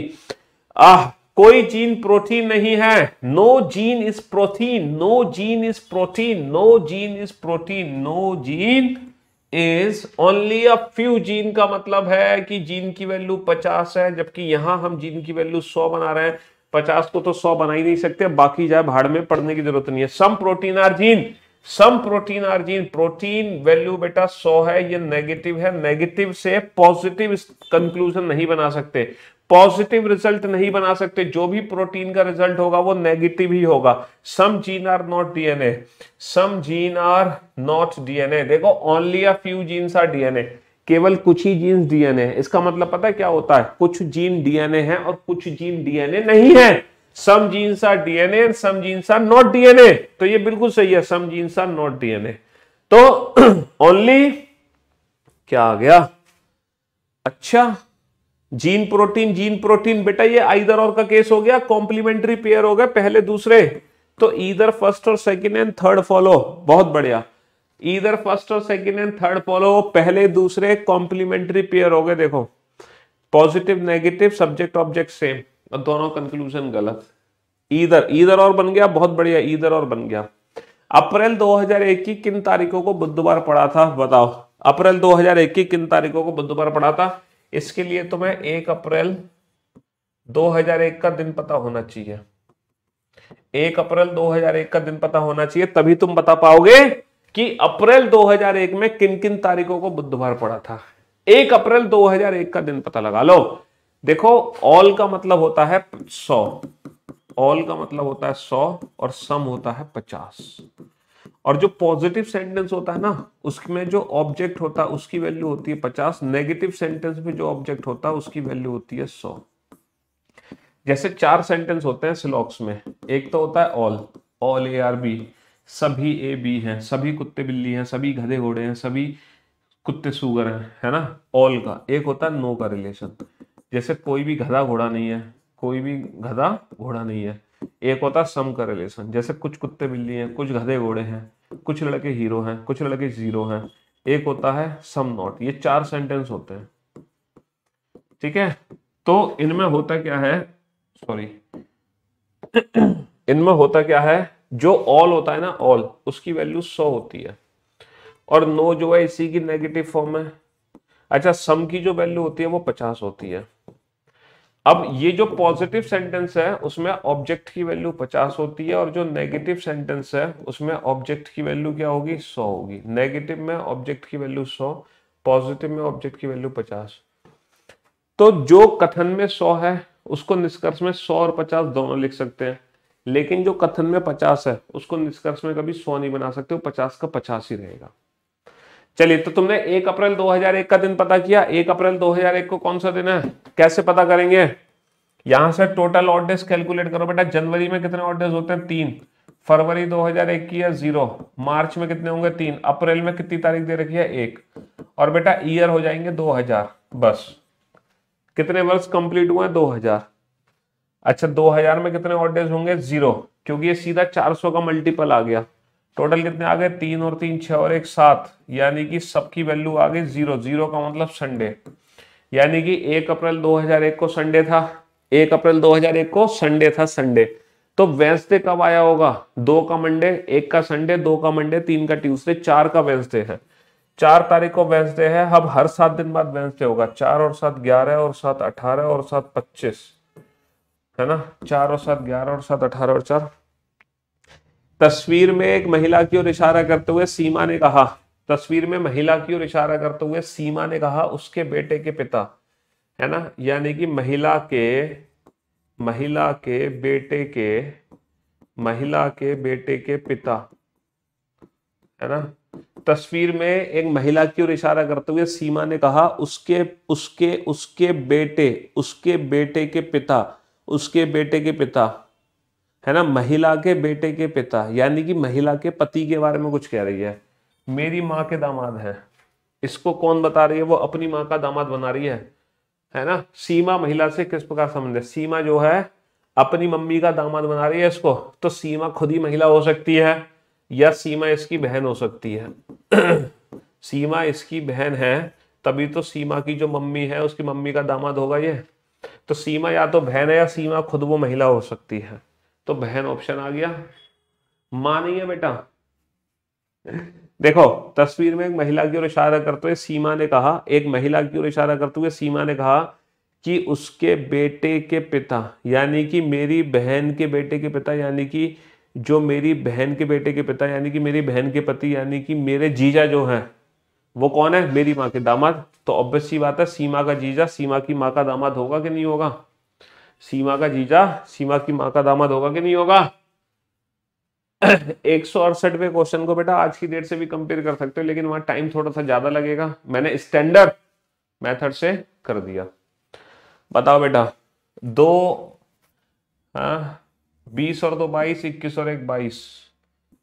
आह कोई जीन प्रोटीन नहीं है no gene is protein no gene is protein no gene is protein no gene is only a few gene का मतलब है कि जीन की वैल्यू 50 है जबकि यहां हम जीन की वैल्यू 100 बना रहे हैं 50 को तो 100 बना ही नहीं सकते बाकी जाए भाड़ में पड़ने की जरूरत नहीं है some protein are gene some protein are gene protein value बेटा 100 है ये नेगेटिव है नेगेटिव से पॉजिटिव कंक्लूजन नहीं बना सकते पॉजिटिव रिजल्ट नहीं बना सकते जो भी प्रोटीन का रिजल्ट होगा वो नेगेटिव ही होगा some gene are not DNA some gene are not DNA देखो only a few genes are DNA केवल कुछ ही जीन्स डीएनए इसका मतलब पता है क्या होता है कुछ जीन डीएनए है और कुछ जीन डीएनए नहीं है some genes are DNA and some genes are not DNA तो ये बिल्कुल सही है some genes are not DNA तो ओनली क्या आ गया अच्छा जीन प्रोटीन जीन प्रोटीन बेटा ये आइदर और का केस हो गया कॉम्प्लीमेंट्री पेयर हो गए पहले दूसरे तो ईदर फर्स्ट और सेकेंड एंड थर्ड फॉलो बहुत बढ़िया ईदर फर्स्ट और सेकेंड एंड थर्ड फॉलो पहले दूसरे कॉम्प्लीमेंट्री पेयर हो गए देखो positive negative subject object same और दोनों कंक्लूजन गलत ईदर ईदर और बन गया बहुत बढ़िया ईदर और बन गया अप्रैल 2001 की किन तारीखों को बुधवार पड़ा था बताओ अप्रैल 2001 की किन तारीखों को बुधवार पड़ा था इसके लिए तुम्हें एक अप्रैल 2001 का दिन पता होना चाहिए एक अप्रैल 2001 का दिन पता होना चाहिए तभी तुम बता पाओगे कि अप्रैल 2001 में किन किन तारीखों को बुधवार पड़ा था एक अप्रैल 2001 का दिन पता लगा लो देखो ऑल का मतलब होता है सौ ऑल का मतलब होता है सौ और सम होता है पचास और जो पॉजिटिव सेंटेंस होता है ना उसमें जो ऑब्जेक्ट होता है उसकी वैल्यू होती है पचास नेगेटिव सेंटेंस में जो ऑब्जेक्ट होता है उसकी वैल्यू होती है सौ जैसे चार सेंटेंस होते हैं सिलॉक्स में एक तो होता है all all A are B सभी ए बी हैं सभी कुत्ते बिल्ली हैं सभी घरे घोड़े हैं सभी कुत्ते सुगर हैं है ना ऑल का एक होता है नो का रिलेशन जैसे कोई भी गधा घोड़ा नहीं है कोई भी गधा घोड़ा नहीं है एक होता है सम का रिलेशन जैसे कुछ कुत्ते बिल्ली हैं कुछ गधे घोड़े हैं कुछ लड़के हीरो हैं कुछ लड़के जीरो हैं एक होता है सम नॉट ये चार सेंटेंस होते हैं ठीक है तो इनमें होता क्या है सॉरी इनमें होता क्या है जो ऑल होता है ना ऑल उसकी वैल्यू सौ होती है और नो जो है इसी की नेगेटिव फॉर्म है अच्छा सम की जो वैल्यू होती है वो पचास होती है अब ये जो पॉजिटिव सेंटेंस है उसमें ऑब्जेक्ट की वैल्यू पचास होती है और जो नेगेटिव सेंटेंस है उसमें ऑब्जेक्ट की वैल्यू क्या होगी सौ होगी नेगेटिव में ऑब्जेक्ट की वैल्यू सौ पॉजिटिव में ऑब्जेक्ट की वैल्यू पचास तो जो कथन में सौ है उसको निष्कर्ष में सौ और पचास दोनों लिख सकते हैं लेकिन जो कथन में पचास है उसको निष्कर्ष में कभी सौ नहीं बना सकते पचास का पचास ही रहेगा चलिए तो तुमने एक अप्रैल 2001 का दिन पता किया एक अप्रैल 2001 को कौन सा दिन है कैसे पता करेंगे यहां से टोटल ऑड डेज कैलकुलेट करो बेटा जनवरी में कितने ऑड डेज होते हैं तीन फरवरी 2001 की है जीरो मार्च में कितने होंगे तीन अप्रैल में कितनी तारीख दे रखी है एक और बेटा ईयर हो जाएंगे 2000 बस कितने वर्ष कंप्लीट हुए 2000 अच्छा 2000 में कितने ऑड डेज होंगे जीरो क्योंकि ये सीधा 400 का मल्टीपल आ गया टोटल कितने आ गए तीन और तीन छह और एक सात यानी कि सबकी वैल्यू आ गई जीरो जीरो का मतलब संडे यानी कि एक अप्रैल 2001 को संडे था एक अप्रैल 2001 को संडे था संडे तो वेंसडे कब आया होगा दो का मंडे एक का संडे दो का मंडे तीन का ट्यूसडे चार का वेंसडे है चार तारीख को वेंसडे है अब हर सात दिन बाद वेंसडे होगा चार और सात ग्यारह और सात अठारह और सात पच्चीस है ना चार और सात ग्यारह और सात अठारह और चार तस्वीर में एक महिला की ओर इशारा करते हुए सीमा ने कहा तस्वीर में महिला की ओर इशारा करते हुए सीमा ने कहा उसके बेटे के पिता है ना यानी कि महिला के महिला के बेटे के महिला के बेटे के पिता है ना तस्वीर में एक महिला की ओर इशारा करते हुए सीमा ने कहा उसके उसके उसके बेटे उसके बेटे के पिता उसके बेटे के पिता है ना महिला के बेटे के पिता यानी कि महिला के पति के बारे में कुछ कह रही है मेरी माँ के दामाद है इसको कौन बता रही है वो अपनी माँ का दामाद बना रही है है ना सीमा महिला से किस प्रकार संबंध है सीमा जो है अपनी मम्मी का दामाद बना रही है इसको तो सीमा खुद ही महिला हो सकती है या सीमा इसकी बहन हो सकती है सीमा इसकी बहन है तभी तो सीमा की जो मम्मी है उसकी मम्मी का दामाद होगा ये तो सीमा या तो बहन है या सीमा खुद वो महिला हो सकती है तो बहन ऑप्शन आ गया माँ नहीं है बेटा देखो तस्वीर में एक महिला की ओर इशारा करते हुए सीमा ने कहा एक महिला की ओर इशारा करते हुए सीमा ने कहा कि उसके बेटे के पिता यानी कि मेरी बहन के बेटे के पिता यानी कि जो मेरी बहन के बेटे के पिता यानी कि मेरी बहन के पति यानी कि मेरे जीजा जो हैं वो कौन है मेरी माँ के दामाद तो ऑब्वियस सी बात है सीमा का जीजा सीमा की माँ का दामाद होगा कि नहीं होगा सीमा का जीजा सीमा की माँ का दामाद होगा कि नहीं होगा एक सौ अड़सठवें क्वेश्चन को बेटा आज की डेट से भी कंपेयर कर सकते हो लेकिन वहां टाइम थोड़ा सा ज्यादा लगेगा मैंने स्टैंडर्ड मेथड से कर दिया बताओ बेटा दो हाँ, बीस और दो बाईस इक्कीस और एक बाईस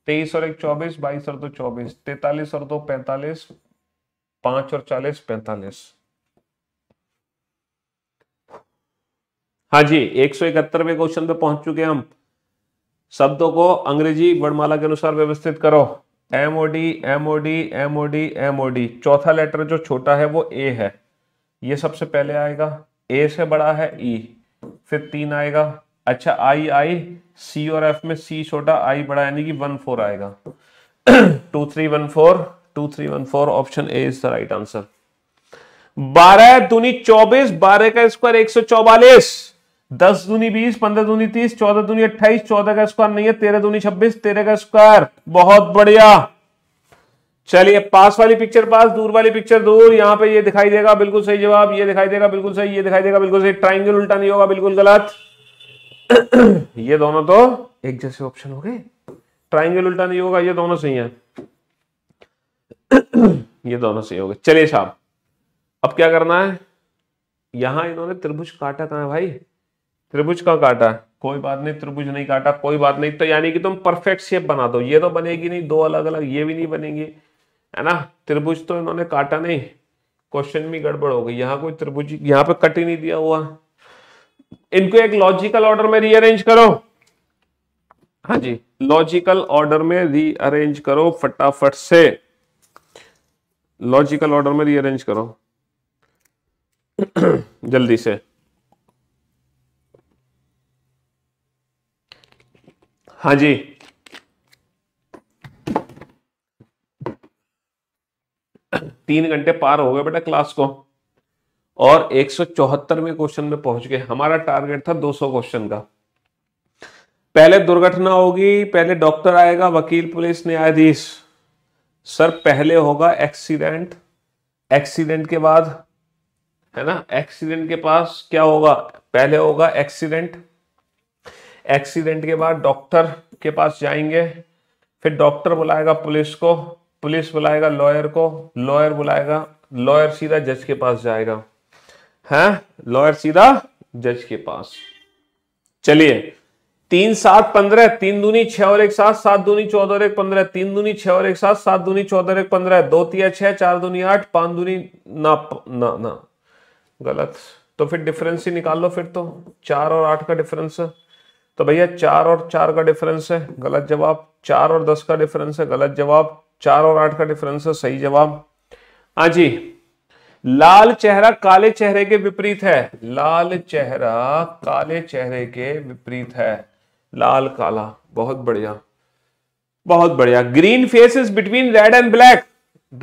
तेईस और एक चौबीस बाईस और दो चौबीस तैतालीस और दो पैंतालीस पांच और चालीस पैंतालीस हाँ जी एक सौ इकहत्तरवें क्वेश्चन पे पहुंच चुके हम शब्दों को अंग्रेजी वर्णमाला के अनुसार व्यवस्थित करो M O D M O D M O D M O D चौथा लेटर जो छोटा है वो ए है ये सबसे पहले आएगा ए से बड़ा है ई e, फिर तीन आएगा अच्छा आई आई सी और एफ में सी छोटा आई बड़ा यानी कि वन फोर आएगा two three one four two three one four option A is the right answer बारह दूनी चौबीस बारह का स्क्वायर एक सौ चौवालीस दस दूनी बीस पंद्रह दूनी तीस चौदह दूनी अट्ठाईस चौदह का स्क्वायर नहीं है तेरह दूनी छब्बीस तेरह का स्क्वायर बहुत बढ़िया चलिए पास वाली पिक्चर पास दूर वाली पिक्चर दूर यहां पे ये दिखाई देगा बिल्कुल सही जवाब ये दिखाई देगा बिल्कुल सही ये दिखाई देगा बिल्कुल सही ट्राइंगल उल्टा नहीं होगा बिल्कुल गलत ये दोनों तो एक जैसे ऑप्शन हो गए ट्राइंगल उल्टा नहीं होगा ये दोनों सही है ये दोनों सही हो गए चलिए साहब अब क्या करना है यहां इन्होंने त्रिभुज काटा कहा भाई त्रिभुज का काटा कोई बात नहीं त्रिभुज नहीं काटा कोई बात नहीं तो यानी कि तुम परफेक्ट शेप बना दो ये तो बनेगी नहीं दो अलग अलग ये भी नहीं बनेंगे है ना त्रिभुज तो इन्होंने काटा नहीं क्वेश्चन में गड़बड़ हो गई यहाँ कोई त्रिभुज यहाँ पे कट ही नहीं दिया हुआ इनको एक लॉजिकल ऑर्डर में रीअरेंज करो हाँ जी लॉजिकल ऑर्डर में रीअरेंज करो फटाफट से लॉजिकल ऑर्डर में रीअरेंज करो जल्दी से हाँ जी तीन घंटे पार हो गए बेटा क्लास को और एक 174वें क्वेश्चन में पहुंच गए हमारा टारगेट था 200 क्वेश्चन का पहले दुर्घटना होगी पहले डॉक्टर आएगा वकील पुलिस न्यायाधीश सर पहले होगा एक्सीडेंट एक्सीडेंट के बाद है ना एक्सीडेंट के पास क्या होगा पहले होगा एक्सीडेंट एक्सीडेंट के बाद डॉक्टर के पास जाएंगे फिर डॉक्टर बुलाएगा पुलिस को पुलिस बुलाएगा लॉयर को लॉयर बुलाएगा लॉयर सीधा जज के पास जाएगा है लॉयर सीधा जज के पास चलिए तीन सात पंद्रह तीन दूनी छह और एक सात सात दूनी चौदह और एक पंद्रह तीन दूनी छह और एक सात सात दूनी चौदह और एक पंद्रह दो तीन छह चार दूनी आठ पांच दूनी ना ना ना गलत तो फिर डिफरेंस ही निकाल लो फिर तो चार और आठ का डिफरेंस है तो भैया चार और चार का डिफरेंस है गलत जवाब चार और दस का डिफरेंस है गलत जवाब चार और आठ का डिफरेंस है सही जवाब हाँ जी लाल चेहरा काले चेहरे के विपरीत है लाल चेहरा काले चेहरे के विपरीत है लाल काला बहुत बढ़िया बहुत बढ़िया green face is between red and black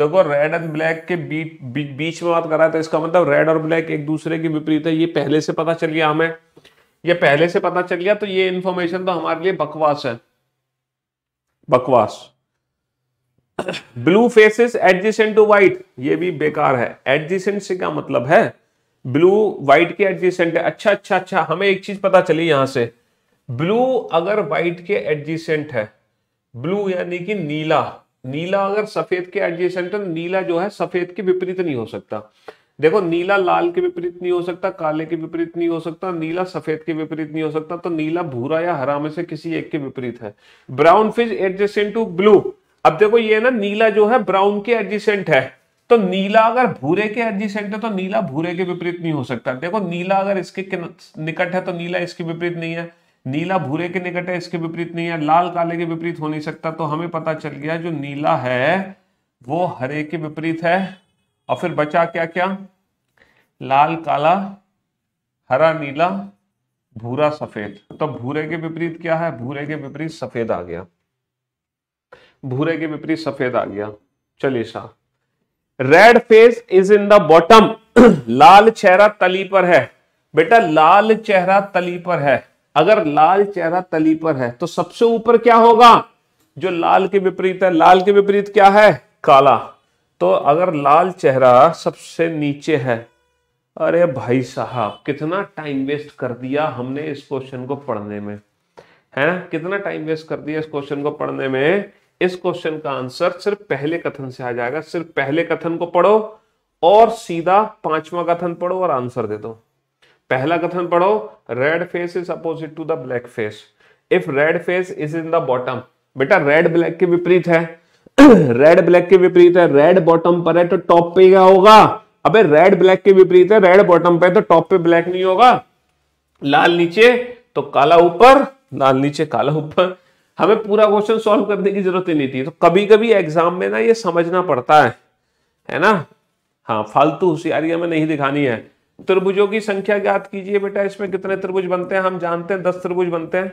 देखो रेड एंड ब्लैक के बीच बीच में बात कर है तो इसका मतलब रेड और ब्लैक एक दूसरे के विपरीत है ये पहले से पता चल गया हमें ये पहले से पता चल गया तो ये इंफॉर्मेशन तो हमारे लिए बकवास है बकवास blue faces adjacent to white ये भी बेकार है एडजेसेंट से क्या मतलब है ब्लू व्हाइट के एडजेसेंट है अच्छा अच्छा अच्छा हमें एक चीज पता चली यहां से ब्लू अगर व्हाइट के एडजेसेंट है ब्लू यानी कि नीला नीला अगर सफेद के एडजेसेंट है तो नीला जो है सफेद के विपरीत नहीं हो सकता देखो नीला लाल के विपरीत नहीं हो सकता काले के विपरीत नहीं हो सकता नीला सफेद के विपरीत नहीं हो सकता तो नीला भूरा या हरा में से किसी एक के विपरीत है brown fish adjacent to blue अब देखो ये ना नीला जो है ब्राउन के एडजेसेंट है तो नीला अगर भूरे के एडजेसेंट है तो नीला भूरे के विपरीत नहीं हो सकता देखो नीला अगर इसके निकट है तो नीला इसके विपरीत नहीं है नीला भूरे के निकट है इसके विपरीत नहीं है लाल काले के विपरीत हो नहीं सकता तो हमें पता चल गया जो नीला है वो हरे के विपरीत है और फिर बचा क्या क्या लाल काला हरा नीला भूरा सफेद तो भूरे के विपरीत क्या है भूरे के विपरीत सफेद आ गया भूरे के विपरीत सफेद आ गया चलिए शाह red face is in the bottom लाल चेहरा तली पर है बेटा लाल चेहरा तली पर है अगर लाल चेहरा तली पर है तो सबसे ऊपर क्या होगा जो लाल के विपरीत है लाल के विपरीत क्या है काला तो अगर लाल चेहरा सबसे नीचे है अरे भाई साहब कितना टाइम वेस्ट कर दिया हमने इस क्वेश्चन को पढ़ने में है कितना टाइम वेस्ट कर दिया इस क्वेश्चन को पढ़ने में इस क्वेश्चन का आंसर सिर्फ पहले कथन से आ जाएगा सिर्फ पहले कथन को पढ़ो और सीधा पांचवा कथन पढ़ो और आंसर दे दो पहला कथन पढ़ो red face is opposite to the black face if red face is in the bottom बेटा रेड ब्लैक के विपरीत है रेड ब्लैक के विपरीत है रेड बॉटम पर है तो टॉप पे क्या होगा अबे रेड ब्लैक के विपरीत है रेड बॉटम पे तो टॉप पे ब्लैक नहीं होगा लाल नीचे तो काला ऊपर लाल नीचे काला ऊपर हमें पूरा क्वेश्चन सॉल्व करने की जरूरत ही नहीं थी तो कभी कभी एग्जाम में ना ये समझना पड़ता है है ना हाँ फालतू होशियारी हमें नहीं दिखानी है त्रिभुजों की संख्या ज्ञात कीजिए बेटा इसमें कितने त्रिभुज बनते हैं हम जानते हैं दस त्रिभुज बनते हैं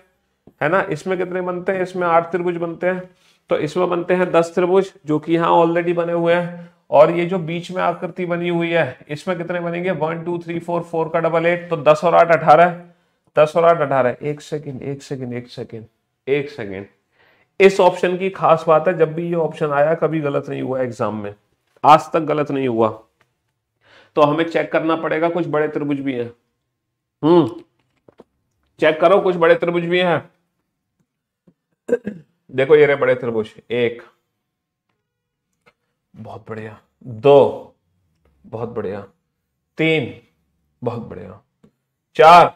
है ना इसमें कितने बनते हैं इसमें आठ त्रिभुज बनते हैं तो इसमें बनते हैं दस त्रिभुज जो कि यहाँ ऑलरेडी बने हुए हैं और ये जो बीच में आकृति बनी हुई है इसमें कितने बनेंगे one two three four four का डबल एट तो दस और आठ अठारह दस और आठ अठारह एक सेकेंड एक सेकेंड एक सेकेंड एक सेकेंड इस ऑप्शन की खास बात है जब भी ये ऑप्शन आया कभी गलत नहीं हुआ एग्जाम में आज तक गलत नहीं हुआ तो हमें चेक करना पड़ेगा कुछ बड़े त्रिभुज भी हैं हम्म चेक करो कुछ बड़े त्रिभुज भी हैं देखो ये रहे बड़े त्रिभुज एक बहुत बढ़िया दो बहुत बढ़िया तीन बहुत बढ़िया चार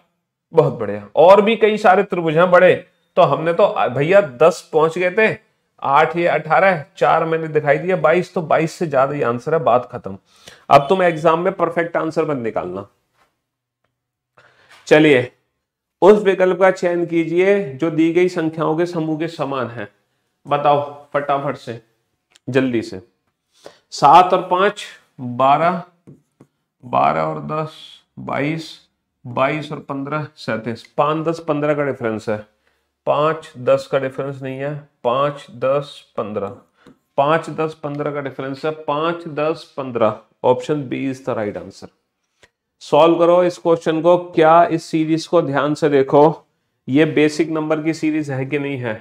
बहुत बढ़िया और भी कई सारे त्रिभुज हैं बड़े तो हमने तो भैया दस पहुंच गए थे आठ या अठारह चार मैंने दिखाई दिया बाईस तो बाईस से ज्यादा ही आंसर है बात खत्म अब तुम एग्जाम में परफेक्ट आंसर मत निकालना चलिए उस विकल्प का चयन कीजिए जो दी गई संख्याओं के समूह के समान है बताओ फटाफट से जल्दी से सात और पांच बारह बारह और दस बाईस बाईस और पंद्रह सैतीस पांच दस पंद्रह का डिफरेंस है पांच दस का डिफरेंस नहीं है पांच दस पंद्रह पांच दस पंद्रह का डिफरेंस है पांच दस पंद्रह option B is the right answer solve करो इस क्वेश्चन को क्या इस सीरीज को ध्यान से देखो ये बेसिक नंबर की सीरीज है कि नहीं है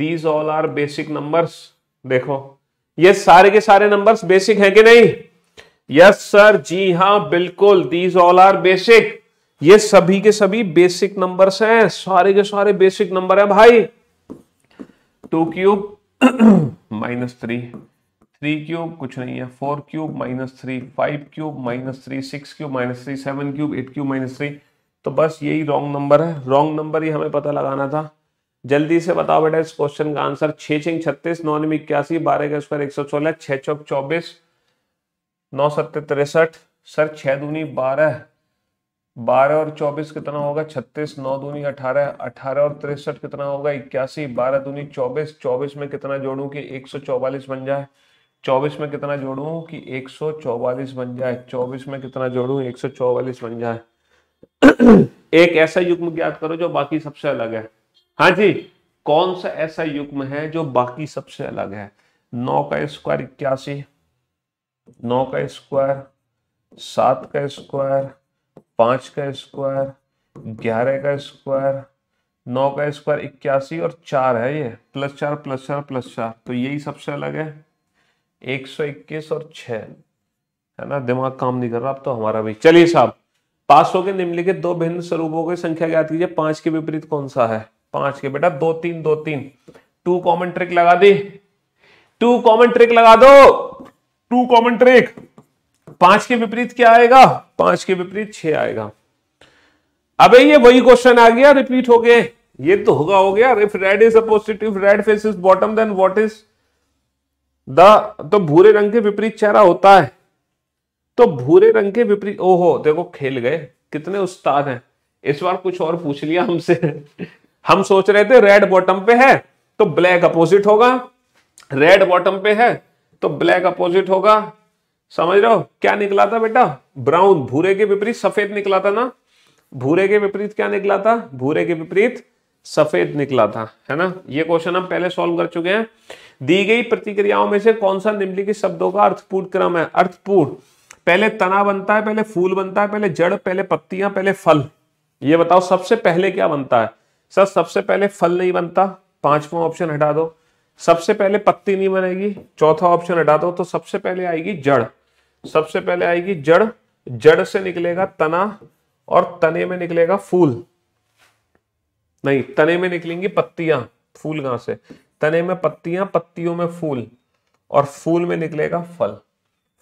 these all are basic numbers देखो ये सारे के सारे नंबर्स बेसिक हैं कि नहीं यस सर जी हाँ बिल्कुल दीज ऑल आर बेसिक ये सभी के सभी बेसिक नंबर्स हैं सारे के सारे बेसिक नंबर है भाई two cube minus three three cube कुछ नहीं है four cube minus three five cube minus three six cube minus three seven cube eight cube minus three तो बस यही रॉन्ग नंबर है रॉन्ग नंबर ही हमें पता लगाना था जल्दी से बताओ बेटा इस क्वेश्चन का आंसर छः छिंग छत्तीस नौ निमी इक्यासी बारह का स्क्वायर एक सौ सोलह छह चौक चौबीस नौ सत्य तिरसठ सर छह दूनी बारह बारह और चौबीस कितना होगा छत्तीस नौ दूनी अठारह अठारह और तिरसठ कितना होगा इक्यासी बारह दूनी चौबीस चौबीस में कितना जोड़ू कि एक सौ चौवालीस बन जाए चौबीस में कितना जोड़ू कि एक सौ चौवालीस बन जाए चौबीस में कितना जोड़ू एक सौ चौवालीस बन जाए एक ऐसा युग्म ज्ञात करो जो बाकी सबसे अलग है हाँ जी कौन सा ऐसा युग्म है जो बाकी सबसे अलग है नौ का स्क्वायर इक्यासी नौ का स्क्वायर सात का स्क्वायर पांच का स्क्वायर ग्यारह का स्क्वायर नौ का स्क्वायर इक्यासी और चार है ये प्लस चार प्लस चार प्लस चार तो यही सबसे अलग है एक सौ इक्कीस और छ है ना दिमाग काम नहीं कर रहा अब तो हमारा भी चलिए साहब पास हो के निम्नलिखित दो भिन्न स्वरूपों की संख्या ज्ञात कीजिए पांच के विपरीत कौन सा है पांच के बेटा दो तीन दो तीन टू कॉमन ट्रिक लगा दी टू कॉमन ट्रिक लगा दो टू कॉमन ट्रिक पांच के विपरीत क्या आएगा पांच के विपरीत छ आएगा अबे ये वही क्वेश्चन आ गया रिपीट हो गए ये तो होगा हो गया if red is a positive red face is bottom then what is the तो भूरे रंग के विपरीत चेहरा होता है तो भूरे रंग के विपरीत ओहो देखो खेल गए कितने उस्ताद हैं इस बार कुछ और पूछ लिया हमसे हम सोच रहे थे रेड बॉटम पे है तो ब्लैक अपोजिट होगा रेड बॉटम पे है तो ब्लैक अपोजिट होगा समझ रहे हो क्या निकला था बेटा ब्राउन भूरे के विपरीत सफेद निकला था ना भूरे के विपरीत क्या निकला था भूरे के विपरीत सफेद निकला था है ना ये क्वेश्चन हम पहले सॉल्व कर चुके हैं दी गई प्रतिक्रियाओं में से कौन सा निम्नलिखित शब्दों का अर्थपूर्ण क्रम है अर्थपूर्ण पहले तना बनता है पहले फूल बनता है पहले जड़ पहले पत्तियां पहले फल ये बताओ सबसे पहले क्या बनता है सर सबसे पहले फल नहीं बनता पांचवा ऑप्शन हटा दो सबसे पहले पत्ती नहीं बनेगी चौथा ऑप्शन हटा दो तो सबसे पहले आएगी जड़ सबसे पहले आएगी जड़ जड़ से निकलेगा तना और तने में निकलेगा फूल नहीं तने में निकलेंगी पत्तियां फूल कहां से तने में पत्तियां पत्तियों में फूल और फूल में निकलेगा फल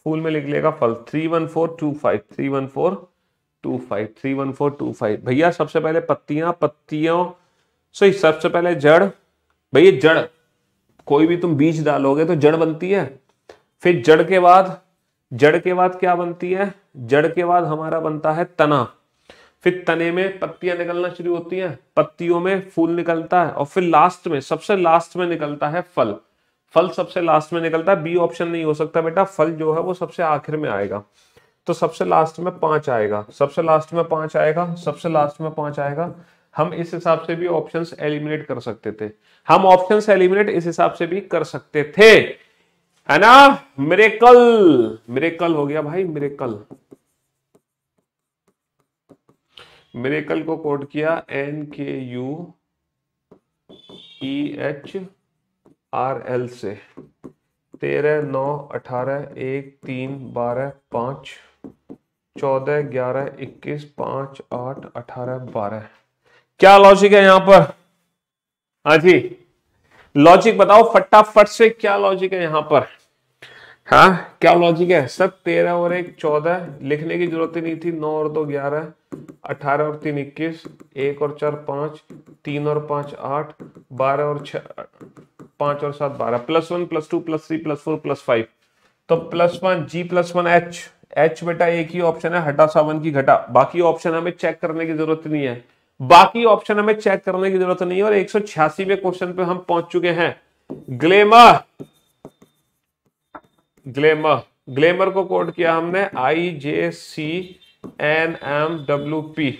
फूल में निकलेगा फल three one four two five three one four two five three one four two five भैया सबसे पहले पत्तियां पत्तियों सही सबसे पहले जड़ भैया जड़ कोई भी तुम बीज डालोगे तो जड़ बनती है फिर जड़ के बाद जड़ के बाद क्या बनती है जड़ के बाद हमारा बनता है तना फिर तने में पत्तियां निकलना शुरू होती हैं पत्तियों में फूल निकलता है और फिर लास्ट में सबसे लास्ट में निकलता है फल फल सबसे लास्ट में निकलता है बी ऑप्शन नहीं हो सकता बेटा फल जो है वो सबसे आखिर में आएगा तो सबसे लास्ट में पांच आएगा सबसे लास्ट में पांच आएगा सबसे लास्ट में पांच आएगा हम इस हिसाब से भी ऑप्शन एलिमिनेट कर सकते थे हम ऑप्शन एलिमिनेट इस हिसाब से भी कर सकते थे है ना मेरे कल मेरे कल हो गया भाई मेरे कल मेरेकल को कोट किया N K U E H R L से तेरह नौ अठारह एक तीन बारह पाँच चौदह ग्यारह इक्कीस पाँच आठ अठारह बारह क्या लॉजिक है यहाँ पर हाँ जी लॉजिक बताओ फटाफट से क्या लॉजिक है यहाँ पर हाँ क्या लॉजिक है सर तेरह और एक चौदह लिखने की जरूरत ही नहीं थी नौ और दो ग्यारह अठारह और तीन इक्कीस एक और चार पांच तीन और पांच आठ बारह और छ पांच और सात बारह plus one plus two plus three plus four plus five तो plus one G plus one H H बेटा एक ही ऑप्शन है हटा सावन की घटा बाकी ऑप्शन हमें चेक करने की जरूरत नहीं है बाकी ऑप्शन हमें चेक करने की जरूरत नहीं है और एक सौ में क्वेश्चन पे हम पहुंच चुके हैं ग्लेमा ग्लेमर ग्लेमर को कोड किया हमने I J C N M W P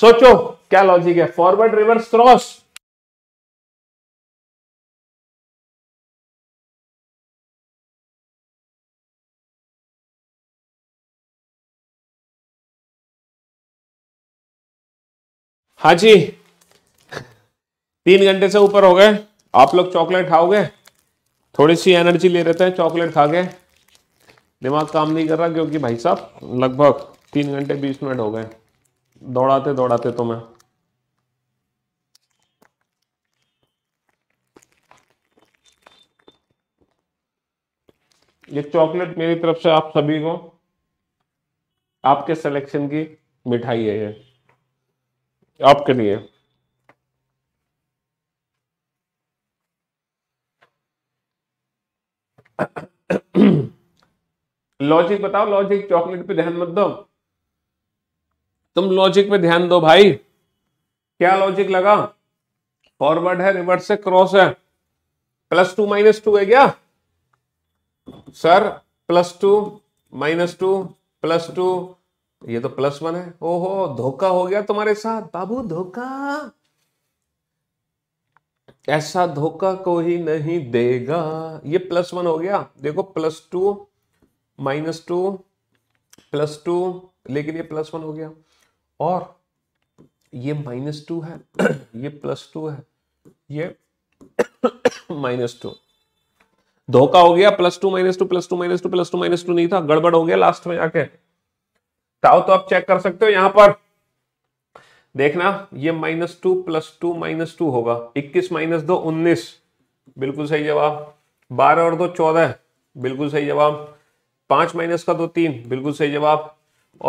सोचो क्या लॉजिक है फॉरवर्ड रिवर्स क्रॉस हाँ जी तीन घंटे से ऊपर हो गए आप लोग चॉकलेट खाओगे थोड़ी सी एनर्जी ले रहते हैं चॉकलेट खा के दिमाग काम नहीं कर रहा क्योंकि भाई साहब लगभग तीन घंटे बीस मिनट हो गए दौड़ाते दौड़ाते तो मैं ये चॉकलेट मेरी तरफ से आप सभी को आपके सिलेक्शन की मिठाई है ये आपके लिए लॉजिक बताओ लॉजिक चॉकलेट पे ध्यान मत दो तुम लॉजिक पे ध्यान दो भाई क्या लॉजिक लगा फॉरवर्ड है रिवर्स है क्रॉस है प्लस टू माइनस टू है क्या sir plus two minus two plus two ये तो प्लस वन है ओहो धोखा हो गया तुम्हारे साथ बाबू धोखा ऐसा धोखा कोई नहीं देगा ये प्लस वन हो गया देखो plus two minus two plus two लेकिन ये प्लस वन हो गया और ये माइनस टू है ये प्लस टू है ये माइनस टू धोखा हो गया plus two minus two plus two minus two plus two minus two नहीं था गड़बड़ हो गया लास्ट में जाके ताओ तो आप चेक कर सकते हो यहां पर देखना ये minus two plus two minus two होगा इक्कीस माइनस दो उन्नीस बिल्कुल सही जवाब बारह और दो चौदह बिल्कुल सही जवाब पांच माइनस का दो तीन बिल्कुल सही जवाब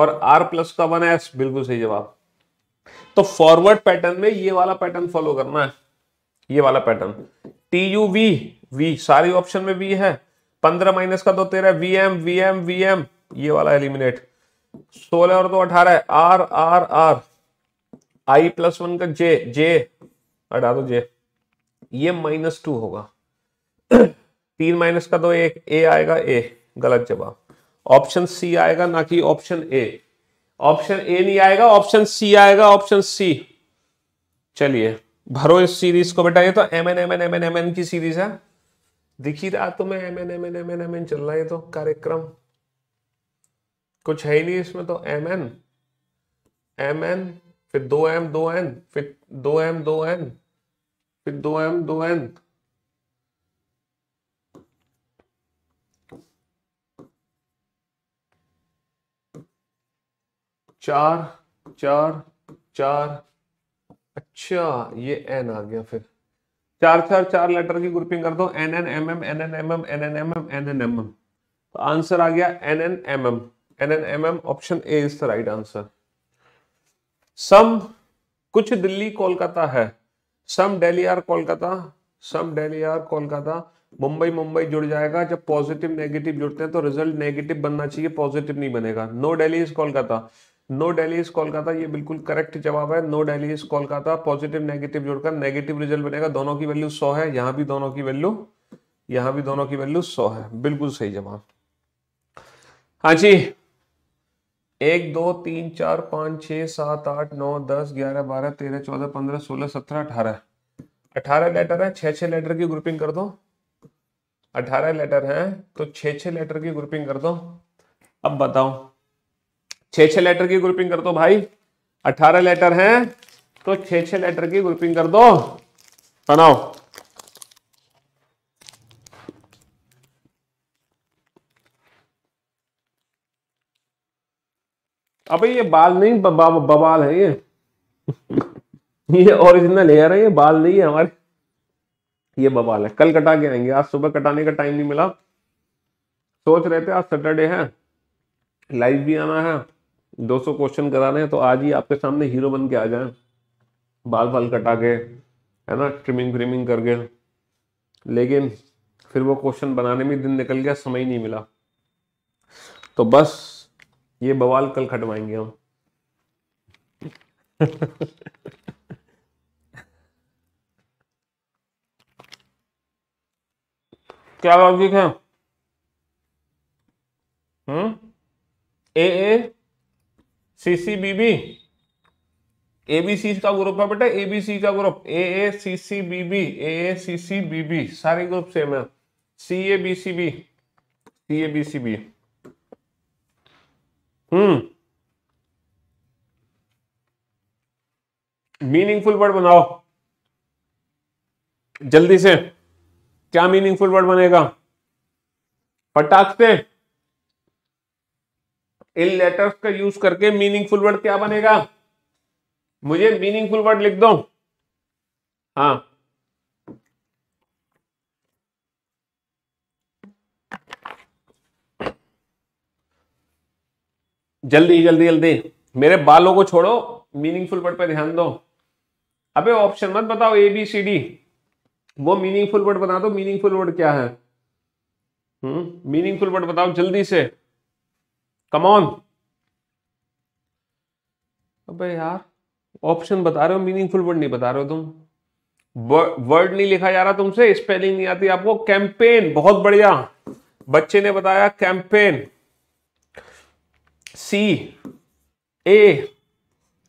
और आर प्लस का वन एस बिल्कुल सही जवाब तो फॉरवर्ड पैटर्न में ये वाला पैटर्न फॉलो करना है ये वाला pattern T U V V सारी ऑप्शन में वी है पंद्रह माइनस का दो तेरह V M V M V M ये वाला एलिमिनेट सोलह और दो अठारह R R R I plus one का जे जे हटा दो जे ये माइनस टू होगा तीन माइनस का तो एक ए आएगा ए गलत जवाब ऑप्शन सी आएगा ना कि ऑप्शन ए ऑप्शन ए नहीं आएगा ऑप्शन सी आएगा ऑप्शन सी चलिए भरो इस सीरीज को बेटा ये तो M N M N M N M N की सीरीज है दिख ही रहा तुम्हें M N M N M N M N चल रहा है तो कार्यक्रम कुछ है ही नहीं इसमें तो एम एन एम एन फिर दो एम दो एन फिर दो एम दो एन फिर दो एम दो एन चार चार चार अच्छा ये एन आ गया फिर चार चार चार लेटर की ग्रुपिंग कर दो N N M M N N M M N N M M N N M M तो आंसर आ गया N N M M N N M M option A is the right answer some कुछ दिल्ली कोलकाता है some Delhi are Kolkata some Delhi are Kolkata Mumbai Mumbai जुड़ जाएगा जब positive negative जुड़ते हैं तो रिजल्ट नेगेटिव बनना चाहिए पॉजिटिव नहीं बनेगा no Delhi is Kolkata no Delhi is Kolkata ये बिल्कुल करेक्ट जवाब है no Delhi is Kolkata positive negative जुड़कर नेगेटिव रिजल्ट बनेगा दोनों की वैल्यू सौ है यहां भी दोनों की वैल्यू यहां भी दोनों की वैल्यू सौ है बिल्कुल सही जवाब हाँ जी एक दो तीन चार पाँच छः सात आठ नौ दस ग्यारह बारह तेरह चौदह पंद्रह सोलह सत्रह अठारह अठारह लेटर है छः छः लेटर की ग्रुपिंग कर दो अठारह लेटर है तो छः छः लेटर की ग्रुपिंग कर दो अब बताओ छः छः लेटर की ग्रुपिंग कर दो भाई अठारह लेटर हैं तो छः छः लेटर की ग्रुपिंग कर दो बनाओ अबे ये बाल नहीं बबा, बबाल है ये ये ओरिजिनल हेयर है ये बाल नहीं है हमारे ये बबाल है कल कटा के आएंगे आज सुबह कटाने का टाइम नहीं मिला सोच रहे थे आज सैटरडे है लाइव भी आना है 200 क्वेश्चन करा रहे हैं तो आज ही आपके सामने हीरो बन के आ जाए बाल बाल कटा के है ना ट्रिमिंग व्रिमिंग करके लेकिन फिर वो क्वेश्चन बनाने में दिन निकल गया समय नहीं मिला तो बस ये बवाल कल खटवाएंगे हम क्या लॉजिक है हम्म? A A C C B B ABC का ग्रुप है बेटा एबीसी का group A A C C B B A A C C B B सारे ग्रुप सेम है C A B C B C A B C B हम्म meaningful word बनाओ जल्दी से क्या मीनिंगफुल वर्ड बनेगा पटाख से इन लेटर्स का यूज करके मीनिंगफुल वर्ड क्या बनेगा मुझे मीनिंगफुल वर्ड लिख दो हाँ जल्दी जल्दी जल्दी मेरे बालों को छोड़ो मीनिंगफुल वर्ड पर ध्यान दो अबे ऑप्शन मत बताओ ए बी सी डी वो मीनिंगफुल वर्ड बता दो मीनिंगफुल वर्ड क्या है मीनिंगफुल हम्म, वर्ड बताओ जल्दी से कमॉन अबे यार ऑप्शन बता रहे हो मीनिंगफुल वर्ड नहीं बता रहे हो तुम वर्ड नहीं लिखा जा रहा तुमसे स्पेलिंग नहीं आती आपको कैंपेन बहुत बढ़िया बच्चे ने बताया कैंपेन सी ए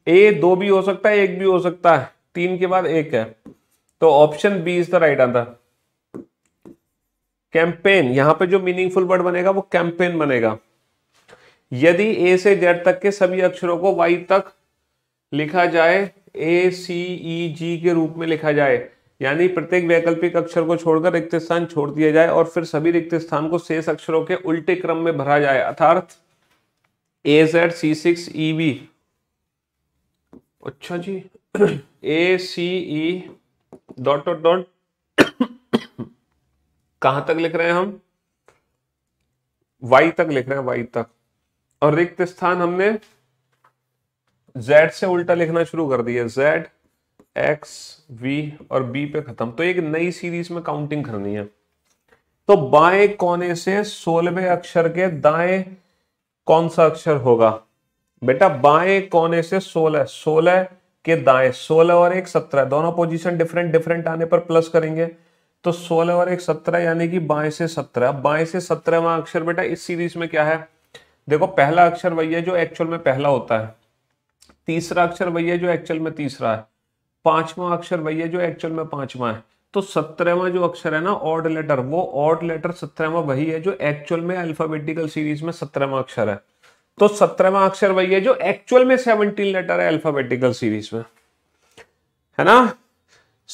ए दो भी हो सकता है एक भी हो सकता है तीन के बाद एक है तो option B is the right answer campaign यहां पे जो मीनिंगफुल वर्ड बनेगा वो कैंपेन बनेगा यदि ए से जेड तक के सभी अक्षरों को वाई तक लिखा जाए ए सी ई जी के रूप में लिखा जाए यानी प्रत्येक वैकल्पिक अक्षर को छोड़कर रिक्त स्थान छोड़ दिया जाए और फिर सभी रिक्त स्थान को शेष अक्षरों के उल्टे क्रम में भरा जाए अर्थात A Z C six E B अच्छा जी A C E dot dot dot कहां तक लिख रहे हैं हम वाई तक लिख रहे हैं वाई तक और रिक्त स्थान हमने जेड से उल्टा लिखना शुरू कर दिया जेड एक्स वी और बी पे खत्म तो एक नई सीरीज में काउंटिंग करनी है तो बाएं कोने से सोलहवें अक्षर के दाएं कौन सा अक्षर होगा बेटा बाएं कोने से सोलह सोलह के दाएं सोलह और एक सत्रह दोनों पोजीशन डिफरेंट डिफरेंट आने पर प्लस करेंगे तो सोलह और एक सत्रह यानी कि बाएं से सत्रह बाएं से सत्रहवा अक्षर बेटा इस सीरीज में क्या है देखो पहला अक्षर वही है जो एक्चुअल में पहला होता है तीसरा अक्षर वही है जो एक्चुअल में तीसरा है पांचवा अक्षर वही है जो एक्चुअल में पांचवा है तो सत्रहवा जो अक्षर है ना ऑड लेटर वो ऑड लेटर सत्रहवा वही है जो एक्चुअल में अल्फाबेटिकल सीरीज में सत्रहवा अक्षर है तो सत्रहवा अक्षर वही है जो एक्चुअल में सेवनटीन लेटर है अल्फाबेटिकल सीरीज में है ना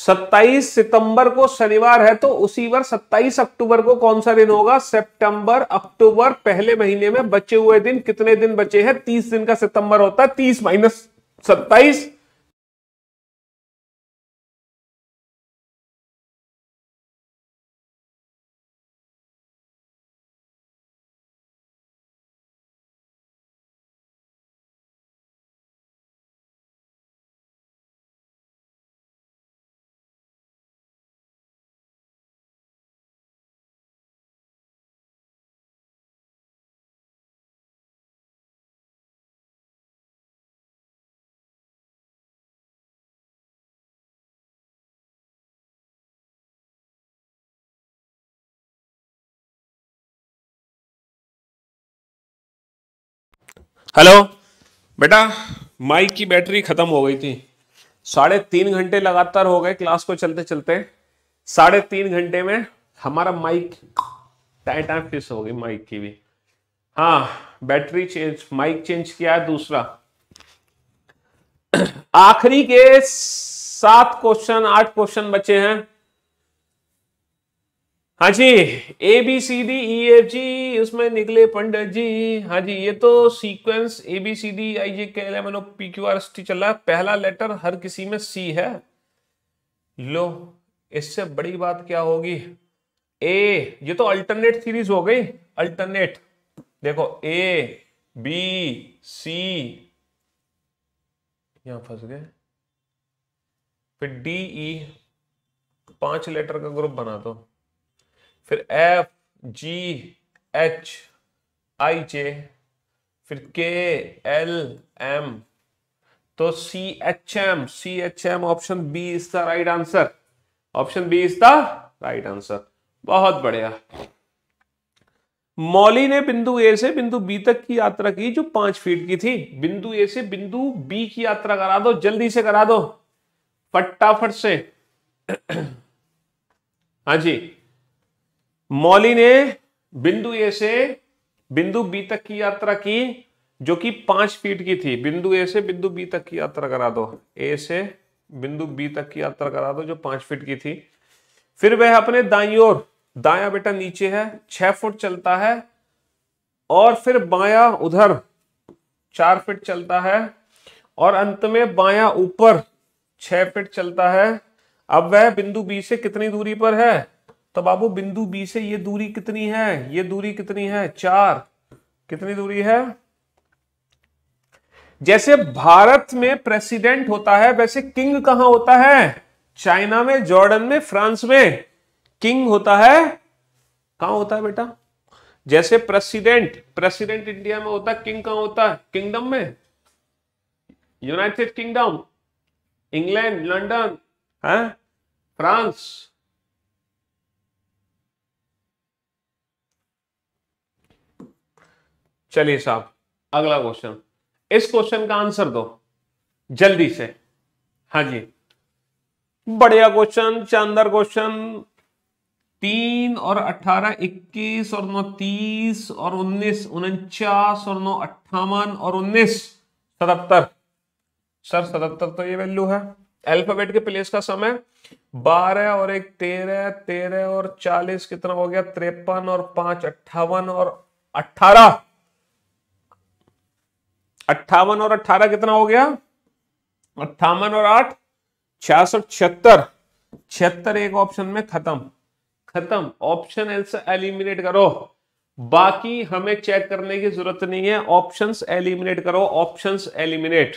सत्ताईस सितंबर को शनिवार है तो उसी बार सत्ताईस अक्टूबर को कौन सा दिन होगा सितंबर अक्टूबर पहले महीने में बचे हुए दिन कितने दिन बचे हैं तीस दिन का सितंबर होता है तीस माइनस सत्ताईस हेलो बेटा माइक की बैटरी खत्म हो गई थी साढ़े तीन घंटे लगातार हो गए क्लास को चलते चलते साढ़े तीन घंटे में हमारा माइक टाइम टाइम फिस हो गई माइक की भी हाँ बैटरी चेंज माइक चेंज किया है दूसरा आखिरी के सात क्वेश्चन आठ क्वेश्चन बचे हैं हाँ जी A B C D E F G उसमें निकले पंडित जी हाँ जी ये तो sequence A B C D I G कह L P Q R S T चल रहा है पहला लेटर हर किसी में सी है लो इससे बड़ी बात क्या होगी ए ये तो अल्टरनेट सीरीज हो गई अल्टरनेट देखो ए बी सी यहां फंस गए फिर डी ई e, पांच लेटर का ग्रुप बना दो तो। फिर एफ जी एच आई जे फिर के एल एम तो C H M C H M option B is the right answer option B is the right answer बहुत बढ़िया मौली ने बिंदु ए से बिंदु बी तक की यात्रा की जो पांच फीट की थी बिंदु ए से बिंदु बी की यात्रा करा दो जल्दी से करा दो फटाफट से हाँ जी मौली ने बिंदु ए से बिंदु बी तक की यात्रा की जो कि पांच फीट की थी बिंदु ए से बिंदु बी तक की यात्रा करा दो ए से बिंदु बी तक की यात्रा करा दो जो पांच फीट की थी फिर वह अपने दाई ओर दाया बेटा नीचे है छह फुट चलता है और फिर बाया उधर चार फीट चलता है और अंत में बाया ऊपर छह फीट चलता है अब वह बिंदु बी से कितनी दूरी पर है तो बाबू बिंदु बी से ये दूरी कितनी है ये दूरी कितनी है चार कितनी दूरी है जैसे भारत में प्रेसिडेंट होता है वैसे किंग कहां होता है चाइना में जॉर्डन में फ्रांस में किंग होता है कहां होता है बेटा जैसे प्रेसिडेंट प्रेसिडेंट इंडिया में होता है किंग कहां होता है किंगडम में यूनाइटेड किंगडम इंग्लैंड लंडन है फ्रांस चलिए साहब अगला क्वेश्चन इस क्वेश्चन का आंसर दो जल्दी से हाँ जी बढ़िया क्वेश्चन शानदार क्वेश्चन तीन और अठारह इक्कीस और नौ तीस और उन्नीस उनचास और नौ अट्ठावन और उन्नीस सतहत्तर सर सतहत्तर तो ये वैल्यू है अल्फाबेट के प्लेस का समय बारह और एक तेरह तेरह और चालीस कितना हो गया त्रेपन और पांच अट्ठावन और अट्ठारह अट्ठावन और अट्ठारह कितना हो गया अट्ठावन और आठ छियासठ छिहत्तर छिहत्तर एक ऑप्शन में खत्म खत्म ऑप्शन एल से एलिमिनेट करो बाकी हमें चेक करने की जरूरत नहीं है ऑप्शंस एलिमिनेट करो ऑप्शंस एलिमिनेट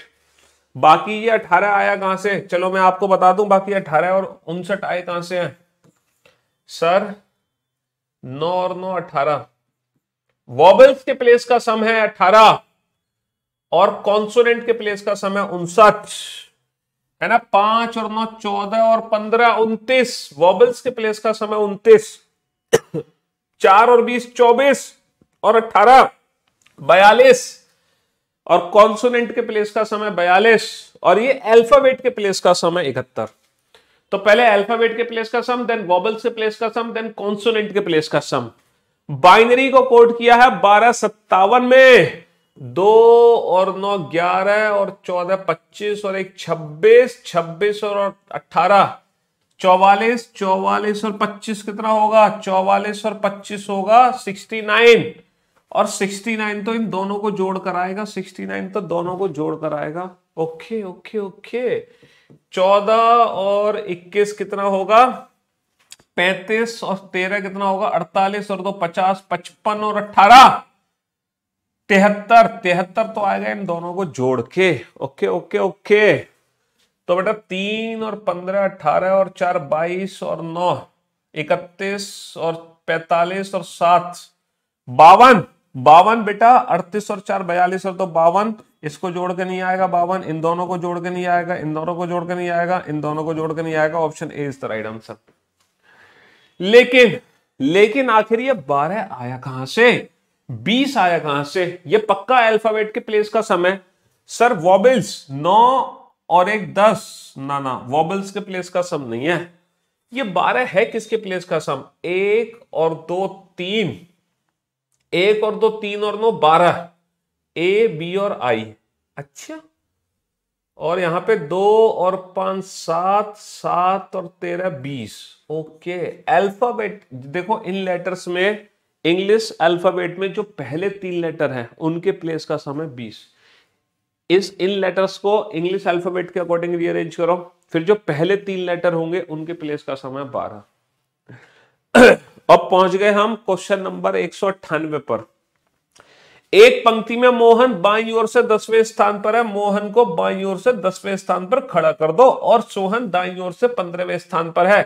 बाकी ये अठारह आया कहां से चलो मैं आपको बता दूं बाकी अठारह और उनसठ आए कहां से हैं सर नौ और नौ अठारह वॉबल्स के प्लेस का सम है अठारह और कॉन्सोनेंट के प्लेस का समय उनसठ है ना पांच और नौ चौदह और पंद्रह उन्तीस वॉबल्स के प्लेस का समय उन्तीस चार और बीस चौबीस और अट्ठारह बयालीस और कॉन्सोनेंट के प्लेस का समय बयालीस और ये अल्फाबेट के प्लेस का समय इकहत्तर तो पहले अल्फाबेट के प्लेस का सम देन वॉबल्स के प्लेस का सम देन कॉन्सोनेंट के प्लेस का सम बाइनरी को कोड किया है बारह सत्तावन में दो और नौ ग्यारह और चौदह पच्चीस और एक छब्बीस छब्बीस और अट्ठारह चौवालीस चौवालीस और पच्चीस कितना होगा चौवालीस और पच्चीस होगा सिक्सटी नाइन और सिक्सटी नाइन तो इन दोनों को जोड़ कर आएगा सिक्सटी नाइन तो दोनों को जोड़ कर आएगा ओके ओके ओके चौदह और इक्कीस कितना होगा पैंतीस और तेरह कितना होगा अड़तालीस और दो पचास पचपन और अट्ठारह तिहत्तर तिहत्तर तो आएगा इन दोनों को जोड़ के ओके ओके ओके तो बेटा तीन और पंद्रह अठारह और चार बाईस और नौ इकतीस और पैतालीस और सात बावन बावन बेटा अड़तीस और चार बयालीस और तो बावन इसको जोड़ के नहीं आएगा बावन इन दोनों को जोड़ के नहीं आएगा इन दोनों को जोड़ के नहीं आएगा इन दोनों को जोड़ के नहीं आएगा option A is the right answer लेकिन लेकिन आखिर ये बारह आया कहां से बीस आया कहां से ये पक्का अल्फाबेट के प्लेस का सम है सर वॉबल्स नौ और एक दस ना ना वॉबल्स के प्लेस का सम नहीं है ये बारह है किसके प्लेस का सम एक और दो तीन एक और दो तीन और नौ बारह ए बी और आई अच्छा और यहां पे दो और पांच सात सात और तेरह बीस ओके अल्फाबेट देखो इन लेटर्स में इंग्लिश अल्फाबेट में जो पहले तीन लेटर हैं उनके प्लेस का समय बीस इस इन लेटर्स को इंग्लिश अल्फाबेट के अकॉर्डिंग रीअरेंज करो फिर जो पहले तीन लेटर होंगे उनके प्लेस का समय बारह अब पहुंच गए हम क्वेश्चन नंबर एक पर एक पंक्ति में मोहन बाई ओर से दसवें स्थान पर है मोहन को बाई ओर से दसवें स्थान पर खड़ा कर दो और सोहन दाई ओर से पंद्रहवें स्थान पर है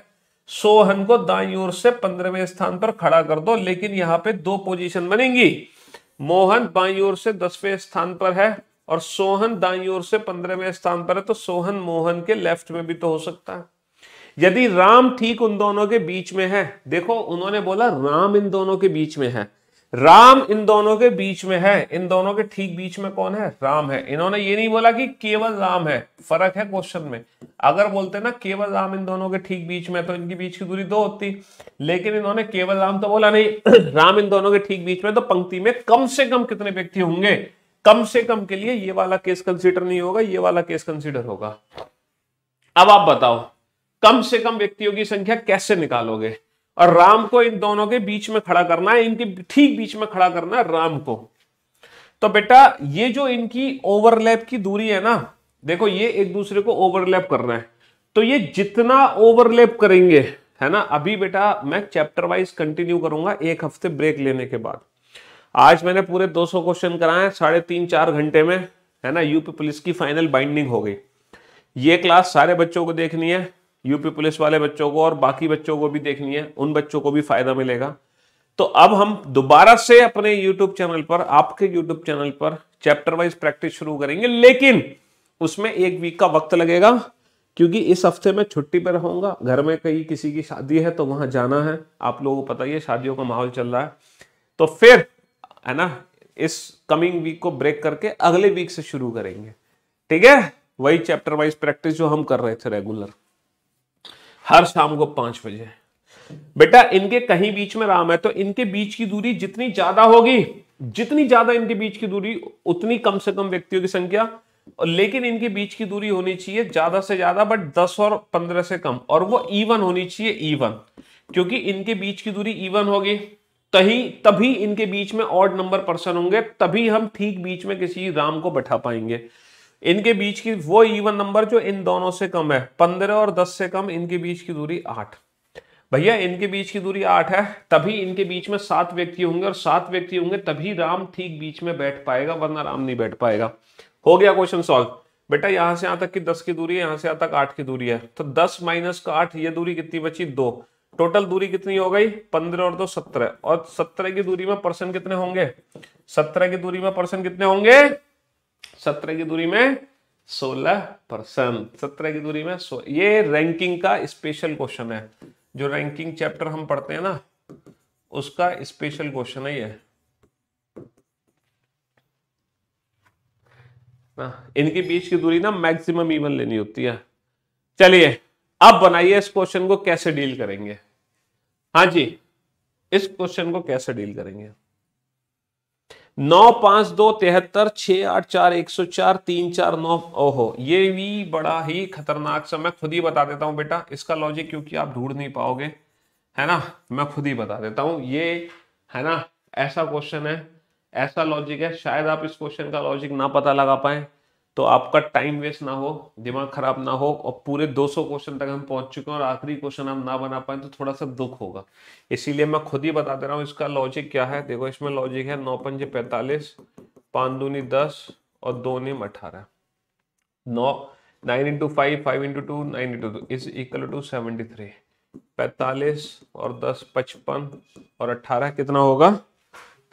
सोहन को दाई ओर से पंद्रहवें स्थान पर खड़ा कर दो लेकिन यहाँ पे दो पोजीशन बनेंगी मोहन बाई ओर से दसवें स्थान पर है और सोहन दाई ओर से पंद्रहवें स्थान पर है तो सोहन मोहन के लेफ्ट में भी तो हो सकता है यदि राम ठीक उन दोनों के बीच में है देखो उन्होंने बोला राम इन दोनों के बीच में है राम इन दोनों के बीच में है इन दोनों के ठीक बीच में कौन है राम है इन्होंने ये नहीं बोला कि केवल राम है फर्क है क्वेश्चन में अगर बोलते ना केवल राम इन दोनों के ठीक बीच में तो इनकी बीच की दूरी दो होती लेकिन इन्होंने केवल राम तो बोला नहीं राम इन दोनों के ठीक बीच में तो पंक्ति में कम से कम कितने व्यक्ति होंगे कम से कम के लिए ये वाला केस कंसिडर नहीं होगा ये वाला केस कंसिडर होगा अब आप बताओ कम से कम व्यक्तियों की संख्या कैसे निकालोगे और राम को इन दोनों के बीच में खड़ा करना है इनके ठीक बीच में खड़ा करना है राम को तो बेटा ये जो इनकी ओवरलैप की दूरी है ना देखो ये एक दूसरे को ओवरलैप करना है तो ये जितना ओवरलैप करेंगे है ना अभी बेटा मैं चैप्टर वाइज कंटिन्यू करूंगा एक हफ्ते ब्रेक लेने के बाद आज मैंने पूरे 200 क्वेश्चन कराए साढ़े तीन चार घंटे में है ना यूपी पुलिस की फाइनल बाइंडिंग हो गई ये क्लास सारे बच्चों को देखनी है यूपी पुलिस वाले बच्चों को और बाकी बच्चों को भी देखनी है उन बच्चों को भी फायदा मिलेगा तो अब हम दोबारा से अपने यूट्यूब चैनल पर आपके यूट्यूब चैनल पर चैप्टर वाइज प्रैक्टिस शुरू करेंगे लेकिन उसमें एक वीक का वक्त लगेगा क्योंकि इस हफ्ते में छुट्टी पर रहूंगा घर में कहीं किसी की शादी है तो वहां जाना है आप लोगों को पता ही है शादियों का माहौल चल रहा है तो फिर है ना इस कमिंग वीक को ब्रेक करके अगले वीक से शुरू करेंगे ठीक है वही चैप्टर वाइज प्रैक्टिस जो हम कर रहे थे रेगुलर हर शाम को पांच बजे बेटा इनके कहीं बीच में राम है तो इनके बीच की दूरी जितनी ज्यादा होगी जितनी ज्यादा इनके बीच की दूरी उतनी कम से कम व्यक्तियों की संख्या और लेकिन इनके बीच की दूरी होनी चाहिए ज्यादा से ज्यादा बट दस और पंद्रह से कम और वो इवन होनी चाहिए इवन क्योंकि इनके बीच की दूरी इवन होगी कहीं तभी इनके बीच में ऑड नंबर पर्सन होंगे तभी हम ठीक बीच में किसी राम को बैठा पाएंगे इनके बीच की वो इवन नंबर जो इन दोनों से कम है पंद्रह और दस से कम इनके बीच की दूरी आठ भैया इनके बीच की दूरी आठ है तभी इनके बीच में सात व्यक्ति होंगे और सात व्यक्ति होंगे तभी राम ठीक बीच में बैठ पाएगा वरना राम नहीं बैठ पाएगा हो गया क्वेश्चन सॉल्व बेटा यहां से यहां तक की दस की दूरी है यहां से यहां तक आठ की दूरी है तो दस माइनस का आठ ये दूरी कितनी बची दो टोटल दूरी कितनी हो गई पंद्रह और दो सत्रह और सत्रह की दूरी में पर्सन कितने होंगे सत्रह की दूरी में पर्सन कितने होंगे सत्रह की दूरी में सोलह परसेंट सत्रह की दूरी में सो ये रैंकिंग का स्पेशल क्वेश्चन है जो रैंकिंग चैप्टर हम पढ़ते हैं ना उसका स्पेशल क्वेश्चन है ये ना इनके बीच की दूरी ना मैक्सिमम इवन लेनी होती है चलिए अब बनाइए इस क्वेश्चन को कैसे डील करेंगे हाँ जी इस क्वेश्चन को कैसे डील करेंगे नौ पांच दो तिहत्तर छह आठ चार एक सौ चार तीन चार नौ ओहो ये भी बड़ा ही खतरनाक सा मैं खुद ही बता देता हूं बेटा इसका लॉजिक क्योंकि आप ढूंढ नहीं पाओगे है ना मैं खुद ही बता देता हूं ये है ना ऐसा क्वेश्चन है ऐसा लॉजिक है शायद आप इस क्वेश्चन का लॉजिक ना पता लगा पाए तो आपका टाइम वेस्ट ना हो दिमाग खराब ना हो और पूरे 200 क्वेश्चन तक हम पहुंच चुके हैं और आखिरी क्वेश्चन हम ना बना पाए तो थोड़ा सा दुख होगा इसीलिए मैं खुद ही बता दे रहा हूँ इसका लॉजिक क्या है देखो इसमें लॉजिक है नौ पंजे पैंतालीस पाँच दूनी दस और दो निम अठारह नौ nine into five five into two nine into two is equal to seventy three पैंतालीस और दस पचपन और अट्ठारह कितना होगा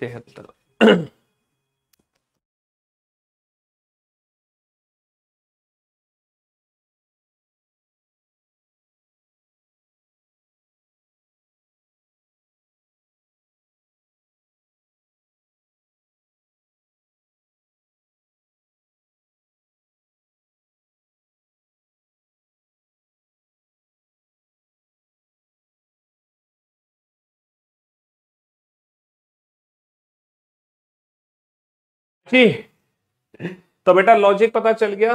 तिहत्तर ठीक तो बेटा लॉजिक पता चल गया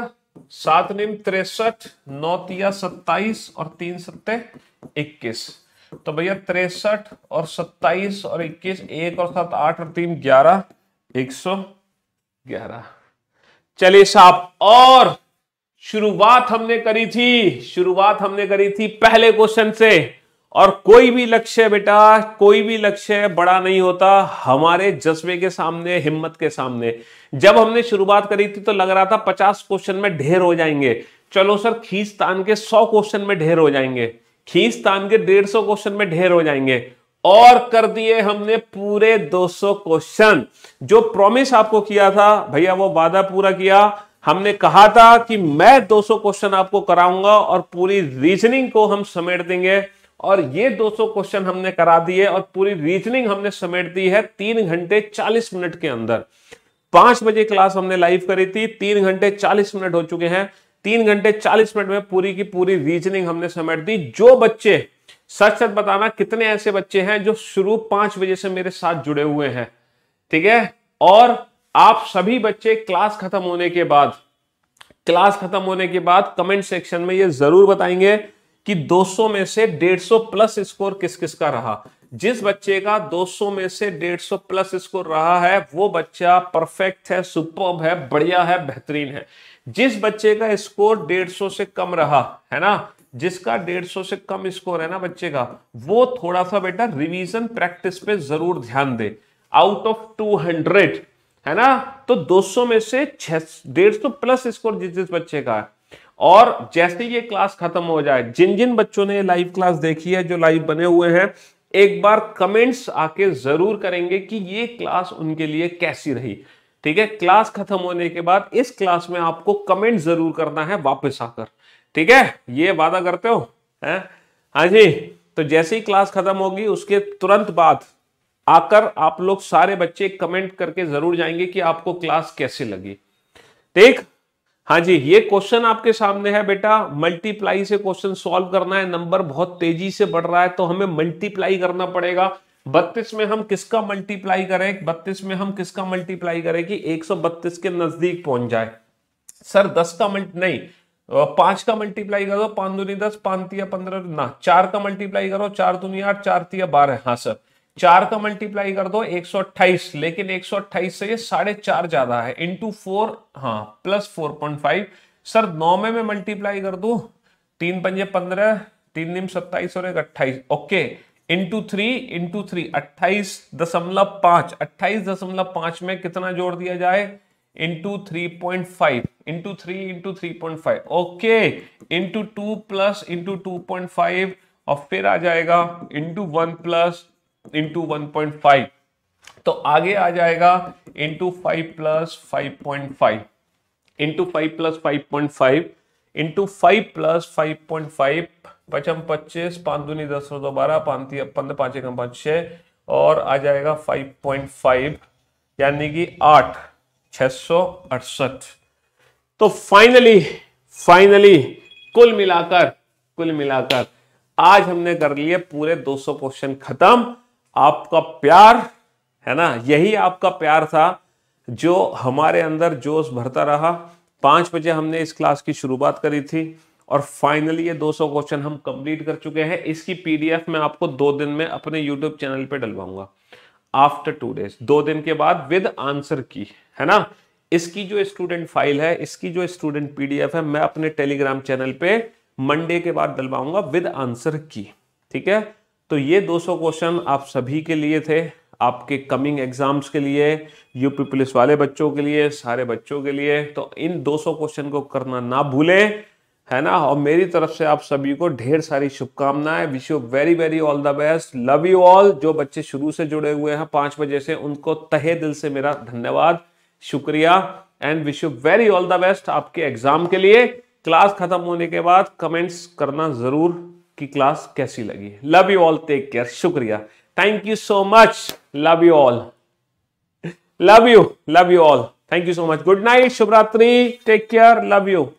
सात निम तिरसठ नौ तिया सत्ताईस और तीन सत्ते इक्कीस तो भैया तिरसठ और सत्ताईस और इक्कीस एक और सात आठ और तीन ग्यारह एक सौ ग्यारह चलिए साहब और शुरुआत हमने करी थी शुरुआत हमने करी थी पहले क्वेश्चन से और कोई भी लक्ष्य बेटा कोई भी लक्ष्य बड़ा नहीं होता हमारे जज्बे के सामने हिम्मत के सामने जब हमने शुरुआत करी थी तो लग रहा था पचास क्वेश्चन में ढेर हो जाएंगे चलो सर खींच तान के सौ क्वेश्चन में ढेर हो जाएंगे खींच तान के डेढ़ सौ क्वेश्चन में ढेर हो जाएंगे और कर दिए हमने पूरे 200 क्वेश्चन जो प्रॉमिस आपको किया था भैया वो वादा पूरा किया हमने कहा था कि मैं 200 क्वेश्चन आपको कराऊंगा और पूरी रीजनिंग को हम समेट देंगे और ये 200 क्वेश्चन हमने करा दिए और पूरी रीजनिंग हमने समेट दी है तीन घंटे चालीस मिनट के अंदर पांच बजे क्लास हमने लाइव करी थी तीन घंटे चालीस मिनट हो चुके हैं तीन घंटे चालीस मिनट में पूरी की पूरी रीजनिंग हमने समेट दी जो बच्चे सच सच बताना कितने ऐसे बच्चे हैं जो शुरू पांच बजे से मेरे साथ जुड़े हुए हैं ठीक है और आप सभी बच्चे क्लास खत्म होने के बाद क्लास खत्म होने के बाद कमेंट सेक्शन में ये जरूर बताएंगे कि 200 में से 150 प्लस स्कोर किस किस का रहा जिस बच्चे का 200 में से 150 प्लस स्कोर रहा है वो बच्चा परफेक्ट है सुपर है बढ़िया है बेहतरीन है जिस बच्चे का स्कोर 150 से कम रहा है ना जिसका 150 से कम स्कोर है ना बच्चे का वो थोड़ा सा बेटा रिवीजन प्रैक्टिस पे जरूर ध्यान दे आउट ऑफ 200 है ना तो 200 में से डेढ़ प्लस स्कोर जिस जिस बच्चे का है और जैसे ये क्लास खत्म हो जाए जिन जिन बच्चों ने लाइव क्लास देखी है जो लाइव बने हुए हैं एक बार कमेंट्स आके जरूर करेंगे कि ये क्लास उनके लिए कैसी रही ठीक है क्लास खत्म होने के बाद इस क्लास में आपको कमेंट जरूर करना है वापस आकर ठीक है ये वादा करते हो है हाँ जी तो जैसे ही क्लास खत्म होगी उसके तुरंत बाद आकर आप लोग सारे बच्चे कमेंट करके जरूर जाएंगे कि आपको क्लास कैसे लगी ठीक हाँ जी ये क्वेश्चन आपके सामने है बेटा मल्टीप्लाई से क्वेश्चन सॉल्व करना है नंबर बहुत तेजी से बढ़ रहा है तो हमें मल्टीप्लाई करना पड़ेगा बत्तीस में हम किसका मल्टीप्लाई करें बत्तीस में हम किसका मल्टीप्लाई करें कि एक सौ बत्तीस के नजदीक पहुंच जाए सर दस का मल्टी नहीं पांच का मल्टीप्लाई करो पांच दुनिया दस पांच पंद्रह ना चार का मल्टीप्लाई करो चार दुनिया आठ चार तिया बारह हाँ सर चार का मल्टीप्लाई कर दो एक सौ अट्ठाइस लेकिन एक सौ अट्ठाइस से ये साढ़े चार ज्यादा है इंटू फोर हाँ plus four point five sir नौ में मैं मल्टीप्लाई कर दू तीन पंजे पंद्रह तीन दिन सत्ताईस और एक अट्ठाईस okay into three into three अट्ठाईस दशमलव पांच अट्ठाईस दशमलव पांच में कितना जोड़ दिया जाए into three point five into three into three point five okay into two plus into two point five और फिर आ जाएगा into one plus into one point five तो आगे आ जाएगा into five plus five point five into five plus five point five into five plus five point five पचम पच्चीस पांच दूनी दस सौ दो बारह पाँच पंद्रह पांच एक पांच छः और आ जाएगा फाइव पॉइंट फाइव यानी कि आठ छह सौ अड़सठ तो फाइनली फाइनली कुल मिलाकर कुल मिलाकर आज हमने कर लिए पूरे 200 क्वेश्चन खत्म आपका प्यार है ना यही आपका प्यार था जो हमारे अंदर जोश भरता रहा पांच बजे हमने इस क्लास की शुरुआत करी थी और फाइनली ये 200 क्वेश्चन हम कंप्लीट कर चुके हैं इसकी पीडीएफ मैं आपको दो दिन में अपने यूट्यूब चैनल पे डलवाऊंगा आफ्टर टू डेज दो दिन के बाद विद आंसर की है ना इसकी जो स्टूडेंट फाइल है इसकी जो स्टूडेंट पीडीएफ है मैं अपने टेलीग्राम चैनल पे मंडे के बाद डलवाऊंगा विद आंसर की ठीक है तो ये 200 क्वेश्चन आप सभी के लिए थे आपके कमिंग एग्जाम्स के लिए यूपी पुलिस वाले बच्चों के लिए सारे बच्चों के लिए तो इन 200 क्वेश्चन को करना ना भूले है ना और मेरी तरफ से आप सभी को ढेर सारी शुभकामनाएं wish you very very all the best love you all जो बच्चे शुरू से जुड़े हुए हैं पांच बजे से उनको तहे दिल से मेरा धन्यवाद शुक्रिया and wish you very all the best आपके एग्जाम के लिए क्लास खत्म होने के बाद कमेंट्स करना जरूर की क्लास कैसी लगी love you all take care शुक्रिया thank you so much love you all love you love you all thank you so much good night शुभरात्रि टेक केयर लव यू